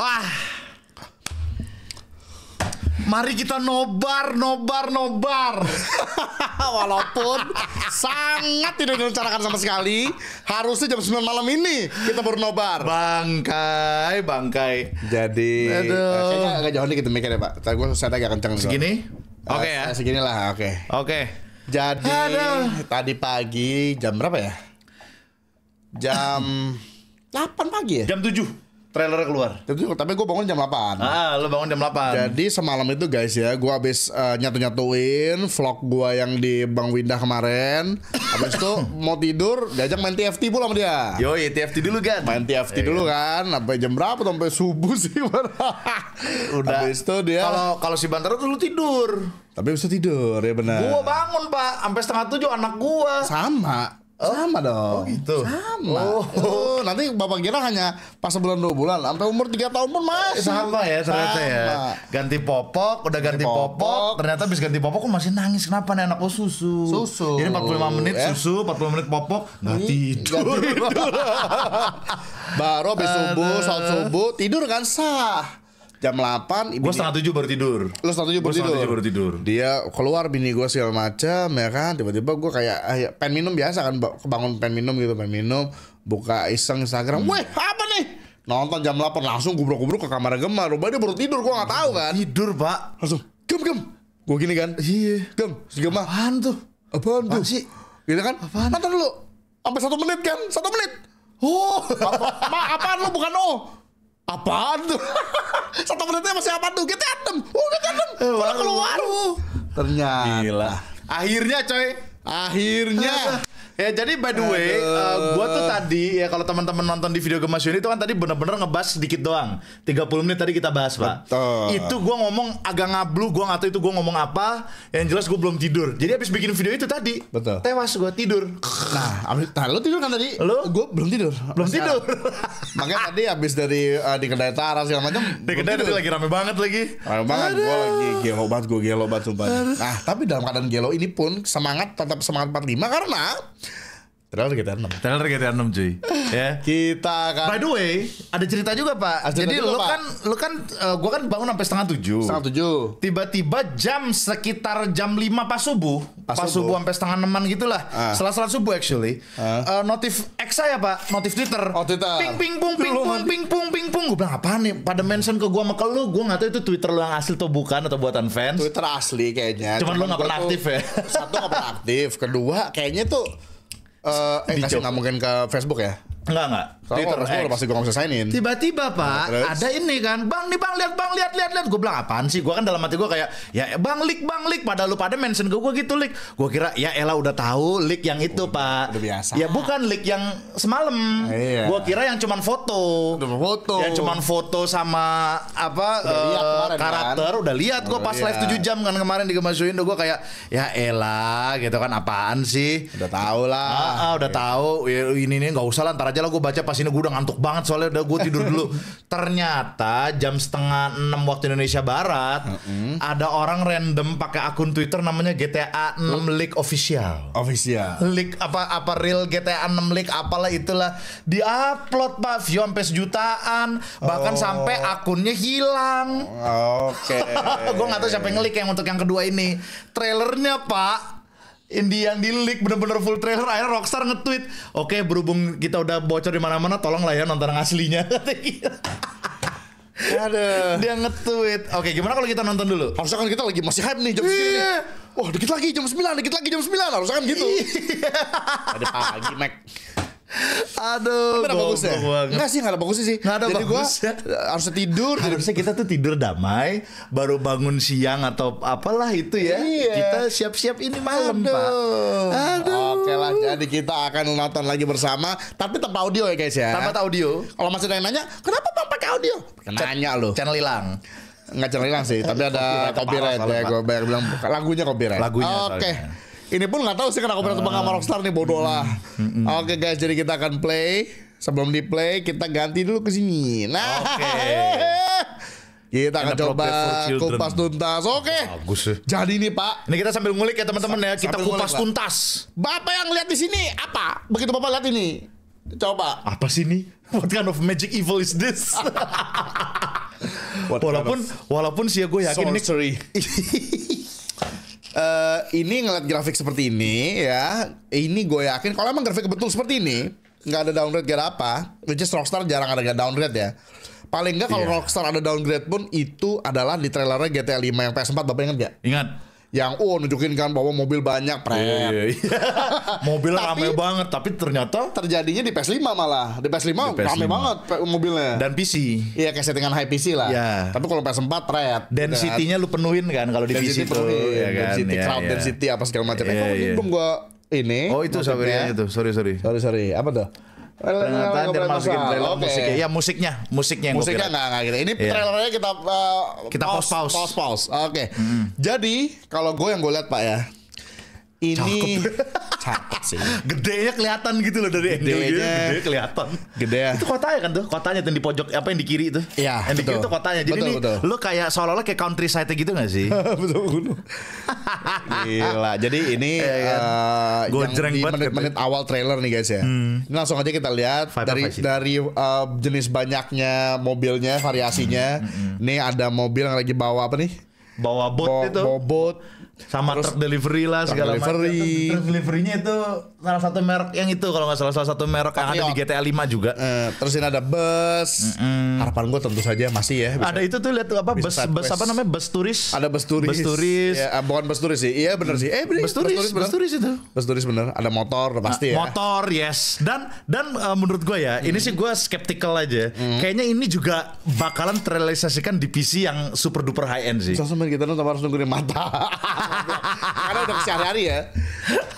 Wah. Mari kita nobar, nobar, nobar. Walaupun sangat tidak direncanakan sama sekali, harusnya jam 9 malam ini kita baru nobar. Bangkai, bangkai. Jadi, Aduh. Eh, kayaknya agak jauh nih mikir mikirnya, Pak. Tapi gue saya agak kencang. Segini? Eh, oke okay, ya. Eh, segini lah, oke. Okay. Oke. Okay. Jadi, Aduh. tadi pagi jam berapa ya? Jam 8 pagi ya? Jam 7 trailer keluar. Tapi, tapi gue bangun jam 8. Ah, lu bangun jam 8. Jadi semalam itu guys ya, gue abis uh, eh, nyatu-nyatuin vlog gue yang di Bang Winda kemarin. abis itu mau tidur, diajak main TFT pula sama dia. Yo, TFT dulu kan. Main TFT ya, dulu kan. kan, sampai jam berapa? Sampai subuh sih. Udah. Habis itu dia. Kalau kalau si Bantara dulu tidur. Tapi bisa tidur ya benar. Gua bangun pak, sampai setengah tujuh anak gua. Sama. Oh, sama dong. Oh gitu. Sama. Oh, oh. nanti Bapak kira hanya pas sebulan dua bulan, sampai umur tiga tahun pun masih. Sama ya ternyata ya. sama. ya. Ganti popok, udah ganti, ganti popok. popok. Ternyata habis ganti popok kok masih nangis. Kenapa nih anak susu? Susu. Jadi 45 menit eh. susu, 40 menit popok, nggak tidur. Baru habis subuh, saat subuh tidur kan sah jam 8 gue setengah tujuh baru tidur lo setengah tujuh baru tidur baru tidur dia keluar bini gue segala macam ya kan tiba-tiba gue kayak ah, ya, pen minum biasa kan kebangun pen minum gitu pen minum buka iseng Instagram hmm. weh apa nih nonton jam 8 langsung gubruk-gubruk ke kamar gemar rupanya dia baru tidur gue gak tahu kan tidur pak langsung gem gem gue gini kan iya gem gem apaan tuh apaan, apaan tuh sih gitu kan apaan? nonton dulu sampai satu menit kan satu menit oh apa apaan lu bukan oh Apaan tuh? Satu menitnya masih apa tuh? Kita adem, Oh, kita adem, udah keluar. Ternyata. Gila. Akhirnya coy. Akhirnya. Eh, eh. Ya jadi by the way, uh, gua tuh tadi ya kalau teman-teman nonton di video Gemas Yuni itu kan tadi bener-bener ngebahas sedikit doang. 30 menit tadi kita bahas, Pak. Betul. Itu gua ngomong agak ngablu, gua gak tahu itu gua ngomong apa. Yang jelas gua belum tidur. Jadi abis bikin video itu tadi, Betul. tewas gua tidur. Nah, abis, nah lu tidur kan tadi? Lu? Gua belum tidur. Belum tidur. Makanya tadi abis dari uh, di kedai taras segala macam. Di kedai tadi lagi rame banget lagi. Rame banget Aduh. gua lagi gelo banget, gua gelo banget sumpah. Nah, tapi dalam keadaan gelo ini pun semangat tetap semangat 45 karena Trailer GTA 6 Trailer GTA 6 cuy ya. Kita akan By the way Ada cerita juga pak Cerita Jadi lu kan Lu kan uh, gua kan bangun sampai setengah tujuh Setengah tujuh Tiba-tiba jam Sekitar jam lima pas subuh Pas, pas subuh. sampai setengah enaman gitulah ah. Setelah-setelah subuh actually ah. uh, Notif X saya pak Notif Twitter Oh Twitter Ping ping pung ping pung ping pung ping pung Gua bilang apa nih Pada mention ke gua sama ke lu gua gak tahu itu Twitter lu yang asli atau bukan Atau buatan fans Twitter asli kayaknya Cuman, Cuman lu gak pernah aktif ya Satu gak pernah aktif Kedua kayaknya tuh Uh, eh, Dijawab. Eh, kasih nggak mungkin ke Facebook ya? Enggak enggak. Twitter X. Gue pasti gue gak bisa sign Tiba-tiba pak nah, ada ini kan, bang nih bang lihat bang lihat lihat lihat. Gue bilang apaan sih? Gue kan dalam hati gue kayak ya bang lik bang lik. Pada lu pada mention gue gue gitu lik. Gue kira ya Ella udah tahu lik yang itu udah, pak. Udah biasa. Ya bukan lik yang semalam. Nah, iya. Gue kira yang cuman foto. Udah foto. Yang cuman foto sama apa udah uh, liat eh, kan? karakter. Kan? Udah lihat gue pas live 7 jam kan kemarin di kemasuin, Gue kayak ya Ella gitu kan apaan sih? Udah tahu lah. Ah, ah udah tahu. Ya, ini ini nggak usah lah ntar aja lah gue baca pas ini gue udah ngantuk banget soalnya udah gue tidur dulu. Ternyata jam setengah enam waktu Indonesia Barat mm -hmm. ada orang random pakai akun Twitter namanya GTA 6 League Official. Official. Leak apa apa real GTA 6 League apalah itulah diupload Pak view sampai sejutaan bahkan oh. sampai akunnya hilang. Oke. Okay. gue nggak tahu siapa yang ngelik yang untuk yang kedua ini. Trailernya Pak Indian yang dilik bener-bener full trailer akhirnya Rockstar nge-tweet oke okay, berhubung kita udah bocor di mana-mana tolong lah ya nonton yang aslinya gitu. Ada Dia nge-tweet. Oke, gimana kalau kita nonton dulu? Harusnya kan kita lagi masih hype nih jam segini. Iya. Wah, dikit lagi jam 9, dikit lagi jam 9. Harusnya kan gitu. Iya. Ada pagi, Mac. Aduh, gak ada ya? Enggak sih, enggak ada bagus sih. Enggak ada jadi gua harus tidur. Harusnya kita tuh tidur damai, baru bangun siang atau apalah itu ya. Iya. Kita siap-siap ini malam, Aduh. Pak. Aduh. Oke lah, jadi kita akan nonton lagi bersama, tapi tanpa audio ya guys ya. Tanpa audio. Kalau masih ada yang nanya, kenapa Bang pakai audio? Nanya lu. Channel hilang nggak channel hilang sih, tapi ada copyright, copyright ya. Gue bilang lagunya copyright. Lagunya. Oke. Okay. Ini pun nggak tahu sih kenapa pernah tembak sama eh. Rockstar nih bodoh lah. Oke okay, guys, jadi kita akan play. Sebelum di play kita ganti dulu ke sini. Nah. Okay. Kita akan coba kupas tuntas. Oke. Okay. Bagus Jadi ini Pak. Ini kita sambil ngulik ya teman-teman ya. Kita kupas ngulik, tuntas. Bapak yang lihat di sini apa? Begitu Bapak lihat ini. Coba. Apa sih ini? What kind of magic evil is this? walaupun walaupun sih ya, gue yakin sorcery. ini uh, ini ngeliat grafik seperti ini ya, ini gue yakin kalau emang grafik betul seperti ini, nggak ada downgrade gak ada apa, which is Rockstar jarang ada downgrade ya. Paling nggak kalau yeah. Rockstar ada downgrade pun itu adalah di trailernya GTA 5 yang PS4 Bapak ingat gak? Ingat yang oh nunjukin kan bahwa mobil banyak pret. Iya, iya, iya. mobil tapi, rame banget tapi ternyata terjadinya di PS5 malah. Di PS5, di PS5. rame banget mobilnya. Dan PC. Iya kayak settingan high PC lah. Ya. Tapi kalau PS4 pret. Gitu kan. Density-nya lu penuhin kan kalau di PC itu. Ya kan? Density, ya, crowd ya. density apa segala macam. Ya, eh, iya, kok ya. belum gua ini. Oh itu sabarnya itu. Sorry sorry. Sorry sorry. Apa tuh? Ternyata dia masukin trailer okay. musiknya. Ya musiknya, musiknya yang Musiknya enggak gitu. Ini yeah. trailernya kita uh, kita pause pause. Pause pause. Oke. Okay. Mm. Jadi, kalau gue yang gue lihat Pak ya, ini cakep, cakep sih. Gedenya kelihatan gitu loh dari gede ya kelihatan. Gede. Ya. Itu kotanya kan tuh, kotanya tuh di pojok apa yang di kiri itu? ya Yang di kiri itu kotanya. Jadi betul, ini betul. lu kayak seolah-olah kayak countryside gitu gak sih? betul. betul Gila. Jadi ini iya, iya kan? Eh, gitu ya, kan? uh, yang di menit-menit awal trailer nih guys ya. Hmm. Ini langsung aja kita lihat Five dari dari uh, jenis banyaknya mobilnya, variasinya. Hmm hmm, hmm, hmm, Nih ada mobil yang lagi bawa apa nih? Bawa bot Bo itu. Bawa bot sama Terus, truck delivery lah segala macam. Delivery. deliverynya itu salah satu merek yang itu kalau nggak salah salah satu merek yang ada di GTA 5 juga. Uh, terus ini ada bus. Mm Harapan gue tentu saja masih ya. Bisa, ada itu tuh lihat apa bus bus apa namanya bus turis. Ada bus turis. Bus turis. Ya, eh, bukan bus turis sih. Iya benar sih. Eh bener, bus turis. Bus turis, itu. Bus turis bener. Ada motor pasti ah, ya. Motor yes. Dan dan eh, menurut gue ya ini mm. sih gue skeptical aja. Mm. Kayaknya ini juga bakalan terrealisasikan di PC yang super duper high end sih. Sosmed kita nonton harus nungguin mata. Karena udah sehari-hari ya.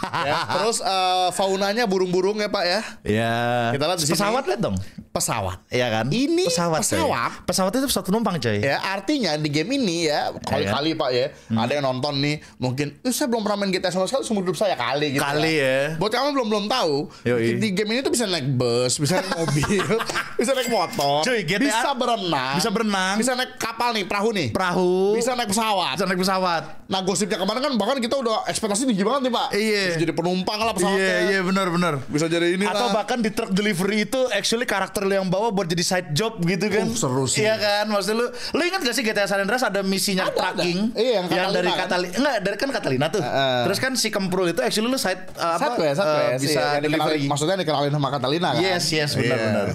ya. Terus uh, faunanya burung-burung ya Pak ya. Iya. Kita lihat di sini. Pesawat lihat dong. Pesawat. ya kan? Ini pesawat. Pesawat. Ya. Pesawat itu pesawat penumpang coy. Ya artinya di game ini ya iya kan? kali-kali ya, Pak ya. Hmm. Ada yang nonton nih mungkin eh, saya belum pernah main GTA sama sekali seumur hidup saya kali gitu. Kali ya. ya. Buat kamu belum belum tahu Yoi. di game ini tuh bisa naik bus, bisa naik mobil, bisa naik motor, cuy, GTA, bisa berenang, bisa berenang, bisa naik kapal nih, perahu nih, perahu, bisa naik pesawat, bisa naik pesawat. Nah gosipnya kemarin kan bahkan kita udah ekspektasi tinggi banget nih pak. Iya. Bisa jadi penumpang lah pesawatnya. Iya iya benar benar. Bisa jadi ini. Atau lah. bahkan di truck delivery itu actually karakter lu yang bawa buat jadi side job gitu kan. Uh, seru sih. Iya kan maksud lu. Lu ingat gak sih GTA San Andreas ada misinya ada, tracking? Ada. Iya yang, yang dari kan? Katalina enggak dari kan Catalina tuh. Uh, uh, Terus kan si Kemprul itu actually lu side uh, apa? side ya satu ya. Bisa yang delivery. Maksudnya dikenalin sama Catalina kan. Yes yes iya. benar yeah. benar.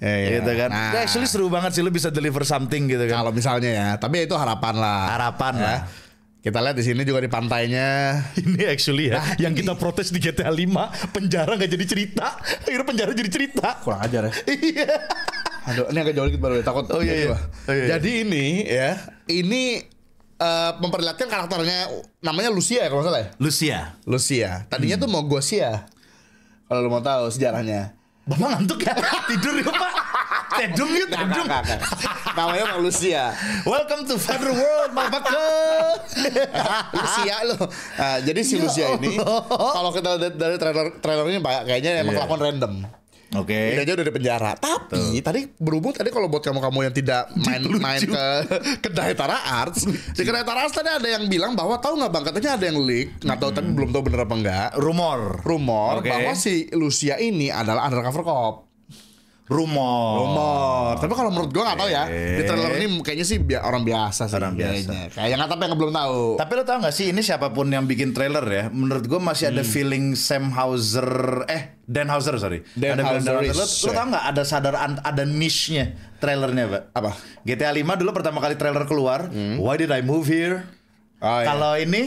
Ya, ya. gitu kan. Nah, ya, actually seru banget sih lu bisa deliver something gitu kan. Kalau misalnya ya, tapi itu harapan lah. Harapan ya. lah. Kita lihat di sini juga di pantainya. Ini actually ya, nah, yang kita protes di GTA 5, penjara nggak jadi cerita. Akhirnya penjara jadi cerita. Kurang ajar ya. Iya. Aduh, ini agak jauh dikit baru takut. Oh iya, iya. oh iya, iya. Jadi ini ya, ini uh, memperlihatkan karakternya namanya Lucia ya kalau salah ya? Lucia. Lucia. Tadinya hmm. tuh mau Gosia. Kalau lo mau tahu sejarahnya. Bapak ngantuk ya? Tidur ya, Pak? Tedung yuk Tedung. Gak, gak, gak. namanya Mak Lucia welcome to Father World motherfucker Lucia lo, nah, jadi si Lucia ini kalau kita lihat dari trailer trailernya kayaknya emang yeah. Iya. random Oke. Okay. Dia aja udah di penjara. Tapi Tuh. tadi berhubung tadi kalau buat kamu-kamu yang tidak main Lucu. main ke kedai Tara Arts, di kedai Tara Arts tadi ada yang bilang bahwa tahu nggak bang katanya ada yang leak, nggak tahu hmm. tapi belum tahu bener apa enggak. Rumor. Rumor okay. bahwa si Lucia ini adalah undercover cop rumor. Rumor. Tapi kalau menurut gua nggak tahu ya. Di trailer ini kayaknya sih bi orang biasa sih. Orang biasa. Kayak yang tapi yang belum tahu. Tapi lo tau nggak sih ini siapapun yang bikin trailer ya? Menurut gua masih hmm. ada feeling Sam Hauser eh Dan Hauser sorry. Dan ada Hauser. Hauser. Lo, lo tau nggak ada sadar ada niche-nya trailernya pak? Apa? GTA 5 dulu pertama kali trailer keluar. Hmm. Why did I move here? Oh, iya. kalau iya. ini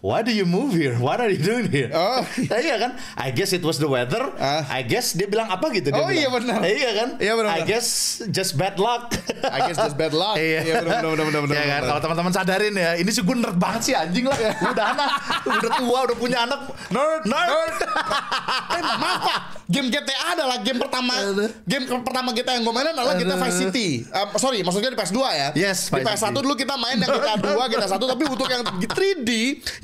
why do you move here? What are you doing here? Oh. Eh, iya kan? I guess it was the weather. Uh. I guess dia bilang apa gitu dia Oh iya, bilang. iya benar. iya kan? Iya benar. I guess just bad luck. I guess just bad luck. Iya. iya benar benar benar benar. Iya kan? Kalau teman-teman sadarin ya, ini sih gue nerd banget sih anjing lah. Iya. udah anak, udah tua, udah punya anak. Nerd, nerd. nerd. eh, maaf Pak. Game GTA adalah game pertama game pertama kita yang gue mainin adalah kita Vice City. Uh, sorry, maksudnya di PS2 ya. Yes, di PS1 dulu kita main yang kita 2, kita 1 tapi untuk yang 3D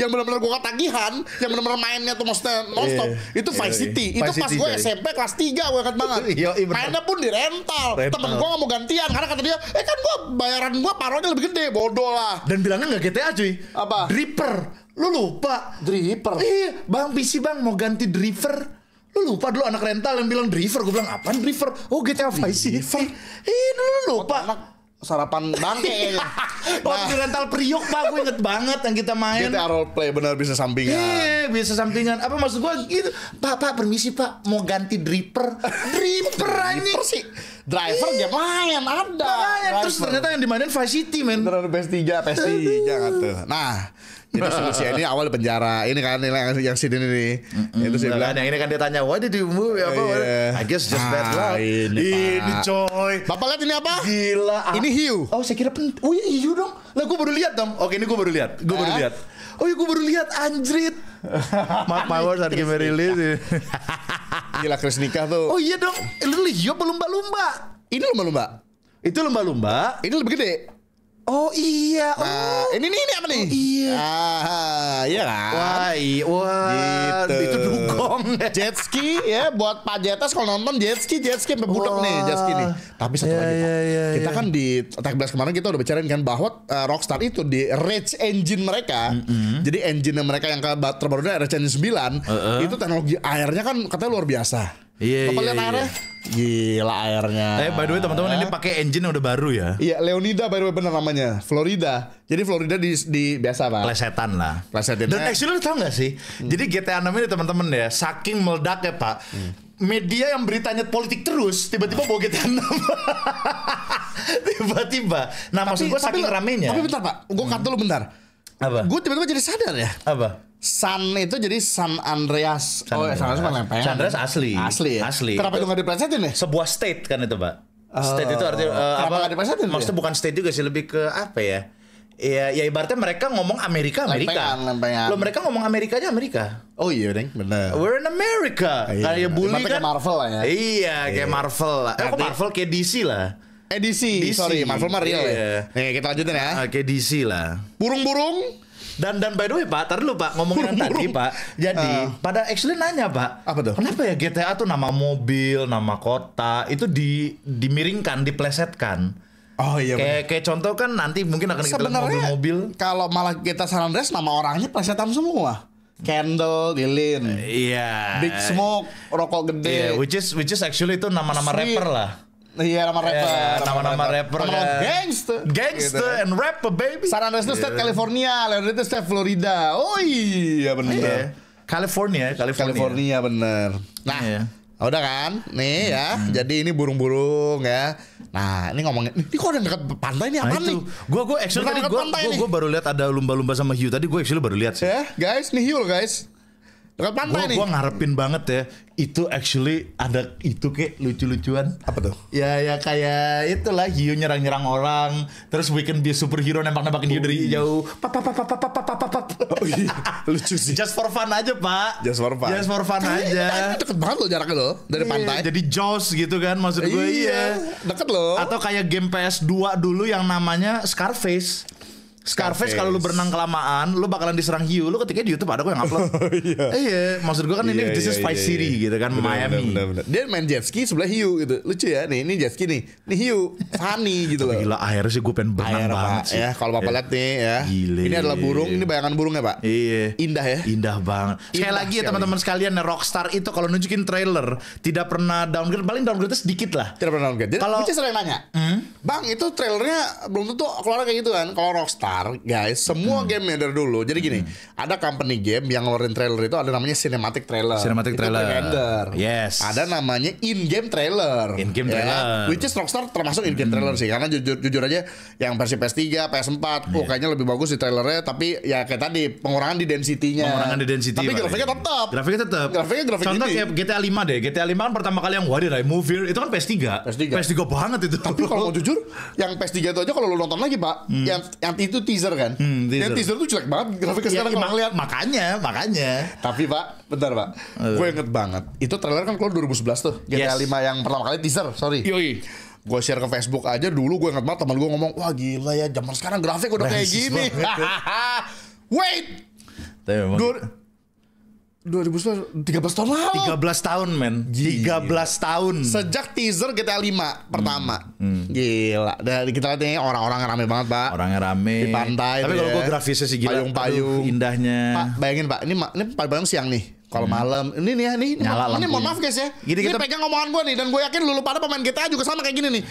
yang benar-benar gue ketagihan yang benar-benar mainnya tuh maksudnya nonstop yeah. itu iya, Vice yeah, City yeah. itu Vice pas gue SMP kelas 3 gue ingat banget Yoi, iya, iya, mainnya pun di rental, rental. temen gue gak mau gantian karena kata dia eh kan gue bayaran gue paronya lebih gede bodoh lah dan bilangnya gak GTA cuy apa Dripper lu lupa Dripper iya bang PC bang mau ganti Dripper lu lupa dulu anak rental yang bilang driver gue bilang apaan driver oh GTA Vice City eh lu lupa sarapan bangke kayaknya. Gitu. nah, rental Priok pak, gue inget banget yang kita main. Kita role play bener bisa sampingan. Iya, bisa sampingan. Apa maksud gue gitu? Pak, pak, permisi pak, mau ganti dripper. dripper aja sih. Driver dia iya. main ada. Makanya terus ternyata yang dimainin Vice City men. Bener PS3, PS3 gitu. Nah, jadi solusi ini awal penjara. Ini kan yang, yang sini nih. Mm-mm, itu sih bilang. Yang ini kan dia tanya, why did you move? Ya apa? Yeah. Oh, iya. I guess just bad ah, luck. Ini, ini coy. Bapak lihat ini apa? Gila. Ah. Ini hiu. Oh saya kira pen. Oh iya hiu dong. Lah gue baru lihat dong. Oke ini gua baru lihat. Gua eh? baru lihat. Oh iya gue baru lihat anjrit. Mark Powers are give release. Gila Chris nikah tuh. Oh iya dong. Lu hiu apa lumba-lumba? Ini lumba-lumba. Itu lumba-lumba. Ini lebih gede. Oh iya. Nah, oh. Ini nih ini apa nih? Oh, iya. Ah, iya kan? Wah, Wah, gitu. itu dukung. jet ski ya buat Pak Jetas kalau nonton jet ski jet ski budak nih jet ski nih. Tapi satu yeah, lagi Pak. Iya, yeah, kita yeah. kan di tag Blast kemarin kita udah bicarain kan bahwa uh, Rockstar itu di Rage engine mereka. Mm -hmm. Jadi engine mereka yang terbarunya Rage Engine 9 uh -uh. itu teknologi airnya kan katanya luar biasa. Iya. Yeah, iya, iya. yeah, airnya? Gila airnya. Eh by the way teman-teman ini pakai engine udah baru ya. Iya Leonida by the way benar namanya Florida. Jadi Florida di, di biasa pak. Plesetan lah. Plesetan. Dan actually tau gak sih? Hmm. Jadi GTA 6 ini teman-teman ya saking meledak ya pak. Hmm. Media yang beritanya politik terus tiba-tiba bawa GTA 6 Tiba-tiba Nah tapi, maksud gue saking ramenya Tapi bentar pak Gue hmm. lu bentar Apa? Gue tiba-tiba jadi sadar ya Apa? San itu jadi San Andreas. San oh, ya, San Andreas lempengan. San Andreas asli. Asli ya? Asli. Kenapa itu nggak dipresetin nih? Ya? Sebuah state kan itu, Pak. Eh, state uh, itu artinya eh, uh, apa? Maksudnya ya? bukan state juga sih, lebih ke apa ya? Iya, ya ibaratnya mereka ngomong Amerika, Amerika. Lempengan, lempengan. Loh mereka ngomong Amerika aja Amerika. Oh iya, Deng, Benar. We're in America. Ah, iya, kayak iya. bully kan. Kayak Marvel lah ya. Iya, kayak iya. Marvel lah. Eh, kok Marvel kayak DC lah. Eh DC, DC. sorry, Marvel mah real ya. iya. ya. Nih, kita lanjutin ya. Ah, kayak DC lah. Burung-burung dan dan by the way Pak, tadi lu Pak ngomongin tadi Pak. Jadi uh, pada actually nanya Pak, apa tuh? Kenapa ya GTA tuh nama mobil, nama kota itu di dimiringkan, diplesetkan? Oh iya. Kayak kayak contoh kan nanti mungkin akan kita mobil-mobil. Kalau malah kita San Andreas nama orangnya plesetan semua. Candle, Dylan, uh, iya, Big Smoke, rokok gede, yeah, which is which is actually itu nama-nama rapper lah. Iya nama iya, rapper. Yeah, nama-nama rapper. Nama-nama ya. gangster. Gangster gitu. Kan. and rapper baby. San Andreas itu yeah. state iya. California, Los itu state Florida. Oh iya benar. Yeah. California, California. California benar. Nah, yeah. Ya udah kan? Nih ya. Hmm. Jadi ini burung-burung ya. Nah, ini ngomongin ini kok ada dekat pantai ini apa nah, nih? Gua gua actually tadi gue gua, baru lihat ada lumba-lumba sama hiu. Tadi gue actually baru lihat sih. Ya, yeah, guys, nih hiu loh, guys. Dekat pantai gua, nih. Gua ngarepin banget ya. Itu actually ada itu kayak lucu-lucuan. Apa tuh? Ya ya kayak itulah hiu nyerang-nyerang orang, terus weekend be superhero nembak-nembakin hiu dari jauh. Pap pap pap pap pap pap pap. Oh, iya. lucu sih. Just for fun aja, Pak. Just for fun. Just for fun aja. Kan deket banget lo jaraknya lo dari iya, pantai. Jadi jos gitu kan maksud gue. Iya. iya. Deket lo. Atau kayak game PS2 dulu yang namanya Scarface. Scarface, kalau lu berenang kelamaan, lu bakalan diserang hiu. Lu ketika di YouTube ada kok yang upload. Oh, iya. iya, maksud gua kan ini yeah, this is iya, Vice yeah, City iya. gitu kan bener, Miami. Bener, bener, bener. Dia main jet ski sebelah hiu gitu. Lucu ya nih, ini jet ski nih. Nih hiu funny gitu loh. Gila akhirnya sih gua pengen berenang banget pak. sih. Ya, kalau Bapak iya. lihat nih ya. Gile. Ini adalah burung, ini bayangan burungnya, Pak. Iya. Indah ya. Indah banget. Sekali lagi ya teman-teman sekalian, Rockstar itu kalau nunjukin trailer tidak pernah downgrade, paling downgrade sedikit lah. Tidak pernah downgrade. Kalau sering nanya, hmm? Bang itu trailernya belum tentu keluar kayak gitu kan Kalau Rockstar guys semua hmm. game dari dulu Jadi gini hmm. ada company game yang ngeluarin trailer itu ada namanya cinematic trailer Cinematic itu trailer render. Yes Ada namanya in-game trailer In-game ya kan? trailer ya? Which is Rockstar termasuk in-game hmm. trailer sih Karena jujur, jujur aja yang versi PS3, PS4 yeah. Oh iya. kayaknya lebih bagus di trailernya Tapi ya kayak tadi pengurangan di density-nya Pengurangan di density Tapi grafiknya tetap Grafiknya tetap Grafiknya grafik Contoh kayak GTA 5 deh GTA 5 kan pertama kali yang Wah Movie itu kan PS3 PS3 PS3 banget itu Tapi kalau mau jujur jujur yang PS3 itu aja kalau lo nonton lagi pak hmm. yang yang itu teaser kan hmm, teaser. yang teaser tuh jelek banget grafiknya ya, sekarang ya, kalau lihat makanya makanya tapi pak bentar pak gue inget banget itu trailer kan keluar 2011 tuh GTA yes. 5 yang pertama kali teaser sorry Yoi gue share ke Facebook aja dulu gue inget banget teman gue ngomong wah gila ya zaman sekarang grafik udah kayak gini wait Tapi 2013 tahun lalu. 13 tahun, men. Gila. 13 tahun. Sejak teaser GTA 5 pertama. Hmm, hmm. Gila. Dan kita lihat nih orang-orang rame banget, Pak. Orangnya rame. Di pantai. Tapi kalau ya. gue grafisnya sih gila. Payung-payung. Indahnya. Pak, bayangin, Pak. Ini ini paling siang nih kalau hmm. malam ini nih ini Nyala ini, ini mohon maaf guys ya gini, ini kita... pegang omongan gue nih dan gue yakin lu lupa ada pemain GTA juga sama kayak gini nih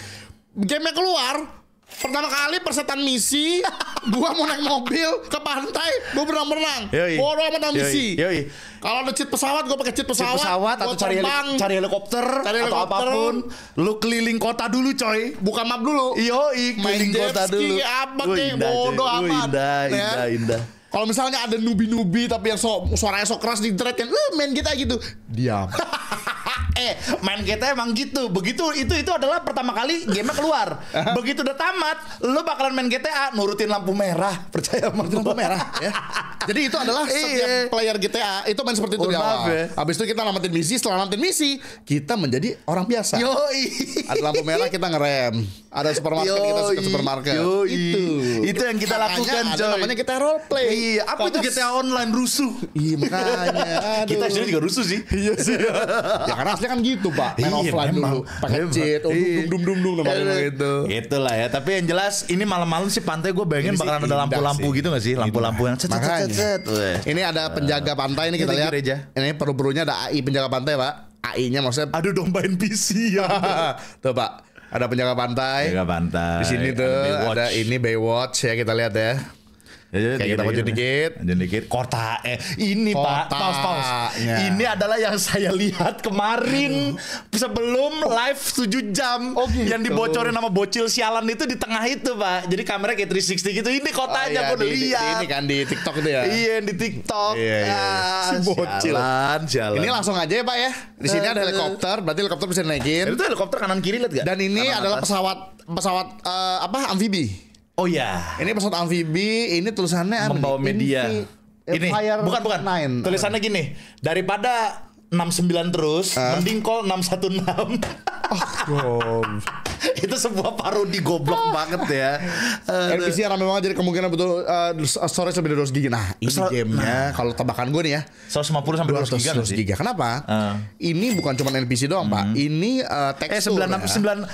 game keluar Pertama kali persetan misi, gua mau naik mobil ke pantai, gua berenang-berenang. Bodo amat misi. Yoi. Kalau ada cheat pesawat, gua pakai cheat pesawat. Cheat pesawat atau cari, heli cari helikopter, cari atau helikopter. apapun. Lu keliling kota dulu, coy. Buka map dulu. Yoi, keliling Main kota dulu. Main apa kek, bodo amat. Indah, nah, indah, indah. Kalau misalnya ada nubi-nubi tapi yang so, suaranya sok keras di internet kan, eh, main kita gitu. Diam. eh main kita emang gitu begitu itu itu adalah pertama kali game keluar begitu udah tamat lo bakalan main GTA nurutin lampu merah percaya sama lampu merah ya. jadi itu adalah iya. setiap player GTA itu main seperti itu oh, di awal ya. habis itu kita namatin misi setelah namatin misi kita menjadi orang biasa Yoi. ada lampu merah kita ngerem ada supermarket yo, kita suka supermarket Yo, itu itu yang kita Makanya lakukan ada coy. namanya kita role play iya apa Kalo itu GTA online rusuh iya makanya aduh. kita sendiri juga rusuh sih iya sih ya karena aslinya kan gitu pak iya, main iya, offline memang. dulu pakai jet oh, iya. dum dum dum dum namanya iya. gitu itulah ya tapi yang jelas ini malam-malam sih pantai gue bayangin bakalan ada lampu-lampu gitu gak sih lampu-lampu yang cet cet cet ini ada penjaga pantai ini kita lihat ini perlu-perlunya ada AI penjaga pantai pak AI-nya maksudnya Aduh dombain PC ya Tuh pak ada penjaga pantai. Penjaga pantai. Di sini tuh ada ini Baywatch ya kita lihat ya. Ya, jadi ya, kita gitu, dikit, dikit. Jadi dikit. Kota eh ini Kota Pak, paus paus. Ini adalah yang saya lihat kemarin Aduh. sebelum live 7 jam oh, gitu. yang dibocorin sama bocil sialan itu di tengah itu, Pak. Jadi kamera kayak 360 gitu. Ini kotanya oh, iya, udah lihat. Ini kan di TikTok itu ya. Iya, di TikTok. Iya, iya. iya. Ah, si bocil. Jalan, jalan. Ini langsung aja ya, Pak ya. Di sini ada eh, helikopter, berarti helikopter bisa naikin. Itu helikopter kanan kiri lihat gak? Dan ini kanan adalah atas. pesawat pesawat uh, apa? amfibi. Oh ya. Ini pesawat amfibi, ini tulisannya membawa ini? media. ini Empire bukan bukan. Nine. Tulisannya gini, daripada 69 terus, uh. mending call 616. itu sebuah parodi goblok banget ya. NPC yang rame banget jadi kemungkinan betul uh, eh, storage lebih dari 200 giga. Nah, ini so, gamenya nah. kalau tebakan gue nih ya. 150 sampai 200, 200 giga. 200 giga. Kenapa? Uh. Ini bukan cuma NPC doang, hmm. Pak. Ini uh, tekstur. Eh 919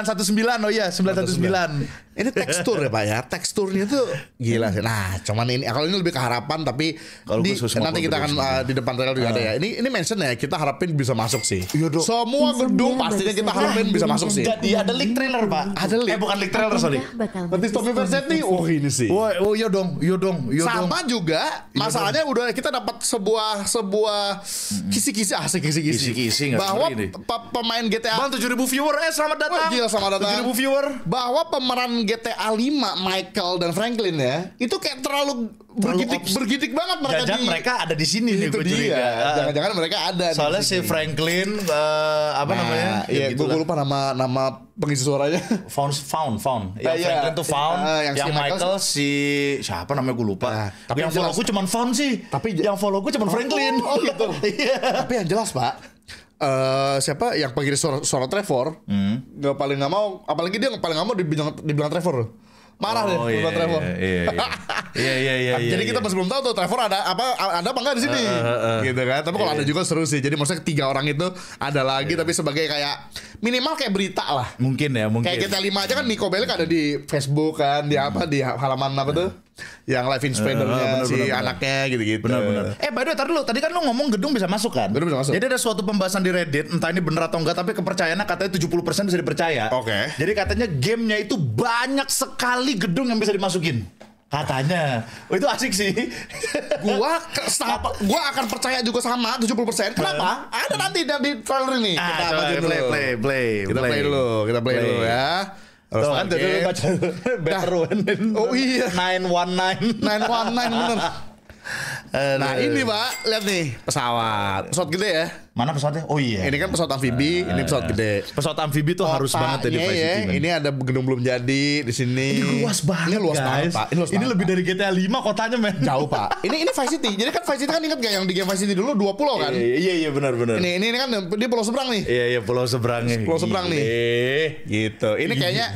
ya. oh iya 919. Ini tekstur ya, Pak ya. Teksturnya tuh gila sih. Nah, cuman ini kalau ini lebih ke harapan tapi di, nanti kita akan uh, di depan trailer juga uh. ada ya. Ini ini mention ya, kita harapin bisa masuk sih. Iya, Semua gedung iya, pastinya kita kita Halloween bisa masuk sih. Jadi ada leak trailer Pak. Ada leak. Eh bukan leak trailer sorry. Nanti Tommy nih. Oh, ini sih. Wah oh, oh iya dong, iya dong, iya dong. Sama juga iya masalahnya udah kita dapat sebuah sebuah kisi-kisi ah kisi-kisi. Kisi-kisi bahwa pemain GTA. Bang 7000 viewer eh selamat datang. Gila oh, selamat datang. 7000 viewer. Bahwa pemeran GTA 5 Michael dan Franklin ya, itu kayak terlalu bergidik bergidik banget mereka Jangan di, mereka ada di sini nih dia. Jangan-jangan mereka ada. Soalnya si Franklin uh, apa nah, namanya? Iya yeah, gitu gue lupa nama nama pengisi suaranya found found found Ya, yeah. Franklin tuh eh, found uh, yang, yang si Michael si siapa namanya gue lupa nah, tapi yang, yang follow gue cuma found sih tapi yang follow gue cuma oh, Franklin oh, gitu yeah. tapi yang jelas pak Uh, siapa yang pengisi suara, suara Trevor Mm. Gak paling gak mau apalagi dia paling gak mau dibilang dibilang Trevor Marah oh, deh iya, iya Trevor. Iya iya iya. iya iya. iya, iya Jadi kita iya. belum tahu tuh Trevor ada apa ada apa enggak di sini. Uh, uh, uh. Gitu kan. Tapi kalau iya. ada juga seru sih. Jadi maksudnya tiga orang itu ada lagi iya. tapi sebagai kayak minimal kayak berita lah. Mungkin ya, mungkin. Kayak kita lima aja kan Nico Bellic ada di Facebook kan, di hmm. apa di halaman apa tuh? yang live inspectornya eh, eh, uh, bener, si bener, anaknya gitu-gitu. Benar-benar. Eh by the way, tar dulu. Tadi kan lu ngomong gedung bisa masuk kan? Gedung bisa masuk. Jadi ada suatu pembahasan di Reddit, entah ini bener atau enggak, tapi kepercayaannya katanya 70% bisa dipercaya. Oke. Okay. Jadi katanya gamenya itu banyak sekali gedung yang bisa dimasukin. Katanya. Oh, itu asik sih. gua setengah gua akan percaya juga sama 70%. Kenapa? Ada nanti di trailer ini. Ah, kita coba, play, play, play, play. Kita play, play dulu, kita play, play. dulu ya. Kalau kan jadi baca Better One, Oh iya. 919. 919 bener. Nah ini pak, lihat nih pesawat, pesawat gede ya. Mana pesawatnya? Oh iya. Ini kan pesawat amfibi, uh, ini nah. pesawat gede. Pesawat amfibi tuh Kota, harus banget ya di ya. Ini ada gedung belum jadi di sini. Ini luas banget. Ini luas guys. banget pak. Ini, luas ini banget, lebih pak. dari GTA 5 kotanya men. Jauh pak. ini ini Vice City. Jadi kan Vice City kan ingat gak yang di game Vice City dulu dua pulau kan? Iya iya, iya benar benar. Ini, ini ini kan di pulau seberang nih. Iya iya pulau seberang nih Pulau seberang nih. Gitu. Ini kayaknya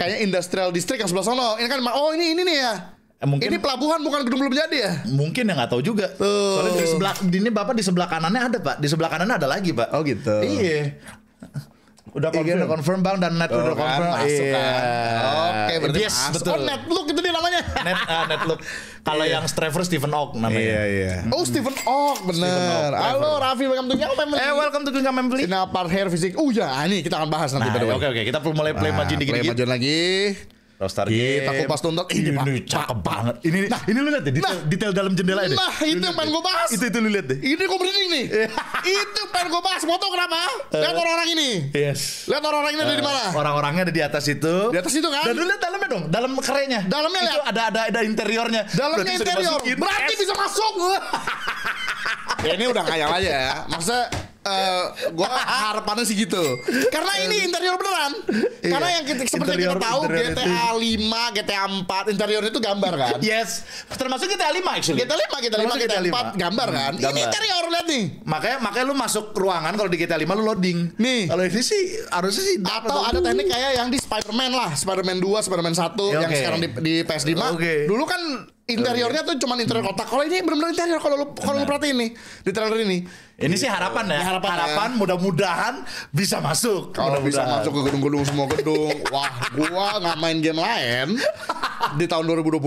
kayaknya industrial district yang sebelah sana Ini kan oh ini ini nih ya Eh, mungkin, ini pelabuhan bukan gedung belum jadi ya? Mungkin ya nggak tahu juga. Tuh. Soalnya di sebelah ini bapak di sebelah kanannya ada pak, di sebelah kanannya ada lagi pak. Oh gitu. Iya. Udah iya, confirm. udah confirm bang dan net oh, udah kan, confirm. Masuk iya. kan. Oke, okay, berarti yes, masuk. betul. Oh, net look itu dia namanya. Net, uh, net look. Kalau iya. yang Trevor Stephen Oak namanya. Iya, iya. Oh, Stephen Oak bener. Halo Raffi, welcome to Gengam Family. Eh, welcome to Gengam Family. Sinapar Hair Fisik. Oh ya, ini kita akan bahas nanti. Nah, oke, nah, oke. Okay, okay. Kita mulai play nah, majin dikit-dikit. Play majin lagi. Rose Stargate, gitu, aku pas nonton ini, ini cakep banget. Ini nah, ini lu lihat deh, detail, nah, detail dalam jendela ini. Nah, itu yang pengen gue bahas. Itu itu lu lihat deh. Ini gue merinding nih. Iya. itu pengen gue bahas. Mau tau kenapa? Lihat eh. orang-orang ini. Yes. Lihat orang-orang ini ada di eh, mana? Orang-orangnya ada di atas itu. Di atas itu kan? Dan lu lihat dalamnya dong, dalam kerennya. Dalamnya lihat. Ada ada ada interiornya. Dalamnya interior. Berarti bisa masuk. ini udah kaya aja ya. Maksudnya uh, gua harapannya sih gitu. Karena ini interior beneran. iya. Karena yang kita, seperti interior, kita tahu GTA itu. 5, GTA 4 interior itu gambar kan? Yes. Termasuk GTA 5 actually. GTA 5, GTA 5, Termasuk GTA, GTA 4 5. gambar kan? hmm, Gambar. Ini interior lihat nih. Makanya makanya lu masuk ruangan kalau di GTA 5 lu loading. Nih. Kalau ini sih harusnya sih atau ada teknik kayak yang di Spider-Man lah, Spider-Man 2, Spider-Man 1 ya, yang okay. sekarang di, di PS5. Okay. Dulu kan interiornya tuh cuman interior kotak. Hmm. Kalau ini benar-benar interior kalau lu kalau lu perhatiin nih di trailer ini. Ini sih harapan ya. harapan, harapan ya. mudah-mudahan bisa masuk. Kalau bisa masuk ke gedung-gedung semua gedung, wah gua nggak main game lain di tahun 2025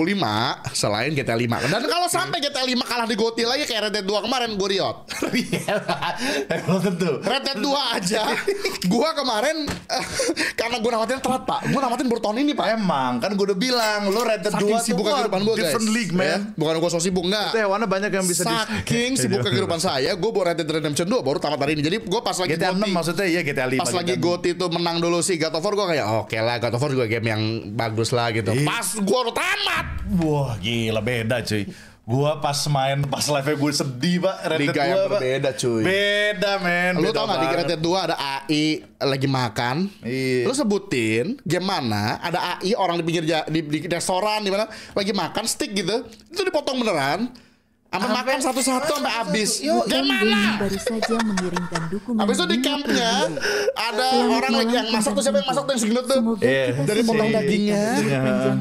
selain GTA 5. Dan kalau sampai GTA 5 kalah di Goti lagi kayak Red Dead 2 kemarin gua riot. Belum tentu. Red Dead 2 aja. gua kemarin karena gua namatin telat, Pak. Gua namatin baru ini, Pak. Emang kan gua udah bilang lo Red Dead 2 sibuk kehidupan gua, guys. Different league, man. Ya, bukan gua so sibuk enggak. Itu warna banyak yang bisa Saking sibuk gitu. kehidupan saya, gua buat Red Dead Red Dead Redemption 2 baru tamat hari ini. Jadi gue pas lagi GTA 6 Goti, maksudnya iya GTA 5. Pas GTA lagi Goti itu menang dulu sih God of War gue kayak oke okay lah God of War juga game yang bagus lah gitu. Ih. Iya. Pas gue udah tamat. Wah gila beda cuy gua pas main pas live gue sedih pak Red Dead yang 2, berbeda cuy beda men lu beda tau gak di Red Dead 2 ada AI lagi makan iya. lu sebutin gimana ada AI orang di pinggir di, di restoran di mana lagi makan stick gitu itu dipotong beneran Sampai makan satu-satu sampai habis. Gimana? Iya, iya. Baru saja mengirimkan dukungan. Habis itu di campnya ada orang lagi yang masak tuh siapa yang masuk tuh yang segenut tuh. Iya. Dari potong dagingnya,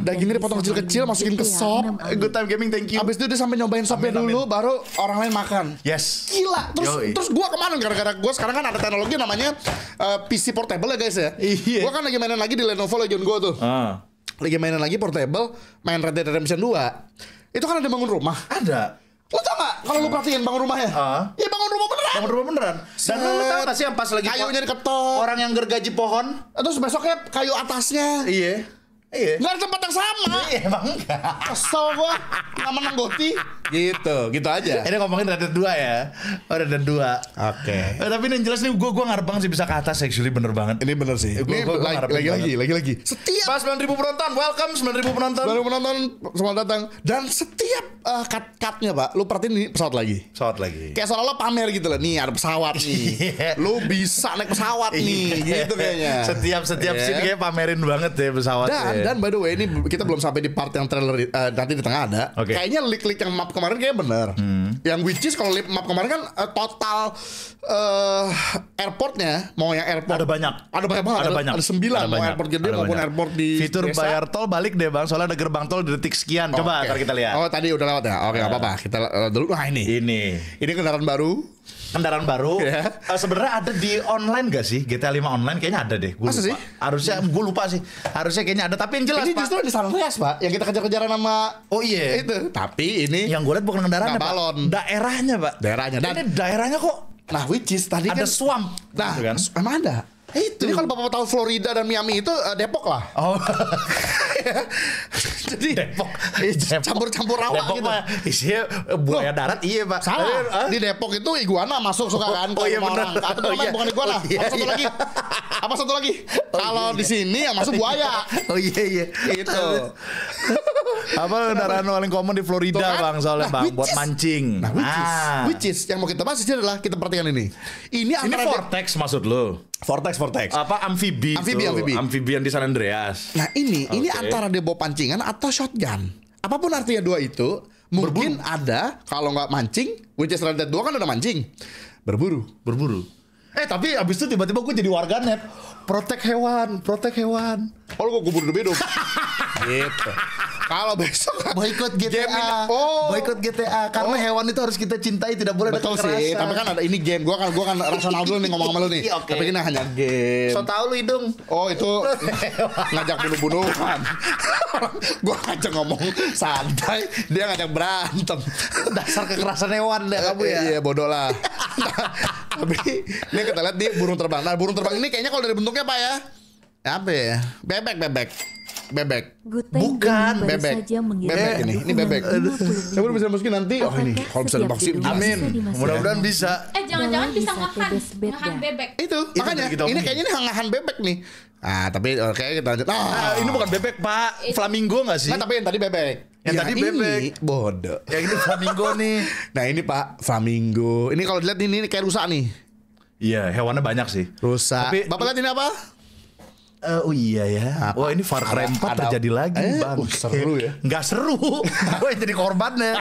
dagingnya dipotong kecil-kecil masukin ke sop. Eh, good time gaming, thank you. Habis itu dia sampai nyobain sopnya dulu, baru orang lain makan. Yes. Gila. Terus terus gua kemana? gara-gara gua sekarang kan ada teknologi namanya eh, PC portable ya guys ya. Iya. Gua kan lagi mainin lagi di Lenovo Legion Go tuh. Ah. Lagi mainin lagi portable, main Red Dead Redemption 2. Itu kan ada bangun rumah. Ada Lo tau gak kalau lu perhatiin bangun rumahnya? Uh. Ya bangun rumah beneran. Bangun rumah beneran. Dan lu, tau gak sih yang pas lagi kayunya diketok. Orang yang gergaji pohon. Terus besoknya kayu atasnya. Iya Iya. nggak ada tempat yang sama. Iya, emang enggak. Kesel gua. Nama Goti. Gitu, gitu aja. Ini ngomongin ada dua ya. Oh, ada dua. Oke. Okay. Eh, tapi yang jelas nih gua gua ngarep banget sih bisa ke atas actually bener banget. Ini bener sih. Gua, ini gua, gua lagi, lagi, lagi, lagi, Setiap Pas 9000 penonton, welcome 9000 penonton. 9000 penonton, selamat datang. Dan setiap uh, cut cutnya pak, lu perhatiin nih pesawat lagi. Pesawat lagi. Kayak seolah-olah pamer gitu loh. Nih ada pesawat nih. Iya. lu bisa naik pesawat nih, iya. gitu kayaknya. Setiap setiap yeah. sini kayak pamerin banget ya pesawatnya. Dan yeah. Dan iya. by the way ini kita belum sampai di part yang trailer uh, nanti di tengah ada. Okay. Kayaknya leak-leak yang map kemarin kayaknya bener. Hmm. Yang which is kalau map kemarin kan uh, total uh, airportnya mau yang airport ada banyak. Ada banyak banget. Ada, ada banyak. Ada sembilan mau airport gede maupun banyak. airport di Fitur desa. bayar tol balik deh Bang, soalnya ada gerbang tol di detik sekian. Oh, Coba okay. ntar kita lihat. Oh, tadi udah lewat ya. Oke, okay, uh. apa-apa. Ah. Kita uh, dulu nah ini. Ini. Ini kendaraan baru kendaraan baru. Yeah. Ya. Uh, Sebenarnya ada di online gak sih GTA 5 online? Kayaknya ada deh. Gua sih? Harusnya hmm. gue lupa sih. Harusnya kayaknya ada. Tapi yang jelas ini pak. justru di San Andreas pak. Yang kita kejar-kejaran sama. Oh iya. Yeah. Itu. Tapi ini. Yang gue lihat bukan kendaraan ya, pak. Balon. Daerahnya pak. Daerahnya. Dan ini daerahnya kok. Nah which is tadi ada kan. Ada swamp. Nah gitu kan? emang ada. Eh, itu. Jadi kalau bapak tahu Florida dan Miami itu uh, Depok lah. Oh. Jadi iya, Depok. Campur-campur rawa Depok gitu. Mah, isinya eh, buaya Loh, darat iya pak. Salah. Huh? Di Depok itu iguana masuk suka oh, kan. Oh, oh iya benar. Atau oh, iya. bukan iguana. Oh, iya, apa satu iya. lagi? Apa satu lagi? Oh, kalau iya. di iya. sini ya masuk iya. buaya. Oh iya iya. Itu apa kendaraan paling common di Florida Tuh nah, bang soalnya nah, bang buat is, mancing nah which is, ah. which is yang mau kita bahas ini adalah kita perhatikan ini ini ini vortex maksud lo Vortex, vortex. Apa amfibi? Amfibi, amfibi. Amfibi yang di San Andreas. Nah ini, okay. ini antara dia bawa pancingan atau shotgun. Apapun artinya dua itu, mungkin berburu. ada kalau nggak mancing, which is dua dua kan ada mancing. Berburu, berburu. Eh tapi abis itu tiba-tiba gue jadi warganet Protek hewan, protek hewan Kalau gue gubur the bedo Gitu kalau besok boikot GTA. Game oh. Boikot GTA karena oh. hewan itu harus kita cintai tidak boleh Betul ada kekerasan. sih, tapi kan ada ini game. Gua kan gua kan rasa dulu nih ngomong sama lu nih. Iya, okay. Tapi ini hanya game. So tau lu hidung. Oh, itu ngajak bunuh-bunuhan. gua ngajak ngomong santai, dia ngajak berantem. Dasar kekerasan hewan deh kamu ya. Iya, bodoh lah. tapi ini kita lihat di burung terbang. Nah, burung terbang ini kayaknya kalau dari bentuknya pak ya? apa ya? Bebek, bebek. Bebek. Bukan bebek. Bebek ini, ini bebek. Saya bisa masukin nanti. Oh ini, kalau bisa divaksin. Amin. Mudah-mudahan bisa. Eh jangan-jangan bisa ngahan, ngahan ya? bebek. Itu, makanya ini kayaknya ini ngahan bebek nih. Ah, tapi oke kita lanjut. Ah, ah ini bukan bebek, Pak. Flamingo nggak sih? Nah, tapi yang tadi bebek. Yang iya, tadi bebek bodoh. Yang ini flamingo nih. Nah ini pak flamingo. Ini kalau dilihat ini, kayak rusak nih. Iya hewannya banyak sih. rusak. Bapak lihat ini apa? Uh, oh iya ya. Apa? Nah, wah ini Far Cry 4 ada, terjadi lagi eh, bang. Uh, seru ya. Nggak seru. Gue jadi korbannya.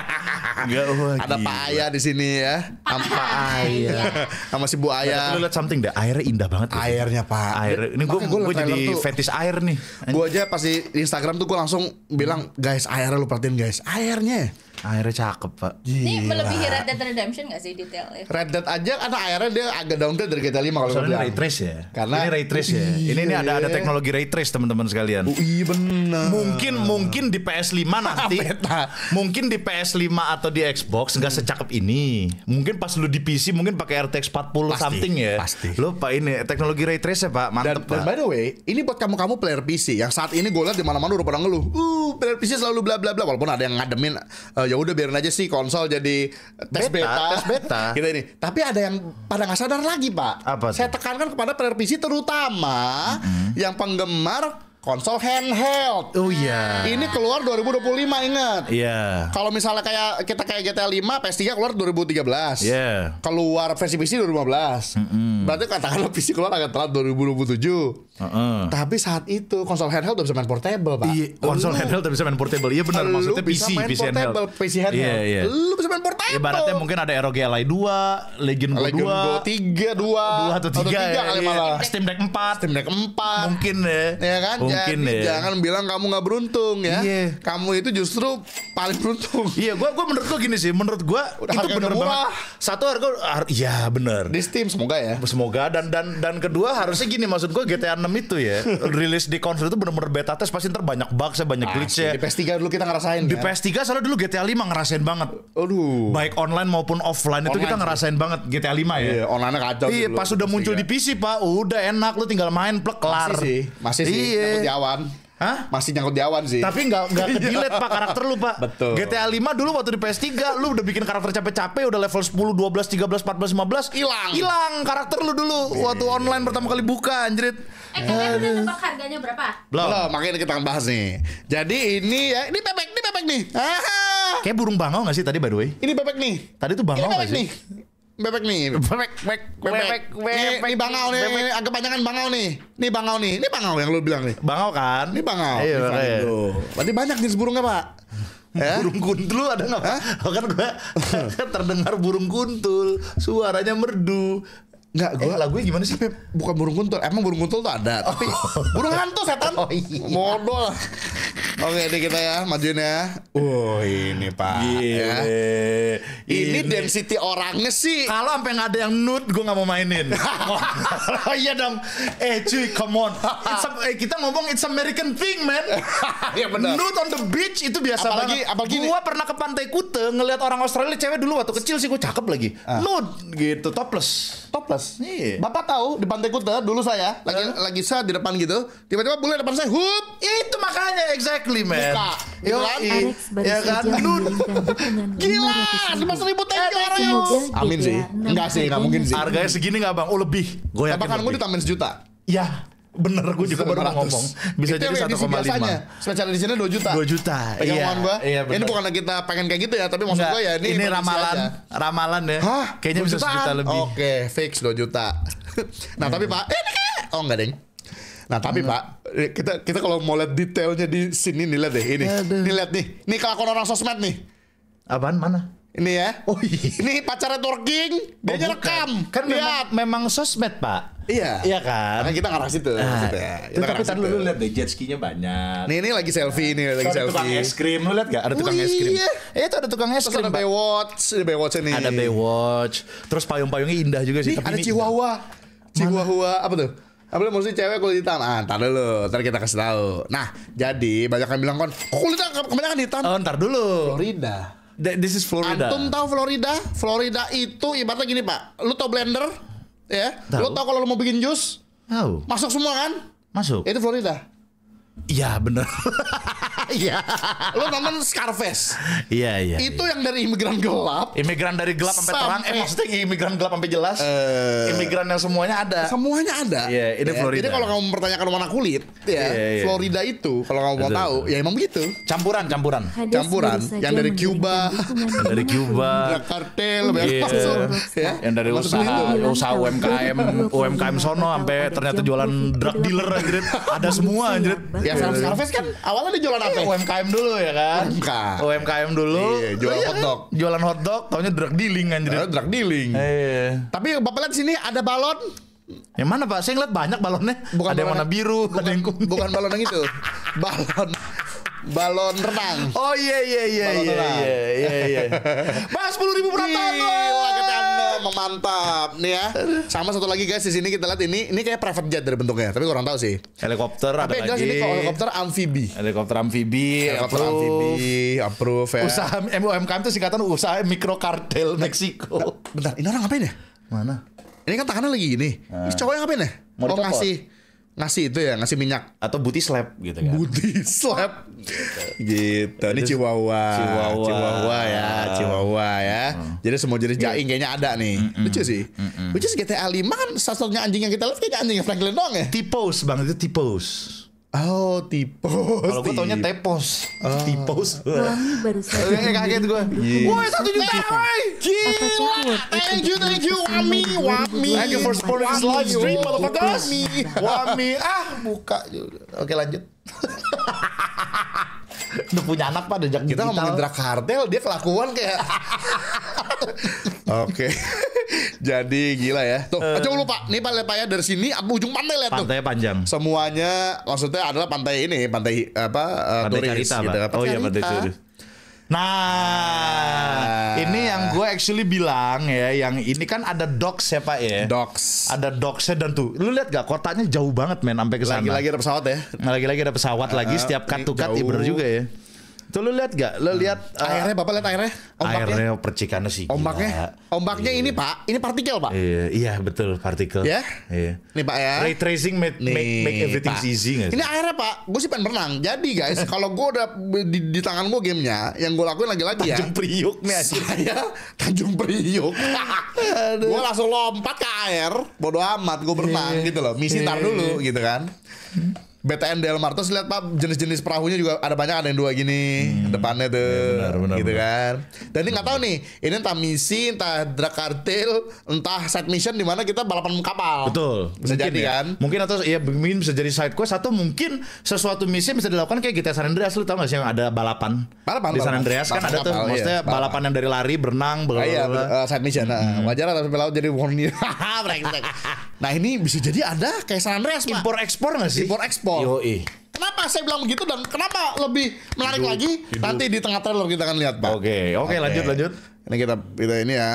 Nggak, lagi, ada gila. Pak Ayah di sini ya. apa Ayah. Sama si Bu Ayah. Lu lihat something deh. Airnya indah banget. Ya. Airnya Pak. Air. Ini gue gue jadi tuh, fetish air nih. Gue aja pasti di Instagram tuh gue langsung bilang guys airnya lu perhatiin guys. Airnya akhirnya cakep pak Ini melebihi Red Dead Redemption gak sih detailnya? Red Dead aja karena akhirnya dia agak downgrade dari GTA 5 kalau Soalnya ray trace ya Karena Ini ray trace ya iya. Ini, ini ada ada teknologi ray trace teman-teman sekalian oh, Iya bener Mungkin mungkin di PS5 nanti Mungkin di PS5 atau di Xbox nggak gak secakep ini Mungkin pas lu di PC mungkin pakai RTX 40 pasti, something ya Pasti Lu pak ini teknologi ray trace ya pak mantep dan, pak Dan by the way ini buat kamu-kamu player PC Yang saat ini gue liat di mana-mana udah pada ngeluh Uh player PC selalu bla bla bla Walaupun ada yang ngademin uh, ya udah biarin aja sih konsol jadi tes beta, beta. tes beta. gitu ini. Tapi ada yang pada nggak sadar lagi, Pak. Apa sih? Saya tekankan kepada player PC terutama mm-hmm. yang penggemar konsol handheld. Oh iya. Yeah. Ini keluar 2025 ingat. Iya. Yeah. Kalau misalnya kayak kita kayak GTA 5, PS3 keluar 2013. Iya. Yeah. Keluar versi PC 2015. Mm -hmm. Berarti katakanlah PC keluar agak telat 2027. Uh-uh. Tapi saat itu konsol handheld udah bisa main portable, Pak. Iya, konsol lu, handheld udah bisa main portable. Iya benar maksudnya PC, main PC handheld. Portable, PC handheld. Iya, iya. Lu bisa main portable. Ibaratnya mungkin ada ROG Ally 2, Legend Go 2, Legion Go 3, 2, 2 atau 3, atau 3 ya, kali malah. Steam Deck 4, Steam Deck 4. Mungkin ya. Iya kan? Mungkin Jadi, ya. jangan bilang kamu enggak beruntung ya. Iya. Kamu itu justru paling beruntung. iya, gua gua menurut gua gini sih, menurut gua udah itu benar banget. Satu harga iya benar. Di Steam semoga ya. Semoga dan dan dan kedua harusnya gini maksud gua GTA 6 itu ya. Rilis di konsol itu bener-bener beta test pasti ntar banyak bug, saya banyak ah, glitch ya. Di PS3 dulu kita ngerasain. Di ya. PS3 soalnya dulu GTA 5 ngerasain banget. Aduh. Baik online maupun offline, itu kita ngerasain banget GTA 5 ya. Iya, online kacau. Iya, pas udah muncul di ya. PC, Pak, udah enak lu tinggal main plek kelar. Masih sih, masih sih. Iya. Takut jawan. Hah? Masih nyangkut di awan sih. Tapi nggak nggak iya. kedilet pak karakter lu pak. Betul. GTA 5 dulu waktu di PS3 lu udah bikin karakter capek-capek udah level 10, 12, 13, 14, 15 hilang. Hilang karakter lu dulu Bih. Iya, waktu iya, online pertama kali buka anjrit. Eh kalian udah harganya berapa? Belum. Belum, makanya kita bahas nih. Jadi ini ya, ini bebek, ini bebek nih. Aha. Kayak burung bangau nggak sih tadi by the way? Ini bebek nih. Tadi tuh bangau ini bebek sih? Nih bebek nih. Bebek, bebek, bebek, bebek. Ini bangau nih, bebek. ini agak panjangan bangau nih. Ini bangau nih, ini bangau yang lu bilang nih. Bangau kan? Ini bangau. Iya, iya. Berarti banyak jenis burungnya, Pak. Ya? Burung kuntul ada nggak? Oh, kan gue kan terdengar burung kuntul, suaranya merdu. Enggak, gua eh, lagunya gimana sih? Bukan burung kuntul. Emang burung kuntul tuh ada, oh. tapi burung hantu setan. Oh, iya. Modal. Oke, ini kita ya majuin ya. Oh, ini Pak. Ya. Gile. Ya. Ini, ini density orangnya sih. Kalau sampai nggak ada yang nude, gua nggak mau mainin. oh iya dong. Eh, cuy, come on. a, eh, kita ngomong it's American thing, man. ya benar. Nude on the beach itu biasa apalagi, banget. Apalagi gua ini. pernah ke pantai Kute ngelihat orang Australia cewek dulu waktu kecil sih gua cakep lagi. Ah. Nude gitu, topless. Topless jelas. Iya. Bapak tahu di Pantai Kuta dulu saya lagi eh? lagi saya di depan gitu, tiba-tiba bule depan saya, hup, itu makanya exactly man. Buka. Iya Yo, ya kan, iya. iya nun. Kan? Gila, lima ribu thank you orang gitu Amin ya, sih, enggak sih, enggak mungkin sih. Gitu. Harganya segini nggak bang? Oh lebih. Gue yakin. Bahkan gue ditambahin sejuta. Ya, Bener, gue juga baru ngomong. Bisa itu jadi satu Biasanya, special editionnya 2 juta. dua juta. Pegang iya, gua. Iya, bener. ini bukan kita pengen kayak gitu ya, tapi maksud gue ya ini, ramalan, ramalan ya. Hah? Kayaknya bisa jutaan? sejuta lebih. Oke, fix 2 juta. nah, tapi iya. Pak, eh, Oh, enggak, Deng. Nah tapi iya. Pak, eh, kita kita kalau mau lihat detailnya di sini nih lihat deh ini. Aduh. Nih lihat nih, nih kelakuan orang sosmed nih. Apaan mana? Ini ya. Oh iya. Ini pacarnya twerking, dia oh, rekam. Kan lihat. memang, memang sosmed, Pak. Iya. Iya kan? Karena kita ngarah situ nah, maksudnya. Kita tapi kan lu lihat deh jet skinya banyak. Nih ini lagi selfie ini, lagi selfie. Tukang es krim lu lihat gak? Ada oh, tukang es krim. Iya, eh, itu ada tukang es krim. ada Baywatch, ada Baywatch ini. Ada Baywatch. Terus payung-payungnya indah juga sih. Nih, ada Chihuahua. Chihuahua apa tuh? Apa maksudnya cewek kulit hitam? Ah, ntar dulu, ntar kita kasih tahu. Nah, jadi banyak yang bilang kon kulit kebanyakan hitam. Oh, ntar dulu. Florida. This is Florida. Antum tahu Florida? Florida itu ibaratnya gini pak, lu tau blender? Ya. Tahu. Lo tau kalau lo mau bikin jus? Tau. Masuk semua kan? Masuk. Itu Florida. Iya bener Iya. Lo nonton Scarface. Iya iya. Itu iya. yang dari imigran gelap. Imigran dari gelap sampai, terang. Eh maksudnya imigran gelap sampai jelas. Uh, imigran yang semuanya ada. Semuanya ada. Iya. Yeah, ini ya, Florida. Jadi kalau kamu mempertanyakan warna kulit, ya iya, iya, Florida itu kalau kamu mau tahu, ya emang begitu. Campuran campuran. campuran. Yang dari Cuba. dari Cuba. Kartel. Yeah. Yang dari ya. usaha usaha UMKM UMKM sono sampai ternyata jualan drug dealer Ada semua anjir. Ya Scarface kan awalnya dia jualan apa? Iya, UMKM iya. dulu ya kan. UMKM. UMKM dulu. Iya, jualan oh iya hotdog. Kan? Jualan hotdog, taunya drug dealing kan jadi. Eh, drug dealing. Iya. Tapi Bapak lihat sini ada balon. Yang mana Pak? Saya ngeliat banyak balonnya. Bukan ada balon, yang warna biru, bukan, ada yang kuning. Bukan balon yang itu. balon balon renang. Oh iya iya iya iya, iya, iya iya iya. Mas sepuluh ribu per tahun. memantap nih ya. Sama satu lagi guys di sini kita lihat ini ini kayak private jet dari bentuknya tapi kurang tahu sih. Helikopter tapi ada lagi. Tapi ini helikopter amfibi. Helikopter amfibi. Helikopter amfibi. Approve ya. Usaha MUMKM itu singkatan usaha mikro kartel nah, Meksiko. Bentar, ini orang ngapain ya? Mana? Ini kan tangannya lagi gini. Nah. Ini yang ngapain ya? Mau, Mau oh, ngasih ngasih itu ya ngasih minyak atau buti slap gitu kan buti slap gitu, gitu. ini chihuahua chihuahua chihuahua ya chihuahua ya hmm. jadi semua jenis iya. jaing kayaknya ada nih Mm-mm. lucu sih lucu GTA 5 kan satunya anjing yang kita lihat kayaknya anjing yang Franklin doang ya tipos banget itu tipos Oh, tipos. Kalau gue taunya iya. tepos. Oh. Tipos. Roni baru saja. Eh, kaget gue. Yes. Iya. Woi, satu juta, woi. Gila. Thank you, thank you, Wami, Wami. Thank you for supporting this live stream, motherfuckers. Wami, Wami. Ah, buka juga. Oke, lanjut. udah punya anak pak dejak kita ngomongin drug kartel dia kelakuan kayak oke jadi gila ya tuh uh, coba Pak. nih pak Lepaya dari sini ujung pantai lihat tuh pantai panjang semuanya maksudnya adalah pantai ini pantai apa uh, pantai turis Carita, gitu. Pak. oh iya pantai turis Nah, ini yang gue actually bilang ya, yang ini kan ada docks ya pak ya. Docks. Ada docksnya dan tuh, lu lihat gak kotanya jauh banget men sampai ke sana. Lagi-lagi ada pesawat ya. Lagi-lagi ada pesawat lagi setiap cut to cut, juga ya. Tuh lu lihat gak? Lu hmm. lihat hmm. uh, airnya Bapak lihat airnya? Ombaknya? Airnya percikannya sih. Ombaknya? Gila. Ombaknya yeah. Iya. ini, Pak. Ini partikel, Pak. Iya, yeah. iya betul, partikel. Ya? Yeah? Iya. Yeah. Nih, Pak ya. Ray tracing make, Nih, make, make everything Pak. easy gak sih? Ini airnya, Pak. Gue sih pengen berenang. Jadi, guys, kalau gue udah di, di tangan gue gamenya, yang gue lakuin lagi-lagi ya. Tanjung Priuk nih Saya Tanjung Priuk. gue langsung lompat ke air. Bodoh amat gue berenang yeah. gitu loh. Misi yeah. tar iya. dulu gitu kan. BTN Del Martos lihat Pak jenis-jenis perahunya juga ada banyak ada yang dua gini hmm. depannya tuh ya, benar, benar, gitu benar. kan. Dan ini nggak tahu nih, ini entah misi, entah drakartil, entah side mission di mana kita balapan kapal. Betul. Bisa mungkin jadi ya. kan. Mungkin atau ya mungkin bisa jadi side quest atau mungkin sesuatu misi bisa dilakukan kayak kita San Andreas lu tau gak sih yang ada balapan. Balapan. Di San Andreas kan ada kapal, tuh iya. maksudnya balapan. balapan yang dari lari, berenang, bla ah, iya, uh, side mission. Ah, hmm. wajar atau pelaut jadi warning. nah, ini bisa jadi ada kayak San Andreas, Impor ekspor nggak sih? Impor ekspor Paul. Yoi. Kenapa saya bilang begitu dan kenapa lebih menarik hidup, lagi hidup. nanti di tengah trailer kita akan lihat Pak. Oke, okay, oke okay, okay. lanjut lanjut. Ini kita kita ini ya.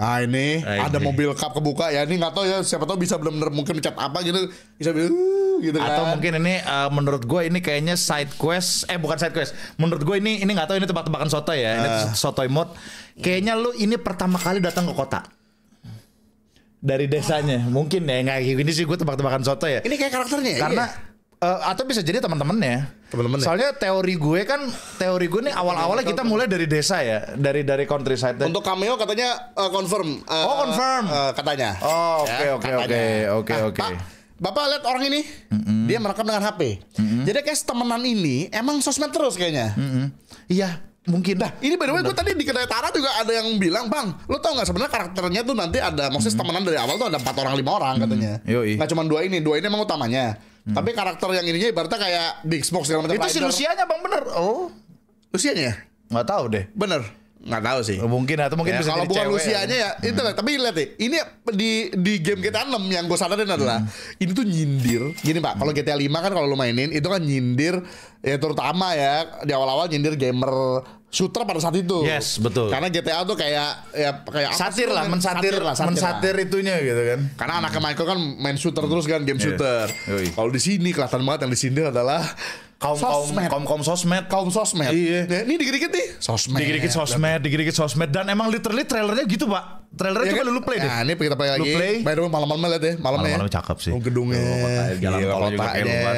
Nah ini ada mobil cup kebuka ya ini nggak tahu ya siapa tahu bisa benar-benar mungkin mencet apa gitu bisa uh, gitu kan. Atau mungkin ini uh, menurut gue ini kayaknya side quest eh bukan side quest. Menurut gue ini ini nggak tahu ini tempat tebakan soto ya. Uh. Ini ah. soto mode. Kayaknya lu ini pertama kali datang ke kota dari desanya mungkin ya nggak gini sih gue tebak-tebakan soto ya ini kayak karakternya iya. karena iya. uh, atau bisa jadi teman-temannya teman-teman soalnya teori gue kan teori gue nih awal-awalnya kita mulai dari desa ya dari dari countryside untuk cameo katanya uh, confirm uh, oh confirm uh, katanya oh oke ya, oke oke oke nah, oke Bapak lihat orang ini, mm-hmm. dia merekam dengan HP. Mm-hmm. Jadi kayak temenan ini emang sosmed terus kayaknya. Mm-hmm. Iya, mungkin dah ini by the way gue tadi di kedai Tara juga ada yang bilang bang lo tau gak sebenarnya karakternya tuh nanti ada maksudnya hmm. temenan dari awal tuh ada empat orang lima orang hmm. katanya Yoi. nggak cuma dua ini dua ini emang utamanya hmm. tapi karakter yang ininya ibaratnya kayak di Xbox segala macam itu si Lucianya bang bener oh Lucianya ya? nggak tahu deh bener nggak tahu sih mungkin atau mungkin ya, bisa kalau bukan Lucianya ya, ya itu tapi lihat deh ini di di game GTA 6 yang gue sadarin adalah hmm. ini tuh nyindir gini pak kalau GTA 5 kan kalau lo mainin itu kan nyindir ya terutama ya di awal-awal nyindir gamer shooter pada saat itu. Yes, betul. Karena GTA tuh kayak ya kayak satir lah, kan? mensatir satir lah, satir mensatir lah. itunya gitu kan. Karena hmm. anak Michael kan main shooter terus kan, game iya. shooter. Kalau di sini kelihatan banget yang di sini adalah kaum sosmed. kaum kaum sosmed kaum sosmed iya nah, ini dikit-dikit nih sosmed dikit-dikit sosmed dikit-dikit sosmed dan emang literally trailernya gitu pak trailernya ya, coba kan? lu play deh nah ini kita play lagi lu play by the way malam-malam lihat deh ya, ya. malam-malam cakep sih oh, gedungnya oh, jalan tol juga bebas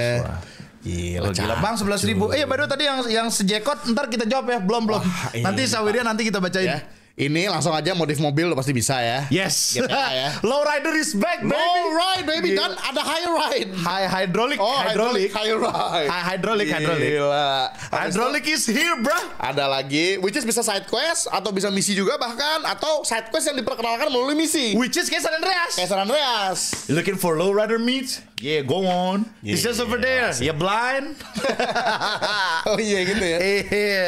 Gila, oh, gila. Bang 11 ribu. Eh, ya, by tadi yang yang sejekot ntar kita jawab ya. Belum, belum. Wah, iya, nanti iya, Sawirnya iya. nanti kita bacain. Ya ini langsung aja modif mobil lo pasti bisa ya. Yes. ya. Low rider is back baby. Low ride baby Gila. dan ada high ride. High hydraulic. Oh, hydraulic. High ride. High hydraulic Gila. hydraulic. Gila. Hydraulic is here, bro. Ada lagi which is bisa side quest atau bisa misi juga bahkan atau side quest yang diperkenalkan melalui misi. Which is kayak San Andreas. Kayak San Andreas. You looking for low rider meat? Yeah, go on. Yeah, It's just over there. Awesome. You blind? oh iya yeah, gitu ya. Iya.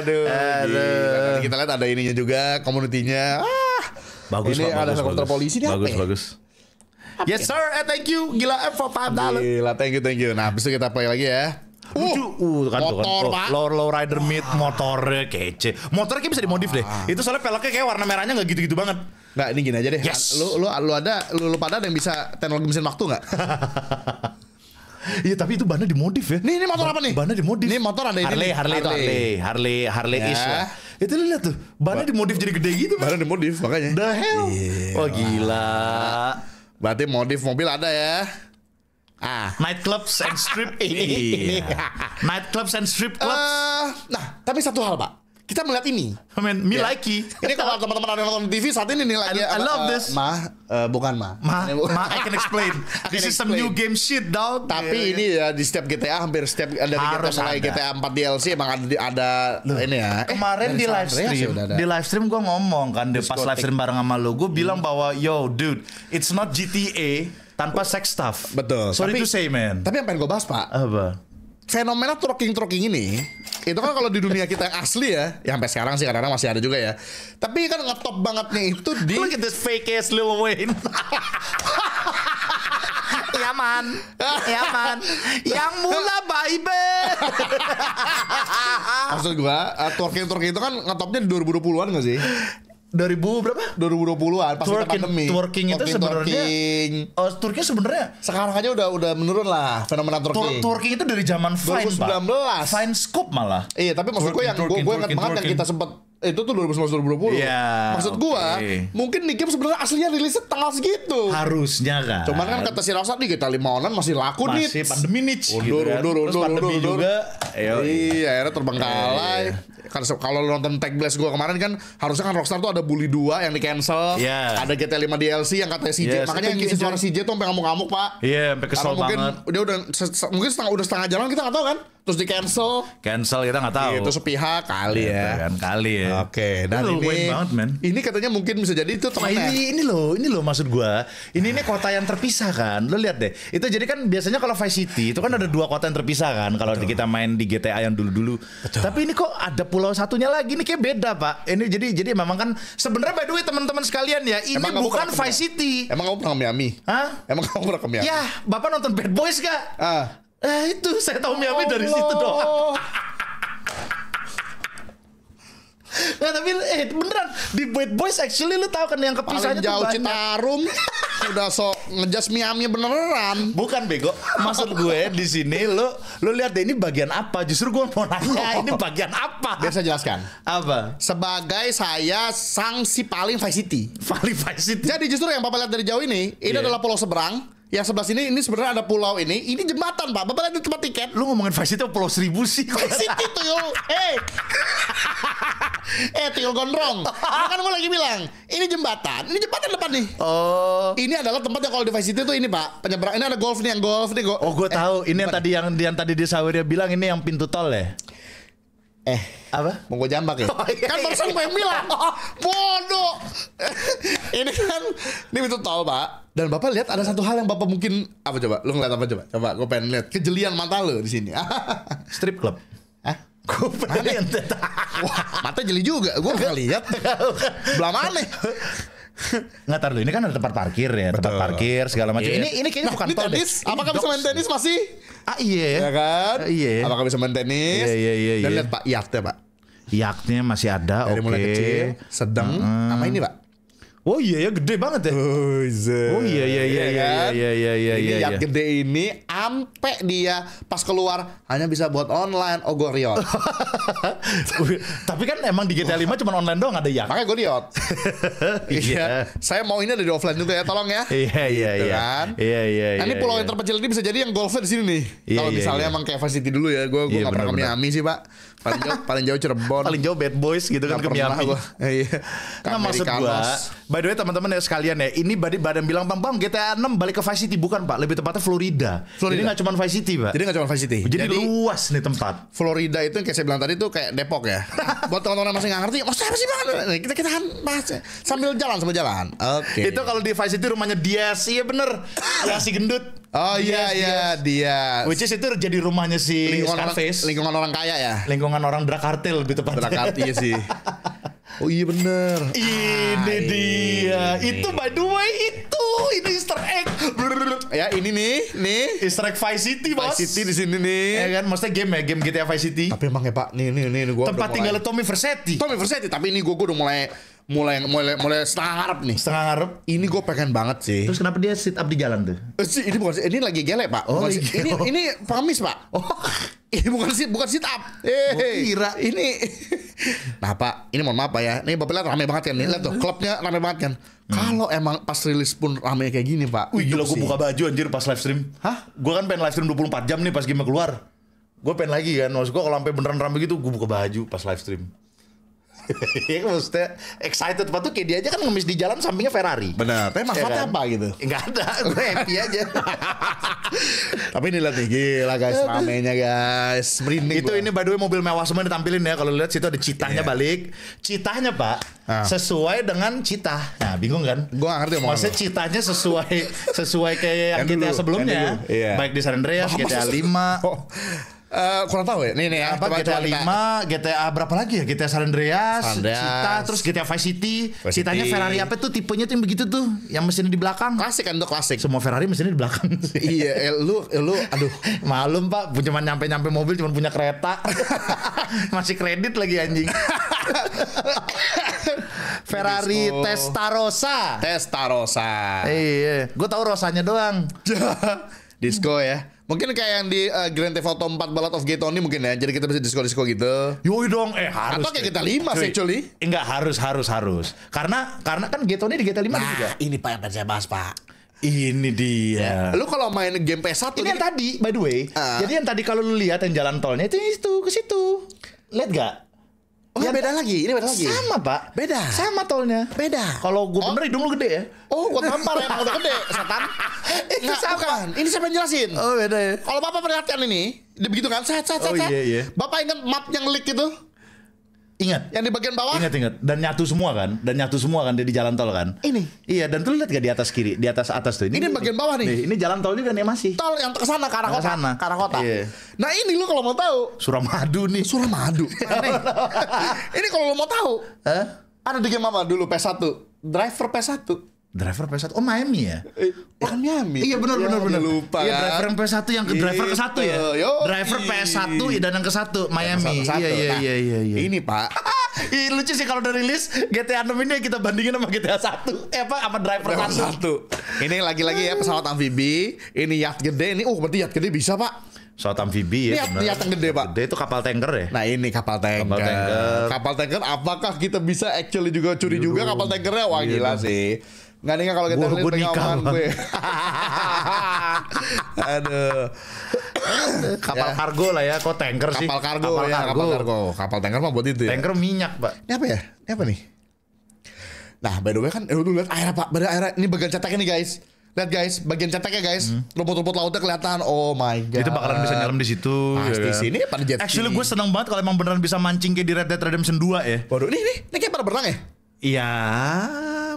Aduh. Aduh. Gila. Kita lihat ada ininya juga komunitinya. Ah, bagus, ini bagus, ada helikopter polisi nih bagus, apa bagus. Ya? Bagus. Yes sir, eh thank you. Gila F eh, for five dollar. Gila thank you thank you. Nah, besok kita play lagi ya. Uh, uh kan, kan. motor, kan. Pak. Low, low rider mid motornya kece. Motornya kayak bisa dimodif deh. Ah. Itu soalnya peleknya kayak warna merahnya nggak gitu-gitu banget. Nggak, ini gini aja deh. Yes. Lu, lu, lu ada, lu, lu pada ada yang bisa teknologi mesin waktu nggak? Iya tapi itu bannya dimodif ya. Nih ini motor apa nih? Bannya dimodif. Ini motor ada ini. Harley, Harley, Harley, Harley, Harley, Harley Harley ya. is lah. Itu lihat tuh, bannya dimodif jadi gede gitu. Bannya dimodif makanya. The hell. Gila. Oh gila. Berarti modif mobil ada ya. Ah. Nightclubs and strip ini. Iya. Nightclubs and strip clubs. Uh, nah, tapi satu hal, Pak kita melihat ini. I mean, me yeah. like Ini kalau teman-teman ada nonton TV saat ini nih I, ya, I love uh, this. Ma, uh, bukan ma. Ma, ma, I can explain. can this is explain. some new game shit, dog. Tapi yeah, iya. ini ya di setiap GTA hampir setiap ada Harus GTA mulai GTA 4 DLC emang ada ada Loh, ini ya. Eh, kemarin di live stream, di live stream gue ngomong kan, di pas live stream bareng sama lo, gue hmm. bilang bahwa yo dude, it's not GTA tanpa sex stuff. Betul. Sorry tapi, to say man. Tapi yang pengen gue bahas pak. Apa? fenomena trucking-trucking ini itu kan kalau di dunia kita yang asli ya, yang sampai sekarang sih kadang-kadang masih ada juga ya. Tapi kan ngetop bangetnya itu di Look at this fake ass Lil Wayne. Yaman, Yaman, yang mula baby. Maksud gua, uh, twerking twerking itu kan ngetopnya di 2020-an gak sih? 2000 berapa? 2020-an pas twerking, pandemi. Twerking itu sebenarnya Oh, twerking sebenarnya sekarang aja udah udah menurun lah fenomena twerking. Twerking itu dari zaman Vine, 2019. Pak. Vine Scoop malah. Iya, tapi maksud gue yang gue gue ingat banget yang kita sempat itu tuh 2019 2020. Iya. Yeah, Maksud okay. gue mungkin nih game sebenarnya aslinya rilisnya tanggal segitu. Harusnya kan. Cuman kan kata si Rosa nih kita limonan masih laku nih. Masih nits. pandemi nih. Undur, gitu kan. undur, undur, Terus undur, pandemi undur, juga. Undur. Iya, akhirnya terbengkalai. Iya. iya kalau nonton Tag Blast gue kemarin kan harusnya kan Rockstar tuh ada Bully 2 yang di cancel, yeah. ada GTA 5 DLC yang katanya CJ. Yes, iya, Makanya yang ngisi suara CJ tuh sampai ngamuk-ngamuk, Pak. Iya, yeah, sampai kesel mungkin banget. Dia udah mungkin setengah, udah setengah jalan kita nggak tahu kan? Terus di cancel. Cancel kita nggak tahu. Itu sepihak kali iya, ya. Kan, kali ya. Oke, okay, dan ini ini, banget, man. ini katanya mungkin bisa jadi itu Nah, ini ya? ini loh, ini loh maksud gue. Ini ini kota yang terpisah kan. Lo lihat deh. Itu jadi kan biasanya kalau Vice City itu kan ada dua kota yang terpisah kan kalau kita main di GTA yang dulu-dulu. Tapi ini kok ada pulau satunya lagi ini kayak beda pak ini jadi jadi memang kan sebenarnya by the way teman-teman sekalian ya ini emang bukan Vice City emang kamu pernah ke Miami Hah? emang kamu pernah ke Miami ya bapak nonton Bad Boys gak ah. Eh, itu saya tahu Miami oh dari Allah. situ doang Nah, tapi eh beneran di Bad Boys actually lu tahu kan yang kepisahnya tuh jauh Citarum sudah sok ngejas miamnya beneran. Bukan bego. Maksud gue di sini lu lu lihat deh ini bagian apa? Justru gue mau nanya ini bagian apa? biasa jelaskan. Apa? Sebagai saya sang paling Vice City. Paling Vice City. Jadi justru yang papa lihat dari jauh ini, ini yeah. adalah pulau seberang yang sebelah sini ini sebenarnya ada pulau ini ini jembatan pak bapak ada tempat tiket lu ngomongin Vice City pulau seribu sih Vice City yuk eh eh Tio gondrong nah, kan gue lagi bilang ini jembatan ini jembatan depan nih oh ini adalah tempat yang kalau di Vice City tuh ini pak penyeberang ini ada golf nih yang golf nih go oh gue eh, tahu ini yang tadi yang, yang tadi di Saweria bilang ini yang pintu tol ya Eh, apa? Mau gue jambak ya? Oh, iya, kan iya. barusan gue yang bilang, oh, bodoh. ini kan, ini itu tol pak. Dan bapak lihat ada satu hal yang bapak mungkin apa coba? Lu ngeliat apa coba? Coba gue pengen lihat kejelian mata lu di sini. Strip club. Hah? Gue pengen Wah, mata jeli juga. Gue gak lihat. Belah aneh. Nggak tahu ini kan ada tempat parkir ya, Betul. tempat parkir segala macam. Yes. Iya. Ini ini kayaknya nah, bukan ini tenis, deh. Apakah ini bisa main tenis masih? Ah iya. Ya kan? Ah, iya. Apakah bisa main tenis? Iya iya iya. Dan iya. lihat Pak, yaktnya Pak. yaktnya masih ada, oke. okay. mulai kecil, sedang, hmm. sama ini Pak Oh iya ya gede banget ya. Oh, iya iya iya iya iya kan? iya iya iya, iya Yang iya. gede ini ampe dia pas keluar hanya bisa buat online oh Tapi kan emang di GTA 5 cuma online doang ada yang. Makanya gorion. Iya. iya. Saya mau ini ada di offline juga ya tolong ya. Iya iya gitu kan? iya. Iya iya iya. Ini pulau yang terpencil ini bisa jadi yang golfer di sini nih. Kalau misalnya emang kayak facility dulu ya, gue gue nggak pernah ke Miami sih pak paling jauh paling jauh Cirebon paling jauh Bad Boys gitu Gak kan ke Miami iya nah maksud gua by the way teman-teman ya sekalian ya ini badan badan bilang bang bang GTA 6 balik ke Vice City bukan pak lebih tepatnya Florida Florida nggak cuma Vice City pak jadi nggak cuma Vice City jadi, jadi, luas nih tempat Florida itu yang kayak saya bilang tadi tuh kayak Depok ya buat teman-teman masih nggak ngerti maksudnya oh, apa sih bang kita kita bahas ya. sambil jalan sambil jalan oke okay. itu kalau di Vice City rumahnya Dias iya bener masih gendut Oh iya iya dia. Which is itu jadi rumahnya si lingkungan Scarface. Orang, lingkungan orang kaya ya. Lingkungan orang Drakartil lebih tepatnya. Drakartil iya sih. Oh iya bener Ini ah, iya. dia ini. Itu by the way itu Ini easter egg Ya ini nih Nih Easter egg Vice City bos Vice City di sini nih Ya kan maksudnya game ya Game GTA Vice City Tapi emang ya pak Nih nih nih gua Tempat tinggalnya Tommy Versetti Tommy Versetti Tapi ini gue udah mulai mulai mulai mulai setengah ngarep nih. Setengah ngarep. Ini gue pengen banget sih. Terus kenapa dia sit up di jalan tuh? Eh, sih ini bukan ini lagi gelek pak. Oh, bukan, ini oh. ini pamis pak. Oh. Ini bukan sit bukan sit up. Eh, kira ini. nah pak, ini mohon maaf ya. Ini bapak lihat rame banget kan. Nih lihat tuh klubnya rame banget kan. Hmm. Kalau emang pas rilis pun rame kayak gini pak. Wih gila gue buka baju anjir pas live stream. Hah? Gue kan pengen live stream 24 jam nih pas game keluar. Gue pengen lagi kan. Maksud gue kalau sampai beneran rame gitu gue buka baju pas live stream. Iya maksudnya excited banget tuh kayak dia aja kan ngemis di jalan sampingnya Ferrari. Benar. Tapi maksudnya iya kan? apa gitu? Enggak ada, gue happy aja. Tapi ini lihat nih gila guys, ramenya guys. Merinding. Itu ini by the way mobil mewah semua ditampilin ya kalau lihat situ ada citanya iya. balik. Citanya, Pak, ah. sesuai dengan cita. Nah, bingung kan? Gue gak ngerti Maksudnya apa. citanya sesuai sesuai kayak yang kita kan sebelumnya. Kan ya. iya. Baik di San Andreas, GTA 5. Uh, kurang tahu ya. Nih nih ya, apa coba, GTA lima, GTA berapa lagi ya? GTA San Andreas, Citra, Cita, terus GTA Vice City. Vice Citanya City. Ferrari apa tuh tipenya tuh yang begitu tuh, yang mesinnya di belakang. Klasik kan tuh klasik. Semua Ferrari mesinnya di belakang. iya, eh, lu eh, lu aduh, malum Pak, cuma nyampe-nyampe mobil cuma punya kereta. Masih kredit lagi anjing. Ferrari Disco. Gitu. Testarossa. Testarossa. Iya, gua tahu rosanya doang. Disco ya. Mungkin kayak yang di uh, Grand Theft Auto 4 Ballad of Gay Tony mungkin ya. Jadi kita bisa disko-disko gitu. Yoi dong, eh harus. Atau kayak kita lima sih actually. Enggak harus harus harus. Karena karena kan Gay Tony di GTA 5 nah, juga. ini Pak yang pengen saya bahas, Pak. Ini dia. Lu kalau main game PS1 ini yang tadi by the way. Uh. Jadi yang tadi kalau lu lihat yang jalan tolnya itu itu ke situ. Lihat gak? Oh, beda lagi. Ini beda lagi. Sama, Pak. Beda. Sama tolnya. Beda. Kalau gue oh. bener hidung lu gede ya. Oh, gue tampar ya kalau gede, setan. Itu Nggak, sama. Bukan. Ini saya yang jelasin. Oh, beda ya. Kalau Bapak perhatian ini, dia begitu kan, sehat, sehat, sehat. Oh, iya, iya. Bapak ingat map yang leak itu? Ingat. Yang di bagian bawah? Ingat ingat. Dan nyatu semua kan? Dan nyatu semua kan dia di jalan tol kan? Ini. Iya, dan tuh lihat gak di atas kiri, di atas atas tuh. Ini, ini bagian bawah nih. nih Ini jalan tol juga nih masih. Tol yang ke sana ke arah kota. Sana. Ke arah kota. Iya. Nah, ini lu kalau mau tahu. Suramadu nih. Suramadu. ini kalau lu mau tahu. eh? Ada di game apa dulu p 1 Driver p 1 driver PS1. Oh Miami ya? Oh Miami. Iya benar benar ya, benar. Lupa. Iya kan? driver yang PS1 yang ke driver ke satu ya. Gitu. Driver PS1 iya, dan yang ke satu Miami. Iya iya iya iya iya. Ini Pak. Ih, lucu sih kalau udah rilis GTA 6 ini kita bandingin sama GTA 1 eh apa sama driver, driver 1. 1. Ini lagi-lagi ya pesawat amfibi, ini yacht gede, ini oh berarti yacht gede bisa, Pak pesawat amfibi ya benar. Yacht yang gede pak. Gede itu kapal tanker ya. Nah ini kapal tanker. Kapal tanker. Kapal tanker. Apakah kita bisa actually juga curi Yuduh. juga kapal tankernya? Wah Yuduh. Iya, gila sih. Nggak nih kalau kita lihat pegang gue. Aduh. kapal ya. kargo lah ya, kok tanker kapal sih? Kapal kargo kapal ya, kargo. kapal kargo. Kapal tanker mah buat itu ya. Tanker minyak, Pak. Ini apa ya? Ini apa nih? Nah, by the way kan, eh, lu lihat air Pak, badan air ini bagian cetaknya nih guys. Lihat guys, bagian cetaknya guys, hmm. rumput-rumput lautnya kelihatan. Oh my god. Itu bakalan bisa nyelam di situ. Pasti ya kan? sini pada jet ski. Actually gue seneng banget kalau emang beneran bisa mancing kayak di Red Dead Redemption 2 ya. Waduh, nih nih, ini kayak pada berenang ya. Iya,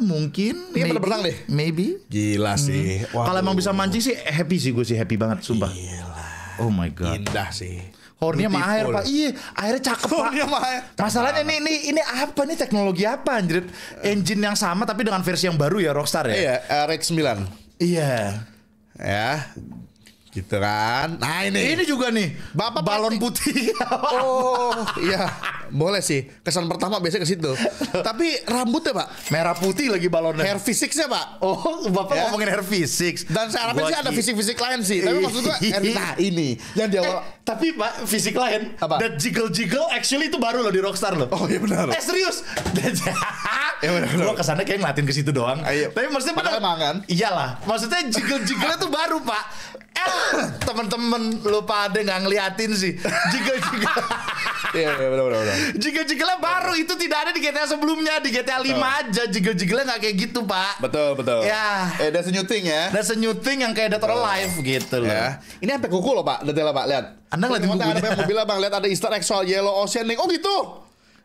mungkin. Ini maybe, berenang deh. Maybe. Gila hmm. sih. Hmm. Kalau emang bisa mancing sih eh, happy sih gue sih happy banget sumpah. Gila. Oh my god. Indah sih. Horny sama air pak, iya airnya cakep pak pak. Sama air. Masalahnya ini ini ini apa nih teknologi apa anjir? Engine yang sama tapi dengan versi yang baru ya Rockstar ya. Iya, RX 9 Iya. Ya, gitu kan. Nah ini. Ini juga nih. Bapak balon putih. oh iya. Boleh sih. Kesan pertama biasanya ke situ. Tapi rambutnya pak. Merah putih lagi balonnya. Hair physicsnya pak. Oh bapak ya. ngomongin hair physics. Dan saya harapin sih ada fisik-fisik lain sih. Tapi maksud gua hair nah ini. Yang dia eh, Tapi pak fisik lain. Apa? That jiggle jiggle actually itu baru loh di Rockstar loh. Oh iya benar. Eh serius. ya benar. Gua kesannya kayak ngelatin ke situ doang. Ayo. Ah, iya. Tapi maksudnya benar. Kan? Iyalah. Maksudnya jiggle jiggle itu baru pak. Eh, temen-temen lu pada nggak ngeliatin sih. Jika jika Iya, iya benar benar. Jika jigelnya baru itu tidak ada di GTA sebelumnya, di GTA 5 aja jika jika nggak kayak gitu, Pak. Betul, betul. Ya. Eh, ada senyuting ya. Ada senyuting yang kayak Dead or Alive gitu loh. Ya. Ini sampai kuku loh, Pak. Detailnya, Pak. Lihat. Anda ngeliat di bukunya. Ada mobil, Bang. Lihat ada easter egg soal Yellow Ocean Link. Oh, gitu.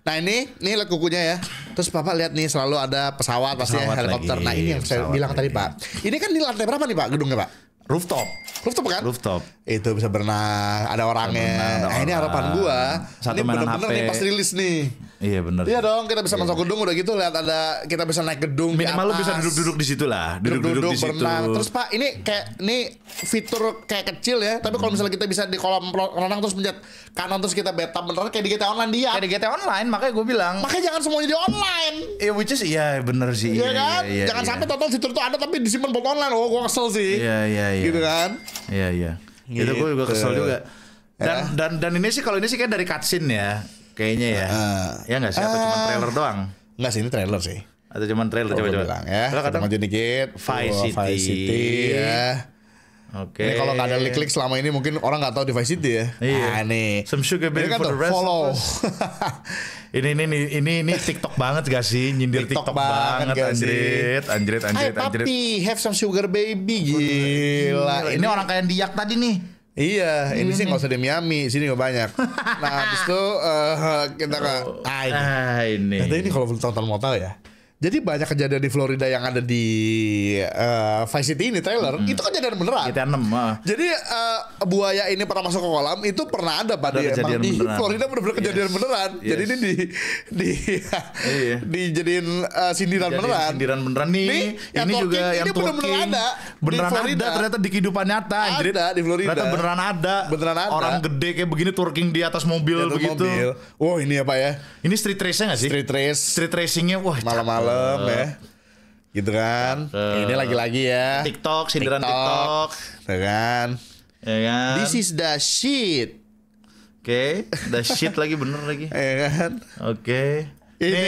Nah ini, ini lihat kukunya ya. Terus bapak lihat nih selalu ada pesawat, pesawat pasti ya, helikopter. Lagi, nah ini yang saya bilang lagi. tadi pak. Ini kan di lantai berapa nih pak gedungnya pak? rooftop. Rooftop kan? Rooftop. Itu bisa berenang, ada orangnya. Berenang, ada nah, orang. ini harapan gua. Satu ini bener-bener nih pas rilis nih. Iya benar. Iya dong, kita bisa iya, masuk iya. gedung udah gitu lihat ada kita bisa naik gedung. Minimal lu bisa duduk-duduk di situ lah, duduk-duduk di situ. Terus Pak, ini kayak ini fitur kayak kecil ya, tapi kalau hmm. misalnya kita bisa di kolam renang terus pencet kanan terus kita beta beneran kayak di GTA Online dia. Kayak di GTA Online, makanya gue bilang. Makanya jangan semuanya di online. Iya, yeah, which is iya yeah, bener sih. Iya, iya kan? jangan sampai total fitur tuh ada tapi disimpan buat online. Oh, gue kesel sih. Iya, yeah, iya, yeah, iya. Yeah. Gitu kan? Iya, yeah, iya. Yeah. Gitu. Itu gue juga kesel juga. Dan, ya. dan dan ini sih kalau ini sih kayak dari cutscene ya. Kayaknya ya. Uh, ya nggak sih? Atau uh, cuma trailer ah. doang? Nggak sih, ini trailer sih. Atau cuma trailer coba-coba. Bilang ya. Kalau kata maju dikit. Vice City. Vice City ya. Oke. Okay. Ini kalau nggak ada klik-klik selama ini mungkin orang nggak tahu di Vice City ya. Iya. Nah, ini. Some sugar baby kan for the rest. Follow. ini ini ini ini, ini TikTok banget gak sih? Nyindir TikTok, TikTok banget, banget anjrit, anjrit, anjrit, anjrit. Hai papi, have some sugar baby. Gila. Gila. Ini, ini orang kayak diak tadi nih. Iya, ini, ini iya sih nggak usah di Miami, sini nggak banyak. Nah, habis itu uh, kita ke oh, ah ini. Ah, ini. ini kalau tahun tonton mau tahu ya. Jadi banyak kejadian di Florida yang ada di uh, Vice City ini trailer, hmm. itu kejadian beneran. Kita enam. Uh. Jadi uh, buaya ini pernah masuk ke kolam itu pernah ada pada emang di beneran. Florida benar-benar kejadian beneran. Yes. Jadi ini di di iya. dijadiin uh, sindiran beneran. Sindiran beneran nih. nih yang ini talking, juga yang ini bener -bener ada beneran di Florida. ada ternyata di kehidupan nyata. Ada Jadi, di Florida. Ternyata beneran ada. Beneran ada. Orang gede kayak begini twerking di atas mobil di begitu. Wah, wow, ini apa ya? Ini street race-nya gak sih? Street race. Street racingnya wah malam-malam cakep ya gitu kan Cakep. ini lagi-lagi ya TikTok sindiran TikTok, TikTok. kan ya kan this is the shit oke okay. the shit lagi bener lagi ya kan oke okay. Ini,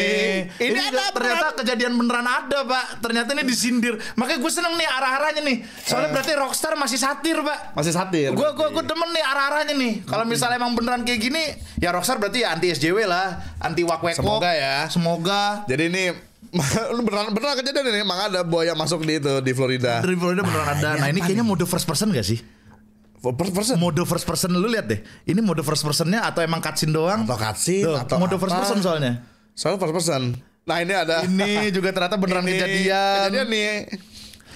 ini, ini, ada ternyata kejadian beneran ada pak ternyata ini disindir makanya gue seneng nih arah-arahnya nih soalnya uh, berarti rockstar masih satir pak masih satir gue gue gue demen nih arah-arahnya nih kalau misalnya emang beneran kayak gini ya rockstar berarti ya anti SJW lah anti wak semoga ya semoga jadi ini lu beneran beneran kejadian ini emang ada buaya masuk di itu di Florida. Di Florida beneran ada. Nah, ini iya, kayaknya kan. mode first person gak sih? First person. Mode first person lu lihat deh. Ini mode first personnya atau emang cutscene doang? Atau cutscene atau mode apa? first person soalnya. Soalnya first person. Nah, ini ada. Ini juga ternyata beneran ini, kejadian. Kejadian nih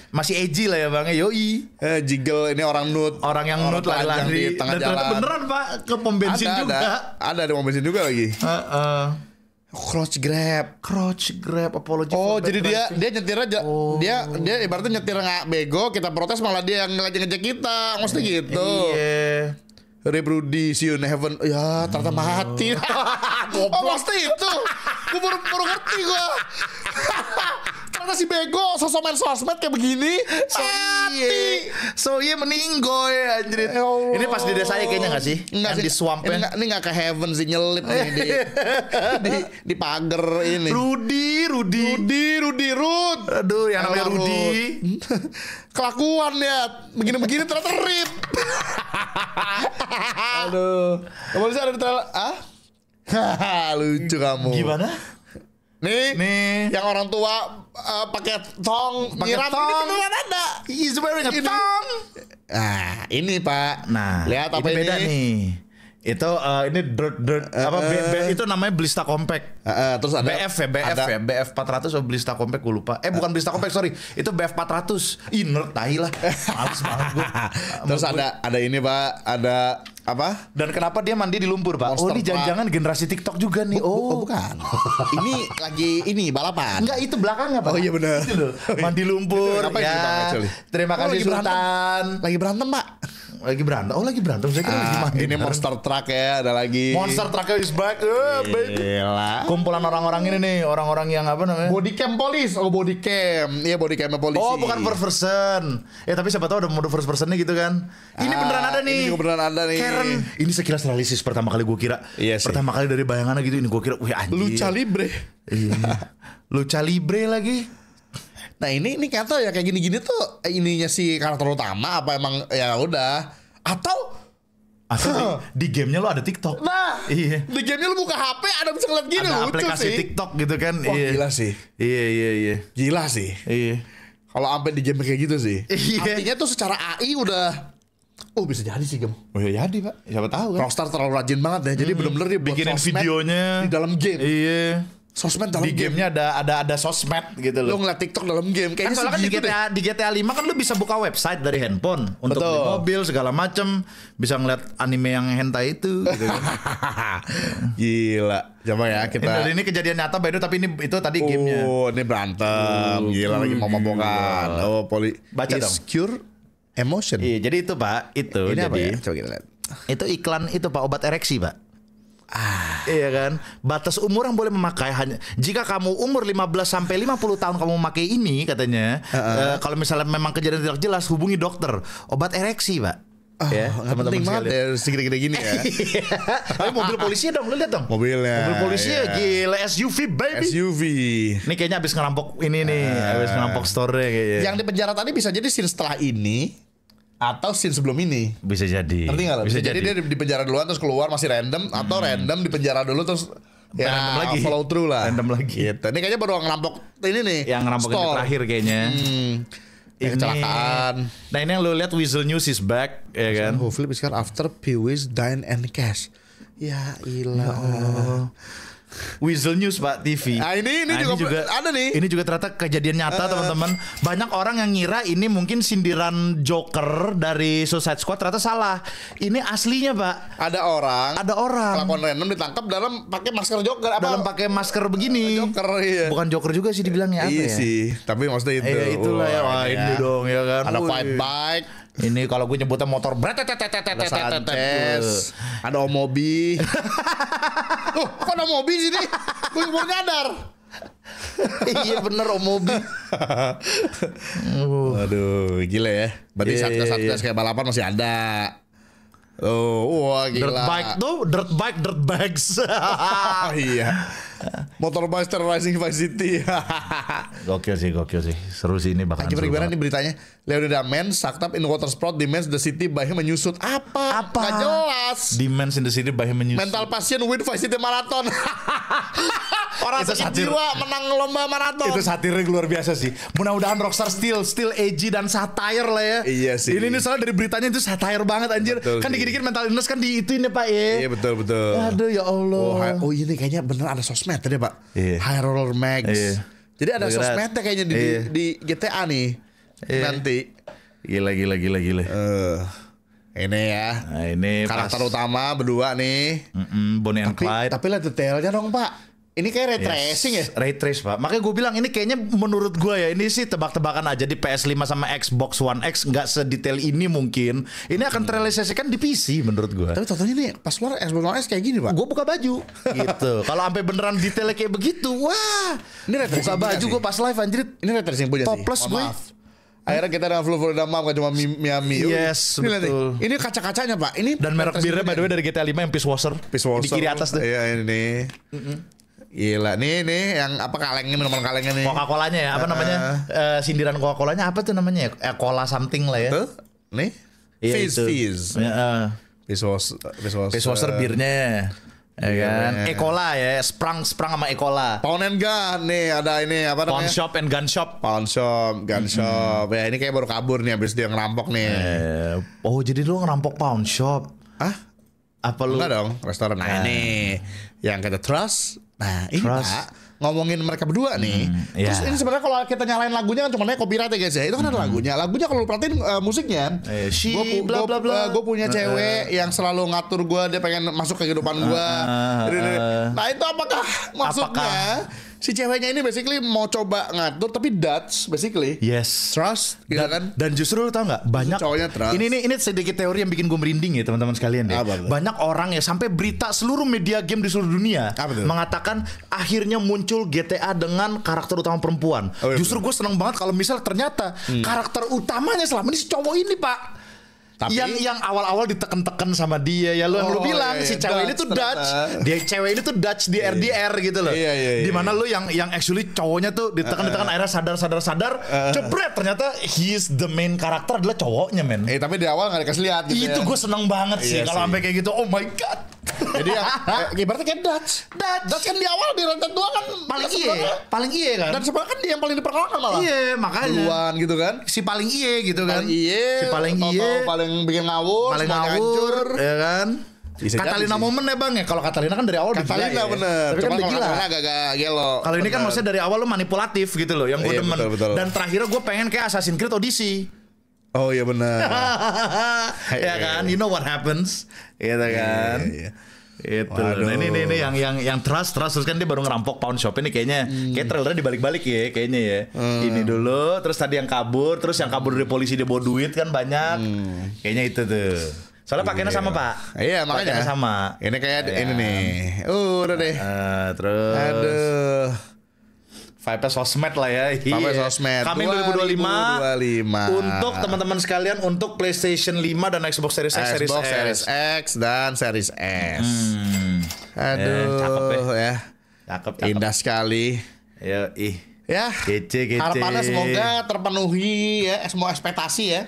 masih edgy lah ya bang yoi eh, jiggle ini orang nut. orang yang nut lah lari-lari di tengah dan jalan beneran pak ke pom bensin ada, juga ada ada di pom bensin juga lagi uh, uh. Crotch grab, Crotch grab, apology. Oh, jadi dia dia nyetir aja. Oh. Dia dia ibaratnya nyetir nggak bego, kita protes malah dia yang ngejek-ngejek kita, mesti gitu. Iya. Rebrudi, see you in heaven. Ya, ternyata mati. oh, oh pasti itu. Gue baru, baru ngerti gue. ternyata si bego sosok main sosmed kayak begini. So mati. Iya. So iya meninggoy anjir. Ya ini pas di desa ya kayaknya gak sih? Enggak sih. Di swamp ini, ya? ini gak ke heaven sih nyelip nih di, di, di pagar ini. Rudy, Rudy, Rudy, Rudy, Rud. Aduh, yang namanya Rudy. Hmm? kelakuan ya begini-begini ternyata rip aduh kamu bisa ada terlalu ah lucu kamu gimana Nih, Nih, yang orang tua uh, pakai tong, pakai tong. ini beneran ada. He's wearing a tong. Ah, ini Pak. Nah, lihat apa ini? Beda nih itu uh, ini dirt dirt uh, apa B, B, eh. itu namanya Blista Compact. Uh, uh, terus ada BF ya, BF ada, ya, BF 400 atau Blista Compact gue lupa. Eh bukan uh, Blista Compact, sorry. Itu BF 400. Ih, nerd tai lah. Males banget gue. terus ada ada ini, Pak, ada apa? Dan kenapa dia mandi di lumpur, Pak? Monster oh, ini jangan-jangan generasi TikTok juga nih. oh. oh, oh. bukan. ini lagi ini balapan. Enggak, itu belakangnya, Pak. Oh iya benar. Itu loh. Mandi lumpur. Apa ya. Bang, terima oh, kasih lagi Sultan. Berantem. Lagi berantem, Pak. Lagi berantem. Oh, lagi berantem. Saya kira ah, lagi mandi. Ini monster truck ya, ada lagi. Monster truck is back. Oh, Kumpulan orang-orang ini nih, orang-orang yang apa namanya? Body cam polis. Oh, body cam. Iya, yeah, body cam polisi. Oh, bukan first person. Ya, eh, tapi siapa tahu ada mode first personnya gitu kan. Ini ah, beneran ada nih. Ini beneran ada nih keren. Iya. Ini sekilas analisis pertama kali gue kira. Iya sih. Pertama kali dari bayangannya gitu ini gue kira, wah anjir. Lucha libre. Iya. Lucha libre lagi. Nah ini ini kata ya kayak gini-gini tuh eh, ininya si karakter utama apa emang ya udah atau huh. di, di gamenya lo ada TikTok. Nah, iya. Di gamenya lo buka HP ada bisa ngeliat gini ada lucu aplikasi sih. TikTok gitu kan. Wah iya. gila sih. Iya iya iya. Gila sih. Iya. Kalau sampai di game kayak gitu sih. Iya. Artinya tuh secara AI udah Oh bisa jadi sih Gem. Oh ya jadi pak, siapa tahu kan. Rockstar terlalu rajin banget ya, jadi belum lari bikinin videonya di dalam game. Iya. Sosmed dalam di gamenya ada ada ada sosmed gitu loh. Lo ngeliat TikTok dalam game kayaknya kan, kan di GTA gitu deh. di GTA 5 kan lo bisa buka website dari handphone untuk Betul. beli mobil segala macem bisa ngeliat anime yang hentai itu gitu kan. Gila. Coba ya kita. Ini, ini kejadian nyata by the tapi ini itu tadi gamenya. Oh ini berantem, gila lagi oh, mau mabokan. Oh poli. Baca Is dong. Cure Emotion. Iya, jadi itu Pak, itu Ini jadi. ya? Coba kita lihat. Itu iklan itu Pak obat ereksi, Pak. Ah. Iya kan? Batas umur yang boleh memakai hanya jika kamu umur 15 sampai 50 tahun kamu memakai ini katanya. Uh -uh. Uh, kalau misalnya memang kejadian tidak jelas hubungi dokter. Obat ereksi, Pak. Oh, ya, teman-teman banget Ya, segini-gini gini ya. Tapi iya. mobil polisi dong, lu lihat dong. Mobilnya. Mobil polisi ya, iya. gila SUV baby. SUV. Ini kayaknya habis ngerampok ini nih, ah. habis ngerampok store kayaknya. Yang di penjara tadi bisa jadi setelah ini atau scene sebelum ini bisa jadi ngerti gak bisa, bisa jadi, jadi dia di penjara duluan terus keluar masih random hmm. atau random di penjara dulu terus ya random lagi follow through lah random lagi gitu. ini kayaknya baru ngerampok ini nih yang ngerampok yang terakhir kayaknya hmm. Ini, kecelakaan. Nah ini yang lo lihat Weasel News is back, ya kan? Hopefully, sekarang after Wee's Dine and Cash. Ya ilah. Ya Weasel News Pak TV. Nah, ini ini, nah, juga, ini juga ada nih. Ini juga ternyata kejadian nyata uh, teman-teman. Banyak orang yang ngira ini mungkin sindiran Joker dari Suicide Squad ternyata salah. Ini aslinya Pak. Ada orang. Ada orang. Pelakon random ditangkap dalam pakai masker Joker. Apa? Dalam pakai masker begini. Eh, Joker iya. Bukan Joker juga sih dibilangnya apa iya ya? sih. Tapi maksudnya itu. Eh, itulah Wah, ya. Wah, iya. ini ya. dong ya kan. Ada fight bike ini kalau gue nyebutnya motor berat, ada Sanchez, ada Omobi. kok ada Omobi sini? Gue baru nyadar. iya bener Om Mobi. Aduh, gila ya. Berarti iya, iya, satgas-satgas iya. kayak balapan masih ada. Oh, wah gila. Dirt bike tuh, dirt bike, dirt bags. oh, iya. Motor Master Rising City. gokil sih, gokil sih. Seru sih ini bakal. Gimana gimana nih beritanya? Leo sucked up in Water Sprout, Men's the City by menyusut. Apa? Apa? Gak jelas. Demens in the City by menyusut. Mental Patient with Vice City Marathon. orang itu satir. jiwa menang lomba maraton itu satir yang luar biasa sih mudah-mudahan Rockstar Steel Steel edgy dan satire lah ya iya sih ini, ini soalnya dari beritanya itu satire banget anjir betul kan dikit-dikit mental illness kan di itu ini ya, pak ya iya betul betul aduh ya Allah oh, oh ini kayaknya bener ada sosmed tadi pak iya. High Roller Max iya. jadi ada sosmed sosmednya kayaknya di, iya. di GTA nih iya. nanti gila gila gila gila uh. Ini ya. Nah, ini karakter pas... utama berdua nih. Mm Bonnie and tapi, Clyde. Tapi lihat detailnya dong, Pak. Ini kayak ray tracing yes, ya? Ray trace pak. Makanya gue bilang ini kayaknya menurut gue ya ini sih tebak-tebakan aja di PS5 sama Xbox One X nggak sedetail ini mungkin. Ini akan iya. terrealisasikan di PC menurut gue. Tapi contohnya nih pas luar Xbox One X kayak gini pak. Gue buka baju gitu. Kalau sampai beneran detailnya kayak begitu, wah. Ini ray tracing buka baju gue pas live anjir. Ini ray tracing punya plus, gue. Akhirnya kita dengan flow Florida Map gak cuma Miami. Yes, ini betul. Nanti. Ini kaca-kacanya, Pak. Ini Dan merek birnya by the way dari GTA 5 yang Peace Washer. Peace Washer. Di kiri atas deh. Iya, ini. Mm -mm. Gila nih nih yang apa kalengnya minuman kalengnya nih. Coca Colanya ya apa uh, namanya uh, sindiran Coca Colanya apa tuh namanya Eh, cola something lah ya. Tuh nih. Ya, fizz itu. fizz. Ya, uh, fizz was, fizz was, fizz water eh, birnya. Ya kan? Yeah. Ekola ya, sprang sprang sama Ecola. Pound and gun nih ada ini apa namanya? Pawn shop and gun shop. Pawn shop, gun mm-hmm. shop. Ya ini kayak baru kabur nih habis dia ngerampok nih. Eh, oh jadi lu ngerampok pawn shop? Ah? Apa lu? Enggak dong, restoran. Nah, nah. ini yang kata trust Nah, ini iya, Pak, ngomongin mereka berdua nih. Hmm, yeah. Terus ini sebenarnya kalau kita nyalain lagunya kan cuma copyright ya guys ya. Itu kan hmm. ada lagunya. Lagunya kalau perhatiin uh, musiknya, eh, she, gua, bla bla bla. Eh, gue punya uh, cewek yang selalu ngatur gua dia pengen masuk ke kehidupan gue. Uh, uh, uh, nah, itu apakah maksudnya apakah si ceweknya ini basically mau coba ngatur tapi Dutch basically. Yes. Trust gitu dan, kan. Dan justru lo tau nggak banyak cowoknya trust. Ini ini ini sedikit teori yang bikin gue merinding ya teman-teman sekalian ya. Apa Banyak orang ya sampai berita seluruh media game di seluruh dunia Apa mengatakan akhirnya muncul GTA dengan karakter utama perempuan. Oh, iya, justru gue seneng banget kalau misal ternyata hmm. karakter utamanya selama ini si cowok ini, Pak. Tapi, yang yang awal-awal diteken-teken sama dia ya lu oh, lu bilang iya, iya. si cewek ini tuh Dutch, ternyata. Uh. dia cewek ini tuh Dutch di iya, RDR gitu loh. Iya, iya, iya, Dimana lu yang yang actually cowoknya tuh diteken-teken uh, uh, akhirnya sadar-sadar-sadar, uh, cebret ternyata he's the main karakter adalah cowoknya men. Eh tapi di awal gak dikasih lihat gitu. Itu ya. gue seneng banget sih iya kalau sampai kayak gitu. Oh my god. Jadi ya, eh, berarti kayak Dutch. Dutch. Dutch kan di awal di rentan dua kan paling iye, paling iye kan. Dan sebenarnya kan dia yang paling diperkenalkan malah. Iya, makanya. Duluan gitu kan. Si paling iye gitu kan. Paling iye. Si paling iye, Paling bikin ngawur, paling ngawur, ya kan. Bisa Catalina momen ya bang ya Kalau Catalina kan dari awal Catalina ya. bener Tapi Cuma kan gila. agak-agak gelo Kalau ini kan maksudnya dari awal lo manipulatif gitu loh Yang gue iya, demen betul, betul. Dan terakhirnya gue pengen kayak Assassin's Creed Odyssey Oh iya benar. ya kan, you know what happens, gitu iya, kan. Yeah, yeah, yeah. Itu. Nah, ini, ini ini yang yang yang trust trust terus kan dia baru ngerampok pawn shop ini kayaknya hmm. kayak trailernya dibalik-balik ya kayaknya ya. Hmm. Ini dulu terus tadi yang kabur, terus yang kabur dari polisi dia bawa duit kan banyak. Hmm. Kayaknya itu tuh. Soalnya iya. pakainya sama pak Iya makanya sama Ini kayak ya. ini nih uh, Udah deh uh, Terus Aduh Vape sosmed lah ya. Vape iya. sosmed. Kami 2025, 2025. Untuk teman-teman sekalian untuk PlayStation 5 dan Xbox Series X, Xbox Series, X. dan Series S. Hmm. Aduh, eh, cakep ya. ya. Cakep, cakep. Indah sekali. Ya, ih. Ya. Kece, kece. Harapannya semoga terpenuhi ya semua ekspektasi ya.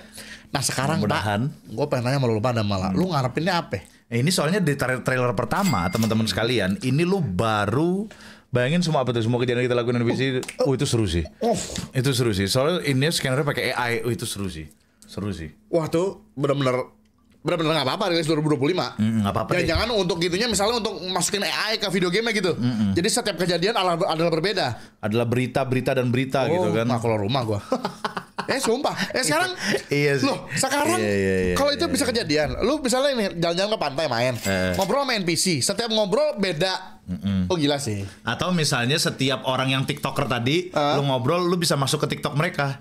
Nah sekarang Pak, gue pengen nanya sama lu pada malah, hmm. lu ngarepinnya apa? Ini soalnya di trailer pertama teman-teman sekalian, ini lu baru Bayangin semua apa tuh semua kejadian kita lakuin Indonesia, oh. oh itu seru sih. Oh. Itu seru sih. Soalnya ini scannernya pakai AI, oh itu seru sih. Seru sih. Wah tuh benar-benar benar-benar nggak apa-apa rilis 2025. Mm, apa-apa. Ya, dan jangan untuk gitunya misalnya untuk masukin AI ke video game gitu. Mm, mm Jadi setiap kejadian adalah, adalah berbeda. Adalah berita-berita dan berita oh, gitu kan. Nah, kalau rumah gua. eh sumpah. Eh sekarang iya sih. Loh, sekarang iya, iya, iya, kalau itu iya, bisa iya. kejadian. Lu misalnya ini jalan-jalan ke pantai main. Eh. Ngobrol main npc Setiap ngobrol beda Mm-mm. Oh gila sih. Atau misalnya setiap orang yang TikToker tadi, uh. lu ngobrol, lu bisa masuk ke TikTok mereka.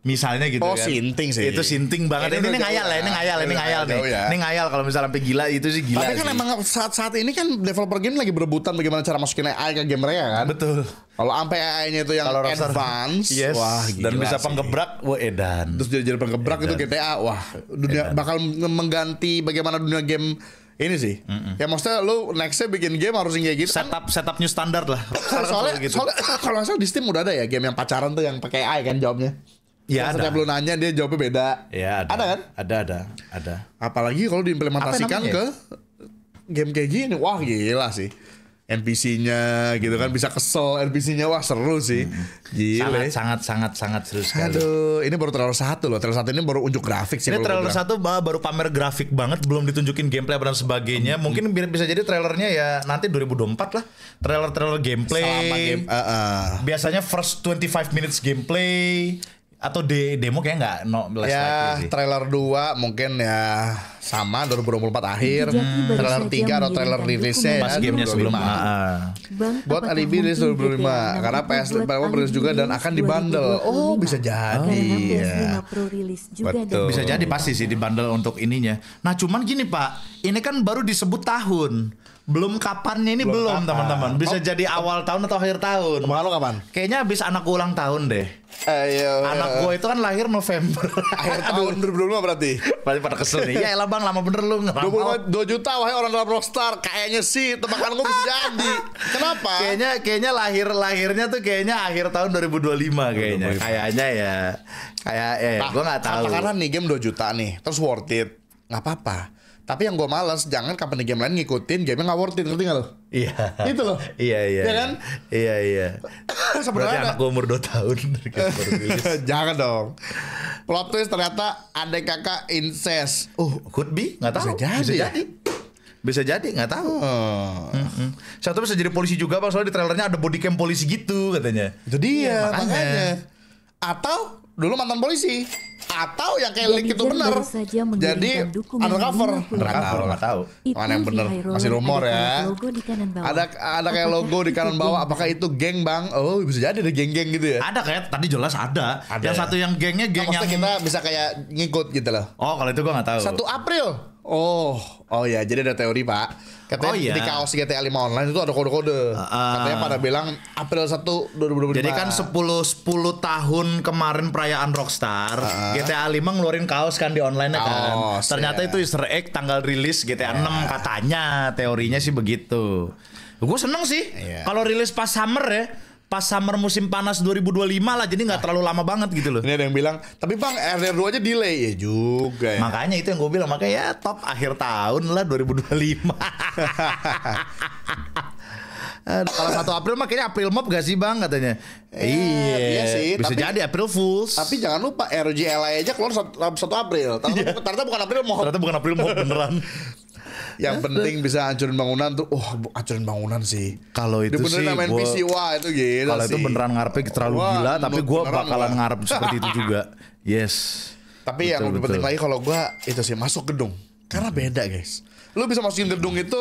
Misalnya gitu oh, kan. sinting sih. Itu sinting banget. Ini, ini ngayal ya, ini ngayal, ini ngayal nih. Ya. Ini ngayal kalau misalnya sampai gila itu sih gila. Tapi kan emang saat saat ini kan developer game lagi berebutan bagaimana cara masukin AI ke game mereka kan. Betul. Kalau sampai AI-nya itu yang Kalo advance, yes. wah gila dan bisa sih. penggebrak, wah edan. Eh, Terus jadi jadi penggebrak edan. itu eh, GTA, wah dunia edan. Eh, bakal mengganti bagaimana dunia game ini sih. Mm -mm. Ya maksudnya lu nextnya bikin game harus kayak gitu. Kan? Setup setup new standar lah. soalnya, gitu. soalnya kalau misalnya di Steam udah ada ya game yang pacaran tuh yang pakai AI kan jawabnya. Ya, ada. setiap lu nanya dia jawabnya beda. Ya, ada. ada kan? Ada, ada, ada. Apalagi kalau diimplementasikan ke game kayak gini, wah gila sih. NPC-nya gitu kan bisa kesel NPC-nya wah seru sih. Hmm. Gila. Sangat sangat sangat sangat seru sekali. Aduh, ini baru trailer satu loh. Trailer satu ini baru unjuk grafik sih. Ini trailer satu baru pamer grafik banget, belum ditunjukin gameplay dan sebagainya. Hmm. Mungkin bisa jadi trailernya ya nanti 2024 lah. Trailer-trailer gameplay. Selama game, uh, uh. Biasanya first 25 minutes gameplay atau de demo kayak nggak no less ya, likely gitu trailer 2 mungkin ya sama 2024 akhir hmm. trailer 3 atau trailer gitu kan. rilisnya ya, pas gamenya sebelum ah. ah. buat alibi rilis 2025 karena PS Lima rilis juga dan akan dibandel oh bisa jadi ya. betul bisa jadi pasti sih dibandel untuk ininya nah cuman gini pak ini kan baru disebut tahun belum kapannya ini belum, teman-teman. Bisa oh. jadi awal tahun atau akhir tahun. Teman lo kapan? Kayaknya habis anak ulang tahun deh. Ayo. Anak gue itu kan lahir November. Akhir tahun belum berarti. Berarti pada kesel nih. Ya elah bang, lama bener lu. 25, 2 juta wahai orang dalam rockstar. Kayaknya sih tebakan gue bisa jadi. Kenapa? Kayaknya kayaknya lahir lahirnya tuh kayaknya akhir tahun 2025 kayaknya. Kayaknya ya. Kayak ya, nah, gue nggak tahu. Karena nih game 2 juta nih. Terus worth it. Nggak apa-apa tapi yang gue males, jangan company game lain ngikutin game yang nggak worth it, ngerti gak lo? Iya. Itu loh. Iya, iya iya. Iya kan? Iya iya. Sebenarnya anak gue umur 2 tahun Jangan dong. Plot twist ternyata adek kakak incest. Oh, could be, nggak tahu. Bisa jadi. Bisa ya? jadi. Bisa jadi nggak tahu. Oh. -hmm. Satu bisa jadi polisi juga bang soalnya di trailernya ada body cam polisi gitu katanya. Itu dia ya, makanya. makanya. Atau dulu mantan polisi atau yang kayak link itu benar. Jadi undercover. Undercover nggak tahu. Mana yang benar? Masih rumor ya. Ada ada kayak logo di kanan bawah. Apakah itu geng bang? Oh bisa jadi ada geng-geng gitu ya. Ada kayak tadi jelas ada. ada yang ya. satu yang gengnya geng yang kita bisa kayak ngikut gitu loh. Oh kalau itu gua nggak tahu. Satu April Oh, oh ya, jadi ada teori pak. Katanya oh, iya. di kaos GTA 5 online itu ada kode-kode. Uh, Katanya pada bilang April satu 1 2025. Jadi kan sepuluh sepuluh tahun kemarin perayaan Rockstar, uh, GTA 5 ngeluarin kaos kan di online kan. Ternyata yeah. itu easter egg tanggal rilis GTA yeah. Iya. 6 katanya, teorinya sih begitu. Gue seneng sih yeah. kalau rilis pas summer ya pas summer musim panas 2025 lah jadi nggak terlalu lama banget gitu loh. Ini ada yang bilang, tapi Bang RDR2 aja delay ya juga ya. Makanya itu yang gue bilang, makanya ya top akhir tahun lah 2025. Aduh, kalau satu April makanya April Mop gak sih bang katanya? Eh, iya, iya sih. Bisa tapi, jadi April Fools. Tapi jangan lupa RJLA aja keluar satu, satu April. Ternyata, iya. ternyata bukan April Mop. Ternyata bukan April Mop beneran. yang penting bisa hancurin bangunan tuh oh hancurin bangunan sih kalau itu beneran sih main gua, PC wah itu gila kalau itu beneran ngarpe terlalu wah, gila tapi gue bakalan ngarep seperti itu juga yes tapi betul, yang lebih penting lagi kalau gue itu sih masuk gedung karena beda guys lu bisa masukin gedung itu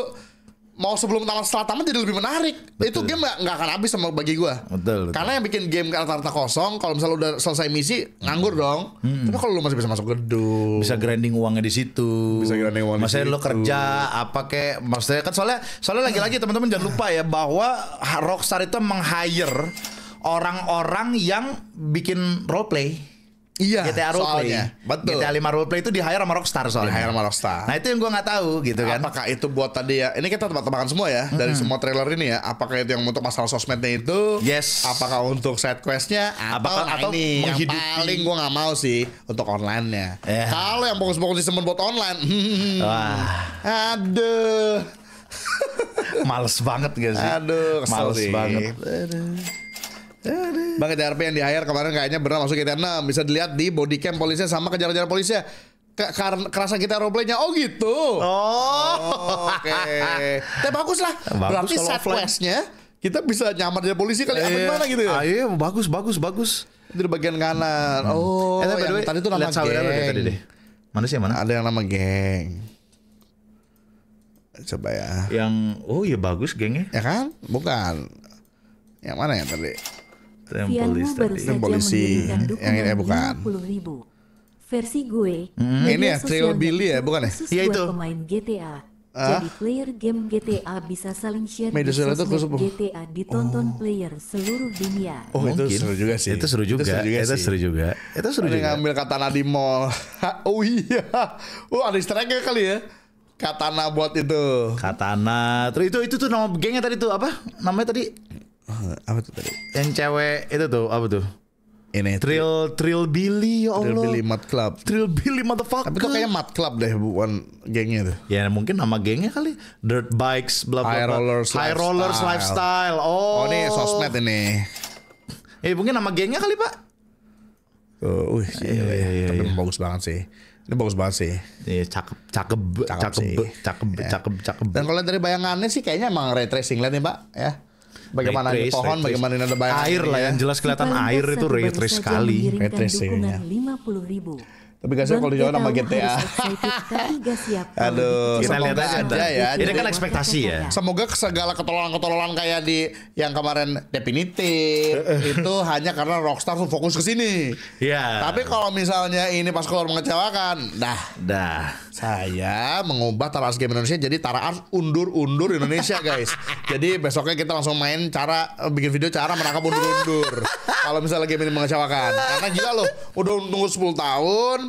mau sebelum tanggal setelah tamat jadi lebih menarik. Betul. Itu game gak akan habis sama bagi gue. Betul, betul. Karena yang bikin game rata-rata kosong, kalau misalnya udah selesai misi nganggur hmm. dong. Hmm. Tapi kalau lu masih bisa masuk gedung, bisa grinding uangnya di situ. Bisa grinding uang. Maksudnya lu kerja apa kayak Maksudnya kan soalnya soalnya lagi-lagi teman-teman jangan lupa ya bahwa Rockstar itu meng-hire orang-orang yang bikin role play. Iya, GTA roleplay. Soalnya. Betul. GTA 5 roleplay itu di hire sama Rockstar soalnya. Di hire sama Rockstar. Nah, itu yang gua nggak tahu gitu kan. Apakah itu buat tadi ya? Ini kita tebak-tebakan semua ya hmm. dari semua trailer ini ya. Apakah itu yang untuk masalah sosmednya itu? Yes. Apakah untuk side questnya? Apakah atau, atau ini menghidupi? Yang paling gua nggak mau sih untuk online-nya. Yeah. Kalau yang fokus-fokus di semen buat online, hmm. Wah. aduh. Males banget gak sih? Aduh, Males sih. banget. Aduh. Bang DRP yang di hire kemarin kayaknya benar masuk kita 6 bisa dilihat di body cam polisnya sama kejar-kejar polisnya karena kerasa kita roleplaynya oh gitu oh, oh oke okay. tapi bagus lah berarti set questnya kita bisa nyamar jadi polisi kali apa iya. mana gitu ya ayo ah, iya, bagus bagus bagus itu di bagian kanan hmm. oh eh, tapi yang way, tadi itu nama geng tadi deh. mana sih mana ada yang nama geng coba ya yang oh iya bagus gengnya ya kan bukan yang mana ya tadi Tempolis tadi. Tempolisi. Iya. Yang ini eh, bukan. Ribu. Versi gue. Hmm. Ini ya Trail Billy ya, bukan ya? Iya itu. Pemain GTA. Ah. Jadi player game GTA bisa saling share media sosial itu khusus GTA ditonton oh. player seluruh dunia. Oh Mungkin. itu seru juga sih. Itu seru juga. Itu seru juga. Itu seru juga. Itu seru juga. Ngambil katana di mall. oh iya. Oh ada strike kali ya. Katana buat itu. Katana. Terus itu itu tuh nama gengnya tadi tuh apa? Namanya tadi apa tuh tadi? Yang cewek itu tuh apa tuh? Ini Trill Trill Billy ya Allah. Trill Billy mat Club. Trill Billy motherfucker. Tapi kok kayaknya mat Club deh bukan gengnya tuh. Ya mungkin nama gengnya kali. Dirt Bikes bla bla High Rollers High Rollers Lifestyle. Oh. Oh ini sosmed ini. Eh mungkin nama gengnya kali Pak. Oh, uh, iya, iya, iya, tapi iya. bagus banget sih. Ini bagus banget sih. Iya, cakep, cakep, cakep, cakep, cakep, ya. cakep, cakep. Dan kalau dari bayangannya sih kayaknya emang ray tracing lihat nih, Pak, ya bagaimana di pohon, bagaimana ini ada bayangan air lah ya. Yang jelas kelihatan air itu retris sekali. Retris ribu. Tapi gak kan kalau dijual sama GTA. Aduh, kita lihat aja, aja ya. Ini kan ekspektasi ya. Semoga segala ketololan-ketololan kayak di yang kemarin definitif eh, eh. itu hanya karena Rockstar fokus ke sini. Iya. Tapi kalau misalnya ini pas keluar mengecewakan, dah. Dah. Saya mengubah Taras Game Indonesia jadi Taras undur-undur Indonesia, guys. jadi besoknya kita langsung main cara eh, bikin video cara menangkap undur-undur. kalau misalnya game ini mengecewakan. Karena gila loh, udah nunggu 10 tahun,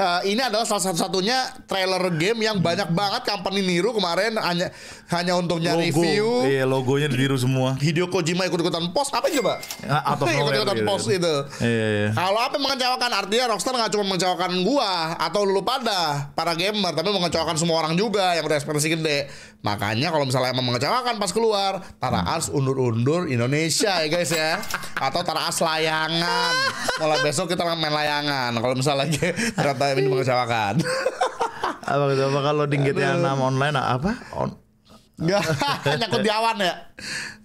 uh, ini adalah salah satu-satunya trailer game yang banyak banget company niru kemarin hanya hanya untuk nyari Logo. view. Iya, logonya ditiru semua. Hideo Kojima ikut-ikutan post apa coba? Ya, atau ikut-ikutan gitu. post itu. Iya, iya. Kalau apa mengecewakan artinya Rockstar nggak cuma mengecewakan gua atau lu pada para gamer, tapi mengecewakan semua orang juga yang udah gede. Makanya kalau misalnya emang mengecewakan pas keluar, Tara hmm. Ars undur-undur Indonesia ya guys ya. Atau Tara Ars layangan. Mulai besok kita main layangan. Kalau misalnya ternyata saya ingin iya. mengecewakan. apa gitu, apa kalau loading yang nama online apa? On Enggak, nyakut di awan ya.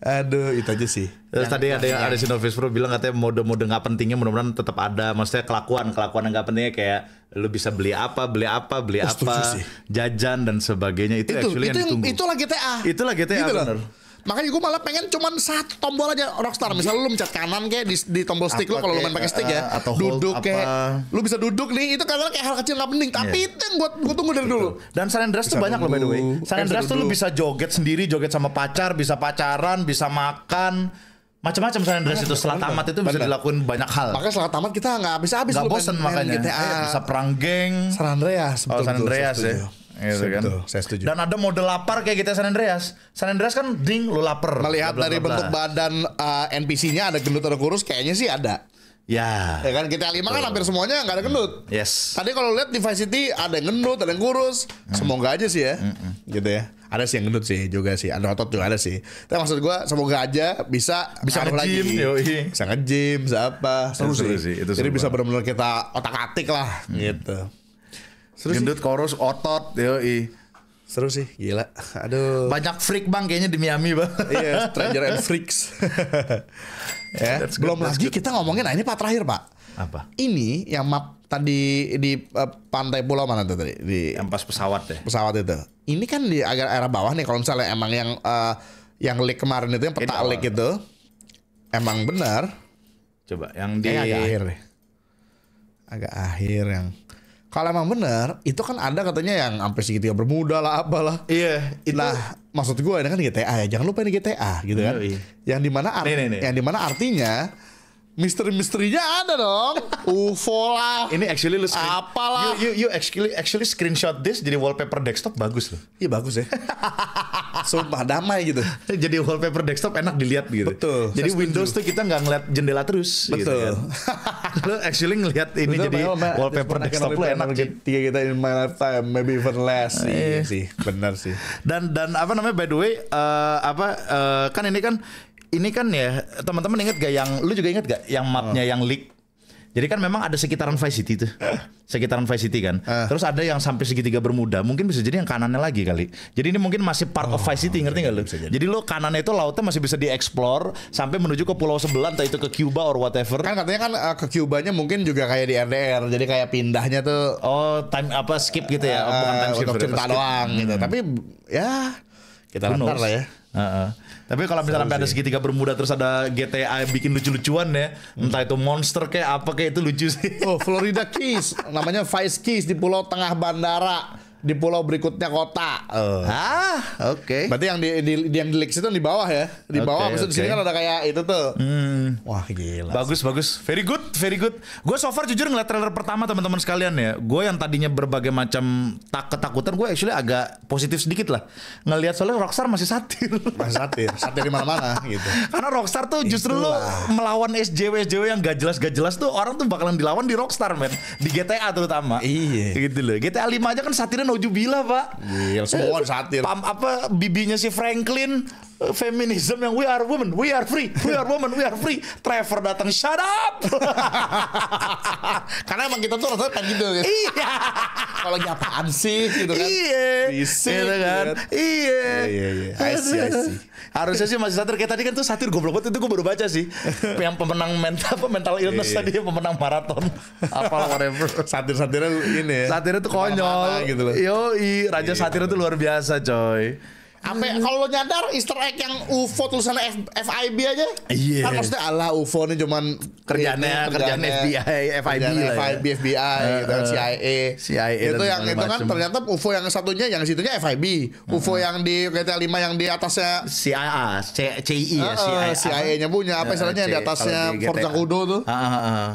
Aduh, itu aja sih. Terus tadi ada yang ada Sinovis Pro bilang katanya mode-mode nggak pentingnya mudah-mudahan tetap ada. Maksudnya kelakuan kelakuan yang nggak pentingnya kayak lu bisa beli apa, beli apa, beli oh, apa, jajan dan sebagainya itu, itu actually itu yang, yang ditunggu. Itu lagi TA. Itu lagi TA gitu benar makanya gue malah pengen cuman satu tombol aja rockstar misalnya lu mencet kanan kayak di, di tombol stick apa lu kalau lu main pakai stick eh, ya atau duduk apa. kayak lu bisa duduk nih itu karena kayak hal kecil nggak penting iya. tapi yeah. itu yang gue gue tunggu dari dulu dan San Andreas tuh banyak loh by the way San eh, Andreas tuh lu bisa joget sendiri joget sama pacar bisa pacaran bisa makan macam-macam San Andreas itu setelah tamat itu bisa dilakuin banyak hal. Makanya setelah tamat kita nggak habis-habis. Nggak bosen makanya. Bisa perang geng. San Andreas. Oh San Andreas ya gitu kan. Saya setuju. Dan ada mode lapar kayak kita gitu ya, San Andreas. San Andreas kan ding lu lapar. Melihat dari bentuk badan uh, eh, NPC-nya ada gendut atau kurus kayaknya sih ada. Ya. Ya kan kita lima kan hampir semuanya nggak ada gendut. Yes. Tadi kalau lihat di Vice City ada yang gendut, ada yang kurus. Mm. Semoga aja sih ya. Mm-mm. Gitu ya. Ada sih yang gendut sih juga sih. Ada otot juga ada sih. Tapi maksud gua semoga aja bisa bisa nge lagi. Yoi. Bisa nge-gym, bisa apa. Seru, seru sih. sih. Itu Jadi seru bisa benar-benar kita otak-atik lah mm. gitu. Seru Gendut sih. chorus otot, i Seru sih, gila. Aduh. Banyak freak bang kayaknya di Miami bang. Iya, yeah, Stranger and Freaks. ya, yeah. belum lagi kita ngomongin nah ini pak terakhir pak. Apa? Ini yang map tadi di uh, pantai pulau mana tuh tadi? Di yang pas pesawat deh. Pesawat itu. Ini kan di agak era bawah nih kalau misalnya emang yang uh, yang leak kemarin itu yang peta Ini leak itu emang benar. Coba yang di agak akhir deh. Agak akhir yang kalau emang bener itu kan ada katanya yang sampai segitu ya bermuda lah apalah iya itu... nah maksud gue ini kan GTA ya jangan lupa ini GTA gitu kan iya, iya. yang dimana art... nih, nih, nih. yang dimana artinya misteri-misterinya ada dong. UFO lah. Ini actually lu screen, apalah. You, you, you actually actually screenshot this jadi wallpaper desktop bagus loh. Iya bagus ya. Sumpah damai gitu. jadi wallpaper desktop enak dilihat gitu. Betul. Jadi Windows tuh kita nggak ngeliat jendela terus. Gitu Betul. Gitu kan. lu actually ngeliat ini Betul, jadi man, wallpaper desktop lu enak gitu. Tiga kita in my lifetime, maybe even less. Eh. iya sih, Bener sih. Dan dan apa namanya by the way uh, apa uh, kan ini kan ini kan ya teman-teman inget gak yang lu juga inget gak yang mapnya oh. yang leak jadi kan memang ada sekitaran Vice City tuh. Sekitaran Vice City kan. Uh. Terus ada yang sampai segitiga bermuda. Mungkin bisa jadi yang kanannya lagi kali. Jadi ini mungkin masih part oh, of Vice City. Ngerti nggak iya, lu? Jadi. jadi lo kanannya itu lautnya masih bisa dieksplor. Sampai menuju ke pulau sebelah. Entah itu ke Cuba or whatever. Kan katanya kan uh, ke Cubanya mungkin juga kayak di RDR. Jadi kayak pindahnya tuh. Oh time apa skip gitu ya. Oh, bukan eh, time skip. untuk doang gitu. hmm. gitu. Tapi ya kita lantar lah ya. Uh, uh. Tapi kalau misalnya sampai ada segitiga bermuda terus ada GTA bikin lucu-lucuan ya, entah itu monster kayak apa kayak itu lucu sih. Oh, Florida Keys, namanya Vice Keys di pulau tengah bandara di pulau berikutnya kota. Oh. Eh. Hah? Oke. Okay. Berarti yang di, di, yang di Leaks itu di bawah ya. Di bawah maksudnya maksud okay. di sini kan ada kayak itu tuh. Hmm. Wah, gila. Bagus, sih. bagus. Very good, very good. Gue so far jujur ngeliat trailer pertama teman-teman sekalian ya. Gue yang tadinya berbagai macam tak ketakutan gue actually agak positif sedikit lah. Ngeliat soalnya Rockstar masih satir. Masih satir. satir di mana-mana gitu. Karena Rockstar tuh justru lo melawan SJW SJW yang gak jelas gak jelas tuh orang tuh bakalan dilawan di Rockstar, men. Di GTA terutama. Iya. Gitu loh. GTA 5 aja kan satirin Nojubila pak Gila semua satir Pam, Apa bibinya si Franklin eh, Feminism yang we are women We are free We are women We are free Trevor datang shut up Karena emang kita tuh rasanya kan gitu ya Iya Kalau lagi apaan sih gitu kan Iya Risik gitu, gitu kan, kan? Iya. iya Iya iya I see, I see. Harusnya sih masih satir Kayak tadi kan tuh satir goblok banget Itu gue baru baca sih Yang pemenang mental apa mental illness iya, iya. tadi Pemenang maraton Apalah whatever Satir-satirnya ini ya Satirnya tuh konyol gitu loh Yo, i Raja iya. Satir itu luar biasa, coy. Apa hmm. kalau lo nyadar Easter egg yang UFO tulisan F, FIB aja? Iya. Yeah. Kan maksudnya Allah UFO ini cuman kerjanya kerjaan FBI, FIB lah. FIB, ya. FBI, uh, gitu, CIA. Kan, CIA e. e itu yang itu kan ternyata UFO yang satunya yang situnya FIB. UFO yang di GTA 5 yang di atasnya CIA, CI e ya, CIA. CIA-nya punya apa istilahnya di atasnya Forza Kudo tuh. Heeh, heeh.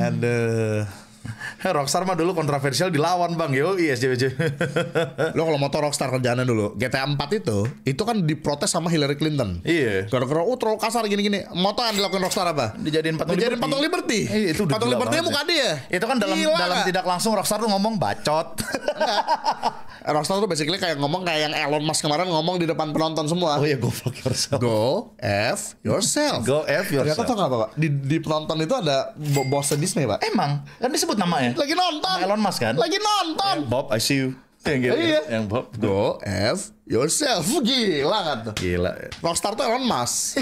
uh, Rockstar mah dulu kontroversial dilawan bang yo iya SJW lo kalau motor Rockstar kerjaannya dulu GTA 4 itu itu kan diprotes sama Hillary Clinton iya gara-gara oh terlalu kasar gini-gini motor yang dilakukan Rockstar apa dijadiin patung dijadiin patung Liberty eh, itu patung Liberty muka dia itu kan dalam Gila, dalam gak? tidak langsung Rockstar tuh ngomong bacot eh, Rockstar tuh basically kayak ngomong kayak yang Elon Musk kemarin ngomong di depan penonton semua. Oh iya, go fuck yourself. Go F yourself. Go F yourself. Ternyata tau gak apa, Pak? Di, di penonton itu ada bosnya Disney, Pak. Emang? Kan disebut disebut namanya. Lagi nonton. Elon Musk kan? Lagi nonton. Yang Bob, I see you. Yang gitu, iya. Kan? yang Bob. Go F yourself. Gila kan tuh. Gila. Rockstar tuh Elon Musk.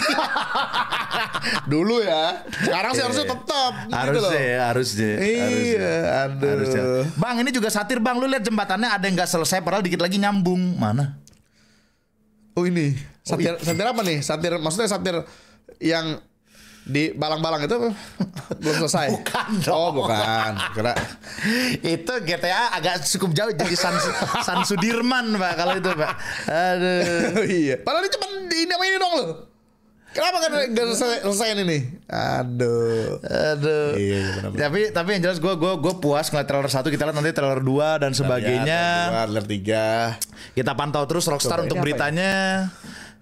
Dulu ya. Sekarang sih iya, harusnya iya. tetap. Gitu harusnya gitu ya, harusnya. Iya, harusnya. aduh. Harusnya. Bang, ini juga satir bang. Lu lihat jembatannya ada yang nggak selesai. Padahal dikit lagi nyambung. Mana? Oh ini. Oh, satir, oh, satir apa nih? Satir, maksudnya satir yang di balang-balang itu belum selesai. Bukan. Dong. Oh, bukan. Kira itu GTA agak cukup jauh jadi San, San Sudirman, Pak, kalau itu, Pak. Aduh. iya. Padahal ini cuma di ini ini dong loh. Kenapa kan gak selesai, selesai ini? Aduh. Aduh. Iya, iya, benar -benar. Tapi tapi yang jelas gue gue gue puas ngeliat trailer satu kita lihat nanti trailer dua dan ya, sebagainya. Ya, trailer tiga. Kita pantau terus Rockstar Coba, untuk ya? beritanya.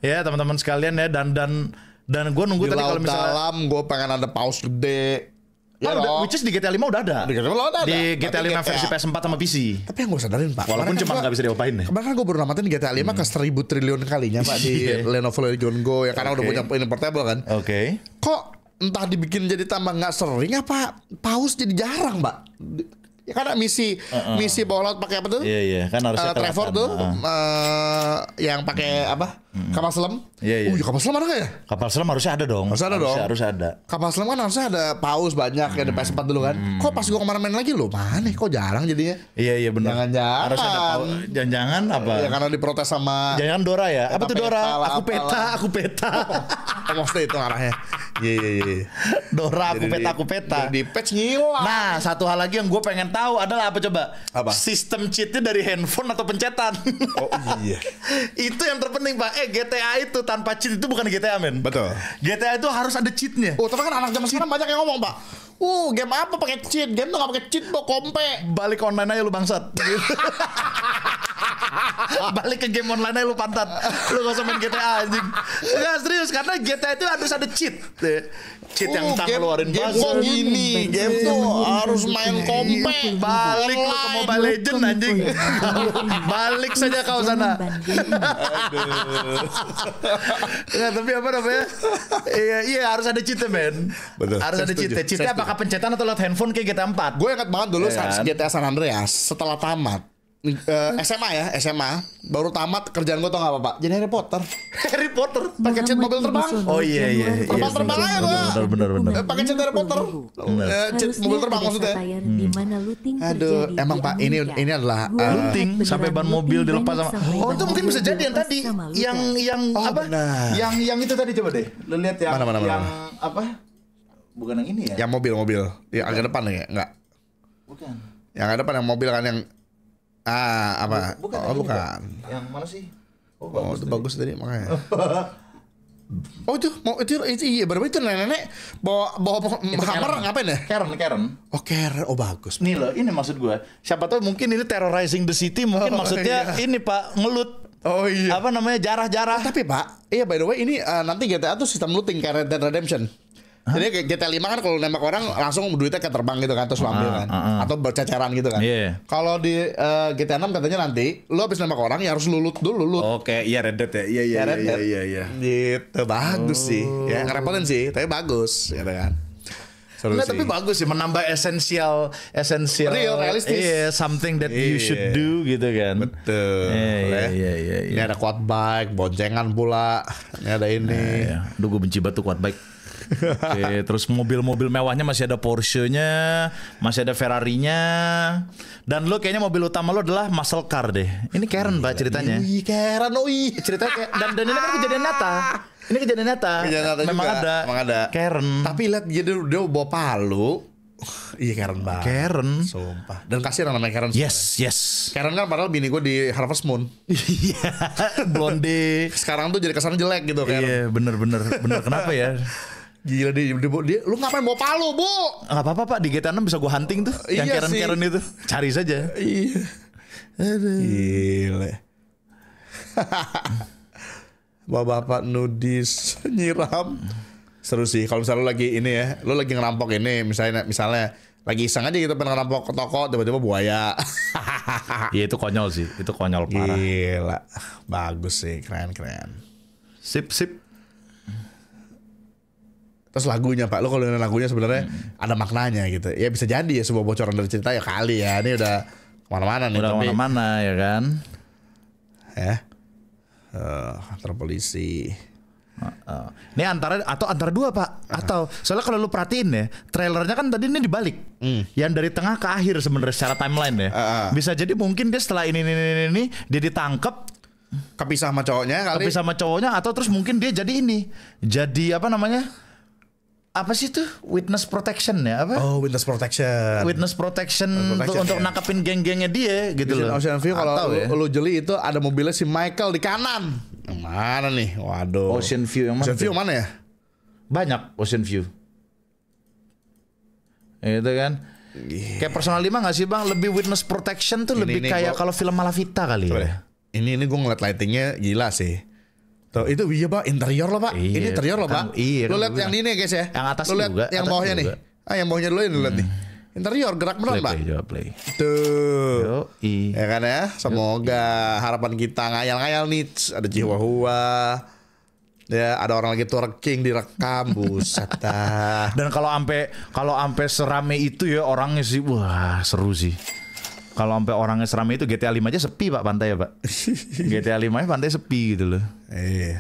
Ya, ya teman-teman sekalian ya dan dan dan gue nunggu di tadi kalau misalnya dalam gue pengen ada paus gede. Ya oh, udah, which is di GTA 5 udah ada. Di GTA 5 udah ada. Di GTA 5 versi PS4 sama PC. Tapi yang gue sadarin Pak. Walaupun kan cuma nggak bisa diopain ya. Kemarin kan gue baru namatin GTA 5 hmm. ke seribu triliun kalinya Pak di iya. Lenovo Legion Go ya karena okay. udah punya ini portable kan. Oke. Okay. Kok entah dibikin jadi tambah nggak sering apa paus jadi jarang Pak Ya karena misi uh -uh. misi bawah laut pakai apa tuh? Iya yeah, iya, yeah. kan harusnya uh, Trevor tuh uh. Uh, yang pakai hmm. apa? Hmm. Kapal selam. Iya yeah, iya. Yeah. Uh, ya kapal selam ada nggak ya? Kapal selam harusnya ada dong. Harus ada harusnya, dong. Harus ada. Kapal selam kan harusnya ada paus banyak hmm. ya di ps dulu kan. Hmm. Kok pas gua kemarin main lagi lo mana kok jarang jadinya. Iya iya benar. Jangan-jangan harus ada paus. Jangan-jangan apa? Ya karena diprotes sama Jangan Dora ya. Apa tuh Dora? Peta, aku peta, aku peta. Oh, maksudnya itu arahnya. Iya iya iya. Dora aku peta, aku peta. Di patch ngilang. Nah, satu hal lagi yang gue pengen tahu adalah apa coba? Apa? Sistem cheatnya dari handphone atau pencetan. Oh iya. itu yang terpenting pak. Eh GTA itu tanpa cheat itu bukan GTA men. Betul. GTA itu harus ada cheatnya. Oh tapi kan anak zaman sekarang banyak yang ngomong pak. Uh, game apa pakai cheat? Game tuh gak pakai cheat, kok kompe. Balik online aja lu bangsat. Balik ke game online aja lu pantat. Lu gak usah main GTA anjing. Enggak serius karena GTA itu harus ada cheat. Cheat yang uh, tak ngeluarin game buzzer. gini, game tuh harus main iya, kompe. Iya, iya. Balik lu ke Mobile Legend anjing. Balik saja kau sana. Enggak, tapi apa namanya? Iya, iya harus ada cheat men. Harus ada cheat. Cheatnya apakah pencetan atau lewat handphone kayak GTA 4? Gue ingat banget dulu saat GTA kan? San Andreas setelah tamat Uh, eh, SMA ya SMA baru tamat kerjaan gue tau gak apa pak jadi Harry Potter Harry Potter pakai cat mobil terbang oh iya iya, iya terbang terbang aja gue bener bener pakai cat Harry Potter eh, cat mobil terbang maksudnya hmm. aduh emang pak ini ini adalah uh, sampai ban mobil dilepas sama oh itu mungkin bisa jadi yang tadi yang yang oh, apa yang yang itu tadi coba deh lo lihat yang yang apa bukan yang ini ya yang mobil mobil yang agak depan ya enggak bukan yang ada depan yang mobil kan yang Ah, apa? Bukan. Oh, bukan. Yang mana sih? Oh, oh bagus, itu tadi. bagus tadi makanya. oh itu mau itu, itu iya berapa itu nenek-nenek bawa bawa boh hammer Karen. ngapain ya? Karen Karen. Oh Karen, oh bagus. Nih loh, ini maksud gue. Siapa tahu mungkin ini terrorizing the city mungkin oh, maksudnya iya. ini Pak ngelut Oh iya. Apa namanya jarah-jarah. Oh, tapi Pak, iya by the way ini uh, nanti GTA tuh sistem looting karet dan redemption. Jadi GTA 5 kan kalau nembak orang langsung duitnya ke terbang gitu kan terus lo ambil ah, kan ah, ah. atau berceceran gitu kan. Yeah. Kalau di uh, eh, GTA 6 katanya nanti lo habis nembak orang ya harus lulut dulu lulut. Oke, okay. iya Red Dead ya. Iya iya ya, iya iya iya. Gitu bagus oh. sih. Ya ngerepotin sih, tapi bagus gitu kan. Seru sih. tapi bagus sih menambah esensial esensial real realistis. yeah, something that yeah. you iya. should do gitu kan. Betul. Iya iya, iya, iya, iya, Ini ada quad bike, boncengan pula. Ini ada ini. yeah, yeah, Duh gue benci banget tuh quad bike Oke, okay, terus mobil-mobil mewahnya masih ada Porsche-nya, masih ada Ferrari-nya. Dan lo kayaknya mobil utama lo adalah muscle car deh. Ini Karen, Pak, ceritanya. Iya, iya, Karen, oi. Ceritanya kayak dan dan ini kan kejadian nyata. Ini kejadian nyata. Kejadian nyata Memang ada. Memang ada. Karen. Tapi lihat dia dia bawa palu. Iya Karen banget. Karen. Sumpah. Dan kasihan namanya Karen. Yes, yes. Karen kan padahal bini gue di Harvest Moon. Iya. Blonde. Sekarang tuh jadi kesan jelek gitu iya, Karen. Iya, bener bener bener. Kenapa ya? Gila dia, dia, dia, lu ngapain bawa palu, Bu? Enggak apa-apa, Pak. Di GTA 6 bisa gua hunting tuh. uh, yang keren-keren itu. Cari saja. Iya. Aduh. Gila. Bapak-bapak nudis nyiram. Seru sih kalau misalnya lu lagi ini ya, lu lagi ngerampok ini misalnya misalnya lagi iseng aja kita gitu, pengen ngerampok ke toko tiba-tiba buaya. Iya itu konyol sih, itu konyol parah. Gila. Bagus sih, keren-keren. Sip sip terus lagunya pak lo kalau dengerin lagunya sebenarnya hmm. ada maknanya gitu ya bisa jadi ya sebuah bocoran dari cerita ya kali ya ini udah kemana-mana nih udah mana mana ya kan ya uh, antar polisi Uh, Ini antara atau antara dua pak atau soalnya kalau lu perhatiin ya trailernya kan tadi ini dibalik mm. yang dari tengah ke akhir sebenarnya secara timeline ya uh, uh. bisa jadi mungkin dia setelah ini ini ini, ini dia ditangkap kepisah sama cowoknya kali kepisah sama cowoknya atau terus mungkin dia jadi ini jadi apa namanya apa sih tuh witness protection ya apa? Oh witness protection. Witness protection, witness protection untuk, ya. untuk nakapin geng-gengnya dia gitu Vision loh. Ocean View kalau ya? lu jeli itu ada mobilnya si Michael di kanan. Yang mana nih? Waduh. Ocean View yang mana? Ocean View mana ya? Banyak Ocean View. Ya itu kan. Yeah. Kayak personal lima gak sih bang? Lebih witness protection tuh ini, lebih ini kayak kalau film Malavita kali ya. Ini ini gue ngeliat lightingnya gila sih. Tuh, itu iya pak interior loh pak. Iya, ini interior loh kan pak. iya. Lo kan lihat yang ini guys ya. Yang atas lo lihat juga. Yang bawahnya juga. nih. Ah yang bawahnya dulu ya, ini hmm. lihat nih. Interior gerak benar pak. Play, play. Tuh. Yoi. Ya kan ya. Semoga Yo, harapan kita ngayal-ngayal nih. Ada jiwa hua Ya, ada orang lagi twerking direkam, buset dah. Dan kalau ampe kalau ampe serame itu ya orangnya sih, wah seru sih. Kalau sampai orangnya seram itu GTA 5 aja sepi Pak pantai ya Pak. GTA 5 nya pantai sepi gitu loh. Iya.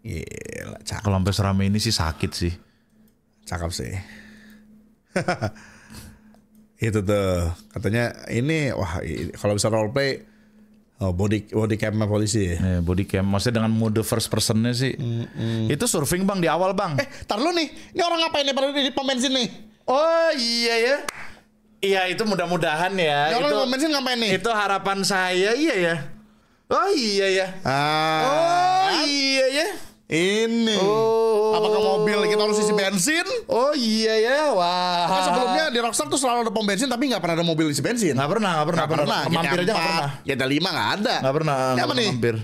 Gila, Kalau sampai seram ini sih sakit sih. Cakep sih. itu tuh katanya ini wah kalau bisa role play Oh, body body camnya polisi. Ya? Yeah, body cam. Maksudnya dengan mode first personnya sih. Mm, mm. Itu surfing bang di awal bang. Eh, tar lu nih. Ini orang ngapain nih? Baru di pom bensin nih. Oh iya ya. Iya itu mudah-mudahan ya. ya kalau itu, mau bensin ngapain nih? Itu harapan saya iya ya. Oh iya ya. Ah. Oh iya ya. Ini. Oh. Apakah mobil kita harus isi bensin? Oh iya ya. Wah. Karena sebelumnya di Rockstar tuh selalu ada pom bensin tapi nggak pernah ada mobil isi bensin. Nggak pernah, nggak pernah, nggak pernah. pernah. Mampir aja nggak pernah. Ya ada lima nggak ada. Nggak pernah. Ya apa nih? Mampir.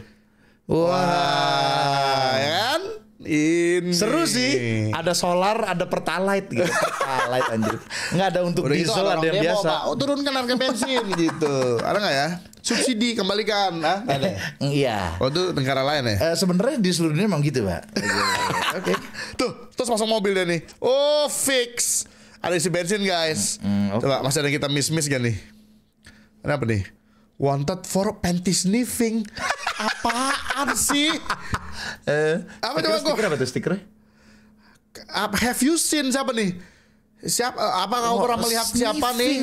Wah. Wah. Ya kan? Ini. Seru sih. Ada solar, ada pertalite gitu. pertalite anjir. Enggak ada untuk Udah gitu diesel, ada yang biasa. Mau, Oh, turunkan harga bensin gitu. Ada enggak ya? Subsidi kembalikan, ah? Ada. Ya? Iya. Oh, itu negara lain ya? Uh, sebenarnya di seluruh dunia memang gitu, Pak. Iya, iya. Oke. Okay. Tuh, terus masuk mobil deh nih. Oh, fix. Ada isi bensin, guys. Mm, okay. Coba masih ada kita miss-miss gak nih? Apa nih? Wanted for panty sniffing. Apaan sih? Eh, apa coba gue? Apa tuh stiker? Have you seen siapa nih? Siapa? Eh, apa oh, pernah melihat siapa nih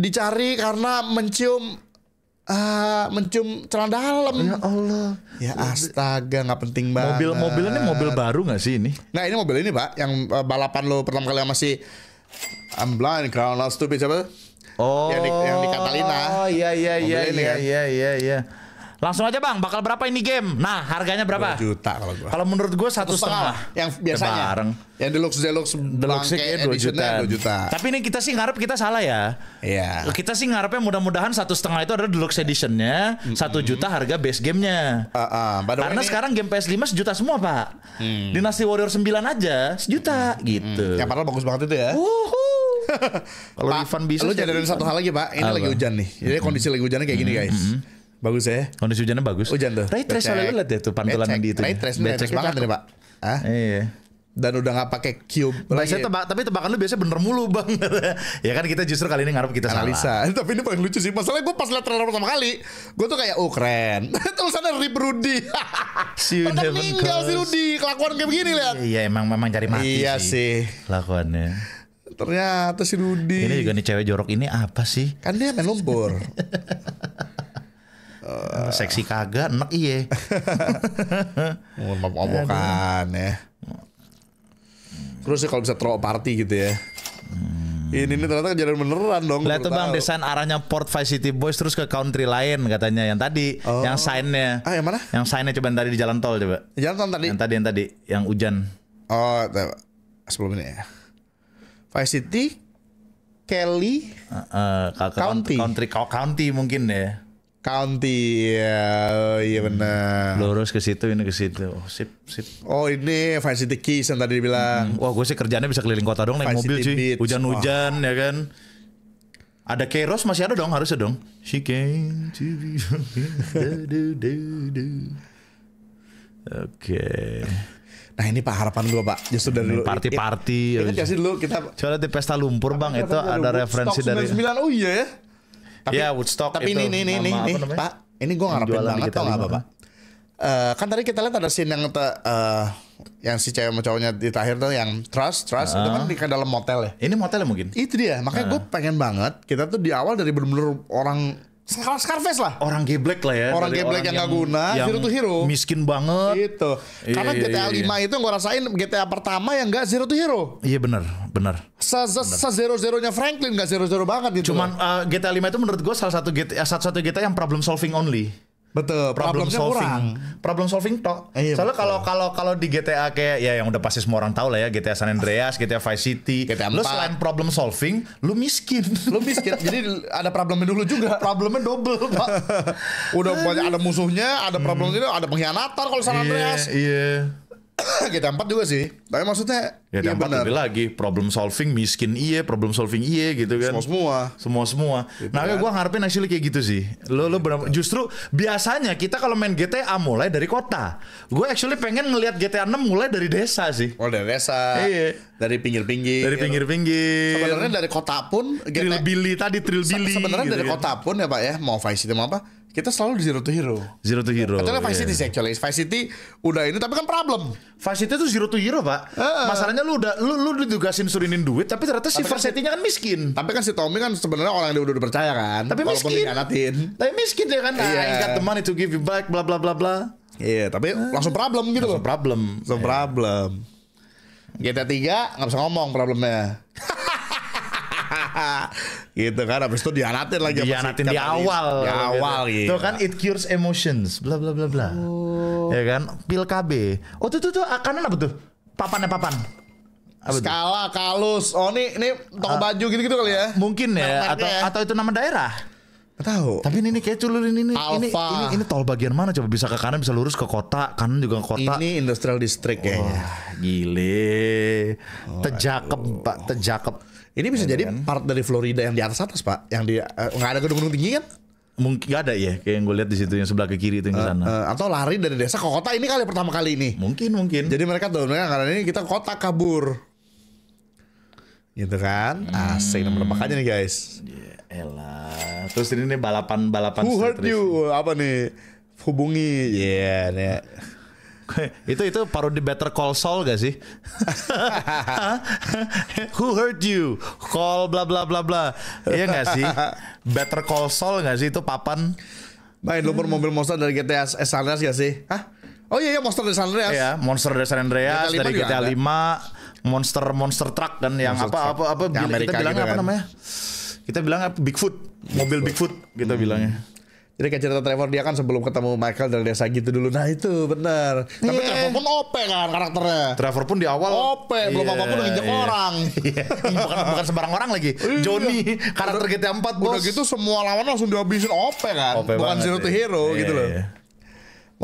dicari karena mencium uh, mencium celana dalam. Ya Allah. Ya astaga, nggak penting banget. Mobil mobil ini mobil baru nggak sih ini? Nah ini mobil ini pak, yang uh, balapan lo pertama kali masih I'm blind, crown not stupid siapa? Oh, yang di, yang di Catalina. Oh iya iya iya iya, kan? iya iya iya iya. Langsung aja bang, bakal berapa ini game? Nah, harganya berapa? 2 juta kalau gua. Kalau menurut gue satu setengah. Yang biasanya. Bareng. Yang deluxe deluxe deluxe kayak 2 juta. 2 juta. Tapi ini kita sih ngarep kita salah ya. Iya. Yeah. Kita sih ngarepnya mudah-mudahan satu setengah itu adalah deluxe editionnya, satu mm -hmm. juta harga base gamenya. Uh, uh, Karena ini... sekarang game PS5 sejuta semua pak. Hmm. Dinasti Warrior 9 aja sejuta hmm. gitu. Hmm. Yang padahal bagus banget itu ya. Uhuh. Kalau Ivan bisa. Lu jadi satu hal lagi pak. Ini Apa? lagi hujan nih. Jadi mm -hmm. kondisi lagi hujannya kayak gini hmm, guys. Mm -hmm Bagus ya. Kondisi hujannya bagus. Hujan tuh. Tapi Trace soalnya lihat ya tuh pantulan di itu. Tapi Trace, Ray banget ya. nih Pak. Ah? Iya dan udah gak pakai cube. Biasanya tebak, tapi tebakan lu biasanya bener mulu bang. ya kan kita justru kali ini ngarep kita analisa. Salah. Tapi ini paling lucu sih. Masalahnya gue pas liat trailer pertama kali, gue tuh kayak oh keren. Tulisannya Rip Rudy. si Udah meninggal si Rudy. Kelakuan kayak begini lihat. Iya emang memang cari mati. Iya sih. Kelakuannya. Ternyata si Rudy. Ini juga nih cewek jorok ini apa sih? Kan dia main lumpur. Seksi kagak, enak iye. ngomong-ngomongan ya. Terus sih ya kalau bisa throw party gitu ya. Ini, ini ternyata kejadian beneran dong. Lihat tuh bang desain arahnya Port Vice City Boys terus ke country lain katanya yang tadi, oh. yang signnya. Ah yang mana? Yang signnya coba yang tadi di jalan tol coba. Jalan tol tadi. Yang tadi yang tadi yang hujan. Oh, sebelum ini ya. Vice City, Kelly, uh, uh, country. country, country mungkin ya. County ya, oh, iya hmm. benar. Lurus ke situ, ini ke situ. Oh, sip, sip. Oh ini Vice City Keys yang tadi dibilang. Hmm. Wah gue sih kerjanya bisa keliling kota dong naik Vice mobil sih. Hujan-hujan oh. ya kan. Ada Keros masih ada dong harusnya dong. She came to be. Oke. Okay. Nah ini pak harapan gue pak justru dari dulu party-party. Ingat gak sih dulu kita? Coba di pesta lumpur bang itu ada referensi dari. 99 oh iya ya. Tapi, ya Woodstock tapi itu. Tapi ini ini ini, ini Pak, ini gue ngarepin banget tau gak gitu. apa Pak? Uh, eh, kan tadi kita lihat ada scene yang eh uh, yang si cewek sama cowoknya di terakhir tuh yang trust trust uh. itu kan ah. di ke dalam motel ya. Ini motel ya mungkin. Itu dia. Makanya uh. Ah. gue pengen banget kita tuh di awal dari benar-benar orang Scar Scarface lah. Orang geblek lah ya. Orang geblek yang, yang gak guna, yang Zero to Hero. Miskin banget. Itu. Iya, Karena GTA iya, 5 iya, iya. itu gue rasain GTA pertama yang gak Zero to Hero. Iya benar, benar. Se, -se, -se zero zero nya Franklin gak zero zero banget gitu. Cuman uh, GTA 5 itu menurut gue salah satu GTA satu-satu GTA yang problem solving only. Betul, problem problemnya solving. kurang. Problem solving tok. Eh, iya, Soalnya kalau kalau kalau di GTA kayak ya yang udah pasti semua orang tahu lah ya GTA San Andreas, GTA Vice City, GTA 4. lu selain problem solving, lu miskin. Lu miskin. Jadi ada problemnya dulu juga. problemnya double, Pak. Udah banyak ada musuhnya, ada problem hmm. ini, ada pengkhianatan kalau San iya, Andreas. Iya, yeah, Yeah. GTA 4 juga sih. Tapi maksudnya GTA ya 4 iya lebih lagi problem solving miskin iya, problem solving iya gitu kan. Semua semua. Semua semua. Gitu nah, kan? gue ngarepin actually kayak gitu sih. Lo lo gitu. berapa, justru biasanya kita kalau main GTA mulai dari kota. Gue actually pengen ngelihat GTA 6 mulai dari desa sih. Oh, dari desa. Iya. Dari pinggir-pinggir. Dari gitu. pinggir-pinggir. Sebenarnya dari kota pun Trilbili tadi Trilbili. Se Sebenarnya gitu, dari gitu. kota pun ya Pak ya, mau Vice City apa kita selalu di zero to hero. Zero to hero. Kecuali Vice iya. City sih actually. Vice City udah ini tapi kan problem. Vice City tuh zero to hero, Pak. Uh, Masalahnya lu udah lu lu ditugasin surinin duit tapi ternyata tapi si kan city nya kan, miskin. Tapi kan si Tommy kan sebenarnya orang yang udah dipercaya kan. Tapi miskin. Tapi miskin ya kan. Yeah. Iya. I got the money to give you back bla bla bla bla. Iya, yeah, tapi uh, langsung problem gitu langsung Problem. Langsung yeah. problem. GTA 3 nggak bisa ngomong problemnya. gitu kan habis itu dianatin lagi dianatin di awal di awal gitu. gitu. kan it cures emotions bla bla bla bla. Oh. Ya kan? Pil KB. Oh tuh tuh tuh ah, kanan apa tuh? Papannya papan. Apa Skala, itu? kalus. Oh ini ini toko uh, baju gitu-gitu kali ya. Mungkin ya atau ya. atau itu nama daerah. Tahu. Tapi ini, ini kayak culun ini ini, ini ini ini tol bagian mana coba bisa ke kanan bisa lurus ke kota, kanan juga ke kota. Ini industrial district kayaknya. oh, gile. Oh, tejakep, Pak, tejakep. Ini bisa ya, jadi kan? part dari Florida yang di atas atas pak, yang di eh, nggak uh, ada gedung-gedung tinggi kan? Mungkin gak ada ya, kayak yang gue lihat di situ yang sebelah ke kiri itu yang uh, sana. Uh, atau lari dari desa ke kota ini kali pertama kali ini. Mungkin mungkin. Jadi mereka tuh mereka karena ini kita kota kabur. Gitu kan? Hmm. Asik nomor makanya nih guys. yeah, elah. Terus ini nih balapan balapan. Who hurt you? Apa nih? Hubungi. Ya yeah, nih. itu itu parodi Better Call Saul gak sih? Who hurt you? Call bla bla bla bla. Iya gak sih? Better Call Saul gak sih itu papan? Main lu mobil monster dari GTA San Andreas gak sih? Hah? Oh iya, iya monster dari San Andreas. Iya, monster dari San Andreas dari GTA 5, monster monster truck dan yang apa, apa gitu apa apa kita bilang apa namanya? Kita bilang Bigfoot, mobil Bigfoot, kita bilangnya. Jadi kayak cerita Trevor dia kan sebelum ketemu Michael dari desa gitu dulu. Nah itu benar. Yeah. Tapi iya. Trevor pun OP kan karakternya. Trevor pun di awal OP, yeah, belum iya, apa-apa iya. udah nginjek yeah. orang. Yeah. bukan bukan sembarang orang lagi. Johnny karakter GTA 4 bos. Udah gitu semua lawan langsung dihabisin OP kan. OP bukan zero to hero yeah, gitu loh. Yeah.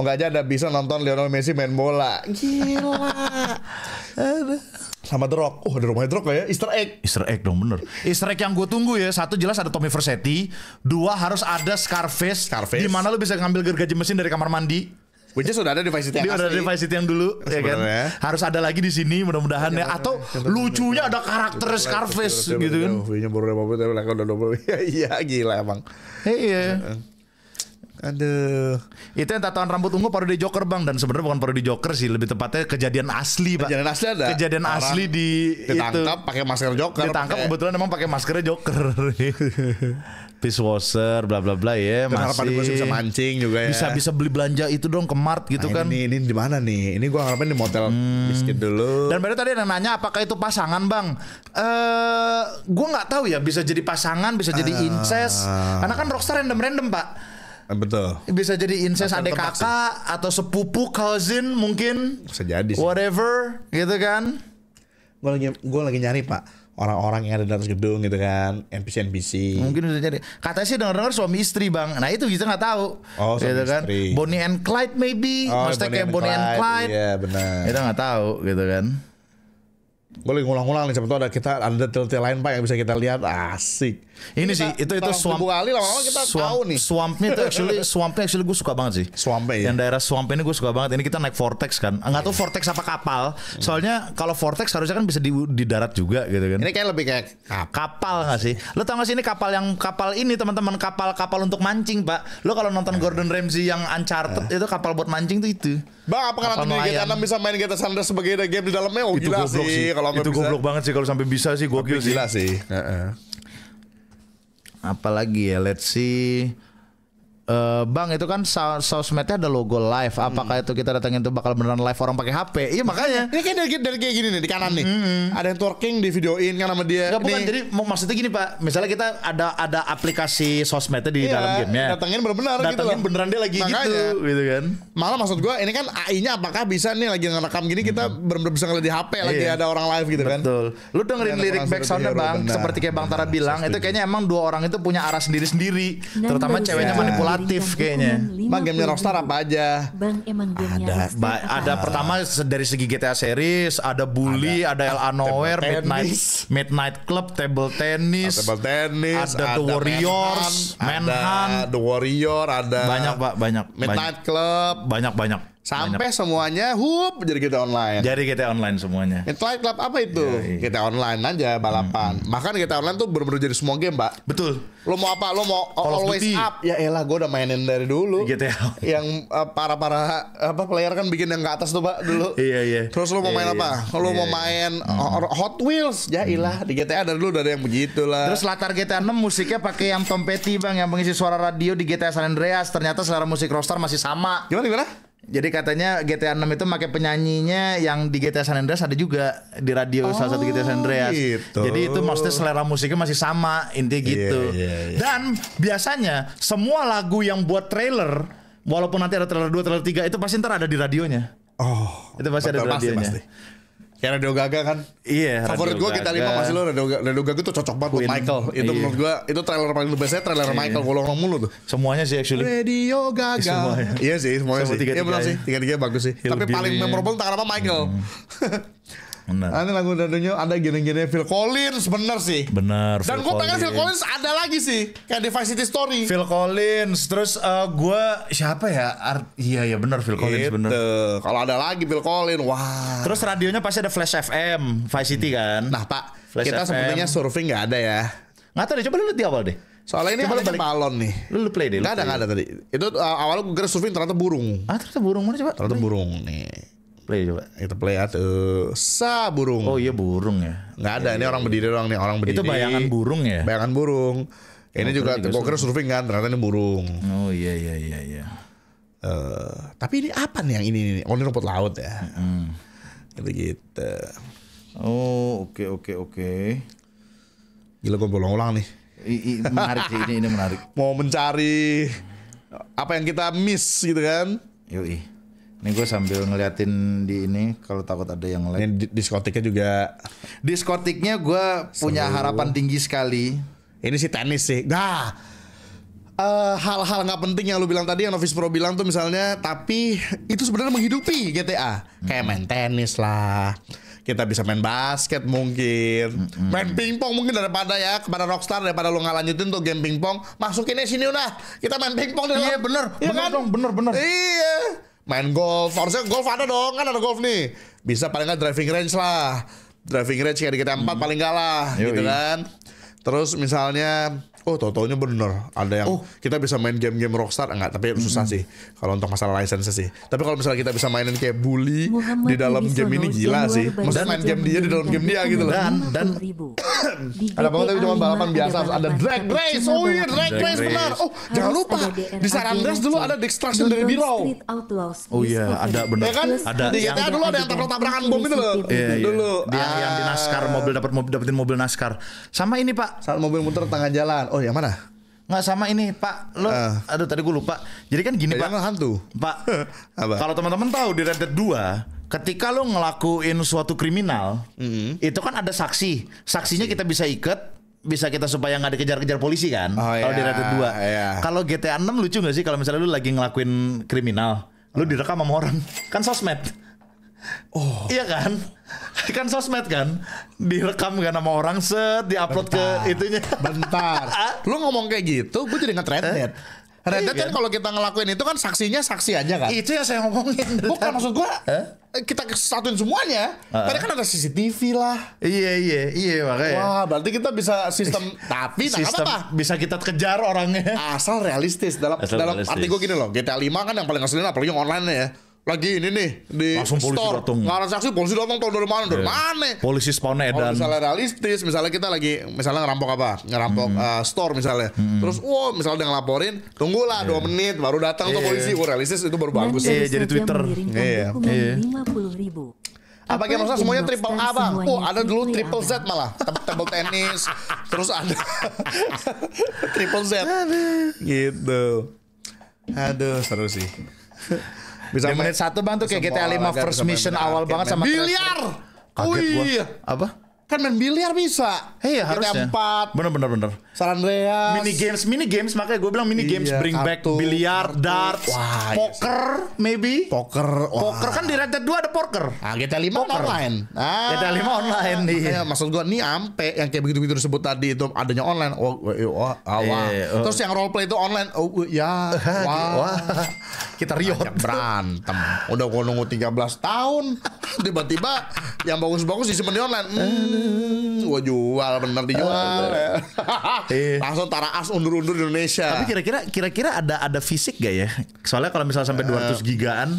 gak aja ada bisa nonton Lionel Messi main bola. Gila. Aduh sama The Rock. Oh, ada rumahnya The Rock ya, Easter egg. Easter egg dong, bener. Easter egg yang gue tunggu ya, satu jelas ada Tommy Versetti, dua harus ada Scarface. Scarface. Di mana lu bisa ngambil gergaji mesin dari kamar mandi. Which is sudah ada device itu yang Sudah ada ada device itu yang dulu ya kan. Harus ada lagi di sini mudah-mudahan ya, atau lucunya ada karakter Scarface gitu kan. Iya Iya gila emang. Iya. Aduh. Itu yang tatoan rambut ungu parodi Joker bang dan sebenarnya bukan parodi Joker sih, lebih tepatnya kejadian asli pak. Kejadian asli ada. Kejadian Orang asli di ditangkap pakai masker Joker. Ditangkap pake... kebetulan emang pakai masker Joker. Peace washer, bla bla bla ya. masih harapan bisa mancing juga ya. Bisa bisa beli belanja itu dong ke mart gitu nah, kan. Ini ini di mana nih? Ini gua harapin di motel hmm. miskin dulu. Dan baru tadi yang nanya apakah itu pasangan bang? Eh, gua nggak tahu ya. Bisa jadi pasangan, bisa jadi uh. incest. Karena kan rockstar random random pak Eh, betul. Bisa jadi incest adik kakak atau sepupu cousin mungkin. Bisa jadi. Sih. Whatever gitu kan. Gue lagi gue lagi nyari pak orang-orang yang ada dalam gedung gitu kan NPC NPC mungkin bisa jadi katanya sih dengar-dengar suami istri bang nah itu kita nggak tahu oh suami gitu kan istri. Bonnie and Clyde maybe oh, hashtag Bonnie, Bonnie and Clyde, Bonnie and iya, benar kita nggak tahu gitu kan boleh ngulang-ngulang nih, sebetulnya ada kita ada detail-detail lain pak yang bisa kita lihat asik. Ini kita, sih itu itu swamp. kali lama-lama kita swamp, tahu nih. Swampnya itu actually swampnya actually gue suka banget sih. Swampnya. Yang daerah swamp ini gue suka banget. Ini kita naik vortex kan. Enggak tahu iya. vortex apa kapal. Soalnya kalau vortex harusnya kan bisa di, di darat juga gitu kan. Ini kayak lebih kayak kapal, kapal gak sih? Lo tau gak sih ini kapal yang kapal ini teman-teman kapal kapal untuk mancing pak. Lo kalau nonton nah. Gordon Ramsay yang Uncharted nah. itu kapal buat mancing tuh itu. Bang, apakah nanti kita bisa main GTA San sebagai game di dalamnya? Oh, itu gila sih. Kalau kalau itu bisa, goblok banget sih kalau sampai bisa sih gokil sih. sih. Uh -uh. Apalagi ya, let's see Eh, bang itu kan sosmednya ada logo live. Apakah hmm. itu kita datangin tuh bakal beneran live orang pakai HP? Iya makanya. Ini kayak dari, dari kayak gini nih di kanan nih. Hmm. Ada yang twerking di videoin kan sama dia. Gak bukan jadi maksudnya gini pak. Misalnya kita ada ada aplikasi sosmednya di iya, dalam gamenya. Datengin bener-bener gitu. loh. beneran dia lagi gitu, makanya, gitu, gitu kan. Malah maksud gue ini kan AI-nya apakah bisa nih lagi ngerekam gini kita hmm. bener-bener bisa ngeliat di HP iya. lagi ada orang live gitu kan. Betul. Lu dengerin ya, lirik back soundnya bang. Bener. Seperti kayak bang Tara bilang itu kayaknya emang dua orang itu punya arah sendiri-sendiri. Terutama ceweknya iya. manipulatif variatif kayaknya. Bang gamenya Rockstar apa aja? Bang emang ada ba- ada apa? pertama dari segi GTA series, ada Bully, ada, ada El Anowhere, Midnight Midnight Club, Table Tennis, ada Table Tennis, ada, ada The Warriors, Manhunt, Man ada The Warrior, ada banyak Pak, banyak. Midnight banyak. Club, banyak banyak. Sampai Lineup. semuanya hup jadi kita online. Jadi kita online semuanya. Flight Club apa itu? Ya, Kita online aja balapan. Hmm, Bahkan kita online tuh bener jadi semua game, Pak. Betul. Lo mau apa? Lo mau Call always up? Ya elah, gue udah mainin dari dulu. GTA. Yang para eh, para-para apa player kan bikin yang ke atas tuh, Pak, dulu. iya, iya. Terus lo mau iya, main iya. apa? Lo iya, mau main eh, Hot Wheels, ya ilah. Di GTA ada dulu dari yang begitu lah. Terus latar GTA 6 musiknya pakai yang Tom Petty, Bang, yang mengisi suara radio di GTA San Andreas. Ternyata selera musik rockstar masih sama. Gimana gimana? Jadi katanya GTA 6 itu pakai penyanyinya yang di GTA San Andreas ada juga di radio oh, salah satu GTA San oh, Andreas. Gitu. Jadi itu maksudnya selera musiknya masih sama inti iya, gitu. yeah, yeah. Dan biasanya semua lagu yang buat trailer walaupun nanti ada trailer 2, trailer 3 itu pasti ntar ada di radionya. Oh. Itu pasti betul, ada di radionya. Pasti, pasti. Kayak Radio Gaga kan Iya Favorit gue kita lima masih lo Rado, Radio Gaga itu cocok banget Queen. Michael Itu iya. menurut gue Itu trailer paling bestnya trailer iya. Michael gue lorong mulu tuh Semuanya sih actually Radio Gaga Iya sih semuanya sih tiga -tiga Iya benar sih Tiga-tiga bagus sih Tapi paling memorable tangan apa Michael hmm. Benar. Ini lagu dadunya ada gini-gini Phil Collins bener sih. Bener. Dan gue pengen Phil Collins ada lagi sih kayak Vice City Story. Phil Collins terus uh, eh, gue siapa ya? Ar iya ya bener Phil Collins It, gitu. bener. Kalau ada lagi Phil Collins wah. Terus radionya pasti ada Flash FM, Vice City hmm. kan. Nah pak, Flash kita sepertinya surfing nggak ada ya. Nggak tahu deh, coba lihat di awal deh. Soalnya ini Coba ada balon nih. Lu, play deh. gak ada, gak ada tadi. Itu uh, awalnya gue kira surfing ternyata burung. Ah ternyata burung mana coba? Ternyata burung nih play coba. Kita play atau eh, sa burung. Oh iya burung ya. Enggak ada, ya, ini orang berdiri doang nih, orang berdiri. Itu bayangan burung ya? Bayangan burung. Ini oh, juga gue kira surfing kan, ternyata ini burung. Oh iya iya iya iya. Uh, tapi ini apa nih yang ini nih? Oh ini rumput laut ya. Hmm. Gitu gitu. Oh oke okay, oke okay, oke. Okay. Gila gue bolong-ulang nih. I, i, menarik sih ini ini menarik. Mau mencari apa yang kita miss gitu kan? Yoi. Ini gue sambil ngeliatin di ini kalau takut ada yang lain. Ini diskotiknya juga. Diskotiknya gue punya harapan tinggi sekali. Ini sih tenis sih. Nah, eh, hal-hal nggak penting yang lu bilang tadi yang Novis Pro bilang tuh misalnya, tapi itu sebenarnya menghidupi GTA. Hmm. Kayak main tenis lah. Kita bisa main basket mungkin, hmm. main pingpong mungkin daripada ya kepada Rockstar daripada lu nggak lanjutin tuh game pingpong, masukinnya sini udah. Kita main pingpong Iya bener, ya bener kan? bener bener. Iya main golf harusnya golf ada dong kan ada golf nih bisa paling nggak driving range lah driving range kayak di kita empat hmm. paling nggak lah Yui. gitu kan terus misalnya oh totonya bener ada yang oh. kita bisa main game-game Rockstar enggak tapi mm-hmm. susah sih kalau untuk masalah license sih tapi kalau misalnya kita bisa mainin kayak bully Muhammad di dalam game ini gila sih maksudnya main game dia di dalam game dia gitu loh dan dan ada banget tapi cuma balapan biasa ada oh iya, drag race oh, oh iya drag race benar oh jangan lupa di San dulu ada distraction dari Biro oh iya ada benar kan ada di GTA dulu ada yang tabrak-tabrakan bom itu loh iya, iya. dulu yang ah. di NASCAR mobil dapat mobil dapetin mobil NASCAR sama ini Pak saat mobil muter tengah jalan oh, Oh yang mana? Nggak sama ini Pak Lo uh. Aduh tadi gue lupa Jadi kan gini Pak hantu Pak Kalau teman-teman tahu di Red Dead 2 Ketika lo ngelakuin suatu kriminal mm -hmm. Itu kan ada saksi Saksinya iya. kita bisa ikat bisa kita supaya nggak dikejar-kejar polisi kan oh, kalau iya, di Red Dead Iya. Kalau GTA 6 lucu nggak sih kalau misalnya lo lagi ngelakuin kriminal, lo ah. direkam sama orang. Kan sosmed. Oh. Iya kan? Kan sosmed kan? Direkam kan sama orang set, diupload ke itunya. Bentar. Lu ngomong kayak gitu, gue jadi nge trend eh? Red Dead iya. kan kalau kita ngelakuin itu kan saksinya saksi aja kan. Itu yang saya ngomongin. Bukan maksud gue, Huh? Kita satuin semuanya. Uh-huh. kan ada CCTV lah. Iya iya iya makanya. Wah berarti kita bisa sistem tapi nah sistem apa, apa bisa kita kejar orangnya. Asal realistis dalam Asal dalam realistis. arti gue gini loh. GTA 5 kan yang paling ngeselin apalagi yang online ya lagi ini nih di Langsung polisi store datang. nggak ada saksi polisi datang tahu dari mana iya. dari mana polisi spawn edan oh, misalnya realistis misalnya kita lagi misalnya ngerampok apa ngerampok hmm. uh, store misalnya hmm. terus wow misalnya dia ngelaporin tunggulah dua yeah. menit baru datang yeah. tuh iya. polisi oh, realistis itu baru bagus iya yeah, jadi twitter iya yeah. yeah. Apa yang maksudnya semuanya triple A bang? Oh ada dulu iya. triple Z malah Table tenis Terus ada Triple Z Gitu Aduh seru sih bisa di menit satu bang tuh kayak GTA 5 first mission awal banget sama miliar. Kaget gua. Apa? kan main biliar bisa. Iya harusnya. Empat. Bener bener bener. San Andreas. Mini games, mini games makanya gue bilang mini iya, games bring kartu, back biliar, darts, wah, iya poker iya maybe. Poker. Wah. Poker kan di Red Dead 2 ada poker. Ah GTA 5 poker. online. Ah, GTA 5 online nih. Iya. maksud gue nih ampe yang kayak begitu-begitu disebut tadi itu adanya online. Oh, oh, oh, oh, wah. Eh, oh. Terus yang role play itu online. Oh ya. wah. Gitu. wah. Kita riot. Ajak berantem. Udah gue nunggu 13 tahun. Tiba-tiba yang bagus-bagus disimpan di online. Hmm. Hmm, Gue jual bener dijual. Ya. Iya. Langsung tara as undur-undur Indonesia. Tapi kira-kira kira-kira ada ada fisik gak ya? Soalnya kalau misalnya sampai 200 eh. gigaan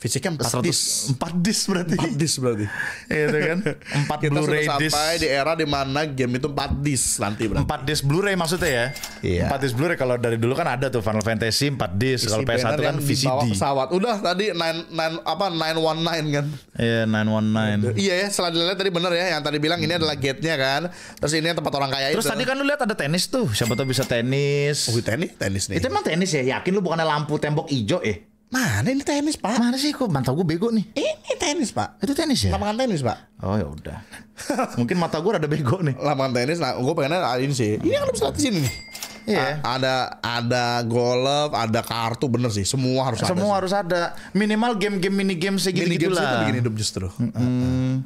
Fisiknya empat 100, dis. empat dis berarti. Empat dis berarti. Iya, itu kan. empat Kita Blu-ray disc. sampai di era di mana game itu empat dis nanti berarti. Empat dis Blu-ray maksudnya ya. Iya. dis Blu-ray kalau dari dulu kan ada tuh Final Fantasy empat dis, kalau PS1 kan VCD. pesawat. Udah tadi nine nine apa nine one nine kan. Iya, nine one nine. Iya ya, setelah dilihat tadi bener ya yang tadi bilang ini adalah gate-nya kan. Terus ini tempat orang kaya Terus itu. tadi kan lu lihat ada tenis tuh. Siapa tuh bisa tenis. Oh, tenis, tenis nih. Itu emang tenis ya? Yakin lu bukannya lampu tembok hijau eh? Mana ini tenis pak? Mana sih kok mata gue bego nih? Ini tenis pak. Itu tenis ya? Lapangan tenis pak. Oh ya udah. Mungkin mata gue ada bego nih. Lapangan tenis, nah, gue pengennya ini sih. Ini harus bisa di sini Iya. ada ada golf, ada kartu bener sih. Semua harus Semua ada. Semua harus ada. Minimal game-game mini game segini mini gitu Mini game itu bikin hidup justru. -hmm.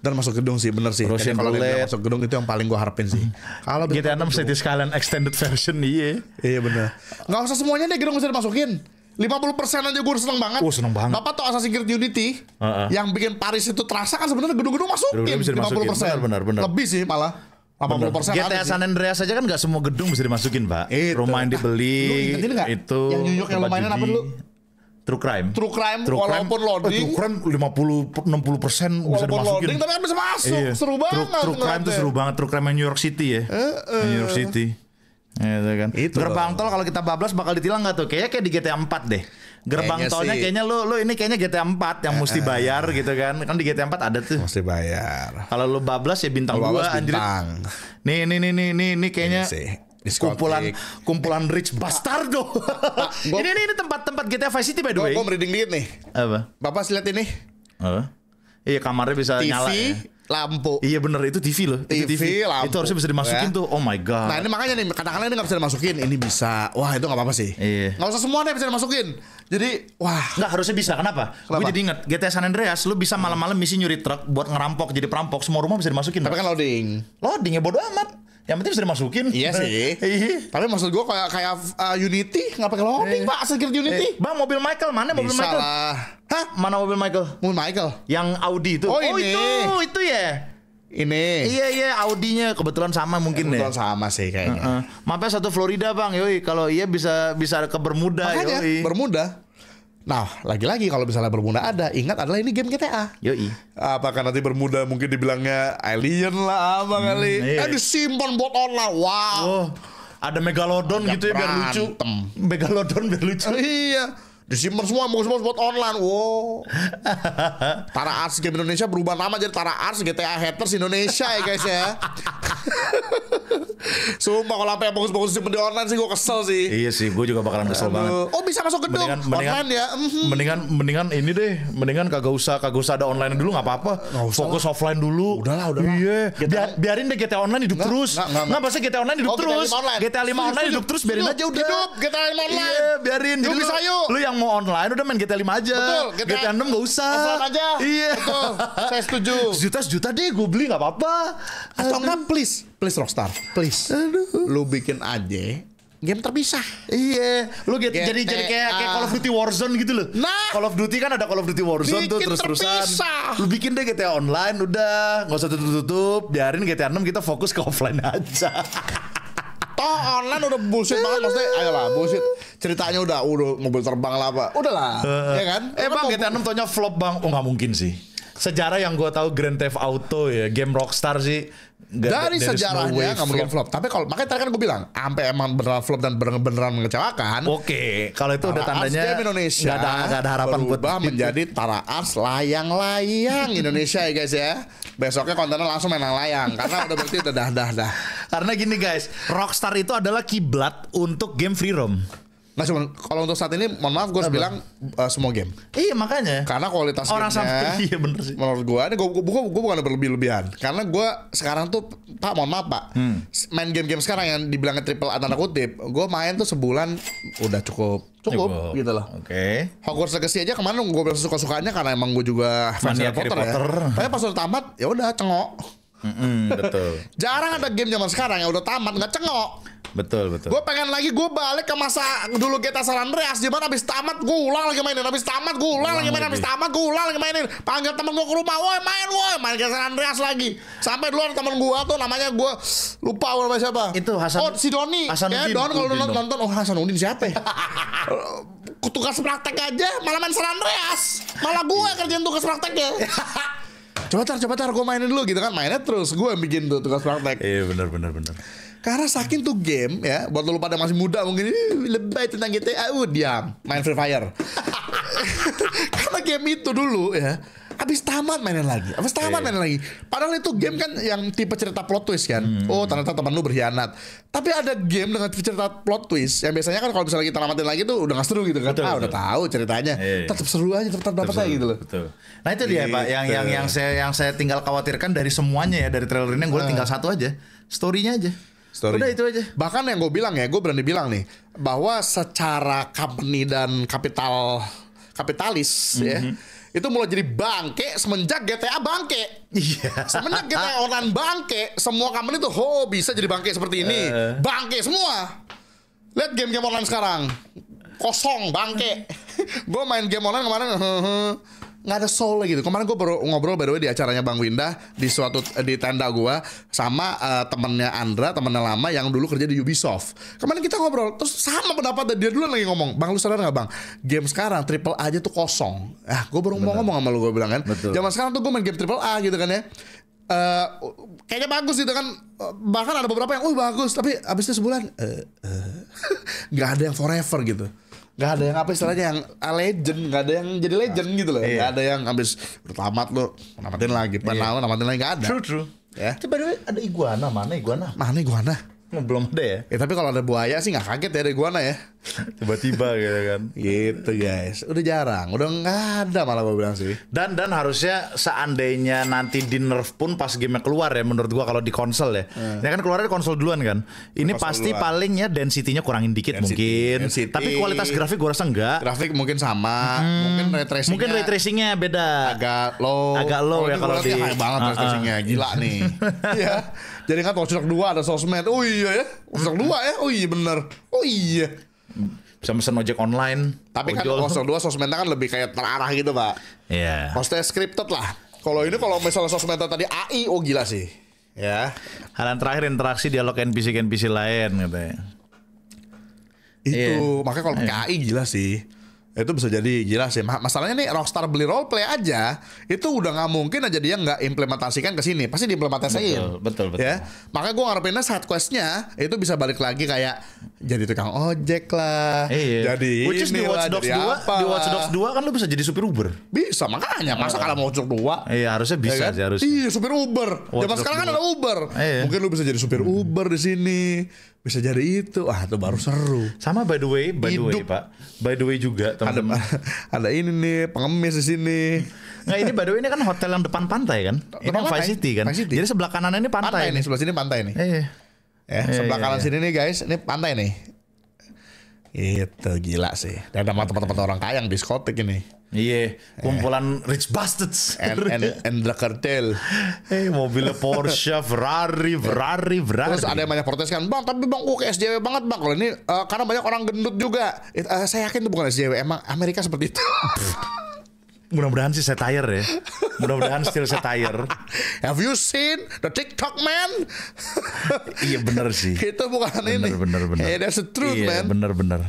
Dan masuk gedung sih bener sih. Russian kalau masuk gedung itu yang paling gue harapin sih. Kalau GTA 6 City Skyline extended version iya. Iya bener. Gak usah semuanya deh gedung bisa dimasukin. 50 persen aja gue seneng banget. Oh seneng banget. Bapak tau Assassin's Creed Unity uh -uh. yang bikin Paris itu terasa kan sebenarnya gedung-gedung iya, masukin lima puluh persen. Benar, benar. Lebih sih malah. 80 persen. GTA San Andreas aja kan gak semua gedung bisa dimasukin pak. Itu. Rumah yang dibeli. itu. Yang New York yang lumayan apa dulu? True crime. True crime true crime, walaupun oh, crime, loading. True crime 50 60 persen bisa dimasukin. loading tapi kan bisa masuk. Iya. Seru banget. True, true crime itu seru banget. True crime New York City ya. Uh, uh. New York City. Ya, kan. Itu Gerbang tol kalau kita bablas bakal ditilang nggak tuh? Kayaknya kayak di GTA 4 deh. Gerbang kayaknya tolnya sih. kayaknya lu lu ini kayaknya GTA 4 yang mesti eh, eh, bayar gitu kan. Kan di GTA 4 ada tuh. Mesti bayar. Kalau lu bablas ya bintang lu 2 anjir. Nih nih nih nih nih, nih kayaknya kumpulan kumpulan rich bastardo. ini, ini ini tempat-tempat GTA Vice City by the way. Gue merinding dikit nih. Apa? Bapak lihat ini. Apa? Iya kamarnya bisa TV, nyala ya lampu. Iya bener itu TV loh. TV, TV lampu. Itu harusnya bisa dimasukin ya. tuh. Oh my god. Nah ini makanya nih kadang-kadang ini nggak bisa dimasukin. Ini bisa. Wah itu nggak apa-apa sih. Iya. Nggak usah semua deh bisa dimasukin. Jadi wah. Nggak harusnya bisa. Kenapa? Kenapa? Gue jadi inget GTA San Andreas. Lu bisa malam-malam misi nyuri truk buat ngerampok jadi perampok. Semua rumah bisa dimasukin. Tapi kan loading. Loading ya bodo amat. Yang penting sudah dimasukin. Iya sih. Tapi iya. maksud gue kayak kayak uh, Unity nggak pakai loading, iya. Pak. Sedikit eh, Unity. Bang, mobil Michael mana mobil Michael? Lah. Hah? Mana mobil Michael? Mobil Michael. Yang Audi itu. Oh, oh ini. itu, itu ya. Ini. Iya iya Audinya kebetulan sama mungkin ya. Kebetulan ya. sama sih kayaknya. Uh -uh. satu Florida, Bang. Yoi, kalau iya bisa bisa ke Bermuda, Makanya, yoi. Bermuda. Nah, lagi-lagi kalau misalnya Bermuda ada, ingat adalah ini game GTA. Yoi. Apakah nanti Bermuda mungkin dibilangnya alien lah apa hmm, kali? Iya. Eh, disimpan buat online. Wow. Oh, ada megalodon ada gitu ya biar lucu. Megalodon biar lucu. Oh, iya disimpan semua mau semua buat online wow Tara Arts Game Indonesia berubah nama jadi Tara Arts GTA Haters Indonesia ya guys ya Sumpah kalau apa yang bagus-bagus di online sih gue kesel sih Iya sih gue juga bakalan kesel banget Oh bisa masuk gedung mendingan, mendingan, ya mm-hmm. Mendingan mendingan ini deh Mendingan kagak usah kagak usah ada online dulu gak apa-apa Fokus lah. offline dulu Udah lah Iya Biar, biarin deh GTA online hidup terus Nggak, nggak, nggak. GTA online hidup oh, terus GTA 5 online, GTA 5 online hidup terus biarin aja udah Hidup GTA 5 online Iya biarin Lu bisa yuk Lu yang yang mau online udah main GTA 5 aja. Betul, GTA, GTA 6 gak usah. Offline aja. Iya. Betul. Saya setuju. Sejuta sejuta deh gue beli nggak apa-apa. Atau enggak please, please Rockstar, please. Aduh. Lu bikin aja game terpisah. Iya, lu GTA. jadi jadi kayak kayak Call of Duty Warzone gitu loh. Nah, Call of Duty kan ada Call of Duty Warzone tuh terus-terusan. Lu bikin deh GTA online udah, nggak usah tutup-tutup, biarin GTA 6 kita fokus ke offline aja. toh online udah bullshit banget maksudnya ayolah bullshit ceritanya udah udah mobil terbang lah pak udahlah uh, ya kan eh bang GTA 6 taunya flop bang oh nggak mungkin sih sejarah yang gue tahu Grand Theft Auto ya game Rockstar sih Gak, dari sejarahnya nggak gak mungkin flop. Tapi kalau makanya tadi kan gue bilang, sampai emang beneran flop dan beneran mengecewakan. Oke, okay. kalau itu udah tandanya Indonesia gak ada, gak ada harapan berubah buat menjadi As layang-layang Indonesia ya guys ya. Besoknya kontennya langsung main layang karena udah berarti udah dah dah dah. Karena gini guys, Rockstar itu adalah kiblat untuk game free roam. Nah, cuma kalau untuk saat ini mohon maaf gue harus bilang uh, semua game. Iya makanya. Karena kualitas orang sampai iya bener sih. Menurut gue ini gue gue gue bukan berlebih-lebihan. Karena gue sekarang tuh Pak mohon maaf Pak. Hmm. Main game-game sekarang yang dibilangnya triple A tanda kutip, gue main tuh sebulan udah cukup cukup, cukup. gitu loh. Oke. Okay. Hogwarts Legacy aja kemarin gue bilang suka-sukanya karena emang gue juga fan Harry Potter, ya. Potter ya. Tapi pas udah tamat ya udah cengok. Mm-mm, betul. Jarang ada game zaman sekarang yang udah tamat nggak cengok. Betul betul. Gue pengen lagi gue balik ke masa dulu kita San Andreas di mana abis tamat gue ulang lagi mainin, abis tamat gue ulang lagi mainin, abis tamat gue ulang lagi mainin. Panggil temen gue ke rumah, woi main woi main ke San Andreas lagi. Sampai dulu ada temen gue tuh namanya gue lupa nama siapa. Itu Hasan. Oh si Doni. Hasan ya, Don kalau nonton, nonton oh Hasan Udin siapa ya? tugas praktek aja malah main San Andreas. Malah gue kerjain tugas ya. coba tar coba tar gue mainin dulu gitu kan mainnya terus gue yang bikin tuh tugas praktek iya benar benar benar karena saking tuh game ya buat lu pada masih muda mungkin lebay tentang GTA udah main Free Fire karena game itu dulu ya abis tamat mainin lagi abis tamat iya, iya. mainin lagi padahal itu game kan yang tipe cerita plot twist kan hmm. oh ternyata teman lu berkhianat tapi ada game dengan tipe cerita plot twist yang biasanya kan kalau misalnya kita tamatin lagi tuh udah gak seru gitu kan betul, ah udah tahu ceritanya yeah. Iya. tetap seru aja tetap dapat aja gitu loh betul. nah itu dia gitu. pak yang yang yang saya yang saya tinggal khawatirkan dari semuanya ya dari trailer ini gue ah. tinggal satu aja storynya aja Story. Udah itu aja. Bahkan yang gue bilang ya, gue berani bilang nih bahwa secara company dan kapital kapitalis mm -hmm. ya mm-hmm itu mulai jadi bangke semenjak GTA bangke. Iya. Semenjak GTA online bangke, semua company itu ho oh, bisa jadi bangke seperti ini. Uh. Bangke semua. Lihat game-game online sekarang. Kosong bangke. Gue main game online kemarin nggak ada soul gitu. Kemarin gue baru ngobrol by the way di acaranya Bang Winda di suatu di tenda gue sama uh, temennya Andra, temennya lama yang dulu kerja di Ubisoft. Kemarin kita ngobrol terus sama pendapat dia dulu lagi ngomong, "Bang lu sadar nggak, Bang? Game sekarang triple A aja tuh kosong." Ah, gue baru ngomong ngomong sama lu gue bilang kan. Betul. Zaman sekarang tuh gue main game triple A gitu kan ya. Uh, kayaknya bagus gitu kan bahkan ada beberapa yang uh bagus tapi abisnya sebulan eh, nggak uh, uh, ada yang forever gitu Gak ada yang apa istilahnya yang a legend gak ada yang jadi legend nah, gitu loh iya. nggak Gak ada yang habis bertamat lo namatin lagi pernah iya. namatin lagi gak ada true true ya yeah. dulu ada iguana mana iguana mana iguana belum ada ya? ya tapi kalau ada buaya sih nggak kaget ya dari iguana ya. Tiba-tiba gitu kan. gitu guys. Udah jarang. Udah nggak ada malah gue bilang sih. Dan dan harusnya seandainya nanti di nerf pun pas game keluar ya menurut gua kalau di konsol ya. Hmm. Ya kan keluarnya konsol duluan kan. Ini konsol pasti duluan. palingnya density-nya kurangin dikit density. mungkin. Density. Tapi kualitas grafik gua rasa enggak. Grafik mungkin sama. Hmm. Mungkin ray tracing Mungkin ray tracing-nya beda. Agak low. Agak low oh, ya kalau di. High banget uh, uh. ray ah, ah. tracing-nya. Gila nih. ya. Jadi kan Watch dua ada sosmed. Oh iya ya. Watch dua ya. Oh iya bener. Oh iya. Bisa mesen ojek online. Tapi kan Watch dua sosmednya kan lebih kayak terarah gitu, Pak. Iya. Yeah. Maksudnya scripted lah. Kalau ini kalau misalnya sosmed tadi AI, oh gila sih. Ya. Hal yang terakhir interaksi dialog NPC NPC lain gitu ya. Itu, yeah. makanya kalau yeah. AI iya. gila sih itu bisa jadi gila sih masalahnya nih Rockstar beli role play aja itu udah nggak mungkin aja dia nggak implementasikan ke sini pasti diimplementasikan betul betul, betul. ya maka gue ngarepinnya side questnya itu bisa balik lagi kayak jadi tukang ojek lah eh, iya. jadi Which is di Watch Dogs 2 apa. di Watch Dogs 2 kan lu bisa jadi supir Uber bisa makanya masa oh. kalau mau Watch Dogs 2 iya harusnya ya bisa ya kan? sih harusnya iya supir Uber Watch zaman sekarang kan ada Uber eh, iya. mungkin lu bisa jadi supir hmm. Uber di sini bisa jadi itu ah itu baru seru sama by the way by Hidup. the way pak by the way juga teman ada, ada ini nih pengemis di sini nggak ini by the way ini kan hotel yang depan pantai kan depan ini pantai. City kan Vice City. jadi sebelah kanan ini pantai, pantai nih sebelah sini pantai nih eh, ya, eh. sebelah eh, kanan eh. sini nih guys ini pantai nih itu gila sih dan ada tempat-tempat orang kaya yang diskotik ini Iya, kumpulan eh. rich bastards. And, and, and the cartel. Eh, mobilnya Porsche, Ferrari, Ferrari, Ferrari. Terus ada yang banyak protes kan, bang, tapi bang, gue SJW banget bang. Kalau ini, uh, karena banyak orang gendut juga. It, uh, saya yakin itu bukan SJW, emang Amerika seperti itu. mudah-mudahan sih saya satire ya. Mudah-mudahan still satire. Have you seen the TikTok man? iya bener sih. Itu bukan bener, ini. Bener bener. Yeah, that's the truth iya, man. Bener bener.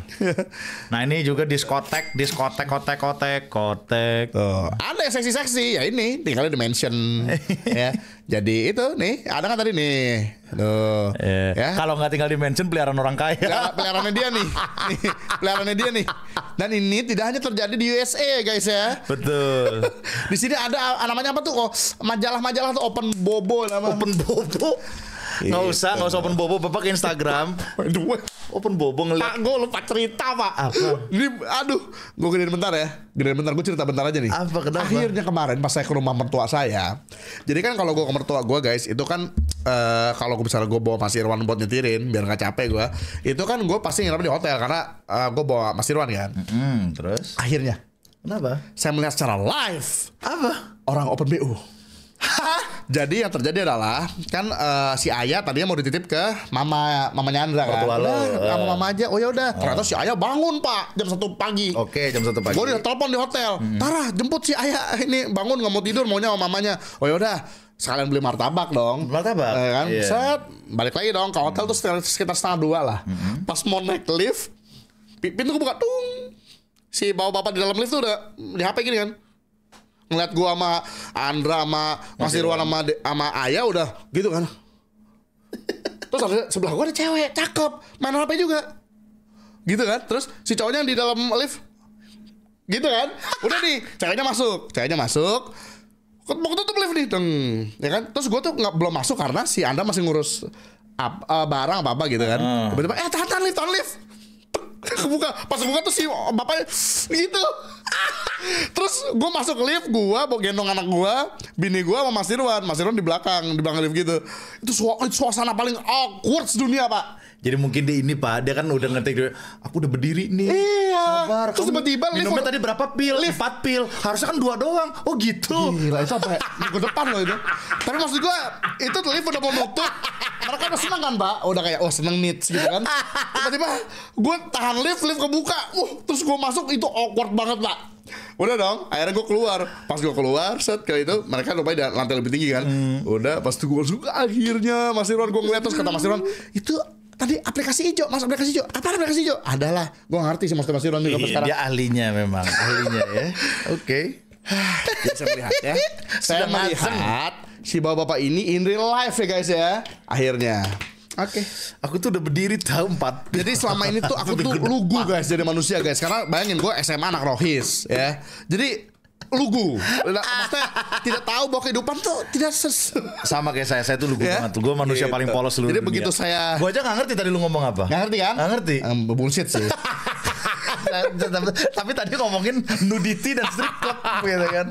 nah ini juga diskotek, diskotek, kotek, kotek, kotek. Oh, ada seksi-seksi ya ini, tinggal di mention ya. Jadi itu nih, ada kan tadi nih. Tuh. Yeah. Ya. Kalau nggak tinggal di mansion peliharaan orang kaya. Ya, peliharaannya dia nih. peliharaannya dia nih. Dan ini tidak hanya terjadi di USA guys ya. Betul. di sini ada namanya apa tuh? Oh, majalah-majalah tuh Open Bobo namanya. Open Bobo. Nggak usah, nggak usah open bobo. Bapak ke Instagram. open bobo ngeliat. Pak, gue lupa cerita, Pak. Apa? Ini, aduh, gue gedein bentar ya. Gedein bentar, gue cerita bentar aja nih. Apa, kenapa? Akhirnya kemarin pas saya ke rumah mertua saya. Jadi kan kalau gue ke mertua gue, guys, itu kan uh, kalau gue misalnya gue bawa Mas Irwan buat nyetirin, biar nggak capek gue. Itu kan gue pasti nginep di hotel, karena uh, eh, gue bawa Mas Irwan kan. Mm -hmm, terus? Akhirnya. Kenapa? Saya melihat secara live. Apa? Orang open BU. Hah? Jadi yang terjadi adalah kan uh, si Ayah tadinya mau dititip ke mama mamanya Andra kan. Udah, uh. sama eh. mama aja. Oh ya udah. Ah. Ternyata si Ayah bangun Pak jam satu pagi. Oke okay, jam satu pagi. Gue udah telepon di hotel. Hmm. Tara jemput si Ayah ini bangun nggak mau tidur maunya sama mamanya. Oh ya udah sekalian beli martabak dong. Martabak. Eh, kan? Yeah. Set balik lagi dong ke hotel hmm tuh sekitar setengah dua lah. hmm Pas mau naik lift, pintu buka tung. Si bawa bapak di dalam lift tuh udah di HP gini kan ngeliat gua sama Andra sama Mas Irwan sama sama Ayah udah gitu kan. Terus ada, sebelah gua ada cewek cakep, mana HP juga. Gitu kan? Terus si cowoknya di dalam lift gitu kan? Udah nih, ceweknya masuk, ceweknya masuk. Mau tutup lift nih, deng, ya kan? Terus gua tuh nggak belum masuk karena si Andra masih ngurus ap, uh, barang apa apa gitu kan? Ah. Tiba-tiba eh tahan, tahan lift, tahan lift. Kebuka, pas buka tuh si bapaknya gitu. Ah Terus gue masuk lift gue, bawa gendong anak gue, bini gue sama Mas Irwan, Mas Irwan di belakang, di belakang lift gitu. Itu suasana paling awkward dunia pak. Jadi mungkin dia ini pak, dia kan udah ngetik, aku udah berdiri nih. Iya. Sabar. Terus tiba-tiba lift minumnya tadi berapa pil? Lift. Empat pil. Harusnya kan dua doang. Oh gitu. Gila itu apa? Ya? depan loh itu. Tapi maksud gue itu lift udah mau nutup. Mereka udah seneng kan pak? Udah kayak oh seneng nih gitu kan. Tiba-tiba gue tahan lift, lift kebuka. Uh, terus gue masuk itu awkward banget pak udah dong akhirnya gue keluar pas gue keluar set kayak itu mereka rupanya di lantai lebih tinggi kan hmm. udah pas itu gue suka akhirnya Mas Irwan gue ngeliat terus kata Mas Irwan itu tadi aplikasi hijau mas aplikasi hijau apa aplikasi hijau adalah gue ngerti sih mas Mas Irwan juga iya, sekarang dia ahlinya memang ahlinya ya oke okay. bisa melihat ya saya melihat si bapak-bapak ini in real life ya guys ya akhirnya Oke. Okay. Aku tuh udah berdiri tahun 4. Jadi selama ini tuh aku tuh lugu guys jadi manusia guys. Karena bayangin gue SMA anak rohis ya. Jadi lugu. Maksudnya tidak tahu bahwa kehidupan tuh tidak ses. Sama kayak saya, saya tuh lugu yeah. banget. Gue manusia gitu. paling polos seluruh Jadi dunia. begitu saya. Gue aja gak ngerti tadi lu ngomong apa. Gak ngerti kan? Gak ngerti. Um, bullshit sih. tapi tadi ngomongin nudity dan strip club gitu kan.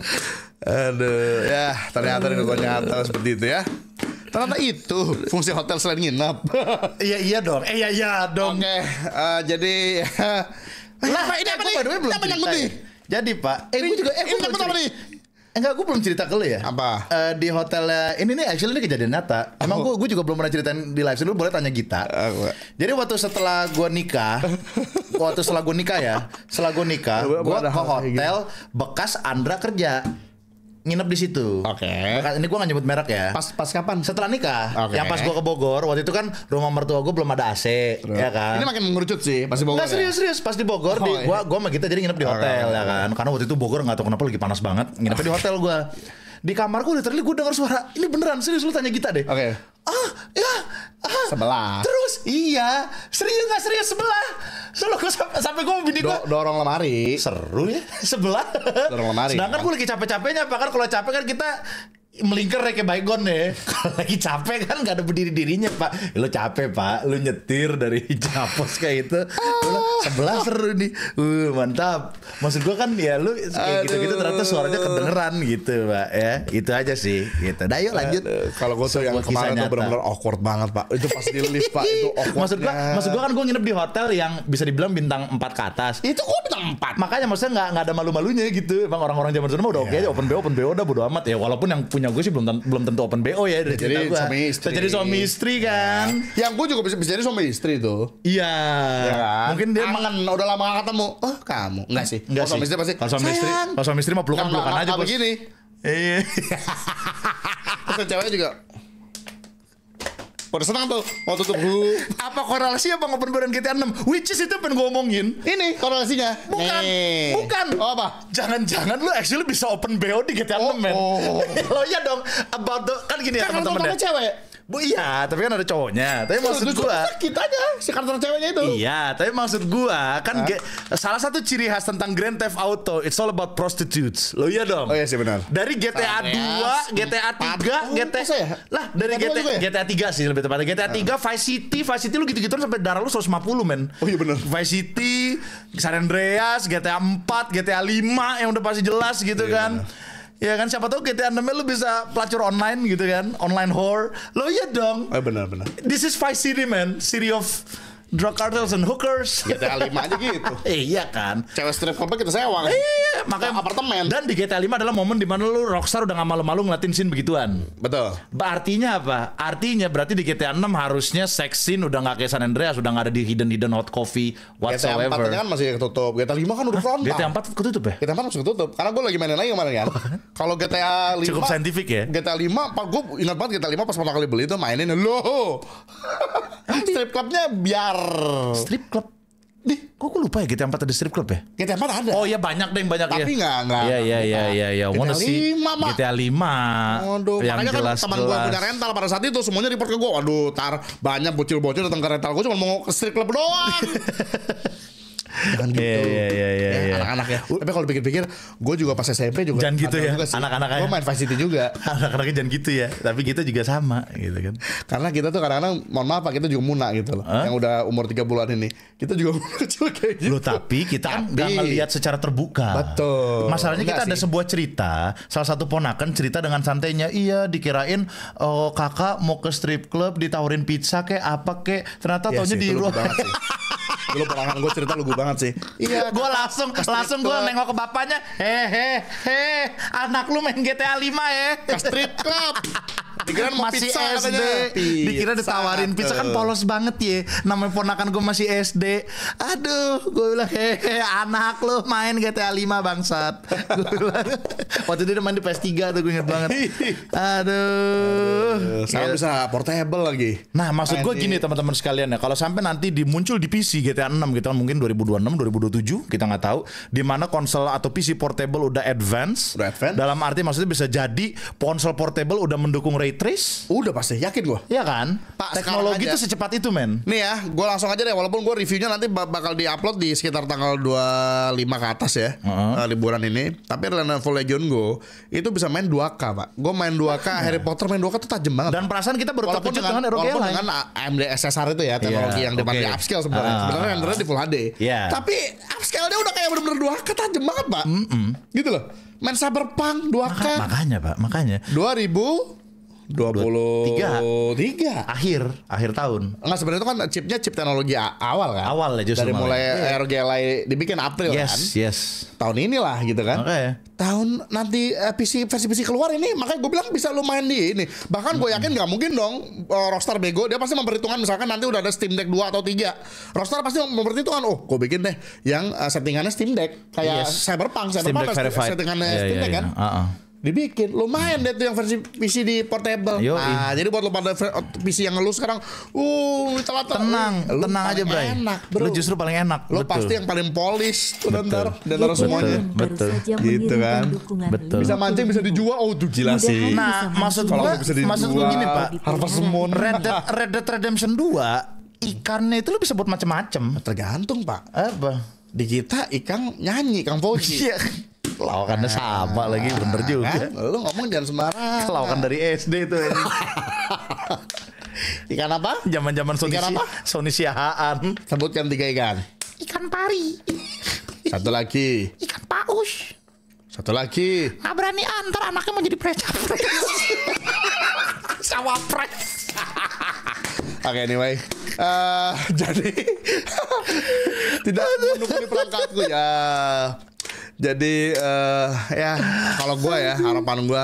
Aduh, ya ternyata itu ternyata seperti itu ya. Ternyata itu fungsi hotel selain nginap. iya iya dong. Eh iya iya dong. Oke, okay, uh, eh, jadi lah ini apa nih? Banyak lebih. Jadi Pak, eh, ini juga eh ini apa nih? Enggak, gue belum cerita ke lu ya. Apa? Uh, di hotelnya eh, ini nih actually ini kejadian nyata. Emang gue oh. gue juga belum pernah ceritain di live. sendiri. boleh tanya Gita. Uh, Jadi waktu setelah gue nikah, waktu setelah gue nikah ya, setelah gue nikah, gue ke hotel gitu. bekas Andra kerja nginep di situ. Oke. Okay. Ini gue gak nyebut merek ya. Pas pas kapan? Setelah nikah. Okay. Yang pas gue ke Bogor, waktu itu kan rumah mertua gue belum ada AC, True. ya kan. Ini makin mengerucut sih pas di Bogor. ya? serius serius pas di Bogor, oh, di, iya. gue gua gue sama kita jadi nginep di hotel okay. ya kan. Karena waktu itu Bogor gak tau kenapa lagi panas banget, nginep di hotel gue di kamarku udah terlihat gue dengar suara ini beneran serius lu tanya kita deh. Oke. Okay. Ah, ya, ah, sebelah. Terus iya, serius nggak serius sebelah. Selalu gue sampai gue bini gue Do, dorong lemari. Seru ya, sebelah. Dorong lemari. Sedangkan gue lagi capek-capeknya, bahkan kalau capek kan kita melingkar kayak baygon deh. Ya. Kalau lagi capek kan gak ada berdiri dirinya pak. Ya, lo capek pak, lo nyetir dari Japos kayak itu. Lo sebelah seru nih, uh, mantap. Maksud gua kan ya lo kayak gitu-gitu ternyata suaranya kedengeran gitu pak ya. Itu aja sih. Gitu. Nah yuk lanjut. Kalau gua tuh yang kemarin tuh benar-benar awkward banget pak. Itu pas di lift pak itu awkward. Maksud gua, maksud gua kan gua nginep di hotel yang bisa dibilang bintang empat ke atas. Itu kok bintang 4? Makanya maksudnya gak, nggak ada malu-malunya gitu. Bang orang-orang zaman dulu udah iya. oke aja open bo open bo udah bodo amat ya. Walaupun yang punya gue sih belum belum tentu open BO ya dari jadi gua. suami istri. jadi suami istri kan. Ya. Yang gue juga bisa, bisa jadi suami istri tuh. Iya. Ya kan? Mungkin dia mangan udah lama gak ketemu. Oh, kamu. Enggak sih. Enggak sih. suami istri pasti. Kalau suami istri, kalau suami istri mah pelukan-pelukan nah, aja, nah, Bos. Nah, begini. Iya. Terus ceweknya juga pada senang tuh waktu tuh apa korelasi apa ngopen badan GTA 6? Which is itu pengen ngomongin. Ini korelasinya. Bukan. Nih. Bukan. Oh, apa? Jangan-jangan lu actually bisa open BO di GTA oh, men. Oh, oh, oh. lo ya dong about the kan gini ya, kan ya teman-teman. Kan cewek Bu iya, tapi kan ada cowoknya. Tapi Sudah maksud gua kita aja si karakter ceweknya itu. Iya, tapi maksud gua kan ge, salah satu ciri khas tentang Grand Theft Auto it's all about prostitutes. Lo iya dong. Oh iya sih benar. Dari GTA Sampai 2, ya. GTA 3, GTA ya? Lah dari GTA, ya? GTA 3 sih lebih tepatnya. GTA 3, uh. Ah. Vice City, Vice City lu gitu-gitu sampai darah lu 150 men. Oh iya benar. Vice City, San Andreas, GTA 4, GTA 5 yang udah pasti jelas gitu iya, kan. Bener Ya kan siapa tahu GTA 6 lu bisa pelacur online gitu kan, online whore Lo iya dong. Eh benar benar. This is Vice City man, city of drug cartels and hookers. GTA 5 aja gitu. iya kan. Cewek strip club kita sewa. Kan? Iya, makanya apartemen. Dan di GTA 5 adalah momen dimana lu rockstar udah gak malu-malu ngeliatin scene begituan. Betul. Ba Artinya apa? Artinya berarti di GTA 6 harusnya sex scene udah gak kayak San Andreas, udah gak ada di hidden-hidden hot coffee whatsoever. GTA 4 kan masih ketutup. GTA 5 kan udah Hah? frontal. GTA 4 ketutup ya? GTA 4 masih ketutup. Karena gue lagi mainin lagi kemarin kan. Kalau GTA 5 Cukup scientific ya? GTA 5, pak gue ingat banget GTA 5 pas pertama kali beli itu mainin. Loh! Strip clubnya biar Strip club. Dih, kok gue lupa ya GTA 4 ada strip club ya? GTA 4 ada. Oh iya banyak deh banyak Tapi ya. Tapi enggak enggak. Iya iya iya iya iya. GTA 5 mak. GTA 5. Aduh, yang makanya jelas, kan teman gue punya rental pada saat itu semuanya report ke gue. Aduh, tar banyak bocil-bocil datang ke rental gue cuma mau ke strip club doang jangan iya, gitu yeah, yeah, yeah, yeah, ya, yeah. anak-anak ya tapi kalau pikir-pikir gue juga pas SMP juga jangan gitu ya anak-anaknya gue main varsity juga anak-anaknya jangan gitu ya tapi kita juga sama gitu kan karena kita tuh kadang-kadang mohon maaf pak kita juga muna gitu loh huh? yang udah umur tiga bulan ini kita juga kecil kayak gitu loh tapi kita kan tapi... gak ngeliat secara terbuka betul masalahnya Enggak kita sih. ada sebuah cerita salah satu ponakan cerita dengan santainya iya dikirain oh, kakak mau ke strip club ditawarin pizza kayak apa kayak ternyata ya, taunya di ruang lu pelanggan gue cerita lugu banget sih. Iya. Eh, gue langsung langsung gue nengok ke bapaknya. hehehe, eh, anak lu main GTA 5 ya. Ke eh. street club dikira mau masih pizza SD katanya. dikira ditawarin pizza kan polos banget ya namanya ponakan gue masih SD aduh gue bilang hehe anak lo main GTA 5 bangsat waktu itu dia main di PS3 tuh gue inget banget aduh, aduh iya. bisa portable lagi nah maksud gue gini teman-teman sekalian ya kalau sampai nanti dimuncul di PC GTA 6 gitu kan mungkin 2026 2027 kita nggak tahu di mana konsol atau PC portable udah advance udah advance dalam arti maksudnya bisa jadi ponsel portable udah mendukung ray elektris? Udah pasti, yakin gue. Iya kan? Pak, Teknologi itu secepat itu, men. Nih ya, gue langsung aja deh. Walaupun gue reviewnya nanti bakal diupload di sekitar tanggal 25 ke atas ya. Uh -huh. Eh, liburan ini. Tapi Renan Full Legion gue, itu bisa main 2K, Pak. Gue main 2K, uh -huh. Harry Potter main 2K tuh tajam banget. Dan perasaan kita baru walaupun dengan, dengan Walaupun Airline. Ya. dengan AMD eh, SSR itu ya, iya, teknologi yeah, yang okay. di upscale sebenarnya. Uh. Ah. -huh. Sebenarnya rendernya di Full HD. Yeah. Tapi upscale-nya udah kayak bener-bener 2K tajam banget, Pak. Mm -mm. Gitu loh main Cyberpunk 2K. Maka, makanya, Pak, makanya. 2000 23 tiga akhir akhir tahun enggak sebenarnya itu kan chipnya chip teknologi awal kan awal ya justru dari mulai ya. RGLI dibikin April kan? yes, kan yes tahun inilah gitu kan okay. tahun nanti eh, PC versi PC keluar ini makanya gue bilang bisa main di ini bahkan gue yakin nggak mungkin dong uh, eh, roster bego dia pasti memperhitungkan misalkan nanti udah ada Steam Deck 2 atau 3 roster pasti memperhitungkan oh gue bikin deh yang uh, settingannya Steam Deck kayak yes. Cyberpunk Cyberpunk iya, Steam iya, Deck settingannya yeah, Steam Deck yeah, kan yeah. Iya. Uh -uh dibikin lumayan deh tuh yang versi PC di portable Yoi. nah jadi buat lo pada oh, PC yang lu sekarang uh telat tenang eh, lu tenang aja bro enak bro lu justru paling enak lo pasti yang paling polis. tuh betul. ntar dan ntar semuanya betul, gitu kan? betul. gitu kan betul bisa mancing bisa dijual oh tuh gila sih nah maksud gua maksud gua gini pak Harvest Moon Red Dead, Red Dead Redemption 2 ikannya itu lo bisa buat macam-macam tergantung pak apa di kita ikan nyanyi Kang Fauzi Lawakannya sama lagi bener kan? juga. Kan? Lu ngomong jangan sembarangan. Lawakan dari SD tuh. ikan apa? Zaman-zaman Sony ikan apa? Sony Siahaan. Sebutkan tiga ikan. Ikan pari. Satu lagi. Ikan paus. Satu lagi. Nggak berani antar ah, anaknya mau jadi pres-capres. Oke okay, anyway uh, Jadi Tidak menutupi perangkatku ya jadi uh, ya kalau gue ya harapan gue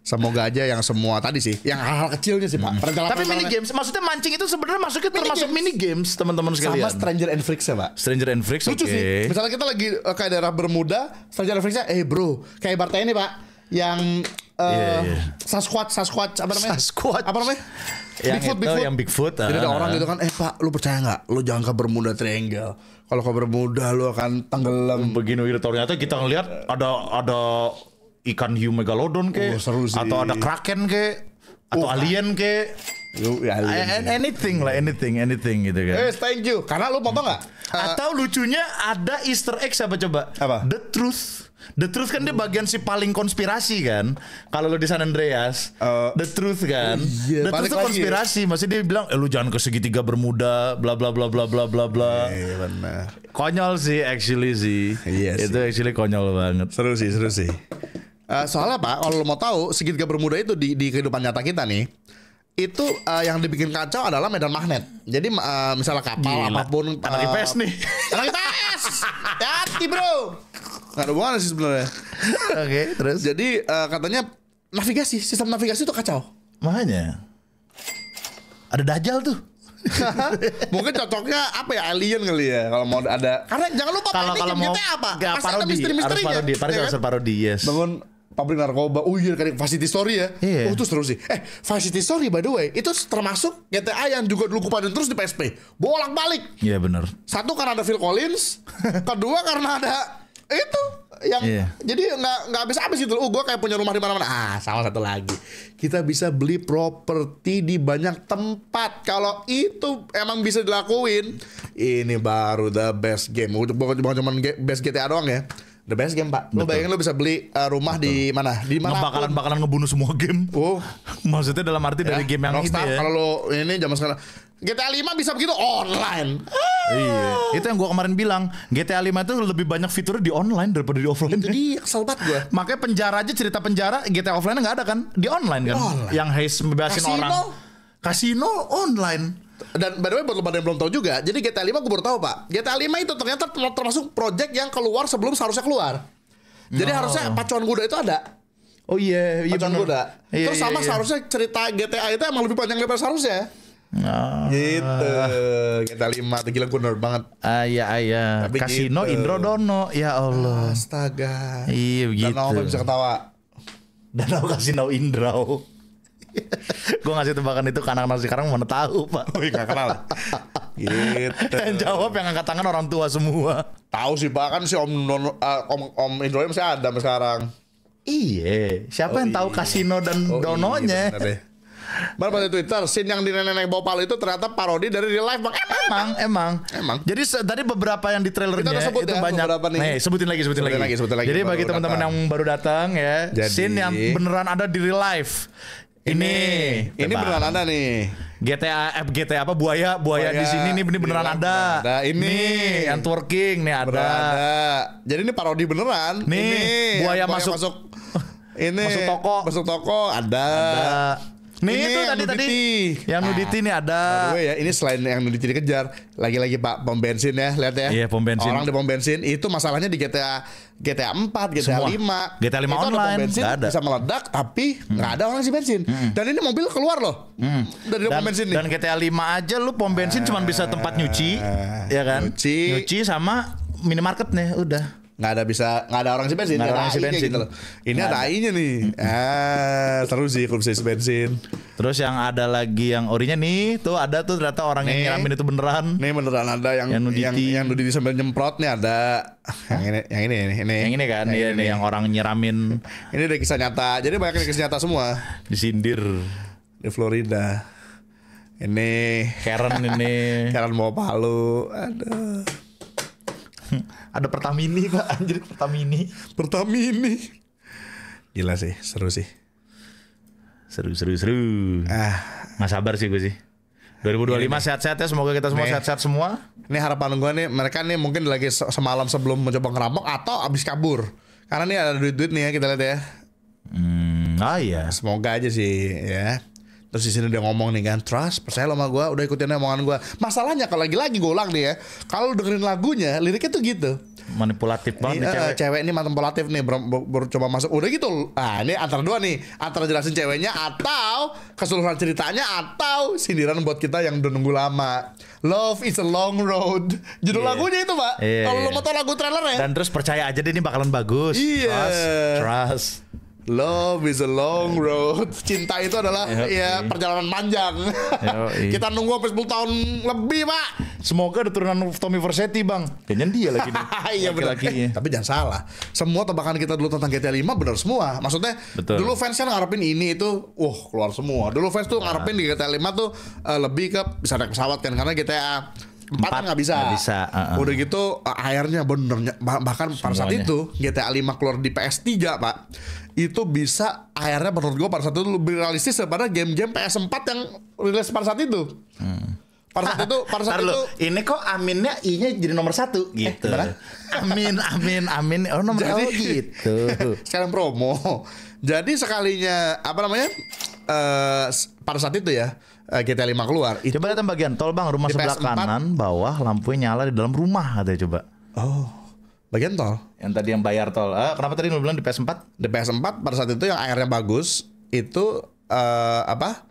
Semoga aja yang semua tadi sih, yang hal-hal kecilnya sih Pak. Hmm. Tapi mini games, maksudnya mancing itu sebenarnya masuknya mini termasuk games. mini games teman-teman sekalian. Sama Stranger and Freaks ya Pak. Stranger and Freaks lucu okay. sih. Misalnya kita lagi uh, kayak daerah Bermuda, Stranger and freaksnya, eh bro, kayak Barta ini Pak, yang uh, eh, yeah, yeah. Sasquatch, Sasquatch apa namanya? Sasquatch. Apa namanya? yang Bigfoot, itu Bigfoot. yang Bigfoot. Jadi ada ah. orang gitu kan, eh Pak, lu percaya nggak? Lu jangan ke Bermuda Triangle. Kalau ke Bermuda lu akan tenggelam. Begini gitu. Ternyata kita ngelihat ada ada ikan hiu megalodon ke, oh, seru sih. atau ada kraken ke, atau oh, alien ke. Lu ya alien. Ya. Anything lah, anything, anything gitu kan. yes, thank you. Karena lu foto nggak? atau lucunya ada Easter egg siapa coba? Apa? The Truth. The Truth kan dia hmm. bagian si paling konspirasi kan. Kalau lu di San Andreas, uh, The Truth kan. Iya, The Truth itu konspirasi, ya. maksudnya dia bilang, eh, "Lu jangan ke segitiga bermuda, bla bla bla bla bla bla bla." Iya benar. Konyol sih actually sih. yes, iya Itu sih. actually konyol banget. Seru sih, seru sih. Uh, soalnya Pak, kalau lo mau tahu segitiga bermuda itu di, di kehidupan nyata kita nih, itu uh, yang dibikin kacau adalah medan magnet. Jadi uh, misalnya kapal Gila. apapun anak uh, IPS nih. Anak IPS. Hati bro. Gak ada hubungannya sih sebenarnya. Oke, okay, terus. Jadi uh, katanya navigasi, sistem navigasi itu kacau. Makanya. Ada dajal tuh. Mungkin cocoknya apa ya alien kali ya kalau mau ada karena jangan lupa kalau kalau mau apa? Gak, parodi, ada misteri Harus parodi, parodi, ya, kan? harus kan? parodi, yes. Bangun pabrik narkoba. Oh iya kayak Varsity Story ya. Yeah. Oh itu seru sih. Eh Varsity Story by the way itu termasuk GTA yang juga dulu kupaden terus di PSP. Bolak-balik. Iya yeah, benar. Satu karena ada Phil Collins, kedua karena ada itu yang yeah. jadi nggak nggak habis habis itu, Oh, uh, gue kayak punya rumah di mana-mana. Ah, salah satu lagi. Kita bisa beli properti di banyak tempat. Kalau itu emang bisa dilakuin, ini baru the best game. Bukan cuma best GTA doang ya. The best game pak. Lo bayangin lo bisa beli uh, rumah Betul. di mana? Di mana? Bakalan bakalan ngebunuh semua game. Oh, maksudnya dalam arti ya, dari game yang Rockstar, ini ya. Kalau lo ini zaman sekarang GTA 5 bisa begitu online. Iya. Itu yang gua kemarin bilang, GTA 5 itu lebih banyak fiturnya di online daripada di offline. Itu dia kesel banget gua. Makanya penjara aja cerita penjara GTA offline nggak ada kan? Di online kan. Online. Yang heis bebasin Kasino. orang. Kasino online. Dan by the way buat lo yang belum tahu juga, jadi GTA 5 gue baru tahu pak. GTA 5 itu ternyata termasuk project yang keluar sebelum seharusnya keluar. Jadi no. Oh. harusnya pacuan kuda itu ada. Oh iya, yeah, iya Pacuan kuda. Yeah, Terus iya, sama yeah, yeah. seharusnya cerita GTA itu emang lebih panjang daripada seharusnya. Oh. Gitu. Kita lima tuh gila gue banget. ayah ayah iya, iya. Kasino gitu. Indro Dono. Ya Allah. Astaga. Iya begitu. Danau apa bisa ketawa? Danau Kasino Indro. gue ngasih tebakan itu ke anak-anak sekarang mana tahu pak Oh iya kenal Gitu Yang jawab yang angkat tangan orang tua semua Tahu sih pak kan si om, non, uh, ah, om, om Indro masih ada sekarang Iya Siapa oh, yang tahu iya. kasino dan oh, dononya bener. Baru di Twitter, scene yang di nenek-nenek bawa palu itu ternyata parodi dari real life bang. Emang, emang, emang. emang. Jadi tadi beberapa yang di trailernya Kita sebut itu ya, banyak. nih. nih sebutin lagi, sebutin, sebutin lagi. lagi. Sebutin Jadi bagi teman-teman yang baru datang ya, Jadi... scene yang beneran ada di real life. Ini, ini, ini beneran ada nih. GTA eh, GTA apa buaya buaya, buaya di sini nih ini beneran iya, ada. ada. Ini nih, yang twerking nih ada. Berada. Jadi ini parodi beneran. Nih, ini buaya, buaya masuk, masuk ini masuk toko masuk toko ada, ada. Nih ini itu tadi tadi yang ah. nuditi ini ada. By ya, ini selain yang nuditi dikejar, lagi-lagi Pak pom bensin ya, lihat ya. Iya, pom bensin. Orang di pom bensin itu masalahnya di GTA GTA 4, GTA Semua. 5. GTA 5 online ada ada. bisa meledak tapi enggak hmm. ada orang si bensin. Hmm. Dan ini mobil keluar loh. Hmm. Dari pom bensin nih. Dan GTA 5 aja lu pom bensin ah. cuma bisa tempat nyuci, ya kan? Nyuci sama minimarket nih udah nggak ada bisa nggak ada orang si bensin ada orang si bensin gitu loh ini ada, ainya nih ah eh, terus sih kalau bisa bensin terus yang ada lagi yang orinya nih tuh ada tuh ternyata orang yang nyiramin itu beneran nih beneran ada yang yang nuditi. yang, yang nuditi sambil nyemprot nih ada yang ini yang ini ini yang ini kan yang iya, ini. yang orang nyiramin ini dari kisah nyata jadi banyak dari kisah nyata semua disindir di Florida ini Karen ini Karen mau palu aduh ada Pertamini pak anjir Pertamini Pertamini gila sih seru sih seru seru seru ah nggak sabar sih gue sih 2025 iya, iya. sehat-sehat ya semoga kita semua sehat-sehat semua. Ini harapan gue nih mereka nih mungkin lagi semalam sebelum mencoba ngerampok atau abis kabur. Karena nih ada duit-duit nih ya kita lihat ya. Hmm, ah iya. Semoga aja sih ya Terus di sini dia ngomong nih kan, trust, percaya lo sama gue, udah ikutin omongan gue. Masalahnya kalau lagi-lagi gue ulang nih ya, kalau dengerin lagunya, liriknya tuh gitu. Manipulatif banget nih, eh, cewek. Cewek ini manipulatif nih, baru, baru coba masuk. Udah gitu, ah ini antara dua nih, antara jelasin ceweknya atau keseluruhan ceritanya atau sindiran buat kita yang udah nunggu lama. Love is a long road. Judul yeah. lagunya itu pak. Yeah. Kalau lo iya. mau tau lagu trailernya. Dan terus percaya aja deh ini bakalan bagus. Yeah. Trust. Trust. Love is a long road. Cinta itu adalah Yo, ya perjalanan panjang. Kita nunggu sampai 10 tahun lebih, Pak. Semoga ada turunan Tommy Versetti, Bang. Kayaknya dia lagi nih. Iya benar. Iya. tapi jangan salah. Semua tebakan kita dulu tentang GTA 5 benar semua. Maksudnya Betul. dulu fansnya ngarepin ini itu, uh, keluar semua. Dulu fans tuh ngarepin di GTA 5 tuh uh, lebih ke bisa naik pesawat kan karena GTA empat kan nggak bisa. Gak bisa. Uh -uh. Udah gitu eh, airnya benernya bahkan Semuanya. pada saat itu GTA 5 keluar di PS3 pak itu bisa akhirnya menurut gue pada saat itu lebih realistis daripada game-game PS4 yang rilis pada saat itu. Hmm. Pada saat ah, itu, pada saat itu. Ini kok aminnya i-nya jadi nomor satu eh, gitu. Eh, amin, amin, amin. Oh nomor satu gitu. sekarang promo. Jadi sekalinya apa namanya? Uh, pada saat itu ya kita eh, lima keluar. coba lihat bagian tol bang rumah sebelah PS4. kanan bawah lampunya nyala di dalam rumah ada coba. Oh. Bagian tol. Yang tadi yang bayar tol. eh, kenapa tadi lu bilang di PS4? Di PS4 pada saat itu yang airnya bagus itu uh, apa?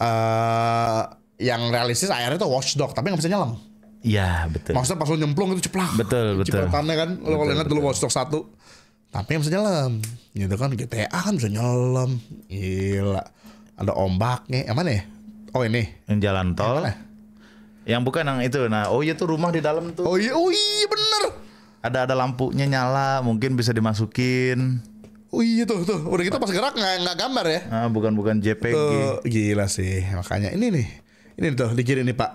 Uh, yang realistis airnya tuh watchdog tapi nggak bisa nyelam. Iya betul. Maksudnya pas lo nyemplung itu ceplak. Betul betul. Cipratannya kan lo kalau ingat dulu watchdog satu tapi yang bisa nyelam gitu kan GTA kan bisa nyelam gila ada ombaknya yang mana ya oh ini yang jalan tol yang, yang bukan yang itu nah oh iya tuh rumah di dalam tuh oh iya oh iya bener ada ada lampunya nyala mungkin bisa dimasukin Oh iya tuh tuh udah kita gitu pas gerak nggak nggak gambar ya? Ah bukan bukan JPG. Tuh, gila sih makanya ini nih ini tuh dikirim nih Pak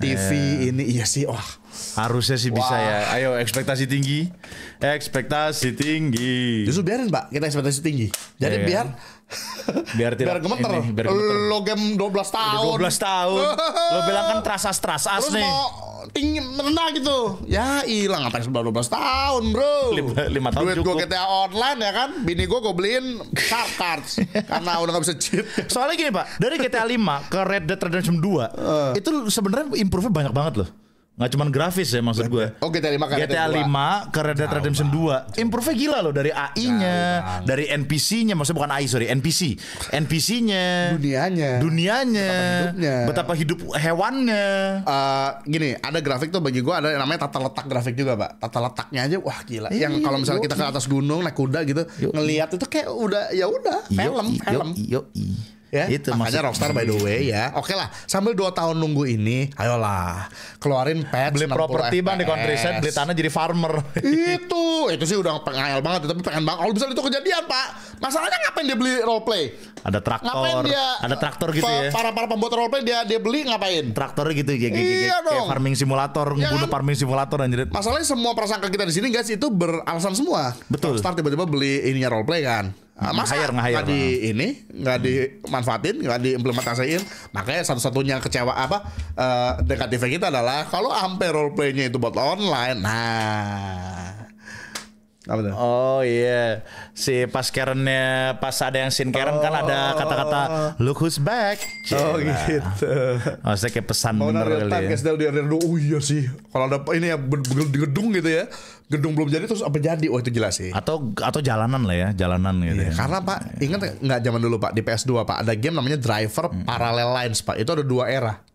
TV eh. ini iya sih wah harusnya sih wah. bisa ya. Ayo ekspektasi tinggi ekspektasi tinggi. Justru biarin Pak kita ekspektasi tinggi. Jadi eh. biar biar tidak biar gemeter. Ini, biar gemeter. Lo game 12 tahun. Udah 12 tahun. lo bilang kan terasa stres Terus nih. Mau tinggi rendah gitu. Ya hilang apa sebelum 12 tahun, Bro. 5, 5 tahun Duit gue GTA online ya kan. Bini gue gue beliin card cards karena udah gak bisa cheat. Soalnya gini, Pak. Dari GTA 5 ke Red Dead Redemption 2 uh. Eh. itu sebenarnya improve-nya banyak banget loh. Gak cuma grafis ya maksud gue. Oh GTA 5 kan GTA 5 ke Red Dead Redemption 2. Improve gila loh dari AI-nya, dari NPC-nya, maksudnya bukan AI sorry, NPC. NPC-nya, dunianya, dunianya, betapa, betapa hidup hewannya. Uh, gini, ada grafik tuh bagi gue ada yang namanya tata letak grafik juga, Pak. Tata letaknya aja wah gila. yang iya, kalau misalnya kita ke atas gunung naik kuda gitu, Ngeliat ngelihat itu kayak udah ya udah film, film. Yo, yo, yo. Ya, itu makanya maksud... Rockstar by the way ya. Oke lah, sambil 2 tahun nunggu ini, ayolah keluarin pet beli properti Bang di countryside, beli tanah jadi farmer. itu, itu sih udah pengayal banget, tapi pengen banget. Kalau misalnya itu kejadian, Pak. Masalahnya ngapain dia beli role play? Ada traktor. dia? Ada traktor gitu ya. Para para pembuat role play dia dia beli ngapain? traktor gitu ya, iya kayak farming simulator, ya kan? farming simulator dan jadi Masalahnya semua prasangka kita di sini guys itu beralasan semua. Betul. Rockstar tiba-tiba beli ininya role play kan. Ah, masa hire, nggak di ini nggak dimanfaatin nggak diimplementasiin makanya satu-satunya kecewa apa uh, negatifnya kita adalah kalau ampe role playnya itu buat online nah apa tuh? Oh iya, yeah. si pas Karennya pas ada yang sin Karen oh. kan ada oh. kata-kata look who's back. Cina. Oh gitu. Maksudnya kayak pesan Mau bener kali time, ya. Guys, dia oh iya sih. Kalau ada ini ya di gedung gitu ya. Gedung belum jadi terus apa jadi? oh, itu jelas sih. Atau atau jalanan lah ya, jalanan gitu. Yeah, ya. Karena Pak, ingat nggak zaman dulu Pak di PS2 Pak ada game namanya Driver hmm. Parallel Lines Pak. Itu ada dua era.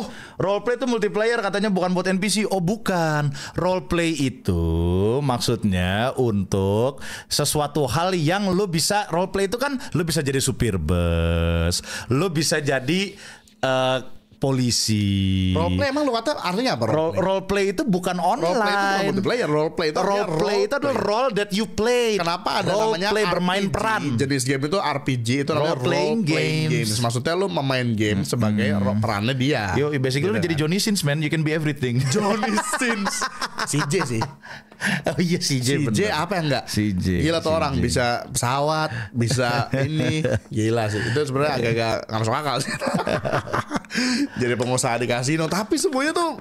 Oh, role itu multiplayer katanya bukan buat NPC. Oh, bukan. Roleplay itu maksudnya untuk sesuatu hal yang lo bisa Roleplay itu kan lo bisa jadi supir bus, lo bisa jadi uh, polisi. Role play emang lu kata artinya apa? Role, play? role play itu bukan online. Role play itu bukan multiplayer. Role play itu role play, role itu adalah role that you play. Kenapa ada role namanya play RPG, bermain peran? Jenis game itu RPG itu namanya role playing, role playing games. games. Maksudnya lu memain game hmm. sebagai hmm. perannya dia. Yo, basically lu gitu jadi kan. Johnny Sins man. You can be everything. Johnny Sins. CJ sih. oh iya si J. apa yang enggak? Si J. Gila tuh CJ. orang bisa pesawat, bisa ini. Gila sih. Itu sebenarnya agak-agak nggak masuk akal sih. Jadi pengusaha di kasino, tapi semuanya tuh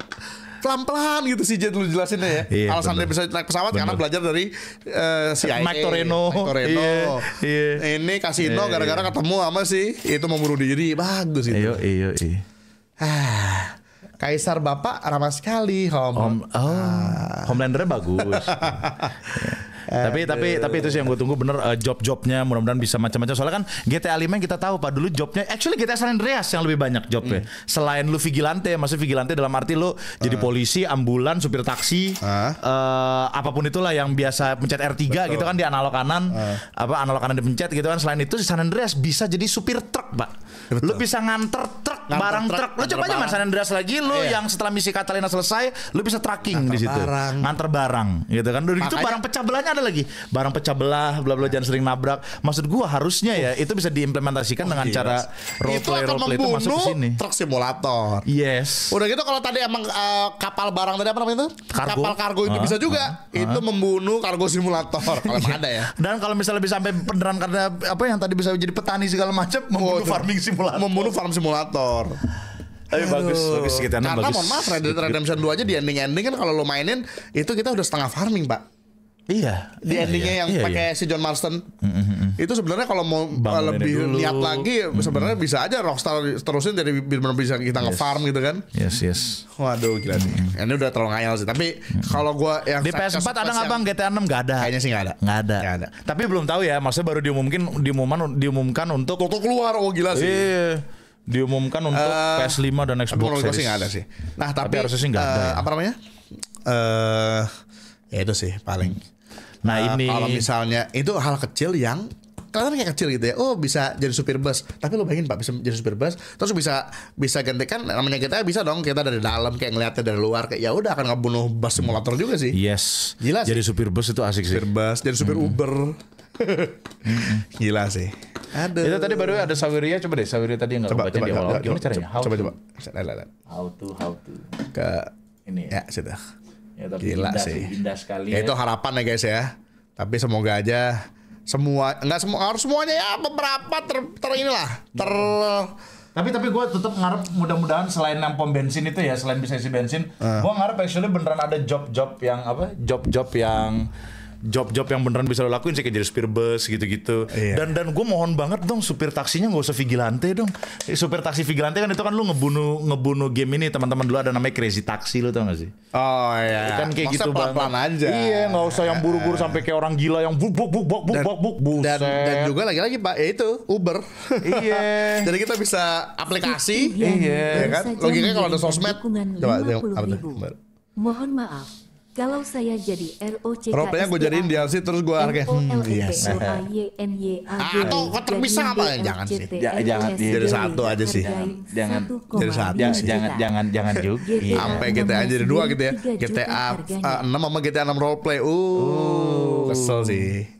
pelan-pelan gitu sih Jet lu jelasin ya. Iya, Alasan bener. dia bisa naik pesawat ya, bener. karena belajar dari eh, si Mike Toreno. Mike Iya, iya. Ini kasino iya, iya. gara-gara ketemu sama si itu memburu diri. Bagus itu. Iya, iya, iya. Ah. Kaisar Bapak ramah sekali, Om. Om, oh, ah. Homelandernya bagus. tapi tapi tapi itu sih yang gue tunggu bener uh, job-jobnya mudah-mudahan bisa macam-macam. Soalnya kan GTA 5 yang kita tahu pak dulu jobnya actually GTA San Andreas yang lebih banyak jobnya. Hmm. Selain lu vigilante, maksud vigilante dalam arti lu uh. jadi ah. polisi, ambulan, supir taksi, uh. Uh, apapun itulah yang biasa pencet R3 Betul. gitu kan di analog kanan, uh. apa analog kanan dipencet gitu kan. Selain itu San Andreas bisa jadi supir truk, Pak. Betul. Lu bisa nganter truk, nganter barang truk. truk. Lu coba aja Mas San Andreas lagi lu iya. yang setelah misi Catalina selesai, lu bisa tracking di situ. Barang. Nganter barang gitu kan. dari itu barang pecah belahnya ada lagi barang pecah belah, bla bla jangan sering nabrak. Maksud gua harusnya ya oh. itu bisa diimplementasikan oh, dengan yes. cara role play role play itu masuk ke sini. Truk simulator. Yes. Udah gitu kalau tadi emang uh, kapal barang tadi apa namanya itu? Kargo. Kapal kargo itu uh, bisa juga. Uh, uh. Itu membunuh kargo simulator kalau ada ya. Dan kalau misalnya bisa sampai peneran karena apa yang tadi bisa jadi petani segala macam membunuh oh, farming simulator. Membunuh farm simulator. Tapi bagus, bagus kita. Karena bagus. mohon maaf, Red Dead Redemption 2 aja di ending-ending kan kalau lo mainin itu kita udah setengah farming, Pak. Iya. Di iya, endingnya iya, yang iya, pakai iya. si John Marston. Mm-hmm. Itu sebenarnya kalau mau Bangunin lebih dulu. niat lagi mm-hmm. sebenarnya bisa aja Rockstar terusin dari benar bisa kita yes. nge-farm gitu kan. Yes, yes. Waduh gila nih. Mm-hmm. Ini udah terlalu ngayal sih. Tapi mm-hmm. kalau gua yang Di PS4 ada nggak Bang GTA 6 nggak ada. Kayaknya sih nggak ada. Nggak ada. Gak ada. Tapi belum tahu ya, maksudnya baru diumumkan diumuman diumumkan untuk Toto keluar oh gila sih. Iya diumumkan untuk uh, eh, PS5 dan Xbox Series. sih nggak ada sih. Nah tapi, tapi harusnya sih uh, ada. Eh, ya. Apa namanya? Eh uh, Ya itu sih paling. Nah, nah ini kalau misalnya itu hal kecil yang kelihatan kayak kecil gitu ya. Oh bisa jadi supir bus. Tapi lo bayangin pak bisa jadi supir bus. Terus bisa bisa gantikan namanya kita bisa dong kita dari dalam kayak ngeliatnya dari luar kayak ya udah akan ngebunuh bus simulator juga sih. Yes. Gila sih. Jadi supir bus itu asik sih. Supir bus jadi supir hmm. Uber. Gila sih. Aduh. Itu tadi baru ada Sawiria coba deh Sawiria tadi yang nggak baca di awal. Coba, Gimana caranya? How coba, to? coba coba. How to how to. Ke ini ya, ya sudah. Ya, tapi Gila indah, sih. Indah sekali. Ya, ya. Itu harapan ya guys ya. Tapi semoga aja semua nggak semua harus semuanya ya beberapa ter, ter inilah ter tapi tapi gue tetap ngarep mudah-mudahan selain yang pom bensin itu ya selain bisa isi bensin uh. Ah. gue ngarep actually beneran ada job-job yang apa job-job yang hmm job-job yang beneran bisa lo lakuin sih kayak jadi supir bus gitu-gitu. Iya. Dan dan gue mohon banget dong supir taksinya gak usah vigilante dong. Eh, supir taksi vigilante kan itu kan lu ngebunuh ngebunuh game ini teman-teman dulu ada namanya Crazy Taxi lo tau gak sih? Oh iya. Kan kayak Maksudnya gitu pelan -pelan banget. aja. Iya gak usah yang buru-buru iya. sampai kayak orang gila yang buk buk buk buk buk buk buk buk. Dan, dan juga lagi-lagi pak ya itu Uber. iya. Jadi kita bisa aplikasi. iya. Ya kan? Logikanya kalau ada sosmed. Coba tengok apa tuh? Mohon maaf, kalau saya jadi ROCK Roleplaynya gue jadiin DLC terus gue harga hmm, iya. Atau kotak bisa apa ya? jangan sih. Ya, jangan iya, jadi iya. satu aja sih. Jangan jadi satu. Jangan jangan jangan juga. Iya. Sampai GTA jadi dua gitu ya. GTA 6 eh, sama GTA 6 roleplay. Uh, oh. kesel sih.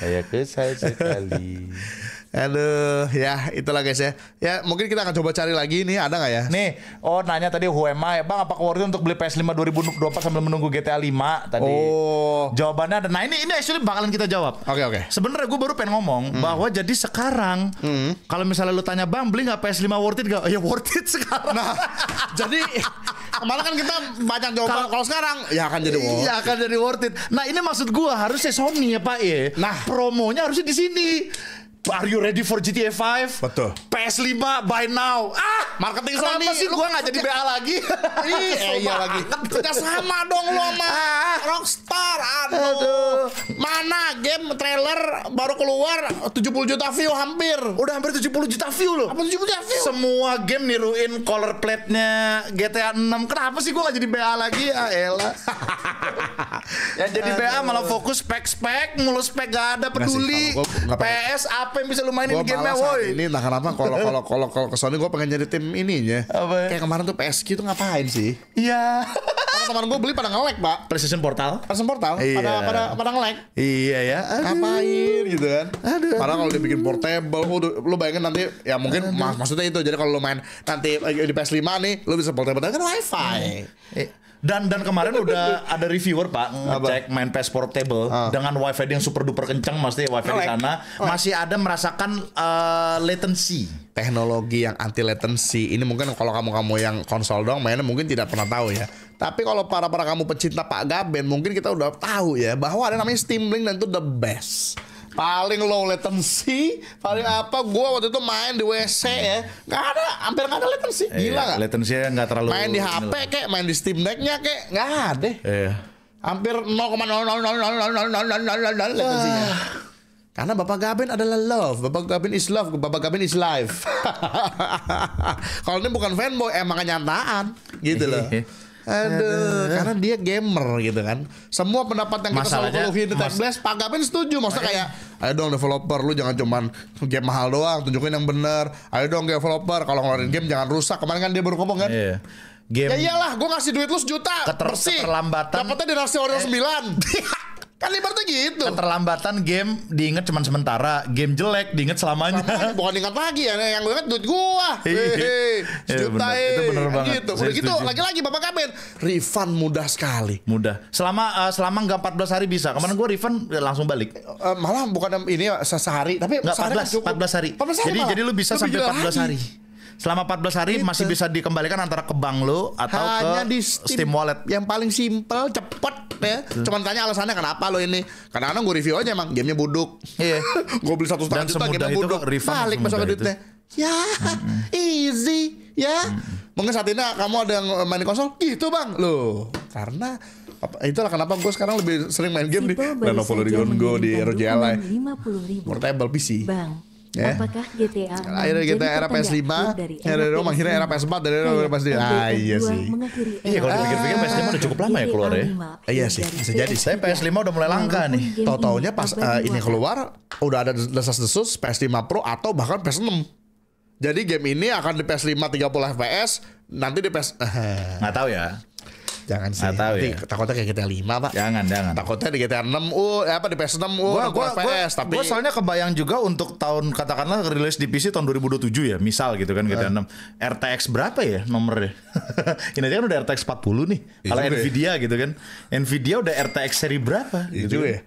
saya kesal sekali. Aduh, ya itulah guys ya. Ya mungkin kita akan coba cari lagi nih ada nggak ya? Nih, oh nanya tadi who am I? Bang, apa worth untuk beli PS5 2024 sambil menunggu GTA 5 tadi? Oh. Jawabannya ada. Nah ini ini actually bakalan kita jawab. Oke okay, oke. Okay. Sebenarnya gue baru pengen ngomong mm. bahwa jadi sekarang mm. kalau misalnya lu tanya bang beli nggak PS5 worth it gak? Oh, ya worth it sekarang. Nah, jadi malah kan kita banyak jawaban kalau sekarang ya akan jadi worth ya akan jadi worth it nah ini maksud gue harusnya Sony ya Pak ya nah promonya harusnya di sini Are you ready for GTA 5? Betul. PS5 by now. Ah, marketing Sony. sih gua nggak jadi BA lagi? Ih, eh, iya, iya lagi. Kerja sama dong lo sama ah, ah. Rockstar. Aduh. Aduh. Mana game trailer baru keluar 70 juta view hampir. Udah hampir 70 juta view loh. Apa 70 juta view? Semua game niruin color plate-nya GTA 6. Kenapa sih gua nggak jadi BA lagi? Ah, elah. ya jadi Aduh. BA malah fokus spek-spek, mulus spek gak ada peduli. Gak PS apa apa yang bisa lu mainin gua game-nya woi. Ini entah kenapa kalau kalau kalau kalau ke Sony gue pengen jadi tim ininya. Apa? Ya? Kayak kemarin tuh PSG tuh ngapain sih? Iya. teman gue beli pada ngelek Pak. PlayStation Portal. PlayStation Portal. Iya. Pada pada pada ngelek Iya ya. Ngapain gitu kan? Aduh. Padahal kalau dibikin portable, lu bayangin nanti ya mungkin mak maksudnya itu. Jadi kalau lu main nanti eh, di PS5 nih, lu bisa portable kan wifi. Iya. Eh. Dan dan kemarin udah ada reviewer Pak ngecek main PS Portable ah. dengan wifi yang super duper kencang mesti wifi di sana masih ada merasakan uh, latency. Teknologi yang anti latency ini mungkin kalau kamu-kamu yang konsol dong mainnya mungkin tidak pernah tahu ya. Tapi kalau para para kamu pecinta Pak Gaben mungkin kita udah tahu ya bahwa ada namanya Steam Link dan itu the best paling low latency paling apa gue waktu itu main di WC ya nggak ada hampir nggak ada latency gila nggak iya, latency nggak terlalu main di HP kayak main di Steam Deck nya kayak nggak ada iya. hampir 0,000000000 karena Bapak Gaben adalah love, Bapak Gaben is love, Bapak Gaben is life. Kalau ini bukan fanboy, emang kenyataan gitu loh. Aduh, karena dia gamer gitu kan. Semua pendapat yang Masalah kita selalu keluhin di Time Blast, Pak Gavin setuju. Maksudnya kayak, ayo dong developer, lu jangan cuman game mahal doang, tunjukin yang bener. Ayo dong developer, kalau ngeluarin game jangan rusak. Kemarin kan dia baru ngomong kan. Iya. Game Ya iyalah, gue ngasih duit lu sejuta, Keter- bersih. keterlambatan. Dapatnya di Rasio Warrior 9. Kan ibaratnya gitu. Keterlambatan game diinget cuma sementara, game jelek diinget selamanya. selamanya. bukan diinget lagi ya, yang gue inget duit gua. Iya, iya, sejuta ya, Itu bener banget. Gitu. Udah gitu lagi-lagi Bapak Kamen, refund mudah sekali. Mudah. Selama uh, selama gak 14 hari bisa. Kemarin gua refund eh, langsung balik. Uh, malah bukan ini sehari, tapi gak, sehari 14, kan 14 hari. 14 hari. Jadi malah. jadi lu bisa lebih sampai 14 lagi. hari selama 14 hari gitu. masih bisa dikembalikan antara ke bank lo atau Hanya ke di Steam, Steam Wallet. Yang paling simple, cepet ya. Hmm. Cuman tanya alasannya kenapa lo ini. Karena kadang gue review aja emang gamenya buduk. Iya. gue beli satu setengah juta gamenya buduk. Balik masuk duitnya. Ya, hmm easy ya. hmm Mungkin saat ini kamu ada yang main konsol gitu bang. Lo. karena itulah kenapa gue sekarang lebih sering main game di Lenovo Legion Go di ROG Ally. Portable PC. Bang. Ya. Apakah GTA akhirnya kita era PS5 dari era ROM akhirnya era PS4 dari era PS5 ah iya sih iya kalau dipikir-pikir PS5 udah cukup lama ya keluar ya iya sih bisa jadi saya PS5 udah mulai langka nih tau taunya pas uh, ini keluar udah ada desas-desus PS5 Pro atau bahkan PS6 jadi game ini akan di PS5 30 fps, nanti di PS nggak tahu ya. Jangan sih. tahu ya. Takutnya kayak GTA 5, Pak. Jangan, jangan. Takutnya di GTA 6, uh, eh, apa di PS6, uh, gua, gua, PS, tapi gua soalnya kebayang juga untuk tahun katakanlah rilis di PC tahun 2027 ya, misal gitu kan GTA uh. 6. RTX berapa ya nomornya? Ini aja kan udah RTX 40 nih. Kalau iya ya. Nvidia gitu kan. Nvidia udah RTX seri berapa? Itu iya gitu kan. ya. Kan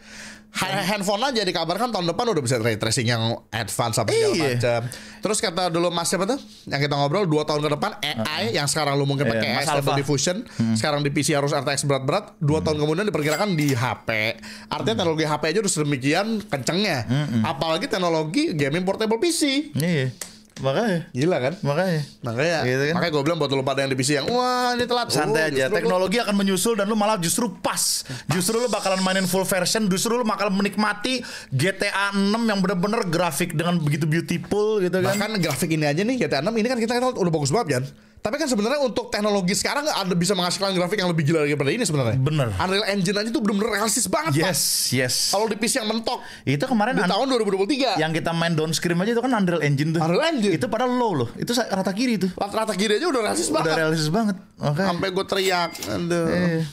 handphone aja dikabarkan tahun depan udah bisa ray tracing yang advance apa segala iya. macam. Terus kata dulu Mas siapa tuh yang kita ngobrol dua tahun ke depan AI uh yang sekarang lu mungkin iya, pakai yeah, S atau diffusion, hmm. sekarang di PC harus RTX berat-berat, dua hmm. tahun kemudian diperkirakan di HP. Artinya hmm. teknologi HP aja udah sedemikian kencengnya. Hmm. hmm. Apalagi teknologi gaming portable PC. Iya. Makanya Gila kan Makanya Makanya gitu kan? Makanya gue bilang buat lu pada yang di PC yang Wah ini telat Santai oh, aja Teknologi lu... akan menyusul Dan lu malah justru pas. pas Justru lu bakalan mainin full version Justru lu bakalan menikmati GTA 6 Yang bener-bener grafik Dengan begitu beautiful gitu kan Bahkan grafik ini aja nih GTA 6 Ini kan kita, kita udah bagus banget kan tapi kan sebenarnya untuk teknologi sekarang ada bisa menghasilkan grafik yang lebih gila daripada ini sebenarnya. Bener. Unreal Engine aja tuh bener-bener realistis banget. Yes, pak. yes. Kalau di PC yang mentok. Itu kemarin di tahun 2023. Yang kita main down scream aja itu kan Unreal Engine tuh. Unreal Engine. Itu pada low loh. Itu rata kiri itu. Rata kiri aja udah realistis banget. Udah realistis banget. Oke. Okay. Sampai gue teriak. Aduh. Eh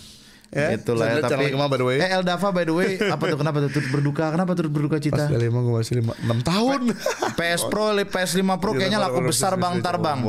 ya, itulah ya, tapi Lema, by the way. Eh, Eldava by the way, apa tuh kenapa tuh turut berduka? Kenapa turut berduka cita? Pas lima gue masih lima, enam tahun. PS Pro, PS5 Pro kayaknya laku besar bang tar bang.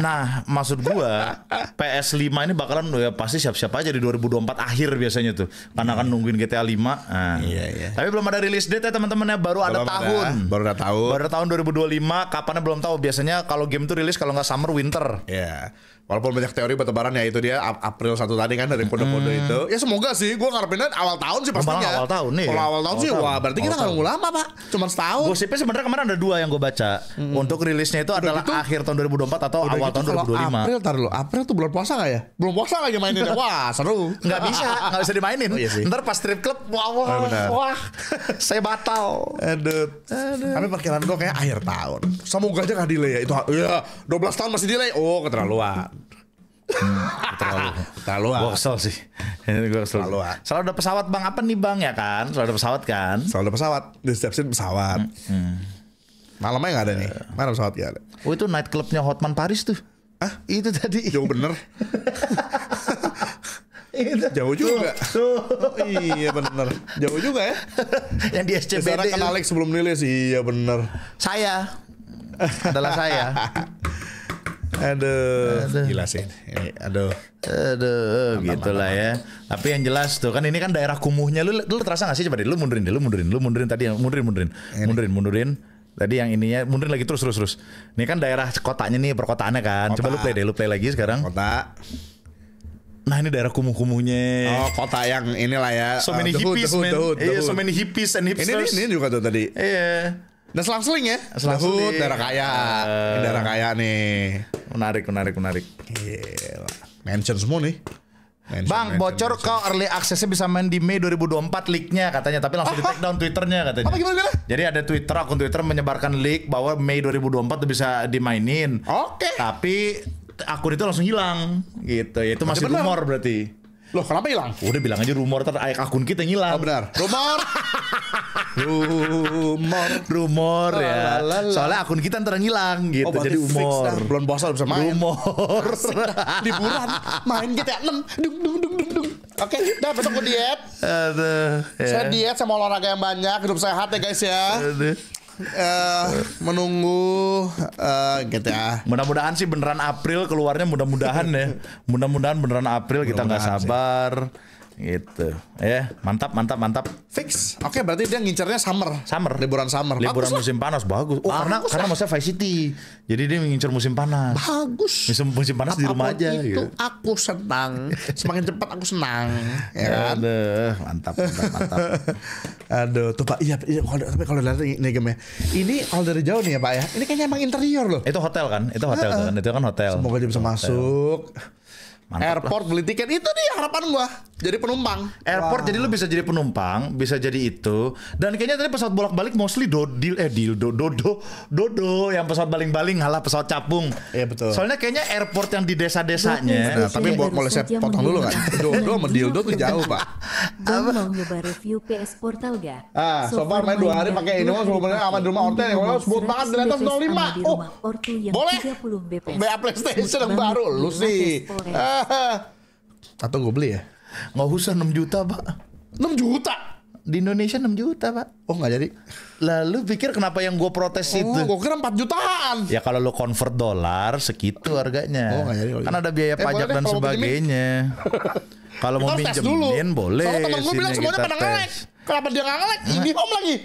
Nah, maksud gua PS5 ini bakalan ya pasti siap-siap aja di 2024 akhir biasanya tuh. Karena kan iya. nungguin GTA 5. Nah. Iya, iya. Tapi belum ada rilis date ya teman-teman ya, baru ada tahun. Baru ada tahun. Baru ada tahun 2025, kapannya belum tahu. Biasanya kalau game tuh rilis kalau nggak summer winter. Iya. Walaupun banyak teori bertebaran ya itu dia April satu tadi kan dari kode-kode hmm. itu. Ya semoga sih gue ngarepinnya awal tahun sih pastinya. awal tahun nih. Iya. Kalau awal tahun awal sih tahun. wah berarti awal kita nggak lama pak. Cuma setahun. Gosipnya sebenarnya kemarin ada dua yang gue baca. Hmm. Untuk rilisnya itu Udah adalah gitu, akhir tahun 2024 atau Udah awal gitu, tahun 2025. April tar lo. April tuh bulan puasa nggak ya? Belum puasa lagi mainin. wah seru. Nggak bisa, nggak bisa dimainin. Oh, iya sih. Ntar pas strip club wah wah, oh, wah saya batal. Edut. Tapi perkiraan gue kayak akhir tahun. Semoga aja nggak delay ya. Itu ya 12 tahun masih delay. Oh keterlaluan. Hmm, terlalu terlalu ah. gue kesel sih terlalu ah. selalu ada pesawat bang apa nih bang ya kan selalu ada pesawat kan selalu ada pesawat di setiap scene pesawat hmm. hmm. malamnya nggak ada nih eh. malam pesawat ya. ada oh itu night clubnya Hotman Paris tuh ah itu tadi jauh bener Jauh juga. Oh, iya bener. Jauh juga ya. Yang di SCBD. Sekarang kan Alex sebelum sih, Iya bener. Saya. Adalah saya. Aduh, gila sih. Ini, eh, aduh. Aduh, gitulah ya. Tapi yang jelas tuh kan ini kan daerah kumuhnya lu lu terasa gak sih coba deh lu mundurin deh, lu mundurin, lu mundurin tadi yang mundurin mundurin. Ini. Mundurin mundurin. Tadi yang ininya mundurin lagi terus terus terus. Ini kan daerah kotanya nih, perkotaannya kan. Kota. Coba lu play deh, lu play lagi sekarang. Kota. Nah ini daerah kumuh-kumuhnya. Oh kota yang inilah ya. So many uh, hippies, the iya, so many hippies and hipsters. Ini, ini, ini juga tuh tadi. Iya. Dan selang-seling ya. Selang-seling. darah kaya. Uh, darah kaya nih. Menarik, menarik, menarik. Gila. Mention semua nih. Mention, Bang, mention, bocor mention. kau early accessnya bisa main di Mei 2024 leak-nya katanya, tapi langsung di take down Twitternya katanya. Apa gimana, gimana? Jadi ada Twitter, akun Twitter menyebarkan leak bahwa Mei 2024 tuh bisa dimainin. Oke. Okay. Tapi akun itu langsung hilang gitu. Ya, itu masih, masih rumor berarti. Loh kenapa hilang? Udah bilang aja rumor ter akun kita ngilang. Oh benar. Rumor. rumor. Rumor ya. Lalalala. Soalnya akun kita ntar ngilang gitu. Oh, Jadi umur. bosan bosan bisa main. Rumor. Liburan main GTA 6. Dung dung dung dung dung. Oke, okay, dah besok gue diet. Aduh, yeah. Saya diet, saya mau olahraga yang banyak, hidup sehat ya guys ya. Aduh uh, menunggu uh, eh, GTA. Gitu ya. Mudah-mudahan sih beneran April keluarnya mudah-mudahan ya. Mudah-mudahan beneran April mudah kita nggak sabar. Sih. Gitu. Ya, mantap, mantap, mantap. Fix. Oke, okay, berarti dia ngincernya summer. Summer. Liburan summer. Liburan bagus musim lah. panas bagus. Oh, karena lah. karena maksudnya Vice City. Jadi dia ngincer musim panas. Bagus. Musim musim panas Apapun di rumah aja itu gitu. aku senang. Semakin cepat aku senang. Ya, ya kan? Aduh, mantap, mantap, mantap. Aduh, tuh Pak, iya, iya kalau tapi kalau lihat ini game Ini kalau dari jauh nih ya, Pak ya. Ini kayaknya emang interior loh. Itu hotel kan? Itu hotel uh, uh. kan? Itu kan hotel. Semoga dia bisa hotel. masuk. Mantap airport lah. beli tiket itu dia harapan gua jadi penumpang airport wow. jadi lu bisa jadi penumpang bisa jadi itu dan kayaknya tadi pesawat bolak-balik mostly dodil eh deal dodo dodo do, yang pesawat baling-baling halah pesawat capung iya betul soalnya kayaknya airport yang di desa-desanya nah, tapi buat boleh saya potong dulu kan dodo sama dildo tuh jauh pak Gua mau nyoba review PS Portal ga ah so far main dua hari pakai ini mau sebelumnya aman di rumah Ortel kalau sebut banget di atas 05 oh boleh BA PlayStation yang baru lu sih Atau gue beli ya? Gak usah 6 juta pak. 6 juta? Di Indonesia 6 juta pak. Oh gak jadi. Lalu pikir kenapa yang gue protes oh, itu? Gue kira 4 jutaan. Ya kalau lo convert dolar segitu harganya. Oh gak jadi. Kan gitu. ada biaya eh, pajak dan kalau sebagainya. kalau mau minjemin boleh. Soalnya temen gue bilang semuanya pada ngelek. Kenapa dia gak ngelek? Ini om lagi.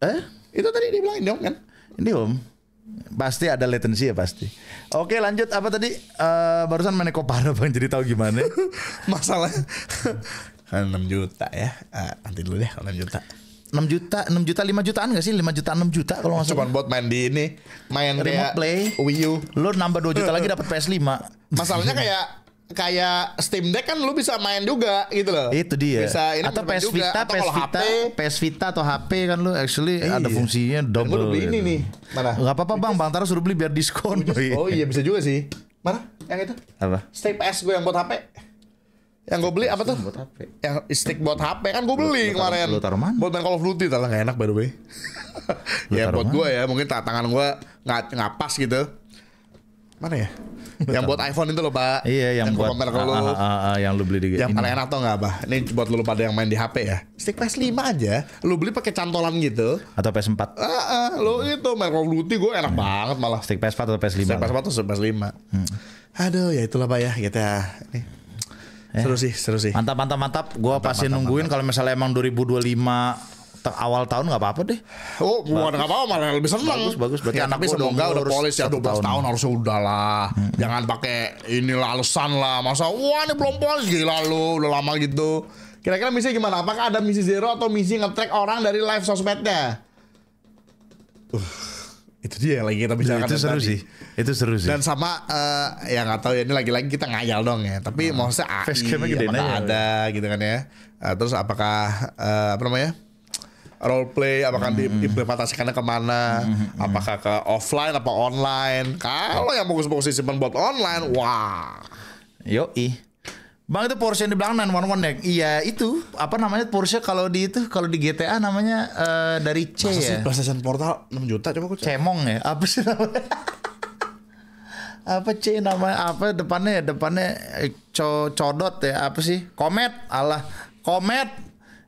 Eh? Itu tadi dia bilang ini om kan? Ini om. Pasti ada latency ya pasti. Oke lanjut apa tadi uh, barusan mana parah bang jadi tahu gimana? Masalah 6 kan juta ya. Uh, nanti dulu deh 6 juta. 6 juta, 6 juta, 5 jutaan gak sih? 5 juta, 6 juta kalau nggak Cuman buat main di ini, main remote play. Wii U. Lo nambah 2 juta lagi dapat PS5. Masalahnya kayak kayak Steam Deck kan lu bisa main juga gitu loh. Itu dia. Bisa ini atau PS Vita, atau PS Vita, HP. PS Vita atau HP kan lu actually iya. ada fungsinya double. gue beli gitu. ini nih. Mana? Gak apa-apa Bang, Bang Tara suruh beli biar diskon. Oh iya. bisa juga sih. Mana? Yang itu? Apa? Stay PS gue yang buat HP. Yang gue beli apa tuh? Buat HP. Yang stick buat HP kan gue beli lu, kemarin. Lu taruh mana? Buat main Call of Duty, tadi gak enak by the way. ya buat gue ya, mungkin tangan gue nggak nggak pas gitu mana ya? Betul. Yang buat iPhone itu loh pak. Iya yang, yang buat. Yang lu. Ah, ah, ah, ah, yang lu beli di. Yang ini. paling enak tuh enggak, apa? Ini buat lu pada yang main di HP ya. Stick PS 5 aja. Lu beli pakai cantolan gitu. Atau PS 4 Ah, ah lu hmm. itu main Call of Duty gue enak hmm. banget malah. Stick PS 4 atau PS 5 Stick PS 4 atau PS 5 hmm. Aduh ya itulah pak ya gitu ya. Nih. Eh. Seru sih, seru sih. Mantap, mantap, mantap. Gua mantap, pasti mantap, nungguin kalau misalnya emang 2025 awal tahun nggak apa-apa deh. Oh, bukan nggak apa-apa malah lebih seru Bagus, bagus. Berarti ya, anak tapi semoga udah polis ya 12 tahun, tahun harus udah lah. Hmm. Jangan pakai inilah alasan lah. Masa wah ini belum polis gila lu, udah lama gitu. Kira-kira misi gimana? Apakah ada misi zero atau misi nge-track orang dari live sosmednya? Uh itu dia yang lagi kita bicarakan itu seru tadi. sih itu seru sih dan sama uh, ya nggak tahu ya ini lagi-lagi kita ngayal dong ya tapi hmm. maksudnya AI apakah ya. ada ya. gitu kan ya uh, terus apakah uh, apa namanya role play apakah mm-hmm. diimplementasikannya kemana mm-hmm. apakah ke offline apa online kalau yang fokus-fokus disimpan buat online wah yo i, Bang itu Porsche yang di belakang one dek. Ya? Iya itu apa namanya Porsche kalau di itu kalau di GTA namanya uh, dari C Masa ya. Sih, PlayStation Portal 6 juta coba aku Cemong ya. Apa sih namanya? apa C namanya apa depannya ya depannya eh, co codot ya apa sih? Komet Allah. Komet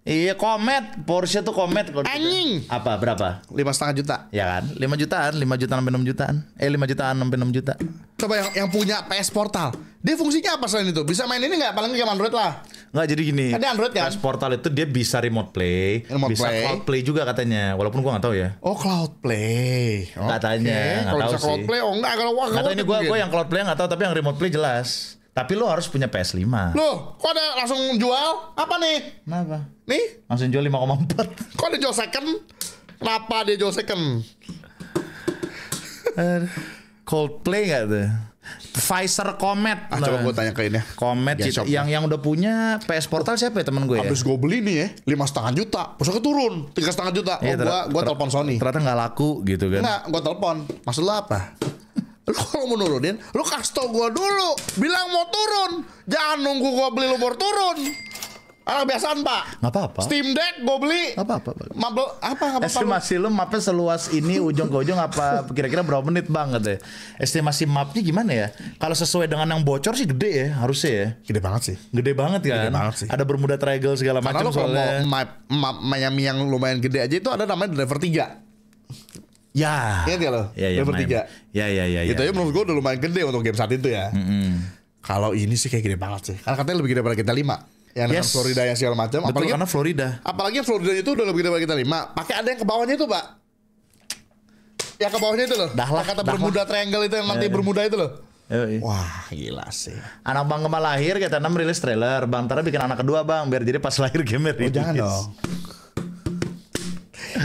Iya komet, Porsche tuh komet kalau gitu. Anjing. Apa berapa? Lima setengah juta. Ya kan, lima jutaan, lima jutaan sampai enam jutaan. Eh lima jutaan sampai enam juta. Coba yang yang punya PS Portal, dia fungsinya apa selain itu? Bisa main ini nggak? Paling kayak Android lah. Nggak jadi gini. Ada Android kan? PS Portal itu dia bisa remote play, remote bisa play. cloud play juga katanya. Walaupun gua nggak tahu ya. Oh cloud play. Katanya. Okay. Kalau bisa sih. cloud play, oh nggak kalau wah. Gak ini gua, gua yang cloud play nggak tahu, tapi yang remote play jelas. Tapi lo harus punya PS5. Loh, kok ada langsung jual? Apa nih? Kenapa? Nih? Langsung jual 5,4. Kok ada jual second? Kenapa dia jual second? Coldplay gak tuh? Pfizer Comet. Ah, coba gue tanya ke ini. Ya. Comet Cita, yang yang udah punya PS Portal siapa ya temen gue? Ya? Habis Abis gue beli nih ya lima setengah juta, besok turun tiga setengah juta. Ya, oh, gue gue telepon Sony. Ternyata gak laku gitu kan? Enggak gue telepon. Maksud lo apa? lu kalau mau nurunin lu kasih tau gue dulu bilang mau turun jangan nunggu gue beli lu baru turun Anak ah, biasaan pak Gak apa-apa Steam Deck gue beli Gak apa-apa Mabel apa, apa Estimasi lu mapnya seluas ini ujung ke ujung apa Kira-kira berapa menit banget ya Estimasi mapnya gimana ya Kalau sesuai dengan yang bocor sih gede ya Harusnya ya Gede banget sih Gede banget kan Gede banget sih Ada bermuda triangle segala macam soalnya Karena lu kalau mau map, map Miami yang lumayan gede aja itu ada namanya driver 3 Ya. Ingat gak lo? Ya, ya, Level 3. Ya, ya, ya. Itu ya, aja ya. menurut gue udah lumayan gede untuk game saat itu ya. Mm -hmm. Kalau ini sih kayak gede banget sih. Karena katanya lebih gede daripada kita 5 yang yes. Florida yang segala macam. Apalagi karena Florida. Apalagi Florida itu udah lebih gede daripada kita 5 Pakai ada yang ke bawahnya itu, Pak. Ya ke bawahnya itu loh. Dah lah, kata dah bermuda triangle itu yang nanti ya, ya. bermuda itu loh. Wah gila sih Anak Bang Gemal lahir Kita enam rilis trailer Bang Tara bikin anak kedua Bang Biar jadi pas lahir gamer Oh jangan dong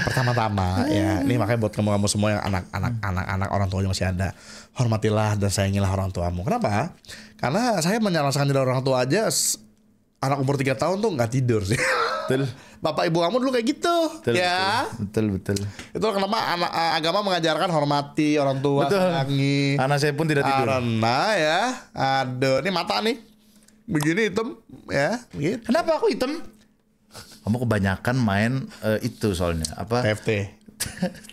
pertama-tama ya ini hmm. makanya buat kamu kamu semua yang anak-anak anak-anak orang tuanya masih ada hormatilah dan sayangilah orang tuamu kenapa karena saya menyalahkan dari orang tua aja anak umur 3 tahun tuh nggak tidur sih betul bapak ibu kamu dulu kayak gitu betul, ya betul betul itu kenapa anak agama mengajarkan hormati orang tua betul. sayangi anak saya pun tidak tidur karena ya aduh ini mata nih begini hitam ya gitu. kenapa aku hitam kamu kebanyakan main uh, itu soalnya apa TFT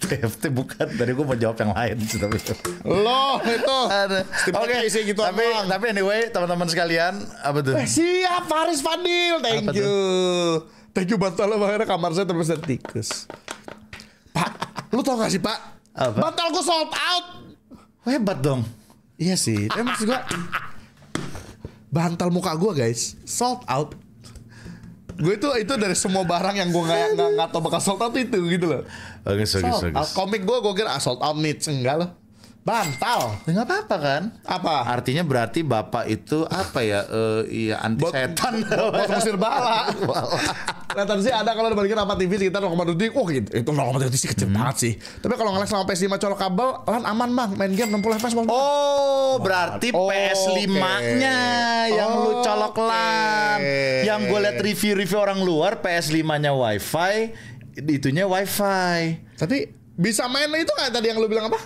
TFT bukan Tadi gue mau jawab yang lain sih tapi loh itu oke okay. gitu tapi abang. tapi anyway teman-teman sekalian apa tuh eh, siap Faris Fadil thank apa you tuh? thank you bantal lo makanya kamar saya terus tikus pak lu tau gak sih pak apa? gue sold out hebat dong iya sih tapi maksud gue bantal muka gue guys sold out gue itu itu dari semua barang yang gue nggak nggak nggak tau bakal sold out itu gitu loh. Oke, okay, sold Komik gue gue kira ah, sold out nih enggak loh. Bantal, ya, nggak apa-apa kan? Apa? Artinya berarti bapak itu apa ya? Uh, iya anti setan. Bos musir bala. Retensi ada kalau dibandingin sama TV sekitar 0,7. Oh gitu. Itu 0,7 sih kecil hmm. banget sih. Tapi kalau ngeles sama PS5 colok kabel, lan aman bang. Main game 60 fps. Oh, berarti oh, PS5-nya okay. yang oh, lu colok okay. lan. Yang gue liat review-review orang luar, PS5-nya WiFi, itunya WiFi. Tapi bisa main itu gak tadi yang lu bilang apa?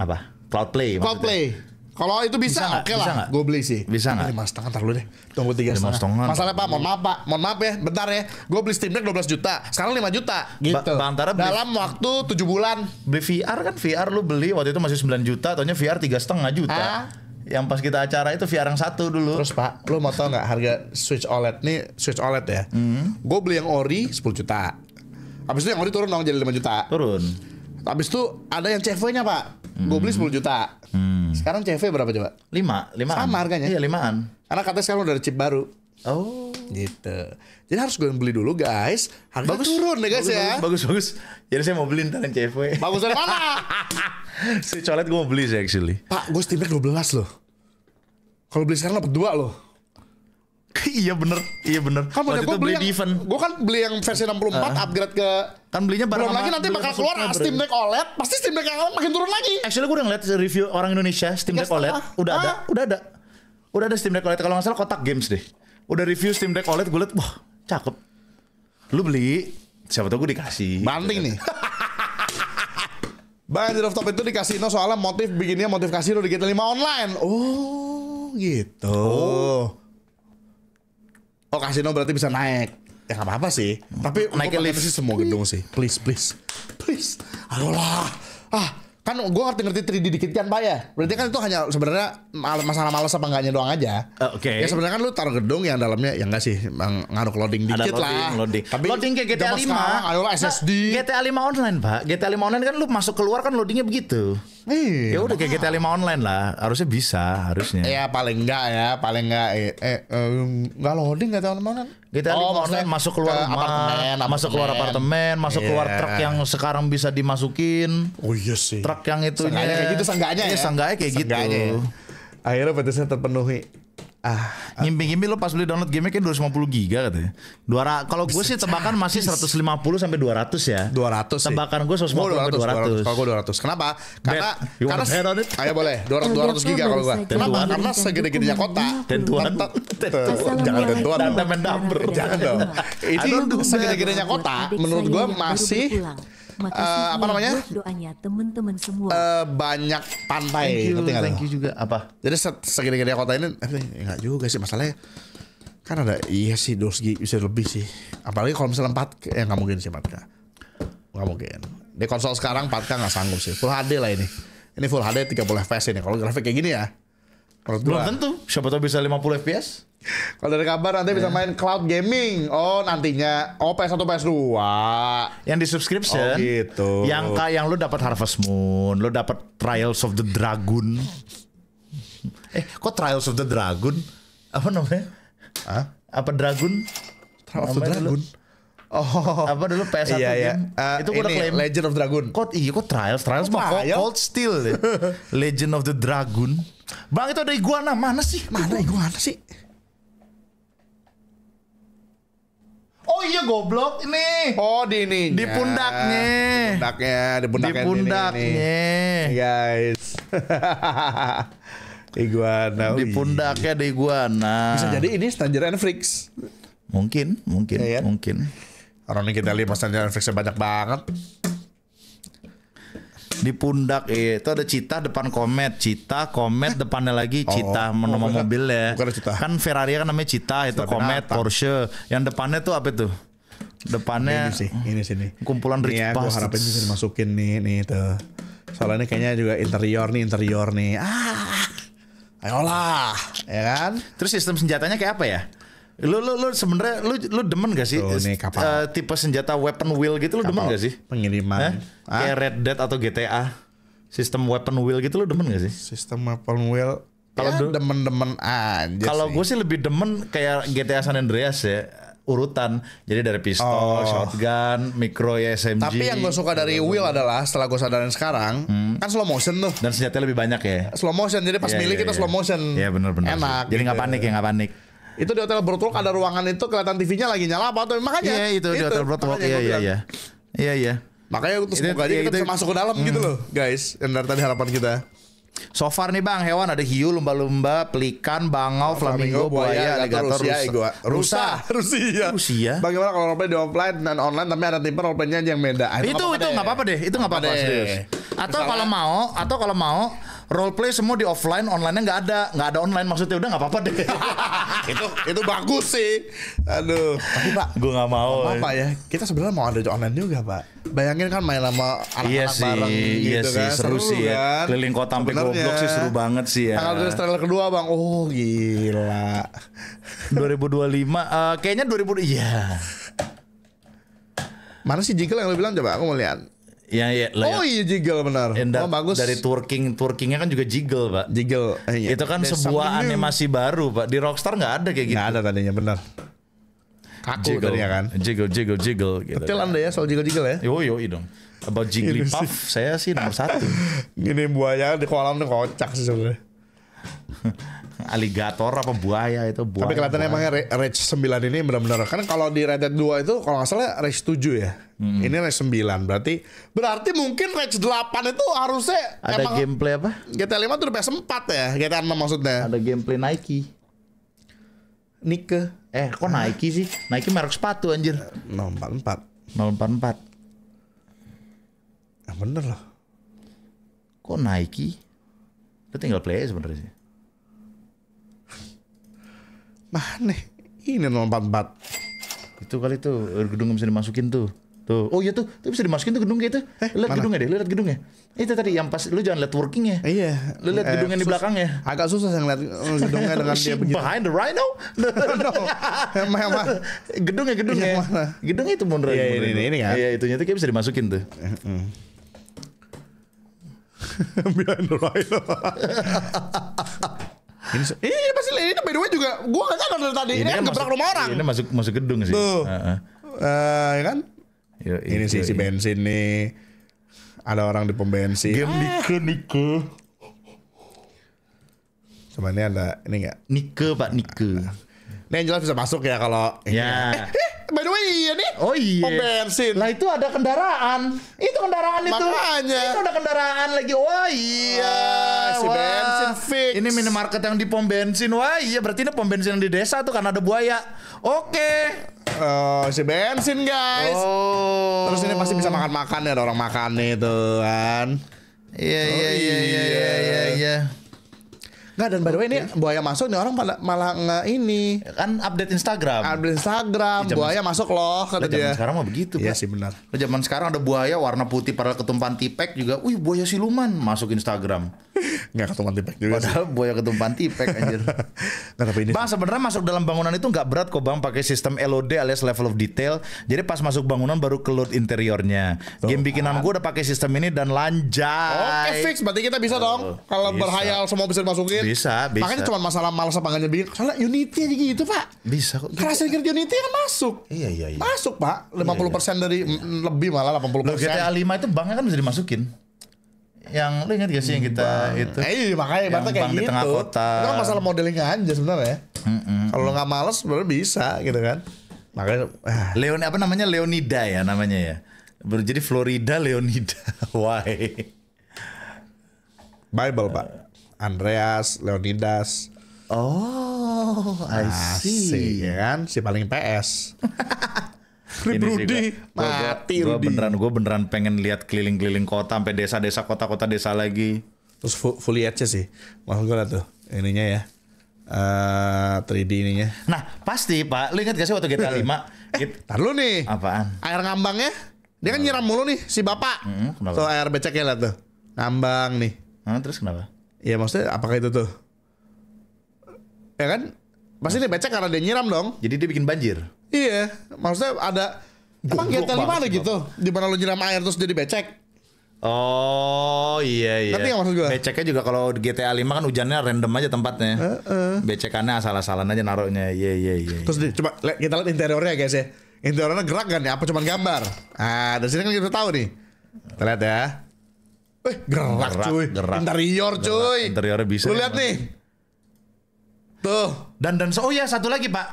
Apa? Cloud Play. Cloud Play. Kalau itu bisa, bisa oke okay lah. Gue beli sih. Bisa nggak? Lima setengah ntar lu deh. Tunggu tiga setengah. setengah. Masalah pak, mohon maaf pak, ya. mohon maaf ya, bentar ya. Gue beli Steam Deck dua belas juta, sekarang lima juta. Gitu. Ba beli, dalam waktu tujuh bulan. Beli VR kan VR lu beli waktu itu masih sembilan juta, taunya VR tiga setengah juta. Ah? Yang pas kita acara itu VR yang satu dulu. Terus pak, lu mau tau nggak harga Switch OLED nih Switch OLED ya? Mm Gue beli yang ori sepuluh juta. Abis itu yang ori turun dong jadi lima juta. Turun. Abis itu ada yang CV-nya pak, gue beli hmm. sepuluh juta. Mm Hmm. Sekarang CV berapa coba? Lima, lima. Sama harganya? Iya limaan. Karena katanya sekarang udah ada chip baru. Oh. Gitu. Jadi harus gue beli dulu guys. Harga bagus, turun deh ya, guys bagus, ya. Bagus, bagus. Jadi saya mau beli ntar yang CV. Bagus dari mana? si colet gue mau beli sih actually. Pak, gue steamer belas loh. Kalau beli sekarang dapat dua loh. iya bener, iya bener. Kan waktu itu beli, beli yang, Gue kan beli yang versi 64 uh, ah. upgrade ke kan belinya barang belum lagi nanti bakal kan keluar Steam ya. Deck OLED, pasti Steam Deck yang lama makin turun lagi. Actually gue udah ngeliat review orang Indonesia Steam iya, Deck OLED, udah ada, ah. udah ada. Udah ada Steam Deck OLED kalau nggak salah kotak games deh. Udah review Steam Deck OLED gue liat, wah cakep. Lu beli, siapa tau gue dikasih. Banting nih. Bang di rooftop itu dikasih no soalnya motif bikinnya motif kasino di GTA 5 online. Oh gitu. Oh. Oh kasino berarti bisa naik. Ya gak apa-apa sih. Tapi Naikin lift sih semua gedung sih. Please please please. Ayolah. Ah kan gue ngerti ngerti 3D dikit kan pak ya berarti kan itu hanya sebenarnya masalah males apa enggaknya doang aja uh, oke okay. ya sebenarnya kan lu taruh gedung yang dalamnya ya enggak sih ngaruh loading Ada dikit loading, lah loading. tapi loading kayak GTA 5 ada lah SSD nah, GTA 5 online pak GTA 5 online kan lu masuk keluar kan loadingnya begitu Iya. Ya udah kayak GTA 5 online lah, harusnya bisa, harusnya. Ya paling enggak ya, paling enggak eh, eh um, enggak loading GTA 5 online. Kita oh, online masuk keluar ke rumah, apartemen, masuk keluar apartemen, masuk keluar iya. truk yang sekarang bisa dimasukin. Oh iya sih. Truk yang itu kayak gitu sangganya iya, ya. Sangganya kayak sangganya. gitu. Ya? Akhirnya batasnya terpenuhi. Ah, ah, ngimpi-ngimpi lo pas beli download game nya kayak 250 giga katanya. Dua kalau gue ya. sih tebakan masih 150 sampai 200 ya. 200. Tebakan gue 150 sampai 200. Kalau gue 200. Kenapa? Karena karena ayo boleh 200 200 giga kalau gue. Kenapa? Karena segede-gedenya kota. Tentuan. Jangan tentuan. Jangan dong. Ini segede-gedenya kota menurut gue masih uh, apa ya namanya? Doanya teman-teman semua. Uh, banyak pantai. Thank you, thank you juga apa? Jadi segede-gede kota ini eh, juga sih masalahnya kan ada iya sih dos bisa lebih sih. Apalagi kalau misalnya empat ya nggak mungkin sih empat k Nggak mungkin. Di konsol sekarang empat k nggak sanggup sih. Full HD lah ini. Ini full HD 30 fps ini. Kalau grafik kayak gini ya. Menurut Belum tentu. Siapa tahu bisa 50 fps. Kalau dari kabar nanti bisa iya. main cloud gaming. Oh, nantinya. Oh, PS1 PS2. Yang di subscription. Oh, gitu. Yang kayak yang lu dapat Harvest Moon, lu dapat Trials of the Dragon. Eh, kok Trials of the Dragon? Apa namanya? Hah? Apa Dragon? Trials of the Dragon. Oh, apa dulu PS1 iya, iya. Uh, itu gue udah claim Legend of Dragon. Kok iya kok Trials, Trials kok mah trial? Cold Steel. Legend of the Dragon. Bang itu ada iguana mana sih? Mana iguana sih? Oh iya goblok ini. Oh di ini. Di pundaknya. Di pundaknya, di pundaknya. Di pundaknya. Ini, guys. iguana. Di pundaknya di iguana. Bisa jadi ini Stranger and Freaks. Mungkin, mungkin, ya, ya? mungkin. Orang ini kita lihat Stranger and Freaks banyak banget di pundak iya, itu ada cita depan komet cita komet depannya lagi oh, cita oh, nama oh, mobil ya cita. kan Ferrari kan namanya cita itu komet apa? Porsche yang depannya tuh apa itu depannya ini sih ini sini kumpulan rich ya, past harapin bisa dimasukin nih nih tuh soalnya kayaknya juga interior nih interior nih ah ayolah ya kan terus sistem senjatanya kayak apa ya Lu lu lu sebenarnya lu lu demen gak sih Tuh, oh, eh, kapal. Uh, tipe senjata weapon wheel gitu lu kapal demen gak sih? Pengiriman. eh? Ah. Kayak Red Dead atau GTA. Sistem weapon wheel gitu lu demen gak sih? Sistem weapon wheel kalau ya, demen-demen aja Kalau gue sih lebih demen kayak GTA San Andreas ya urutan. Jadi dari pistol, oh. shotgun, micro ya SMG. Tapi yang gue suka dari Will adalah setelah gue sadarin sekarang, hmm. kan slow motion tuh. Dan senjatanya lebih banyak ya. Slow motion, jadi pas yeah, milih yeah, kita iya. yeah. slow motion. Iya yeah, benar-benar. Enak. Jadi nggak gitu. panik ya nggak panik itu di hotel Broadwalk ada ruangan itu kelihatan TV-nya lagi nyala apa tuh makanya iya itu, itu di hotel Broadwalk iya iya iya iya iya makanya untuk semoga aja kita bisa masuk ke dalam mm. gitu loh guys yang dari tadi harapan kita So far nih bang, hewan ada hiu, lumba-lumba, pelikan, bangau, flamingo, buaya, alligator, rusia, rusa. Rusia. Rusia. Bagaimana kalau roleplay di offline dan online tapi ada tipe roleplaynya yang beda? Itu itu nggak apa-apa deh, itu nggak apa-apa deh. Atau kalau mau, atau kalau mau role play semua di offline, onlinenya nggak ada, nggak ada online maksudnya udah nggak apa-apa deh. itu itu bagus sih. Aduh. Tapi Pak, gue nggak mau. Apa, eh. Pak ya? Kita sebenarnya mau ada online juga Pak. Bayangin kan main sama anak-anak iya sih, bareng gitu iya gitu sih, kan. Seru, seru sih ya. kan? Keliling kota sampai goblok sih seru banget sih ya. Tanggal rilis trailer kedua Bang. Oh gila. 2025 uh, eh, kayaknya 2000 iya. Mana sih jingle yang lo bilang coba aku mau lihat. Iya, iya, oh, ya, ya, layak. oh iya jiggle benar. That, oh, bagus. Dari twerking twerkingnya kan juga jiggle pak. Jiggle. Eh, iya. Itu kan There's sebuah animasi baru pak. Di Rockstar nggak ada kayak gitu. Nggak ada tadinya benar. Kaku jiggle, tadinya kan. Jiggle jiggle jiggle. Gitu. Betul anda ya soal jiggle jiggle ya. Yo yo dong. About puff, saya sih nomor satu. Ini buaya di kolam tuh kocak sih sebenarnya. aligator apa buaya itu buaya. Tapi kelihatannya emangnya Rage 9 ini benar-benar kan kalau di Red Dead 2 itu kalau nggak salah Rage 7 ya. Hmm. Ini Rage 9 berarti berarti mungkin Rage 8 itu harusnya ada emang, gameplay apa? GTA 5 tuh PS4 ya, GTA 6 maksudnya. Ada gameplay Nike. Nike. Eh, kok ah. Nike sih? Nike merek sepatu anjir. 044. 044. Ya bener loh. Kok Nike? Itu tinggal play sebenarnya sih. Mana? Ini 044. Itu kali tuh eh, gedung bisa dimasukin tuh. Tuh. Oh iya tuh, itu bisa dimasukin tuh gedung gitu. Eh, lihat gedungnya deh, lihat gedungnya. Itu tadi yang pas lu jangan lihat workingnya. Iya. Lu lihat eh, gedungnya di belakangnya. Agak susah yang lihat eh, gedungnya dengan dia begitu. Behind the rhino? no. Yang mana? Gedungnya, gedungnya. Yang mana? Gedungnya itu mundur. Iya, ini, ini, ini ya. Iya, itunya tuh kayak bisa dimasukin tuh. Behind the rhino. Ini, iya, ini pasti ini by the way juga gue gak tahu dari tadi. Ini, ini kan gebrak rumah orang. Ini masuk masuk gedung sih. Tuh. Uh, uh. Uh, kan? Yo, yo, ini sih si bensin nih. Ada orang di pom bensin. Game ah. Nike Nike. Sebenarnya ada ini enggak? Nike Pak Nike. Ini yang jelas bisa masuk ya kalau ya. Yeah. By the way iya nih. Oh iya. Pom bensin. Lah itu ada kendaraan. Itu kendaraan Makanya. itu. Makanya. Itu ada kendaraan lagi. Wah iya. Wah, si wah. bensin fix. Ini minimarket yang di pom bensin. Wah iya berarti ini pom bensin yang di desa tuh karena ada buaya. Oke. Oh, si bensin guys. Oh. Terus ini pasti bisa makan-makan ya ada orang makan itu kan. Iya iya iya iya iya iya. Enggak dan by the way ini buaya masuk nih orang pada malah nge ini. Ya kan update Instagram. Update Instagram, ya, buaya masuk loh kata dia. Zaman sekarang mah begitu, Iya sih benar. Lo zaman sekarang ada buaya warna putih pada ketumpan tipek juga. Wih, buaya siluman masuk Instagram. Nggak ketumpan tipek juga. Padahal sih. buaya ketumpan tipek anjir. nah, tapi ini Bang, sebenarnya masuk dalam bangunan itu nggak berat kok, Bang, pakai sistem LOD alias level of detail. Jadi pas masuk bangunan baru ke load interiornya. Tuh. Game bikinan gue udah pakai sistem ini dan lanjut. Oke, okay, fix. Berarti kita bisa oh, dong kalau berhayal semua bisa masukin. Bisa, bisa. Makanya cuma masalah malas apa enggaknya bikin. Soalnya Unity aja gitu, Pak. Bisa kok. Gitu. Kerasa kerja Unity kan masuk. Iya, iya, iya. Masuk, Pak. 50% iya, iya. dari iya. Mm, mm, lebih malah 80%. Loh, GTA 5 itu banknya kan bisa dimasukin yang lu ingat gak sih yang kita bang. itu? Eh, iya, makanya yang kayak gitu. di tengah gitu. kota. Itu kan masalah modelingnya aja sebenarnya. Mm -mm. Kalau gak males sebenarnya bisa gitu kan. Makanya ah. Leon apa namanya Leonida ya namanya ya. Jadi Florida Leonida. Why? Bible, Pak. Andreas, Leonidas. Oh, I see. Asik, ya kan? Si paling PS. Ini mati gua, gua Rudy. beneran gue beneran pengen lihat keliling-keliling kota sampai desa-desa kota-kota desa lagi. Terus aja sih. Maksud gue lah tuh ininya ya. Uh, eh, 3D ininya. Nah, pasti Pak. Lu ingat gak sih waktu GTA 5? eh, eh lu nih. Apaan? Air ngambangnya. Dia kan nyiram mulu nih si bapak. Hmm, kenapa? So air beceknya lah tuh. Ngambang nih. Hmm, terus kenapa? Iya maksudnya apakah itu tuh? Ya kan? Pasti dia becek karena dia nyiram dong. Jadi dia bikin banjir. Iya, maksudnya ada Emang GTA 5 ada gitu? Di mana lo nyiram air terus jadi becek? Oh iya iya. Tapi yang maksud gue. Beceknya juga kalau di GTA 5 kan hujannya random aja tempatnya. Uh, uh. Becekannya asal-asalan aja naruhnya. Iya iya iya. Terus yeah. coba kita lihat interiornya guys ya. Interiornya gerak kan ya? Apa cuma gambar? Ah dari sini kan kita tahu nih. Kita lihat ya. Eh, gerak, gerak cuy. Gerak, interior gerak, Interiornya bisa. Lu ya, lihat nih. Tuh. Dan dan so, oh ya satu lagi, Pak.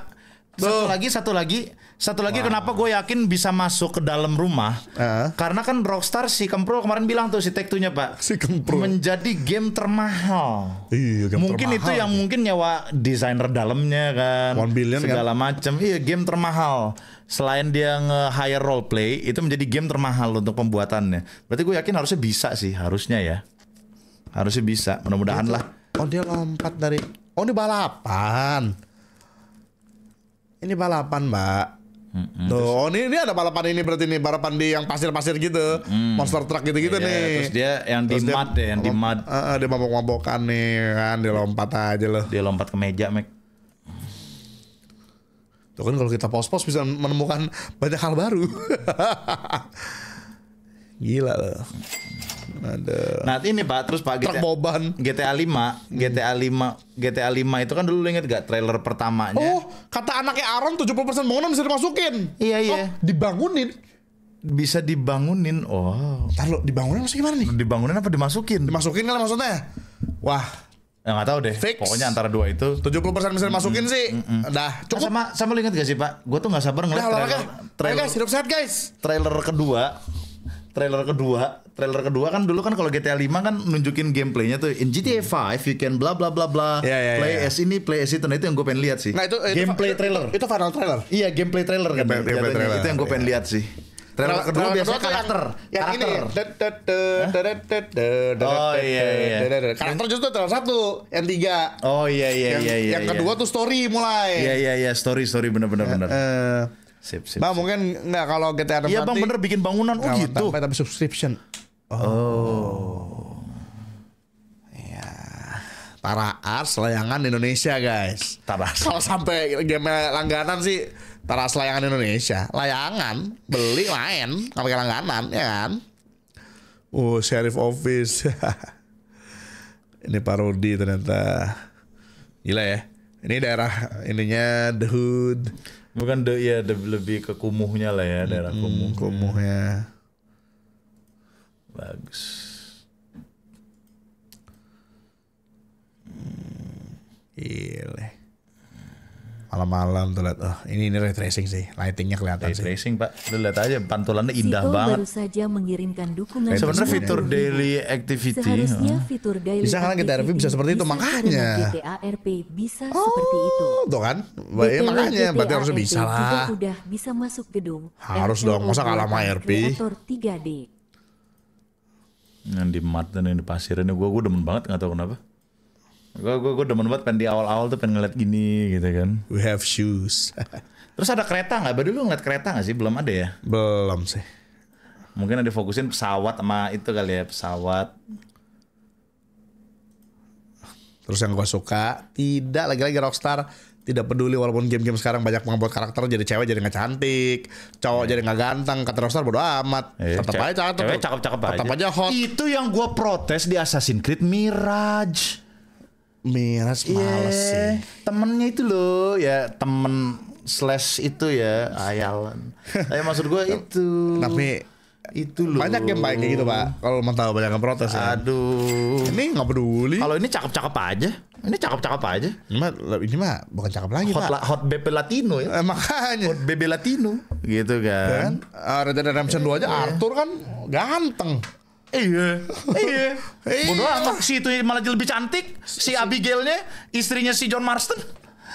Tuh. Satu lagi, satu lagi satu lagi wow. kenapa gue yakin bisa masuk ke dalam rumah? Uh. Karena kan Rockstar si Kempro kemarin bilang tuh si tektunya Pak. Si Kempro. Menjadi game termahal. Iya, game mungkin termahal. itu yang mungkin nyawa desainer dalamnya kan. One billion kan? segala kan? macam. Iya, game termahal. Selain dia nge-hire role play, itu menjadi game termahal untuk pembuatannya. Berarti gue yakin harusnya bisa sih, harusnya ya. Harusnya bisa, mudah-mudahan iya, lah. Oh, dia lompat dari Oh, ini balapan. Ini balapan, Mbak. Mm-hmm. Tuh, oh ini, ini ada balapan ini berarti nih balapan di yang pasir-pasir gitu, mm-hmm. monster truck gitu-gitu yeah, nih. Terus dia yang terus di mud deh, ya, yang di mud. Uh, dia mabok-mabokan nih kan, dia lompat aja loh. Dia lompat ke meja, Mac. Tuh kan kalau kita pos-pos bisa menemukan banyak hal baru. Gila loh. Ada. Nah ini pak, terus pak GTA, boban. GTA 5, GTA 5, GTA 5 itu kan dulu inget gak trailer pertamanya? Oh, kata anaknya Aaron 70% mau bisa dimasukin. Iya iya. Oh, dibangunin. Bisa dibangunin. Oh. Entar lo dibangunin maksudnya gimana nih? Dibangunin apa dimasukin? Dimasukin kan maksudnya. Wah, Ya gak tau deh. Fix. Pokoknya antara dua itu. 70% bisa dimasukin mm -hmm. sih. Mm -hmm. Dah, nah, cukup. Nah, sama sama lu inget gak sih, Pak? Gue tuh gak sabar ngeliat nah, trailer. trailer, trailer guys, hidup sehat, guys. Trailer kedua trailer kedua trailer kedua kan dulu kan kalau GTA 5 kan nunjukin gameplaynya tuh in GTA 5 hmm. you can bla bla bla bla yeah, yeah, ya, play ya. as ini play as itu nah itu yang gue pengen lihat sih nah, itu, itu gameplay itu, trailer itu, final trailer iya gameplay trailer kan gameplay, gameplay trailer. itu yang gue pengen yeah. lihat sih trailer kedua trailer biasanya karakter yang, karakter. yang ini oh iya iya karakter justru trailer satu yang tiga oh iya iya iya, iya yang, iya, yang kedua tuh story mulai iya iya iya story story bener bener bener uh Sip, sip, bang sip. mungkin nggak kalau ada Iya bang bener bikin bangunan oh gitu. Tapi, tapi subscription. Oh. oh. Ya. Tara Ars layangan Indonesia guys. Tara Kalau sampai game langganan sih Tara layangan Indonesia. Layangan beli main nggak langganan ya kan. Oh Sheriff Office. Ini parodi ternyata. Gila ya. Ini daerah ininya The Hood. Bukan de ya de, lebih ke kumuhnya lah ya daerah hmm, kumuh. Kumuhnya. Bagus. Hmm, ileh iya malam-malam tuh lihat oh, ini ini retracing sih lightingnya kelihatan ray tracing pak lu lihat aja pantulannya indah Sito banget baru saja mengirimkan dukungan sebenarnya fitur daily activity seharusnya bisa kan kita RP bisa seperti itu makanya GTA RP bisa oh, seperti itu tuh kan ya, makanya GTA berarti harus bisa lah sudah bisa masuk gedung harus dong masa kalah sama RP 3D yang di mat dan yang di pasir ini gue gue demen banget nggak tahu kenapa gue gue gue demen banget pengen di awal-awal tuh pengen ngeliat gini gitu kan we have shoes terus ada kereta nggak baru lu ngeliat kereta nggak sih belum ada ya belum sih mungkin ada fokusin pesawat sama itu kali ya pesawat terus yang gue suka tidak lagi-lagi rockstar tidak peduli walaupun game-game sekarang banyak membuat karakter jadi cewek jadi nggak cantik cowok yeah. jadi nggak ganteng kata rockstar bodo amat yeah, tetap aja cakep tetap aja hot itu yang gue protes di Assassin's Creed Mirage Miras iya, males yeah. sih. Temennya itu loh ya temen slash itu ya ayalan. Tapi maksud gue itu. Tapi itu loh. Banyak yang baik gitu pak. Kalau mau tahu banyak yang protes ya. Aduh. Ini nggak peduli. Kalau ini cakep-cakep aja. Ini cakep-cakep aja. Ini mah, ini mah bukan cakep lagi hot, pak. La, hot bebe Latino ya. Eh, makanya. Hot bebe Latino. Gitu kan. Dan, uh, ah, Red Dead Redemption dua aja yeah. Arthur kan ganteng. Iya. iya, iya. Bodoh amat. Si itu malah jadi lebih cantik. Si Abigailnya, istrinya si John Marston.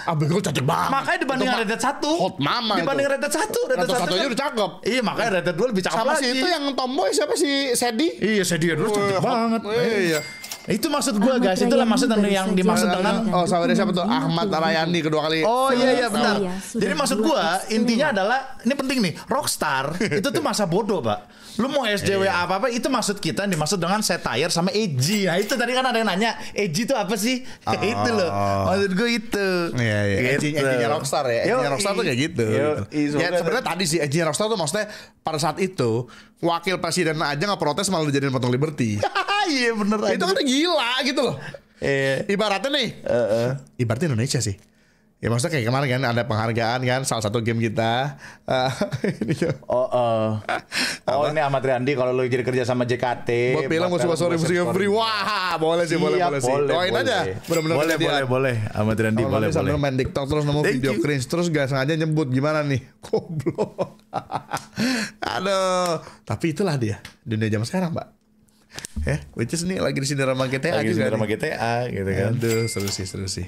Abigail cantik banget. Makanya dibanding Red Dead satu. Hot mama Dibanding Red Dead satu, Red Dead satu 1 aja kan. udah cakep. Iya makanya Red Dead dua lebih cakep Sama lagi. Sama si itu yang tomboy siapa si Sedi? Iya Sedi ya dulu cantik banget. Iya. iya. Eh. Itu maksud gue guys, itulah maksud yang dimaksud dengan Oh, saudara siapa tuh? Ahmad Rayani kedua kali. Oh iya iya benar. Iya, Jadi maksud gue intinya adalah ini penting nih, rockstar itu tuh masa bodoh, Pak. Lu mau SJW iya, iya. apa-apa itu maksud kita yang dimaksud dengan setayer sama EJ. Nah, itu tadi kan ada yang nanya, EJ itu apa sih? Oh. itu loh. Maksud gue itu. Iya iya. EJ-nya gitu. rockstar ya. EJ rockstar tuh kayak gitu. Ya sebenarnya tadi sih EJ rockstar tuh maksudnya pada saat itu wakil presiden aja nggak protes malah dijadiin potong liberty. Iya bener. Itu kan gila gitu loh. Iya. Ibaratnya nih. Uh -uh. Ibaratnya Indonesia sih Ya maksudnya kayak kemarin kan ada penghargaan kan salah satu game kita. Eh, oh, uh. oh ini Ahmad Riyandi kalau lu jadi kerja sama JKT. Buat film gue suka sore musiknya free. Wah boleh sih boleh boleh, boleh sih. Doain boleh. aja. Benar-benar boleh boleh boleh. Ahmad Riyandi boleh boleh. Sambil main TikTok terus nemu Thank video you. cringe terus gak sengaja nyebut gimana nih. Goblok. Aduh. Tapi itulah dia dunia zaman sekarang mbak Eh ya, yeah, which is nih lagi di sini sama GTA lagi di sini sama GTA gitu kan aduh seru sih seru sih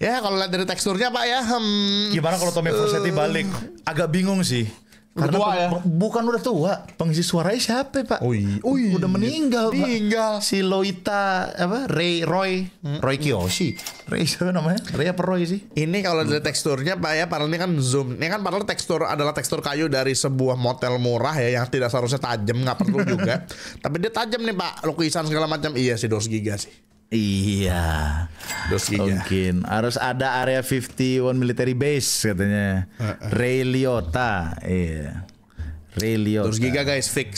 Ya kalau lihat dari teksturnya pak ya. Hmm, Gimana kalau Tommy Versetti uh, eh. balik? Agak bingung sih. Karena tua, ya? bukan udah tua, pengisi suaranya siapa Pak? Ui, Ui, udah meninggal, meninggal. Pak. Si Loita apa? Ray Roy, hmm. Roy Kiyoshi. Ray siapa namanya? Ray apa Roy sih? Ini kalau dari teksturnya Pak ya, padahal ini kan zoom. Ini kan padahal tekstur adalah tekstur kayu dari sebuah motel murah ya yang tidak seharusnya tajam, Gak perlu juga. Tapi dia tajam nih Pak, lukisan segala macam. Iya sih, dos giga sih. Iya. Doskinya. Mungkin harus ada area 51 military base katanya. Uh, uh. Ray Liotta. Iya. Ray Liotta. Terus giga guys fix.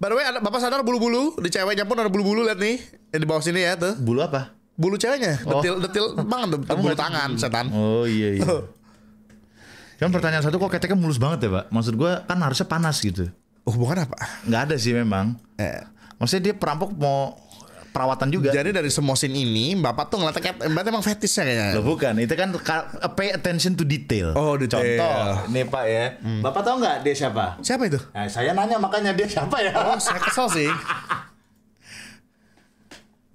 By the way, ada, bapak sadar bulu-bulu di ceweknya pun ada bulu-bulu lihat nih yang eh, di bawah sini ya tuh. Bulu apa? Bulu ceweknya. Oh. Detil detil banget tuh. Bulu tangan setan. Oh iya iya. Oh. Cuman pertanyaan satu kok keteknya mulus banget ya pak? Maksud gue kan harusnya panas gitu. Oh bukan apa? Gak ada sih memang. Eh. Maksudnya dia perampok mau perawatan juga. Jadi dari semua sin ini Bapak tuh ngeliatnya Bapak emang fetish kayaknya. Loh bukan, itu kan pay attention to detail. Oh, detail. Contoh, nih Pak ya. Hmm. Bapak tahu nggak dia siapa? Siapa itu? Nah, saya nanya makanya dia siapa ya. Oh, saya kesel sih.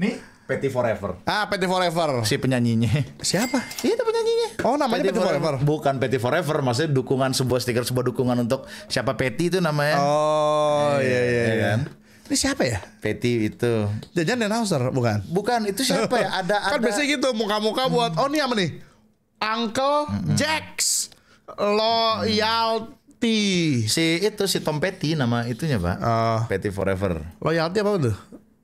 nih Petty Forever. Ah, Petty Forever. Si penyanyinya. Siapa? Iya, itu penyanyinya. Oh, namanya Petty, Forever. Forever. Bukan Petty Forever, maksudnya dukungan sebuah stiker sebuah dukungan untuk siapa Petty itu namanya. Oh, eh, iya iya. Ya iya. Kan? ini siapa ya? Peti itu. Jajan dan Hauser bukan? Bukan, itu siapa ya? Ada kan ada... biasanya gitu muka-muka hmm. buat oh ini apa nih? Uncle hmm. Jax Loyalty. Si itu si Tom Petty nama itunya, Pak. Uh, Petty Forever. Loyalty apa tuh?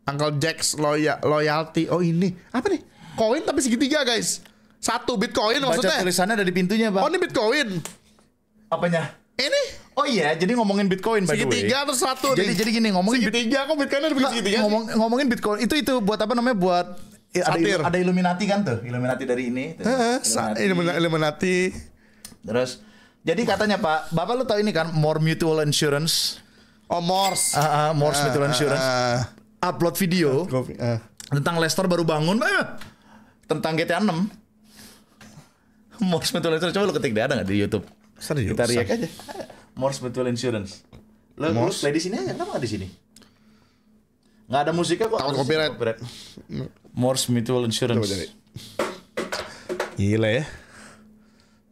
Uncle Jax loya Loyalty. Oh ini. Apa nih? Koin tapi segitiga, guys. Satu Bitcoin Baca maksudnya. Baca tulisannya dari pintunya, Pak. Oh, ini Bitcoin. Apanya? Ini Oh iya, jadi ngomongin Bitcoin by the way. Segitiga atau satu jadi, Jadi gini ngomongin segitiga kok Bitcoin ada segitiga. Ngomong, ngomongin Bitcoin itu itu buat apa namanya buat ya, ada, il, ada Illuminati kan tuh, Illuminati dari ini. Heeh, Illuminati. Illuminati. Terus jadi katanya Pak, Bapak lu tahu ini kan more mutual insurance. Oh Morse. Uh, uh, Morse uh, mutual insurance. Uh, uh, Upload video uh, uh. tentang Lester baru bangun, uh, tentang GTA 6. Morse mutual insurance coba lu ketik deh ada nggak di YouTube? Serius. Kita riak aja. Morse Mutual Insurance. Lo lu play di sini aja, kenapa di sini? Gak ada musiknya kok. Takut copyright. copyright. Hmm. Morse Mutual Insurance. Coba Gila ya.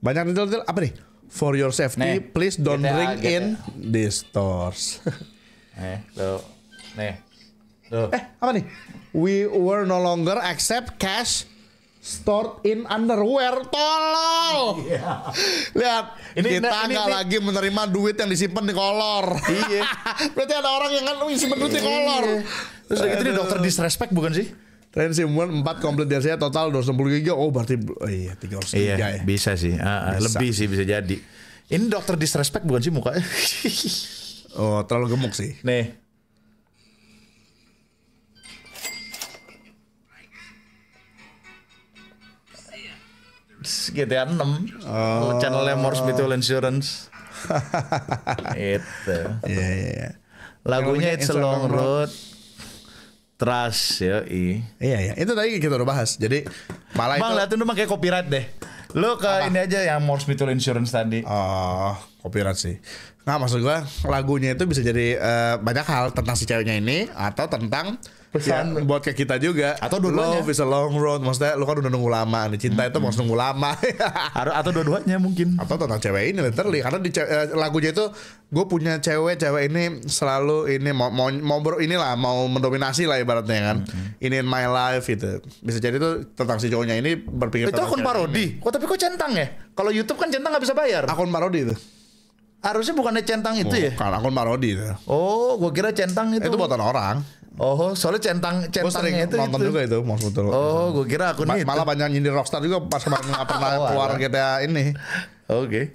Banyak detail-detail apa nih? For your safety, nih, please don't GTA, ring GTA. in ya. the stores. nih, eh, lo. Nih. Tuh. Eh, apa nih? We were no longer accept cash stored in underwear tolol yeah. lihat ini, kita nggak lagi menerima duit yang disimpan di kolor iya berarti ada orang yang kan oh, simpen duit di iya. kolor terus Aduh. itu di dokter disrespect bukan sih Tren Simulan 4 komplit dari saya total dua 260 giga. Oh berarti oh iya 300 iya, giga ya. Bisa sih. Uh, bisa. Lebih sih bisa jadi. Ini dokter disrespect bukan sih mukanya? oh terlalu gemuk sih. Nih GTA 6 oh. channelnya oh. Morse Mutual Insurance itu iya, iya iya lagunya It's a Long Road Trust ya i. Iya iya itu tadi kita udah bahas. Jadi malah Bang, itu. liatin lu pakai copyright deh. lo ke Apa? ini aja yang Morse Mutual Insurance tadi. Oh, copyright sih. Nah maksud gue lagunya itu bisa jadi uh, banyak hal tentang si ceweknya ini atau tentang pesan ya, buat ke kita juga atau dua-duanya love long road maksudnya lu kan udah nunggu lama nih cinta hmm. itu harus nunggu lama atau dua-duanya mungkin atau tentang cewek ini literally karena di cewek, eh, lagunya itu gue punya cewek cewek ini selalu ini mau mau, mau ber, inilah mau mendominasi lah ibaratnya kan hmm. ini in my life itu. bisa jadi itu tentang si cowoknya ini berpikir itu akun parodi ini. kok tapi kok centang ya kalau YouTube kan centang nggak bisa bayar akun parodi itu Harusnya bukannya centang itu Bukan, ya? Bukan, akun parodi itu. Oh, gua kira centang itu. Itu buatan orang. Oh, soalnya centang centangnya itu nonton itu. juga itu maksud Oh, gua kira akun Ma itu. Malah banyak nyindir Rockstar juga pas kemarin pernah oh, keluar kita ini. Oke. Okay.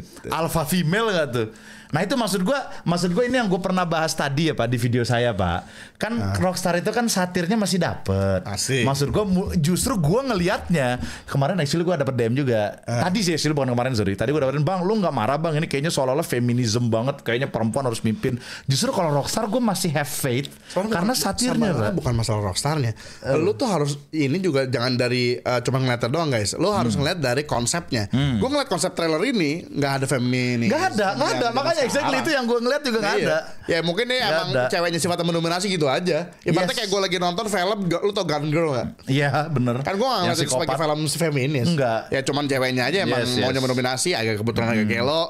Gitu. Alpha female gak tuh? Nah itu maksud gue, maksud gue ini yang gue pernah bahas tadi ya pak di video saya pak. Kan nah. Rockstar itu kan satirnya masih dapet. Asik. Maksud gue justru gue ngelihatnya kemarin actually gue dapet DM juga. Eh. Tadi sih actually bukan kemarin sorry. Tadi gue dapetin bang, lu nggak marah bang? Ini kayaknya seolah-olah feminisme banget. Kayaknya perempuan harus mimpin. Justru kalau Rockstar gue masih have faith Soalnya karena satirnya sama, pak. Bukan masalah Rockstarnya. Uh. Lu tuh harus ini juga jangan dari uh, cuma ngeliat doang guys. Lu harus hmm. ngeliat dari konsepnya. Hmm. Gue ngeliat konsep trailer ini nggak ada feminis. Gak ada, gak ada. Makanya makanya exactly itu yang gue ngeliat juga nggak iya. ada. Ya mungkin nih emang ceweknya sifatnya mendominasi gitu aja. Ibaratnya ya, kayak gue lagi nonton film, lu tau Gun Girl nggak? Iya bener. Kan gue nggak ngerti sebagai film feminis. Enggak. Ya cuman ceweknya aja emang maunya mendominasi, agak kebetulan agak hmm. gelo,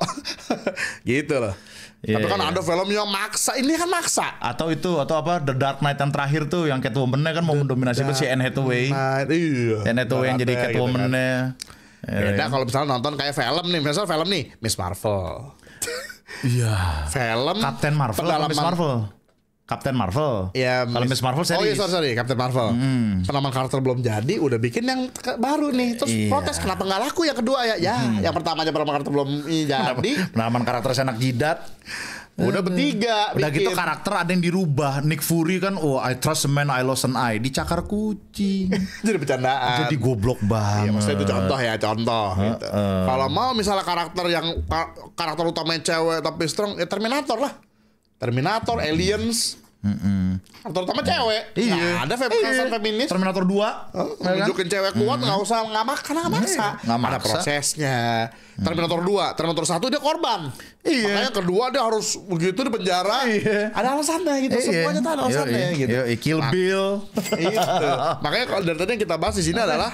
gitu loh. Yeah, Tapi kan yeah. ada film yang maksa, ini kan maksa. Atau itu atau apa The Dark Knight yang terakhir tuh yang Catwoman-nya kan mau mendominasi itu si Anne Hathaway. Night, iya. Anne Hathaway yang jadi Catwoman-nya. Gitu kan. Iya, iya. Beda yeah, kalau misalnya nonton kayak film nih, misalnya film nih Miss Marvel. Iya. Film Captain Marvel Captain Miss Marvel? Captain Marvel. Ya, kalau Miss Marvel series. Oh iya sorry, sorry Captain Marvel. Hmm. Penaman karakter belum jadi, udah bikin yang baru nih. Terus iya. protes kenapa nggak laku yang kedua ya? Ya, hmm. yang aja penaman karakter belum jadi. penamaan karakter senak jidat. Udah bertiga. Udah bikin. gitu karakter ada yang dirubah. Nick Fury kan, oh I trust a man, I lost an eye. Dicakar kucing. Jadi bercandaan. Jadi goblok banget. Iya, maksudnya itu contoh ya, contoh. Uh, gitu. uh. Kalau mau misalnya karakter yang karakter utamanya cewek tapi strong, ya Terminator lah. Terminator, Aliens, Mm -mm. Terutama cewek. Iya. Nah, ada fem iya. feminis. Terminator 2. Huh? Menunjukin kan? cewek kuat nggak gak usah nggak makan Gak maksa. Nggak maksa. Iya, ada prosesnya. Mm. Terminator 2, Terminator 1 dia korban. Iya. Makanya kedua dia harus begitu di penjara. Iya. Ada alasannya gitu. Iya. Semuanya tuh ada alasannya iya, gitu. Iya, kill Bill. Mak nah, gitu. Makanya kalau dari tadi yang kita bahas di sini okay. adalah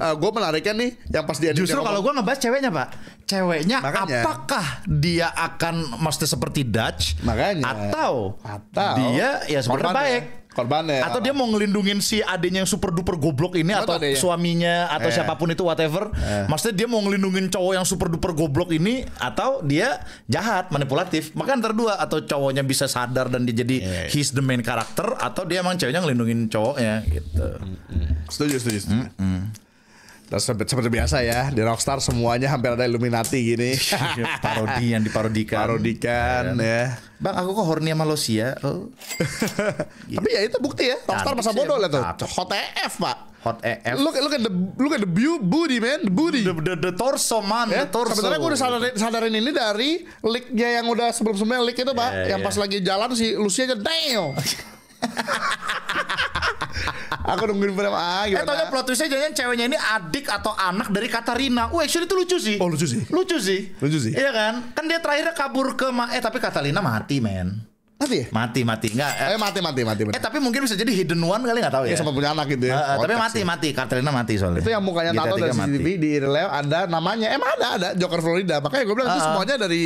uh, eh, gue menariknya nih yang pas dia justru kalau gue ngebahas ceweknya pak ceweknya makanya, apakah dia akan mesti seperti Dutch makanya atau atau dia ya sebenarnya baik korbannya atau dia mau ngelindungin si adiknya yang super duper goblok ini atau adanya. suaminya atau eh. siapapun itu whatever eh. maksudnya dia mau ngelindungin cowok yang super duper goblok ini atau dia jahat manipulatif maka antara dua atau cowoknya bisa sadar dan dia jadi eh. he's the main karakter atau dia emang ceweknya ngelindungin cowoknya gitu setuju setuju, setuju. Mm -mm seperti biasa ya di Rockstar semuanya hampir ada Illuminati gini parodi yang diparodikan parodikan iya. ya, bang aku kok horny sama Losia oh. tapi ya itu bukti ya Rockstar masa bodoh lah tuh hot EF pak hot EF look, look at the look at the booty man the booty the, the, the torso man ya? the torso sebenarnya gue udah sadarin, sadarin ini dari leaknya yang udah sebelum sebelumnya leak itu pak iya, yang iya. pas lagi jalan si Lucia aja damn aku nungguin berapa ah, eh, gimana? Eh tanya plot twistnya jangan ceweknya ini adik atau anak dari Katarina. Wah actually itu lucu sih. Oh lucu sih. Lucu sih. Lucu sih. Iya kan? Kan dia terakhir kabur ke ma eh tapi Katarina mati men. Mati ya? Mati, mati. Enggak. Eh, eh mati, mati, mati. Bener. Eh, tapi mungkin bisa jadi hidden one kali enggak tahu ya. Ya sempat punya anak gitu ya. Uh, tapi mati, sih. mati. Katrina mati soalnya. Itu yang mukanya tato dari CCTV di Irleo ada namanya. Emang ada, ada Joker Florida. Makanya gue bilang uh, itu eh, semuanya dari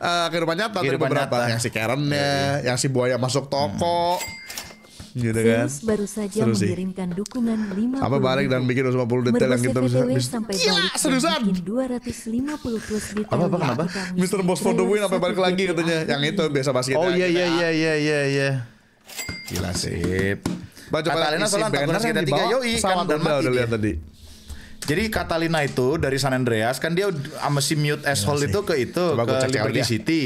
uh, kehidupan nyata kehidupan dari beberapa nyata. yang si Karen yeah, iya. yang si buaya masuk toko. Hmm gitu kan. Zeus baru saja Seru sih. mengirimkan dukungan 50 Apa balik dan bikin 250 detail yang kita bisa. Sampai Gila, balik seriusan. 250 plus detail. Apa apa kenapa? Mister Boss for the win sampai balik lagi katanya. Yang itu biasa basket. Oh iya iya iya iya iya iya. Gila sip. Baca Catalina soalnya antagonis kita tiga yoi kan dan mati udah lihat ya. tadi. Jadi Catalina itu dari San Andreas kan dia sama si mute asshole iya itu ke itu Coba ke Liberty City.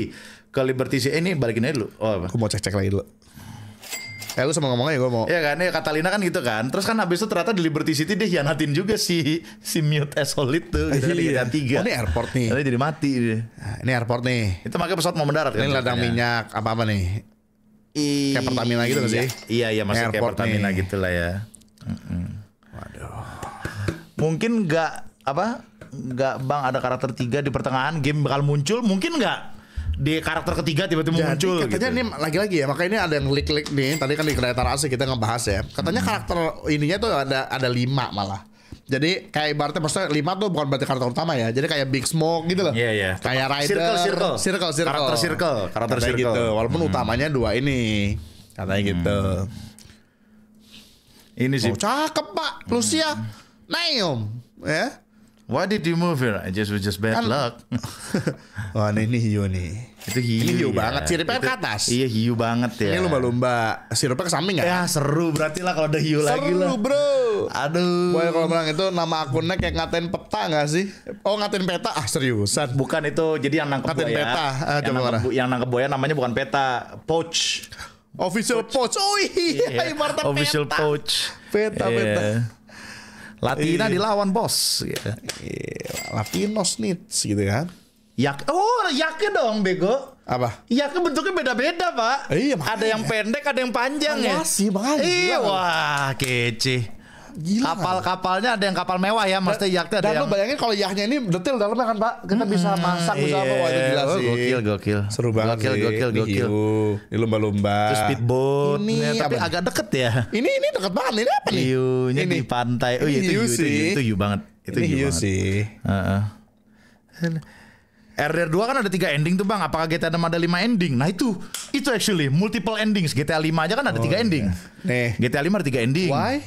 Ke Liberty City eh, ini balikin aja dulu. Oh, apa? Aku mau cek-cek lagi dulu. Ya lu sama ngomongnya ya, gue mau. Iya kan, ya Catalina kan gitu kan. Terus kan habis itu ternyata di Liberty City dia hianatin juga si si Mute Asshole itu gitu kan, iya. tiga. Oh, ini airport nih. Ini jadi mati dia. Nah, ini airport nih. Itu makanya pesawat mau mendarat Ini kan, ladang minyak apa-apa nih. I... Kayak Pertamina gitu sih? Iya, iya, iya masih kayak Pertamina nih. gitu lah ya. Mm -mm. Waduh. Mungkin gak apa? Gak bang ada karakter tiga di pertengahan game bakal muncul mungkin nggak di karakter ketiga tiba-tiba Jadi, muncul katanya gitu. ini lagi-lagi ya makanya ini ada yang klik-klik nih tadi kan di kereta rasa kita ngebahas ya katanya hmm. karakter ininya tuh ada ada lima malah jadi kayak ibaratnya maksudnya lima tuh bukan berarti karakter utama ya. Jadi kayak Big Smoke gitu loh. Iya yeah, iya. Yeah. Kayak Rider. Circle circle. Circle circle. Karakter circle. Karakter Katanya circle. gitu. Walaupun hmm. utamanya dua ini. Katanya hmm. gitu. Ini sih. Oh, cakep Pak, Lucia. Hmm. Naim. Ya. Why did you move here? I just was just bad An luck. Wah, oh, ini, hiu nih. Itu hiu. Ini hiu ya. banget. Siripnya kan ke atas. Iya, hiu banget ya. Ini lumba-lumba. Siripnya ke samping nggak? Ya, seru berarti lah kalau ada hiu seru, lagi lah. Seru, Bro. Aduh. Boy, kalau bilang itu nama akunnya kayak ngatain peta gak sih? Oh, ngatain peta. Ah, serius? Bukan itu. Jadi yang nangkep ngatain Ngatain peta. Ah, yang, nangkep, yang nangkep buaya namanya bukan peta. Poach. Official poach. poach. Oh iya, yeah. Official peta. poach. Peta, yeah. peta. Iya. Latina iya. dilawan bos. Gitu. Iya, Latinos nih gitu kan. Yak, oh yaknya dong bego. Apa? Yaknya bentuknya beda-beda pak. Iya, ada yang pendek, ada yang panjang makanya ya. Sih, banget Iya, wah kece. Gila. Kapal-kapalnya ada yang kapal mewah ya, mesti yaknya ada dan yang... lu bayangin kalau yaknya ini detail dalamnya kan, Pak. Kita hmm, bisa masak, iya, bisa apa. Wah, itu gila oh, sih. Gokil, gokil. Seru banget gokil, sih. Gokil, gokil, Ini lomba-lomba. Terus speedboat. Ini ya, tapi apa? agak deket ya. Ini ini deket banget. Ini apa nih? Hiunya di pantai. Oh, iya, itu hiu, itu hiu, itu hiu banget. Itu ini hiu sih. Heeh. RDR 2 kan ada tiga ending tuh bang. Apakah GTA 6 ada 5 ending? Nah itu itu actually multiple endings. GTA 5 aja kan ada oh, tiga oh, ending. Yeah. Nih. GTA 5 ada tiga ending. Why?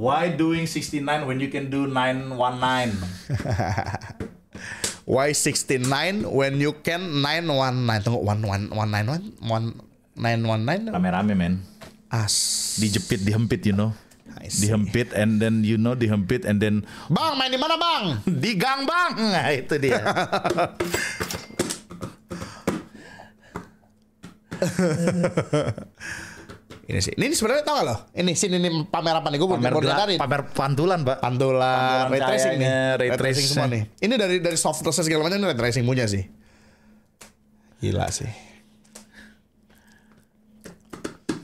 Why doing 69 when you can do 919? Why 69 when you can 919? Tunggu 1119 919 rame-rame men. As dijepit dihempit you know. Dihempit and then you know dihempit and then Bang main di mana Bang? di gang Bang. Nah, itu dia. Ini sih. Ini sebenarnya tau gak loh? Ini sini ini pamer apa nih? gue pamer gelap, pamer pantulan, Pak. Pantulan, ray tracing nih. Ray tracing semua nih. Ini dari dari process segala macam ini ray tracing punya sih. Gila sih.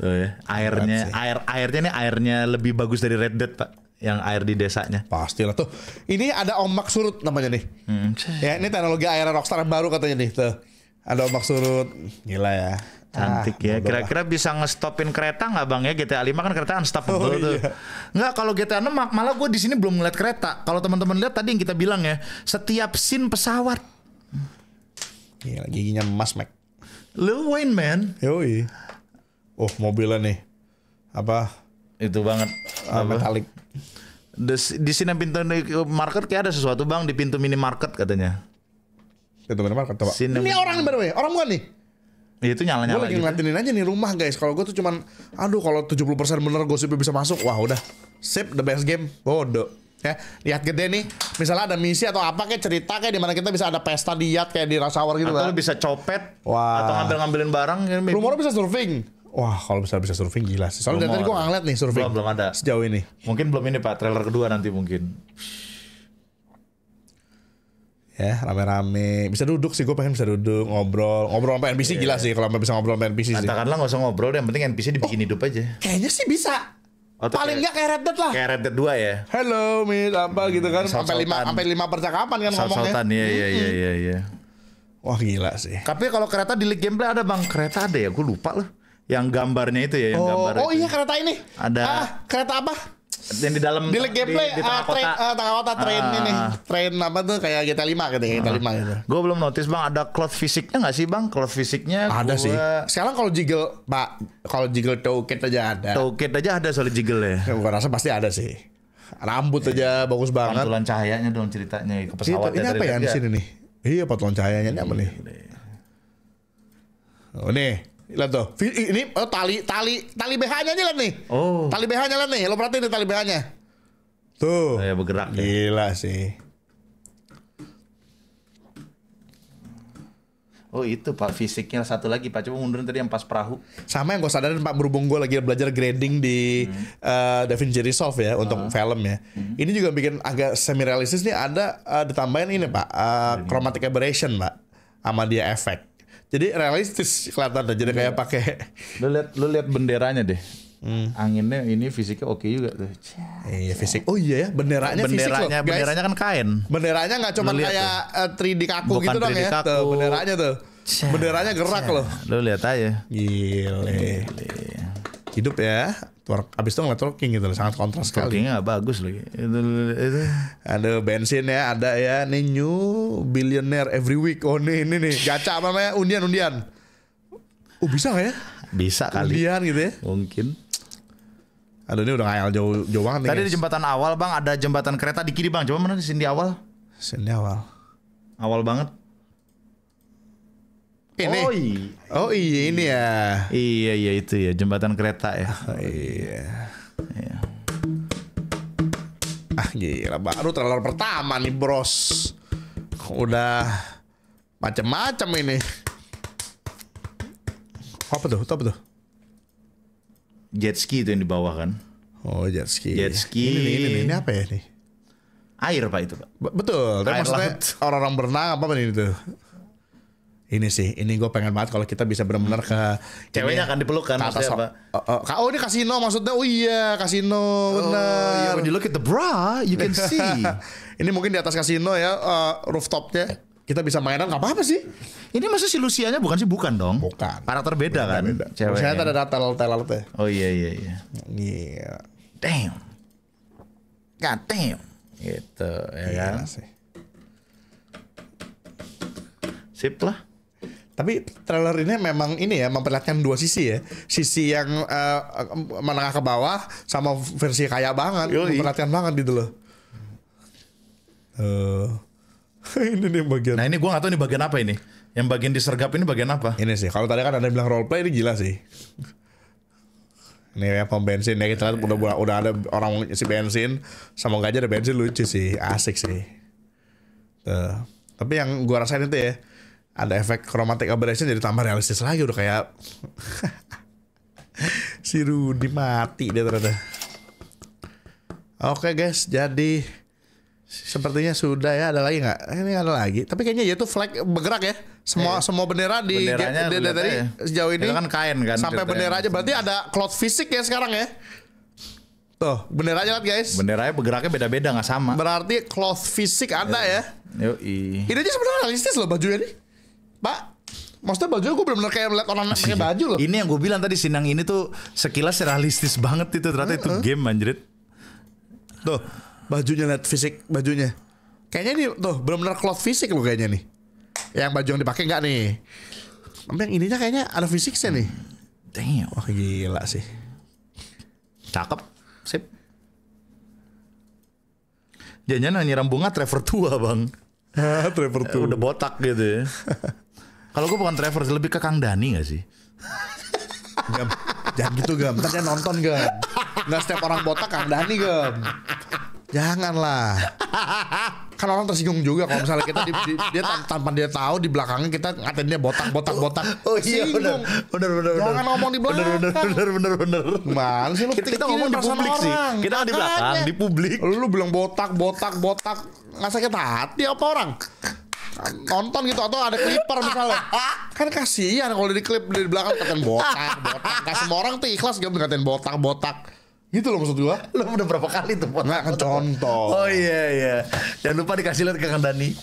Oh ya. Airnya, air airnya nih airnya lebih bagus dari Red Dead pak, yang air di desanya. Pastilah tuh. Ini ada ombak surut namanya nih. Hmm. Ya ini teknologi air Rockstar yang baru katanya nih tuh. Ada ombak surut, gila ya. Cantik ya. ah, ya. Kira-kira bisa ngestopin kereta nggak bang ya GTA 5 kan kereta unstoppable oh, iya. tuh. Nggak kalau GTA 6 malah gue di sini belum ngeliat kereta. Kalau teman-teman lihat tadi yang kita bilang ya, setiap scene pesawat. Gila, giginya emas Mac. Lil Wayne man. Yoi. Oh mobilnya nih. Apa? Itu banget. Uh, ah, metalik. Di sini pintu eh, market kayak ada sesuatu bang di pintu minimarket katanya. Pintu minimarket coba. Ini orang nih baru ya. orang bukan nih? Ya, itu nyala-nyala. Gue lagi gitu. ngeliatinin aja nih rumah guys. Kalau gue tuh cuman, aduh kalau 70% bener gosipnya bisa masuk, wah udah. Sip, the best game. Bodoh. Ya, lihat gede nih. Misalnya ada misi atau apa kayak cerita kayak di mana kita bisa ada pesta di kayak di Rasawar gitu atau kan. bisa copet wah. atau ngambil-ngambilin barang. gitu. Ya, Rumor bisa surfing. Wah, kalau bisa bisa surfing gila sih. Soalnya dari tadi gue ngeliat nih surfing. Belum, belum ada. Sejauh ini. Mungkin belum ini Pak, trailer kedua nanti mungkin ya rame-rame bisa duduk sih gue pengen bisa duduk ngobrol ngobrol sama NPC yeah. gila sih kalau bisa ngobrol sama NPC katakanlah nggak usah ngobrol yang penting NPC dibikin oh, hidup aja kayaknya sih bisa Atau paling nggak kayak, kayak Red Dead lah kayak Red Dead dua ya hello Mi, apa hmm, gitu kan sampai lima sampai lima percakapan kan Salt ngomongnya Sultan ya iya iya iya ya. wah gila sih tapi kalau kereta di league gameplay ada bang kereta ada ya gue lupa loh yang gambarnya itu ya yang oh, gambar oh itu. iya kereta ini ada ah, kereta apa yang di dalam di, di, play, di tengah uh, train, Uh, tengah kota train uh, ini, train apa tuh kayak kita lima gitu, ya uh, 5 gitu. Gue belum notice bang, ada cloth fisiknya nggak sih bang? Cloth fisiknya ada gua... sih. Sekarang kalau jiggle pak, kalau jiggle toket aja ada. Toket aja ada soal jiggle ya. Gue rasa pasti ada sih. Rambut aja bagus banget. Pantulan cahayanya dong ceritanya ke pesawat. Ini, ya, ini apa ya di ya. sini nih? Iya pantulan cahayanya ini apa iya, nih? Iya. Oh nih. Lihat tuh. Ini oh, tali tali tali BH-nya lihat nih. Oh. Tali BH nya lihat nih. Lo perhatiin nih tali BH-nya. Tuh. Kayak oh, bergerak ya. Gila ya. sih. Oh itu pak fisiknya satu lagi pak coba mundurin tadi yang pas perahu. Sama yang gue sadarin pak berhubung gue lagi belajar grading di hmm. uh, eh, DaVinci Resolve ya uh. untuk ah. film ya. Hmm. Ini juga bikin agak semi realistis nih ada uh, ditambahin ini pak uh, chromatic aberration pak sama dia efek. Jadi realistis kelihatannya jadi kayak iya. pakai. Lu lihat lu lihat benderanya deh. Hmm. Anginnya ini fisiknya oke juga tuh. Iya fisik. Oh iya ya benderanya, benderanya fisik loh, guys. Benderanya kan kain. Benderanya nggak cuma kayak tuh. 3D eh, kaku Bukan gitu dong ya. Tuh, benderanya tuh. Cya, benderanya gerak cya. loh. Lu lihat aja. Gile. Gile hidup ya twerk abis itu twerking gitu loh sangat kontras sekali gak bagus lagi itu, ada bensin ya ada ya nih new billionaire every week oh nih ini nih gaca apa namanya undian undian oh bisa nggak ya bisa kali undian gitu ya mungkin Aduh ini udah ngayal jauh jauh banget nih Tadi guys. di jembatan awal bang ada jembatan kereta di kiri bang Coba mana di sini di awal Sini awal Awal banget ini. Oh iya. Oh iya ini ya. Iya iya itu ya jembatan kereta ya. Oh, iya. iya. Ah gila baru trailer pertama nih bros. Udah macam-macam ini. Apa tuh? Apa tuh? Jet ski itu yang di bawah kan? Oh jet ski. Jet ski. Ini, ini, ini, ini apa ya nih? Air pak itu pak. Betul. Tapi orang-orang berenang apa ini tuh? ini sih ini gue pengen banget kalau kita bisa benar-benar ke ceweknya akan dipeluk kan so apa oh, oh, oh ini kasino maksudnya oh iya kasino oh, benar iya, yeah, when you look at the bra you can see ini mungkin di atas kasino ya uh, rooftopnya kita bisa mainan nggak apa-apa sih ini maksud si Lucianya bukan sih bukan dong bukan karakter beda, kan ceweknya ada datal telal teh oh iya iya iya iya yeah. damn god damn gitu ya iya kan sih sip lah tapi trailer ini memang ini ya memperlihatkan dua sisi ya. Sisi yang uh, menengah ke bawah sama versi kaya banget, Yoi. memperlihatkan banget gitu loh. Uh, ini nih bagian. Nah ini gue gak tahu ini bagian apa ini. Yang bagian disergap ini bagian apa? Ini sih. Kalau tadi kan ada yang bilang role play ini gila sih. Ini ya pom bensin ya kita lihat udah, udah ada orang si bensin sama gajah ada bensin lucu sih asik sih. uh, Tapi yang gua rasain itu ya ada efek chromatic aberration jadi tambah realistis lagi udah kayak si Rudy mati dia ternyata oke guys jadi sepertinya sudah ya ada lagi nggak ini ada lagi tapi kayaknya ya itu flag bergerak ya semua eh, semua bendera di Benderanya dari ya. sejauh ini kan kain kan sampai bendera aja berarti ada cloud fisik ya sekarang ya Tuh, bendera aja lihat guys. Benderanya bergeraknya beda-beda nggak sama. Berarti cloth fisik ada iya. ya. Yoi. Ini aja sebenarnya realistis loh bajunya nih. Pak, Maksudnya baju gue bener-bener kayak melihat orang pakai baju loh. Ini yang gue bilang tadi Sinang ini tuh sekilas realistis banget itu ternyata uh itu game anjrit. Tuh, bajunya lihat fisik bajunya. Kayaknya nih tuh bener-bener cloth fisik loh kayaknya nih. Yang baju yang dipakai enggak nih. Tapi yang ininya kayaknya ada fisiknya nih. Damn. Wah gila sih. Cakep. Sip. Jangan-jangan nyiram bunga Trevor tua bang. Trevor tua. Udah botak gitu ya. Kalau gue bukan Trevor, lebih ke Kang Dani gak sih? Gem, jangan ya, gitu gem. ntar dia nonton gem. Nggak setiap orang botak Kang Dani gem. Janganlah. Kan orang tersinggung juga kalau misalnya kita di, di, dia tanpa dia tahu di belakangnya kita ngatain dia botak botak botak. Oh, oh iya benar. Benar benar benar. Jangan ngomong di belakang. Benar benar benar benar. Man sih lu? Kita, kita ngomong di publik orang. sih. Kita di belakang, di publik. Lu bilang botak botak botak nggak sakit hati apa orang? nonton gitu atau ada clipper misalnya kan kasihan kalau di klip dari belakang katain botak botak nggak semua orang tuh ikhlas gak gitu ngatain botak botak Gitu loh maksud gua. Lo udah berapa kali tuh foto? nggak contoh. Oh iya iya. Jangan lupa dikasih lihat ke Kang Dani.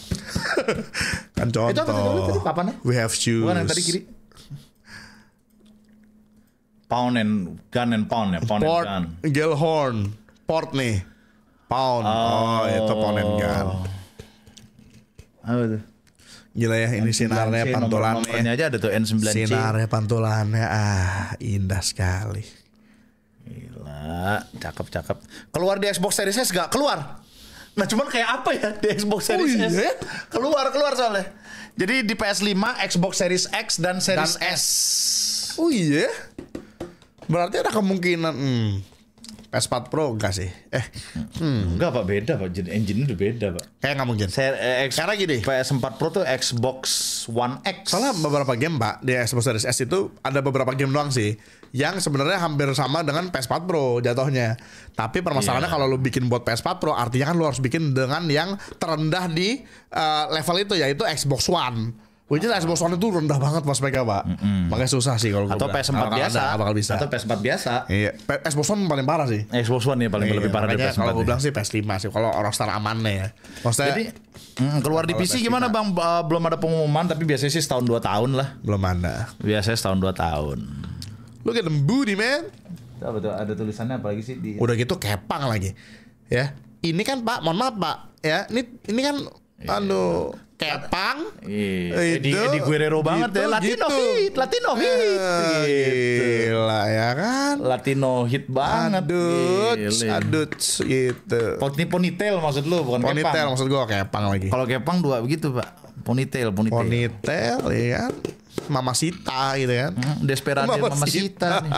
kan contoh. Itu apa tadi papan ya? We have shoes. Bukan yang tadi kiri. Pound and gun and pound ya, pound Port, and gun. Gelhorn. Port nih. Pound. Oh, oh itu pound and gun. Apa tuh? Gila ya ini sinarnya pantulannya. aja ada tuh N9C. Sinarnya pantulannya ah indah sekali. Gila, cakep-cakep. Keluar di Xbox Series S gak? Keluar. Nah cuman kayak apa ya di Xbox oh Series oh, iya? S? Ya? Keluar, keluar soalnya. Jadi di PS5, Xbox Series X dan Series dan S. S. Oh iya? Berarti ada kemungkinan hmm, PS4 Pro enggak sih? Eh, hmm. enggak Pak, beda Pak. Engine itu beda Pak. Kayak nggak mungkin. Saya, eh, X, Karena gini, PS4 Pro tuh Xbox One X. Soalnya beberapa game Pak di Xbox Series S itu ada beberapa game doang sih yang sebenarnya hampir sama dengan PS4 Pro jatuhnya. Tapi permasalahannya yeah. kalau lu bikin buat PS4 Pro artinya kan lu harus bikin dengan yang terendah di uh, level itu yaitu Xbox One. Which is Xbox One itu rendah banget mas mereka pak mm -hmm. Makanya susah sih kalau Atau PS4 biasa, biasa ada, bakal bisa. Atau PS4 biasa Iya Xbox One paling parah sih Xbox One ya paling iya, lebih parah dari PS4 Kalau gue ya. bilang sih PS5 sih Kalau Rockstar amannya ya Maksudnya Jadi mm, keluar di PC gimana bang uh, Belum ada pengumuman tapi biasanya sih setahun dua tahun lah Belum ada Biasanya setahun dua tahun Look kayak lembu booty man Tuh, betul, ada tulisannya apalagi sih di... Udah gitu kepang lagi Ya ini kan pak mohon maaf pak ya ini ini kan Aduh, iya. anu, Kepang iya. itu, di, Edi Guerrero banget gitu, ya Latino gitu. hit Latino eh, hit uh, gitu. ya kan Latino hit banget aduh aduh gitu Poni ponytail maksud lu bukan ponytail, kepang ponytail maksud gua kepang lagi kalau kepang dua begitu pak ponytail ponytail ponytail ya kan Mama Sita gitu kan hmm, Desperado Mama, Mama Sita, Sita nih.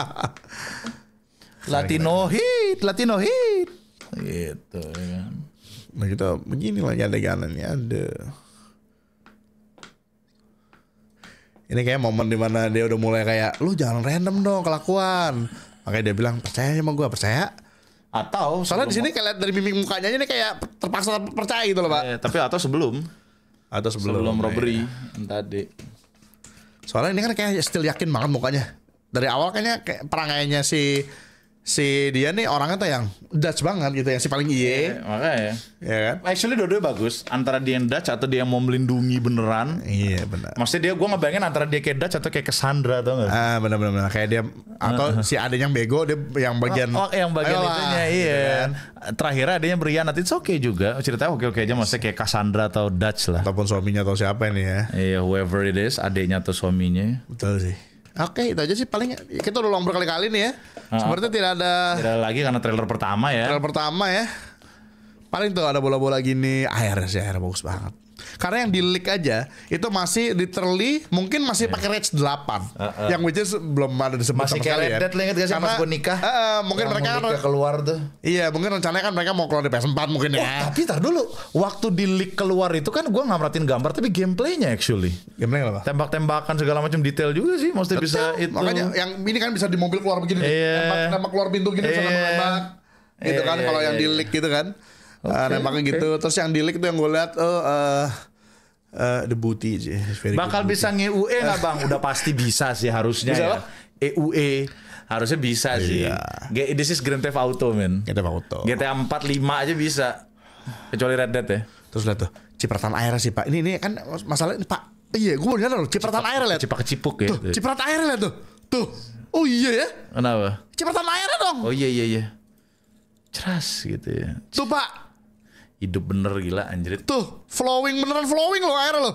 Latino hit Latino hit gitu ya. Kan? Nah kita gitu. begini lagi nih ada. ini kayak momen dimana dia udah mulai kayak lu jangan random dong kelakuan makanya dia bilang percaya sama gue percaya atau soalnya di sini kayak dari mimik mukanya ini kayak terpaksa percaya gitu loh pak eh, tapi atau sebelum atau sebelum sebelum robbery ya. tadi soalnya ini kan kayak still yakin banget mukanya dari awal kayaknya kayak perangainya si si dia nih orangnya tuh yang Dutch banget gitu ya si paling iye yeah, makanya ya iya kan actually dua-duanya bagus antara dia yang Dutch atau dia yang mau melindungi beneran iya yeah, benar maksudnya dia gue ngebayangin antara dia kayak Dutch atau kayak Cassandra atau enggak ah bener bener benar kayak dia atau si adanya yang bego dia yang bagian oh, oh yang bagian ayolah, itunya gitu iya kan? terakhir adanya berianat itu oke okay juga oh, ceritanya oke oke -okay aja maksudnya kayak Cassandra atau Dutch lah ataupun suaminya atau siapa ini ya iya yeah, whoever it is adanya atau suaminya betul sih Oke, itu aja sih paling kita udah ulang berkali-kali nih ya. Uh, Sepertinya tidak ada tidak ada lagi karena trailer pertama ya. Trailer pertama ya. Paling tuh ada bola-bola gini, airnya sih air bagus banget. Karena yang di leak aja itu masih literally mungkin masih yeah. pakai range 8. Uh, uh. Yang which is belum ada di masih sama sekali ya. Masih kayak sih pas nikah. Uh, mungkin mereka nikah keluar tuh. Iya, mungkin rencananya kan mereka mau keluar di PS4 mungkin ya. Oh, tapi tar dulu, waktu di leak keluar itu kan gue nggak merhatiin gambar tapi gameplaynya actually. Gameplay apa? Tembak-tembakan segala macam detail juga sih, mesti bisa itu. Makanya yang ini kan bisa di mobil keluar begini, yeah. tembak, tembak keluar pintu gini, yeah. bisa iya. tembak. Gitu yeah. kan, yeah. kalau yeah. yang di leak gitu kan. Iya, iya, Ah, okay, uh, nembaknya okay. gitu. Terus yang di leak tuh yang gue lihat oh, uh, uh, the booty sih. Bakal bisa nge-UE nggak bang? Udah pasti bisa sih harusnya bisa ya. EUE e, harusnya bisa yeah. sih. Iya. G This is Grand Theft Auto men. Grand Theft Auto. GTA 4 5 aja bisa. Kecuali Red Dead ya. Terus lihat tuh cipratan air sih pak. Ini ini kan masalah ini pak. Iya, gue baru nyadar loh. Cipratan air lihat. Cipak cipuk ya. Tuh, cipratan air lihat tuh. Tuh. Oh iya ya. Kenapa? Cipratan air dong. Oh iya iya iya. Ceras gitu ya. Tuh pak. Hidup bener gila anjir. Tuh, flowing beneran flowing loh air lo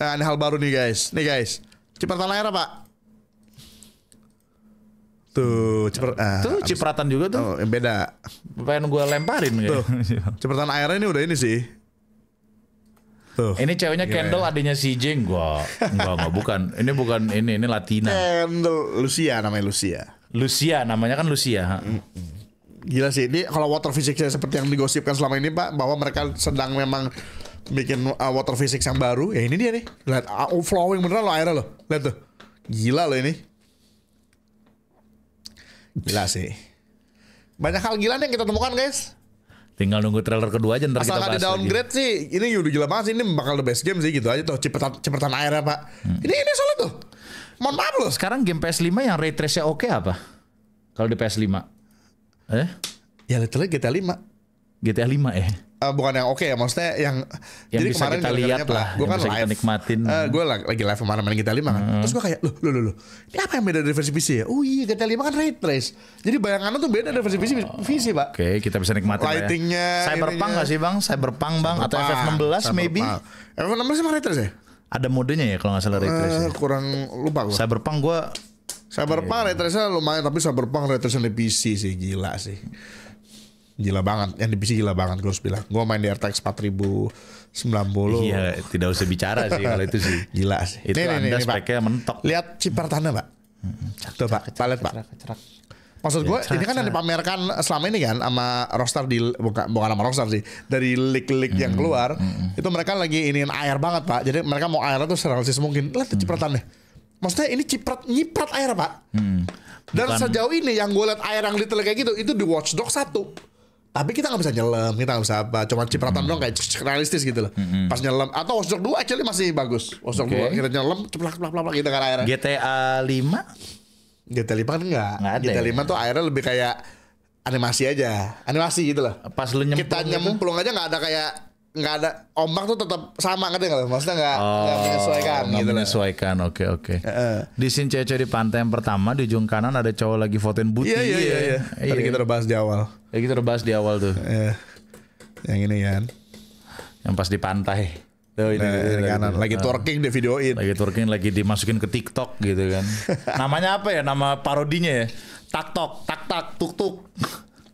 Nah, ini hal baru nih guys. Nih guys. Cipratan air pak. Tuh, ciper, ah, tuh cipratan juga tuh. Oh, yang beda. Pengen gue lemparin tuh. cipratan airnya ini udah ini sih. Tuh. Ini ceweknya Gila Kendall ya. adanya si Jeng gua. Enggak, enggak bukan. Ini bukan ini ini Latina. Kendall Lucia namanya Lucia. Lucia namanya kan Lucia, mm -mm gila sih ini kalau water physicsnya seperti yang digosipkan selama ini pak bahwa mereka sedang memang bikin uh, water physics yang baru ya ini dia nih lihat uh, oh, flowing beneran lo airnya lo lihat tuh gila lo ini gila sih banyak hal gila nih yang kita temukan guys Tinggal nunggu trailer kedua aja ntar Asal kita bahas ada downgrade sih, ini udah gila banget sih, ini bakal the best game sih gitu aja tuh, cepetan, cepetan airnya pak. Hmm. Ini, ini soalnya tuh, mohon maaf loh. Sekarang game PS5 yang ray trace oke okay apa? Kalau di PS5? Eh? Ya literally GTA 5. GTA 5 ya. Uh, bukan yang oke okay, ya, maksudnya yang, yang jadi bisa kemarin kita lihat lah, gue kan live, nikmatin. Uh, gue lagi live kemarin main GTA 5 kan, hmm. terus gue kayak, loh, loh, loh, loh, ini apa yang beda dari versi PC ya? Oh iya GTA 5 kan ray trace, jadi bayangannya tuh beda dari versi PC, oh, PC pak. Oke, okay, kita bisa nikmatin Lightingnya, ya. Cyberpunk nggak sih bang? Cyberpunk bang Cyberpunk, atau FF16 Cyberpunk. maybe? FF16 emang ray trace ya? Ada modenya ya kalau nggak salah ray trace. Uh, kurang lupa gue. Cyberpunk gue Cyberpunk yeah. retracenya lumayan tapi Cyberpunk retracenya di PC sih gila sih. Gila banget, yang di PC gila banget gue harus bilang. Gue main di RTX 4090. Iya, tidak usah bicara sih kalau itu sih. Gila sih. Itu nih, anda nih, speknya mentok. Lihat Cipertana pak. Tuh pak, kita lihat pak. Maksud gue ya, ini kan yang dipamerkan selama ini kan sama roster di bukan bukan sama roster sih dari leak-leak hmm, yang keluar hmm. itu mereka lagi ingin air banget pak jadi mereka mau airnya tuh serealistis mungkin lihat hmm. cipratan maksudnya ini ciprat nyiprat air pak hmm. dan Bukan. sejauh ini yang gue lihat air yang detail kayak gitu itu di Watchdog satu tapi kita nggak bisa nyelam kita nggak bisa apa cuma cipratan hmm. dong kayak realistis gitu loh hmm. pas nyelam atau Watchdog 2 actually masih bagus Watchdog okay. kita nyelam ceplak ceplak ceplak gitu kan airnya GTA 5 GTA 5 kan enggak, ada GTA 5 ya. tuh airnya lebih kayak animasi aja animasi gitu loh pas lu nyemplung kita gitu? nyemplung aja nggak ada kayak nggak ada ombak tuh tetap sama kan nggak maksudnya nggak oh, menyesuaikan gak gitu menyesuaikan oke oke okay. uh, di sin cewek di pantai yang pertama di ujung kanan ada cowok lagi fotoin buti iya iya, iya iya iya, tadi kita udah bahas di awal ya kita udah bahas di awal tuh yeah. yang ini kan yang pas di pantai tuh ini, nah, ini, ini kanan lagi ah. twerking di videoin lagi twerking lagi dimasukin ke tiktok gitu kan namanya apa ya nama parodinya ya tak tok tak tak tuk tuk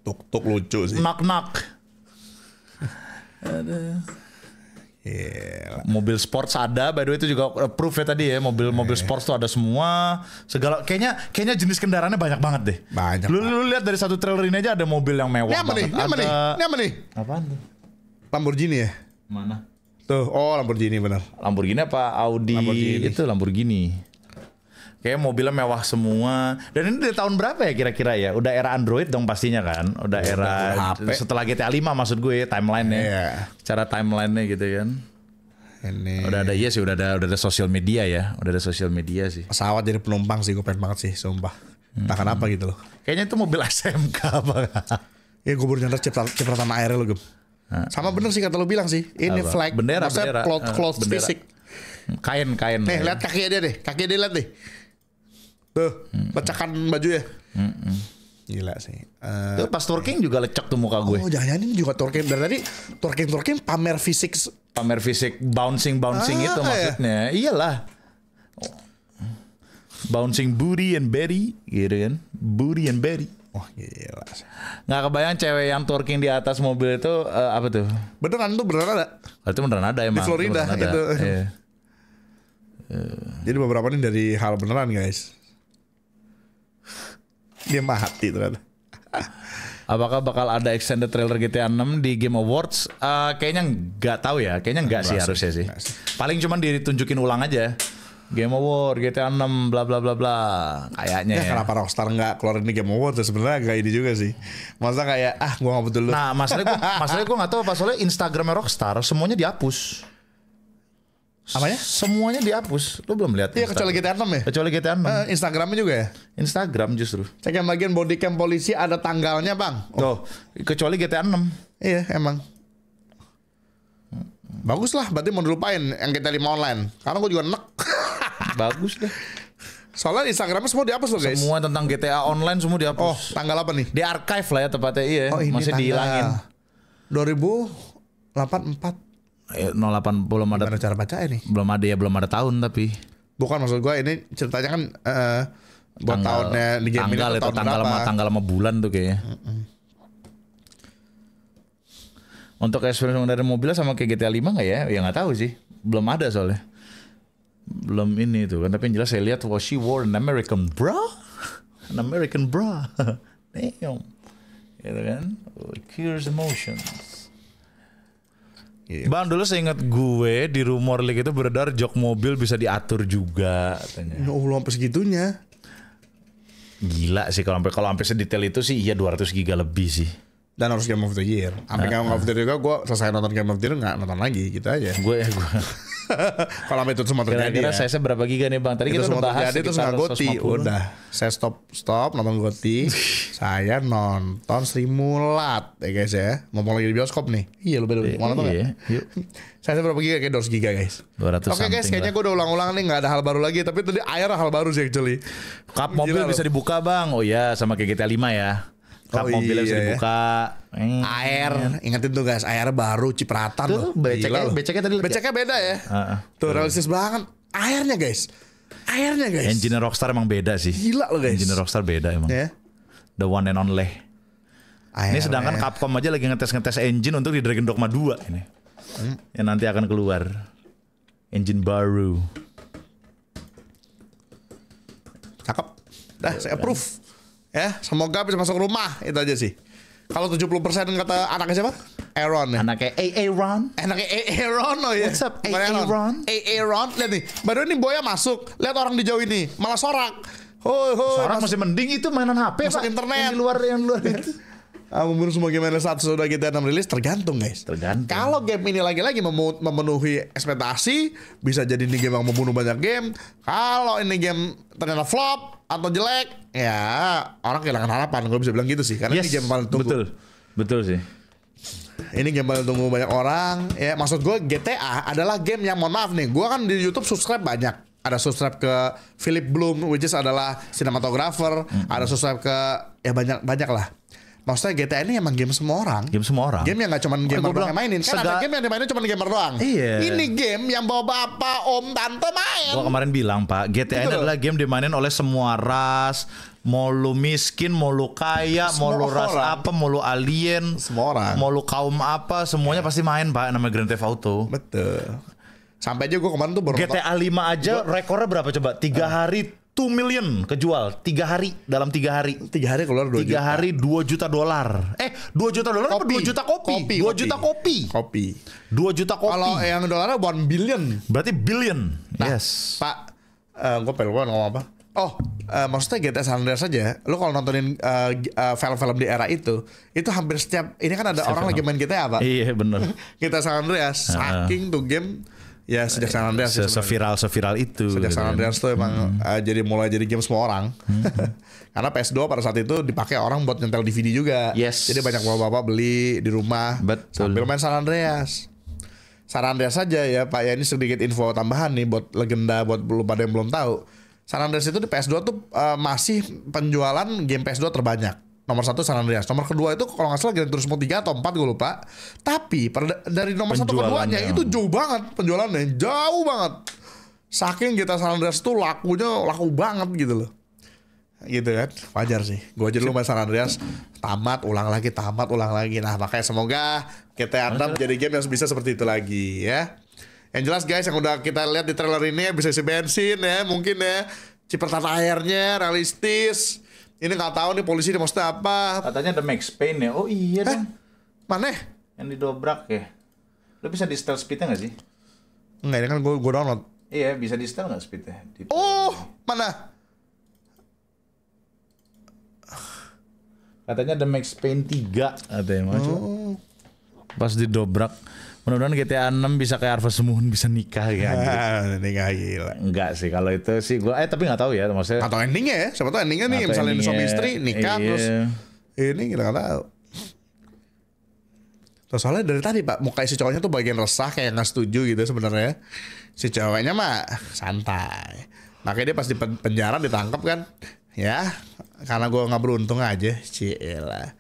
tuk tuk lucu sih nak nak ada. Yeah. Mobil sport ada, by the way itu juga uh, proof ya tadi ya, mobil mobil sport eh. sports tuh ada semua. Segala kayaknya kayaknya jenis kendaraannya banyak banget deh. Banyak. Lu, lu lihat dari satu trailer ini aja ada mobil yang mewah. Ini apa nih? Ini apa nih? Ini apa nih? tuh? Lamborghini ya? Mana? Tuh, oh Lamborghini benar. Lamborghini apa Audi Lamborghini. itu Lamborghini kayak mobilnya mewah semua. Dan ini dari tahun berapa ya kira-kira ya? Udah era Android dong pastinya kan? Udah era HP. setelah GTA 5 maksud gue timeline-nya. Yeah. Cara timeline-nya gitu kan. Ini. Udah ada iya sih, udah ada udah ada sosial media ya, udah ada sosial media sih. Pesawat jadi penumpang sih, gue pengen banget sih, sumpah. Hmm. Entah hmm. kenapa gitu loh. Kayaknya itu mobil SMK apa? ya gue baru nyantar cipta, cipratan airnya lo, gue. Ah. Sama bener sih kata lo bilang sih. Ini apa? flag. Bendera, Maksudnya bendera. Cloth, ah, cloth bendera. fisik. Hmm, kain, kain. Nih, lihat kaki dia deh. Kaki dia lihat deh. Tuh, pecahkan baju ya. Gila sih. Uh, pas twerking juga lecek tuh muka gue. Oh, jangan-jangan ini juga twerking. Dari tadi twerking-twerking pamer fisik. Pamer fisik, bouncing-bouncing ah, itu iya. maksudnya. Ya. Iyalah. Bouncing booty and berry gitu kan. Booty and berry. Wah iyalah. gila Nggak kebayang cewek yang twerking di atas mobil itu uh, apa tuh? Beneran tuh beneran ada. Oh, itu beneran ada emang. Di Florida itu. Gitu. Iya. Jadi beberapa ini dari hal beneran guys. Dia mati ternyata. Apakah bakal ada extended trailer GTA 6 di Game Awards? Uh, kayaknya nggak tahu ya. Kayaknya nggak sih harusnya sih. Paling cuman ditunjukin ulang aja. Game Awards GTA 6, bla bla bla bla. Kayaknya ya. ya. Kenapa Rockstar nggak keluarin di Game Awards ya? Sebenarnya kayak ini juga sih. Masa kayak ah gua nggak betul. Nah, masalahnya gua, masalahnya gua nggak tahu. Masalahnya Instagramnya Rockstar semuanya dihapus. Apanya? Semuanya dihapus. Lu belum lihat. Iya, kecuali GTA 6 ya? Kecuali GTA 6. Uh, eh, Instagramnya juga ya? Instagram justru. Cek yang bagian body cam polisi ada tanggalnya, Bang. Oh, Tuh, kecuali GTA 6. Iya, emang. Bagus lah, berarti mau dilupain yang kita lima online. Karena gue juga nek. Bagus deh. Soalnya Instagramnya semua dihapus loh guys. Semua tentang GTA online semua dihapus. Oh, tanggal apa nih? Di archive lah ya tepatnya iya. Oh, ini Masih dihilangin. 2000 84 Ya, eh, 08 belum ada Gimana cara baca ini belum ada ya belum ada tahun tapi bukan maksud gue ini ceritanya kan uh, buat tanggal, tahunnya di game tanggal ini, itu tahun tanggal sama tanggal sama bulan tuh kayaknya mm -mm. untuk experience dari mobil sama kayak GTA 5 nggak ya ya nggak tahu sih belum ada soalnya belum ini tuh kan tapi yang jelas saya lihat was oh, she wore an American bra an American bra damn gitu kan cures oh, emotions Iya. Bang dulu saya ingat gue di rumor league itu beredar jok mobil bisa diatur juga katanya. Ya Allah sampai segitunya. Gila sih kalau sampai kalau sampai sedetail itu sih iya 200 giga lebih sih. Dan harus Game of the Year. Sampai uh, Game of the Year juga gue selesai nonton Game of the Year gak nonton lagi gitu aja. Gue ya gue. Kalau sampai itu semua terjadi. Kira-kira ya. saya berapa giga nih bang? Tadi itu kita kan udah bahas terjadi, terus udah. Saya stop stop nonton goti. saya nonton stimulat, ya guys ya. Ngomong lagi di bioskop nih. Iya lu beda. Mau nonton iya, saya berapa giga? Kayak 200 giga guys. 200 Oke okay, guys, kayaknya gue udah ulang-ulang nih Gak ada hal baru lagi. Tapi tadi air hal baru sih actually. Kap mobil Gila, bisa dibuka bang. Oh iya sama kayak GTA 5 ya kap oh, mobilnya iya, dibuka. Iya. Air, ingetin tuh guys, air baru cipratan tuh, loh. Beceknya, beceknya tadi Beceknya beda ya. Uh, uh, tuh, tuh realistis banget. Airnya guys. Airnya guys. Engine Rockstar emang beda sih. Gila loh guys. Engine Rockstar beda emang. Yeah. The one and only. Air, ini sedangkan air. Capcom aja lagi ngetes-ngetes engine untuk di Dragon Dogma 2 ini. Hmm. Yang nanti akan keluar. Engine baru. Cakep. Dah, saya approve. Ya, semoga bisa masuk rumah itu aja sih. Kalau tujuh puluh persen kata anaknya siapa? Aaron ya. Anaknya A Aaron. Anaknya A Aaron oh ya. What's up A Aaron? A Aaron lihat nih. Baru ini Boya masuk. Lihat orang di jauh ini malah sorak. oh oh, Sorak masih mending itu mainan HP Masuk Pak. internet. Yang di luar yang di luar itu. Membunuh semua game bagaimana saat sudah kita enam rilis tergantung guys. Tergantung. Kalau game ini lagi-lagi memenuhi ekspektasi, bisa jadi ini game yang membunuh banyak game. Kalau ini game ternyata flop atau jelek, ya orang kehilangan harapan. Gue bisa bilang gitu sih, karena yes, ini game paling tunggu. Betul, betul sih. Ini game paling tunggu banyak orang. Ya maksud gue GTA adalah game yang mohon maaf nih, gue kan di YouTube subscribe banyak ada subscribe ke Philip Bloom which is adalah sinematografer, mm -hmm. ada subscribe ke ya banyak banyak lah maksudnya GTA ini emang game semua orang. Game semua orang. Game yang gak cuman gamer doang yang mainin. Kan ada game yang dimainin cuma gamer doang. Iya. Ini game yang bawa bapak, om, tante main. Gue kemarin bilang, Pak, GTA ini adalah game dimainin oleh semua ras, mau lu miskin, mau lu kaya, semua mau lu ras apa, mau lu alien, semua orang. Mau lu kaum apa, semuanya iya. pasti main, Pak, namanya Grand Theft Auto. Betul. Sampai aja gue kemarin tuh baru GTA 5 aja rekornya berapa coba? Tiga eh. hari 2 million kejual 3 hari dalam 3 hari 3 hari keluar 2 tiga juta. hari 2 juta dolar eh 2 juta dolar apa 2 juta kopi, kopi 2 kopi. juta kopi kopi 2 juta kopi kalau yang dolarnya 1 billion berarti billion nah, yes pak uh, eh, gue pengen ngomong apa Oh, uh, maksudnya GTA San Andreas aja. Lu kalau nontonin eh, film-film uh, uh, di era itu, itu hampir setiap ini kan ada setiap orang film. lagi main GTA, apa? Iya, bener. GTA San Andreas, uh -huh. saking tuh game Ya sejak San Andreas se Seviral seviral itu. Sejak gitu San kan. Andreas itu tuh emang hmm. uh, jadi mulai jadi game semua orang. Hmm. Karena PS2 pada saat itu dipakai orang buat nyentel DVD juga. Yes. Jadi banyak bapak-bapak beli di rumah Betul. sambil main San Andreas. San Andreas saja ya Pak ya ini sedikit info tambahan nih buat legenda buat belum pada yang belum tahu. San Andreas itu di PS2 tuh uh, masih penjualan game PS2 terbanyak. Nomor satu San Andreas. Nomor kedua itu kalau nggak salah Gran Turismo 3 atau 4 gue lupa. Tapi pada dari nomor satu keduanya itu ya. jauh banget penjualannya, jauh banget. Saking kita San Andreas tuh lakunya laku banget gitu loh. Gitu kan, wajar sih. Gue aja dulu main San Andreas, tamat, ulang lagi, tamat, ulang lagi. Nah makanya semoga kita 6 jadi game yang bisa seperti itu lagi ya. Yang jelas guys yang udah kita lihat di trailer ini bisa isi bensin ya mungkin ya. Cipratan airnya realistis ini nggak tahu nih polisi ini maksudnya apa katanya ada Max Payne ya oh iya eh, dong mana yang didobrak ya lo bisa di setel speednya nggak sih Enggak, ini kan gue, gue download iya bisa di setel nggak speednya di oh mana katanya ada Max Payne 3 ada yang oh. pas didobrak Mudah-mudahan GTA 6 bisa kayak Harvest Moon bisa nikah ya. nikah gila. Enggak sih kalau itu sih gua eh tapi nggak tahu ya maksudnya. Atau endingnya ya, siapa tahu endingnya nih misalnya endingnya, suami istri nikah iya. terus ini kita enggak tahu. Terus soalnya dari tadi pak muka si cowoknya tuh bagian resah kayak nggak setuju gitu sebenarnya. Si cowoknya mah santai. Makanya dia pas di penjara ditangkap kan, ya karena gue nggak beruntung aja, cila.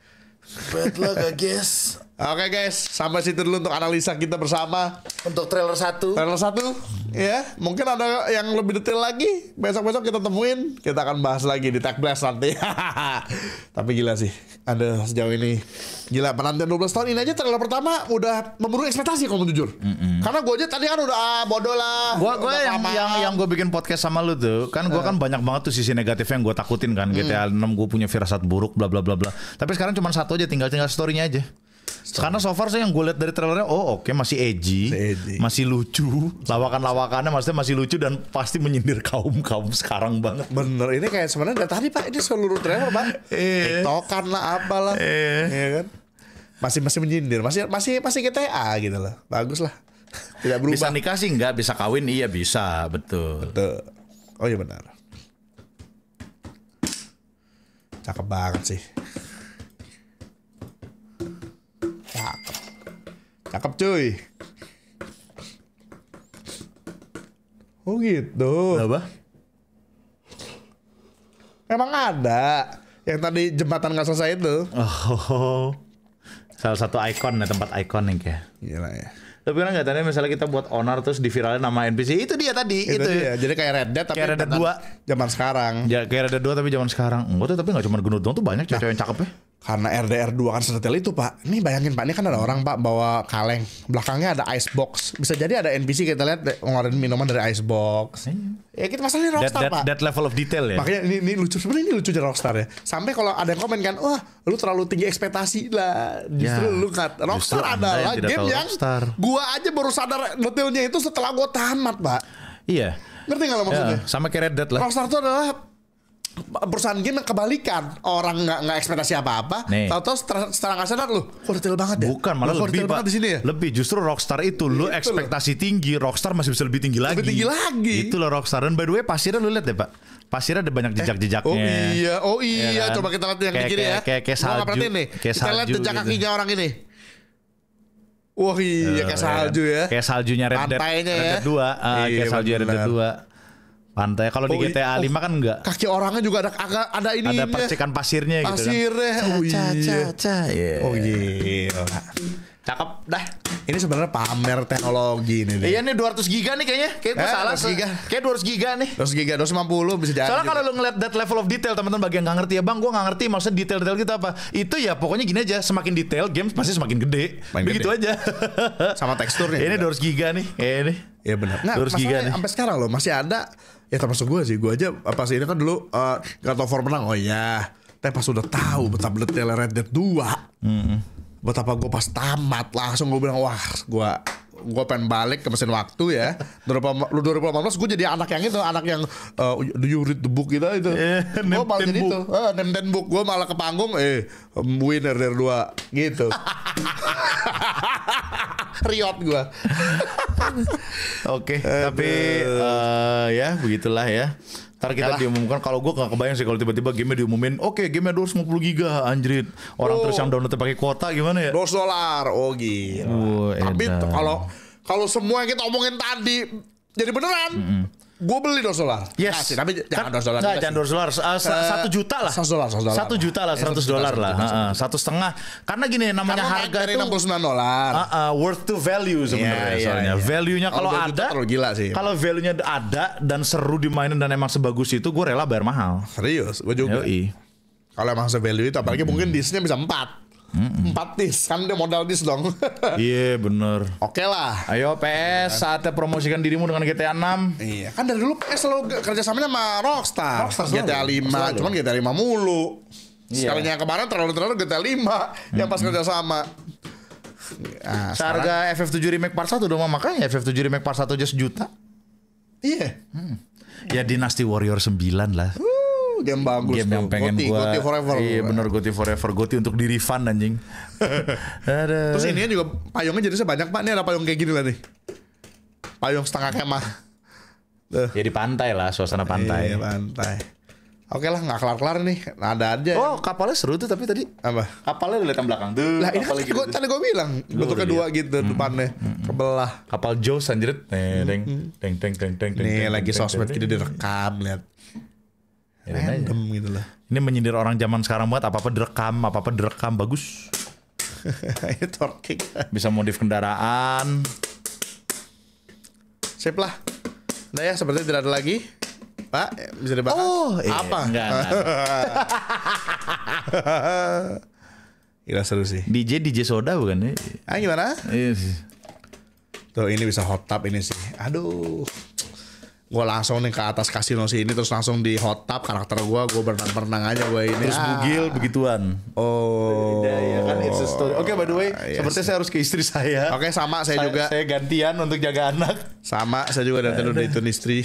Bad luck I guess. Oke okay guys, sampai situ dulu untuk analisa kita bersama untuk trailer satu. Trailer satu, ya mungkin ada yang lebih detail lagi. Besok-besok kita temuin, kita akan bahas lagi di Tech Blast nanti. Tapi gila sih, ada sejauh ini gila penantian 12 tahun ini aja trailer pertama udah memburu ekspektasi kalau jujur. Mm -mm. Karena gue aja tadi kan udah ah, bodoh lah. Gue gua yang, yang yang, gue bikin podcast sama lu tuh, kan gue uh. kan banyak banget tuh sisi negatif yang gue takutin kan. Mm. GTA 6 gue punya firasat buruk, bla bla bla bla. Tapi sekarang cuma satu aja, tinggal tinggal storynya aja. Karena so far saya yang gue lihat dari trailernya, oh oke okay, masih edgy, edgy, masih lucu, lawakan-lawakannya maksudnya masih lucu dan pasti menyindir kaum kaum sekarang banget. Bener, ini kayak sebenarnya dari tadi pak, ini seluruh trailer pak, eh. tiktokan lah apalah, eh. iya kan? Masih masih menyindir, masih masih masih GTA gitu loh, bagus lah. Tidak berubah. Bisa nikah sih enggak, bisa kawin iya bisa, betul. Betul. Oh iya benar. Cakep banget sih. Cakep cuy. Oh gitu. Apa? Emang ada yang tadi jembatan nggak selesai itu. Oh, salah satu ikon ya tempat ikonik ya. Gila ya. Tapi kan nggak tanya misalnya kita buat owner terus di viralnya nama NPC itu dia tadi itu. itu. Dia. Jadi kayak Red Dead tapi kayak Red Dead zaman sekarang. Ya kayak Red dua tapi zaman sekarang. Enggak tuh tapi nggak cuma Gunung doang tuh banyak cewek nah, yang cakep ya karena RDR 2 kan setel itu pak ini bayangin pak ini kan ada orang pak bawa kaleng belakangnya ada ice box. bisa jadi ada NPC kita lihat eh, ngeluarin minuman dari ice box. Iya. ya kita masalahnya rockstar that, that, pak that level of detail ya makanya ini, ini lucu sebenarnya ini lucu dari rockstar ya sampai kalau ada yang komen kan wah lu terlalu tinggi ekspektasi lah justru ya, lu kat rockstar adalah yang game yang rockstar. gua aja baru sadar detailnya itu setelah gua tamat pak iya ngerti gak lo maksudnya ya, sama kayak Red Dead lah rockstar itu adalah perusahaan game yang kebalikan orang nggak nggak ekspektasi apa-apa tahu-tahu setelah nggak sadar lu kok banget ya bukan malah lu, lebih banget di sini ya lebih justru Rockstar itu lu gitu ekspektasi loh. tinggi Rockstar masih bisa lebih tinggi lagi lebih tinggi lagi itu loh Rockstar dan by the way pasirnya lu lihat deh pak pasirnya ada banyak eh, jejak-jejaknya. oh iya, oh iya, ya kan? coba kita lihat yang kayak, di kiri ya. Kayak, kayak, salju. Nih. Kayak kita lihat jejak gitu. kakinya orang ini. Wah iya, uh, kayak eh, iya. salju ya. Kayak saljunya Red Dead, ya. dua. 2. Ah, kayak iya, salju Red Dead Pantai kalau di GTA oh, 5 kan enggak. Kaki orangnya juga ada ada ini. Ada percikan pasirnya gitu kan. Pasirnya. Oh, iya. Ca, ca, yeah. Oh iya. Cakep dah. Ini sebenarnya pamer teknologi ini deh Iya nih 200 giga nih kayaknya. Kayak eh, salah. 200 giga. Kayak 200 giga nih. 200 giga, 250 bisa jadi. Soalnya gitu. kalau lu ngeliat that level of detail teman-teman bagi yang gak ngerti ya Bang, gua nggak ngerti maksudnya detail-detail gitu apa. Itu ya pokoknya gini aja, semakin detail game pasti semakin gede. Main Begitu gede. aja. Sama teksturnya. Ini juga. 200 giga nih. Ini. Iya benar. Nah, Terus giga Sampai sekarang loh masih ada. Ya termasuk gue sih. Gue aja apa sih ini kan dulu uh, tahu form menang. Oh iya. Tapi pas udah tahu betapa detailnya Red Dead 2. Mm -hmm. Betapa gue pas tamat langsung gue bilang wah gue gue pengen balik ke mesin waktu ya 2018 gue jadi anak yang itu anak yang uh, do you read the book gitu itu yeah, gue malah jadi book. itu uh, eh, name ten book gue malah ke panggung eh winner dari dua gitu riot gue oke okay, tapi uh, ya begitulah ya Ntar kita Yalah. diumumkan kalau gue gak kebayang sih kalau tiba-tiba game diumumin, oke okay, game-nya 250 giga anjrit. Orang oh. terus yang downloadnya pakai kuota gimana ya? 200 dolar. Oh gila. Oh, Tapi kalau kalau semua yang kita omongin tadi jadi beneran. Mm -hmm Gue beli dos dolar. Yes. Kasih, tapi kan- jangan dos dolar. Nah, jangan dos dolar. Ah, eh, satu juta lah. Satu dolar, satu juta lah, eh, seratus dolar lah. Satu setengah. Karena gini namanya Karena harga itu itu. enam puluh sembilan dolar. worth to value iya, sebenarnya. Yeah, soalnya yeah, value-nya kalau ada. Terlalu gila sih. Kalau value-nya ada dan seru dimainin dan emang sebagus itu, gue rela bayar mahal. Serius, gue juga. Kalau emang sevalue itu, apalagi hmm. mungkin disnya bisa empat. Empat dis kan dia modal dis dong. Iya yeah, bener. Oke okay lah. Ayo PS iya kan? saatnya promosikan dirimu dengan GTA 6. Iya kan dari dulu PS selalu kerjasamanya sama Rockstar. Rockstar GTA 5 selalu. cuman GTA 5 mulu. Iya. sekalinya yeah. kemarin terlalu-terlalu GTA 5 mm hmm. yang pas kerjasama. Nah, ya, Harga FF7 Remake Part 1 dong makanya FF7 Remake Part 1 aja sejuta. Iya. Yeah. Hmm. Ya Dynasty Warrior 9 lah. Uh game bagus game yang pengen Goti, Goti forever iya bener Goti forever Goti untuk di refund anjing terus ini juga payungnya jadi sebanyak pak nih ada payung kayak gini lah nih payung setengah kemah Tuh. ya di pantai lah suasana pantai iya, pantai Oke lah nggak kelar-kelar nih ada aja Oh kapalnya seru tuh tapi tadi Apa? Kapalnya lihat belakang tuh Lah ini kan gitu. gua, tadi gue bilang Bentuk dua gitu hmm. depannya hmm. Kebelah Kapal Joe anjir Nih hmm. deng deng deng deng deng Nih lagi sosmed kita direkam lihat Ya, ya. Random aja. gitu lah. Ini menyindir orang zaman sekarang buat apa-apa direkam, apa-apa direkam bagus. Torking. Bisa modif kendaraan. Sip lah. Nah ya, seperti tidak ada lagi. Pak, bisa dibahas. Oh, iya. apa? Enggak. enggak. Gila seru sih. DJ DJ soda bukan ya? Ah gimana? Iya sih. Tuh ini bisa hot tub ini sih. Aduh gue langsung nih ke atas kasino sini terus langsung di hot tub karakter gue gue berenang berenang aja gue ini terus ah. begituan oh iya ya kan it's a story oke okay, by the way ah, yes. sepertinya saya harus ke istri saya oke okay, sama saya, saya juga saya gantian untuk jaga anak sama saya juga dan tidur itu istri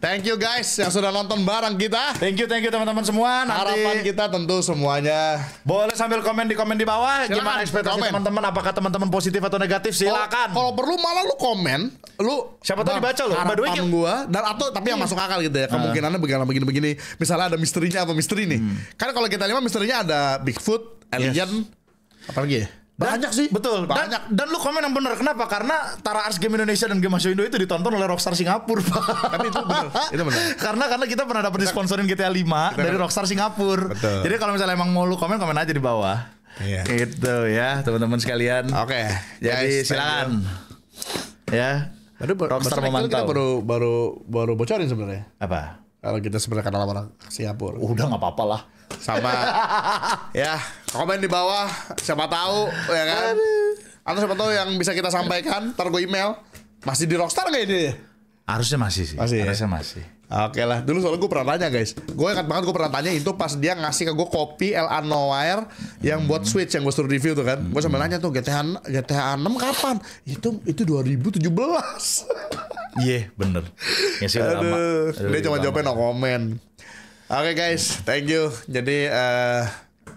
Thank you guys yang sudah nonton bareng kita. Thank you, thank you teman-teman semua. Nanti Harapan kita tentu semuanya. Boleh sambil komen di komen di bawah. Silakan, gimana ekspektasi teman-teman? Apakah teman-teman positif atau negatif? Silakan. Kalau perlu malah lu komen. Lu siapa tahu dibaca lu. Harapan doain gua dan atau tapi yang hmm. masuk akal gitu ya. Hmm. Kemungkinannya begini begini begini. Misalnya ada misterinya apa misteri nih. Hmm. Karena kalau kita lihat misterinya ada Bigfoot, alien, yes. apalagi ya? Banyak sih. Betul. Banyak. Dan, lu komen yang benar Kenapa? Karena Tara Ars Game Indonesia dan Game Show Indo itu ditonton oleh Rockstar Singapura, Tapi itu benar. Itu benar. karena karena kita pernah dapat disponsorin GTA 5 kita dari Rockstar Singapura. Betul. Jadi kalau misalnya emang mau lu komen, komen aja di bawah. Iya. Itu ya, teman-teman sekalian. Oke. Okay. Jadi yes, silakan. Ya. Baru Rockstar memantau. Kita baru baru baru bocorin sebenarnya. Apa? Kalau kita sebenarnya kenal orang Singapura. Udah nggak apa-apa lah sama ya komen di bawah siapa tahu ya kan atau siapa tahu yang bisa kita sampaikan ntar gue email masih di rockstar gak ini harusnya masih sih masih ya? harusnya ya? masih Oke lah, dulu soalnya gue pernah tanya guys Gue ingat banget gue pernah tanya itu pas dia ngasih ke gue kopi LA Noir Yang buat Switch yang gue suruh review tuh kan -hmm. Gue sambil nanya tuh GTA, GTA 6 kapan? Itu itu 2017 Iya yeah, bener ya, sih, Aduh, lama. Aduh, Dia cuma jawabnya no comment Oke okay, guys, thank you. Jadi uh,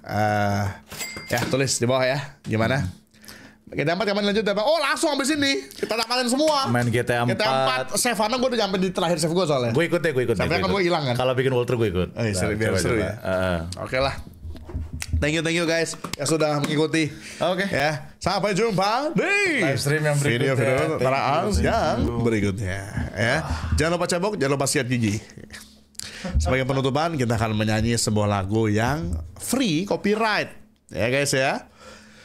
uh, ya tulis di bawah ya, gimana? GTA 4 kapan lanjut Oh langsung habis ini kita tampilin semua. Main GTA 4. GTA 4 save gue udah nyampe di terakhir save gue soalnya. Gue ikut ya, gue ikut. Sampai kan gue hilang kan. Kalau bikin Walter gue ikut. Oh, iya, seru, nah, biar seru ya. Uh, Oke lah. Thank you, thank you guys yang sudah mengikuti. Oke. Okay. Ya, sampai jumpa di live stream yang berikutnya. Video video terakhir yang berikutnya. Ya, jangan lupa cebok, jangan lupa siat gigi. Sebagai penutupan kita akan menyanyi sebuah lagu yang free copyright. Ya guys ya.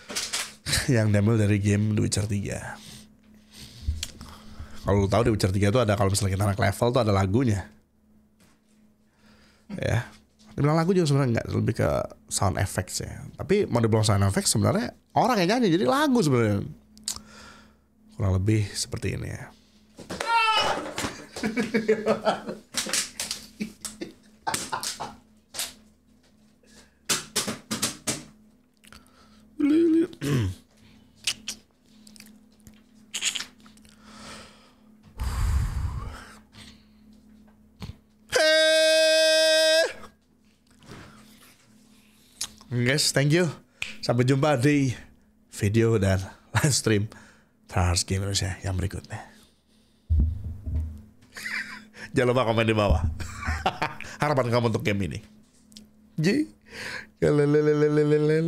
Yang demo dari game The Witcher 3. Kalau lo tahu The Witcher 3 itu ada kalau misalnya kita naik level tuh ada lagunya. Ya. Dibilang lagu juga sebenarnya nggak lebih ke sound effects ya. Tapi mau dibilang sound effects sebenarnya orang yang nyanyi jadi lagu sebenarnya. Kurang lebih seperti ini ya. Guys, thank you. Sampai jumpa di video dan live stream Trans Gamers ya yang berikutnya. Jangan lupa komen di bawah. Harapan kamu untuk game ini. Ji.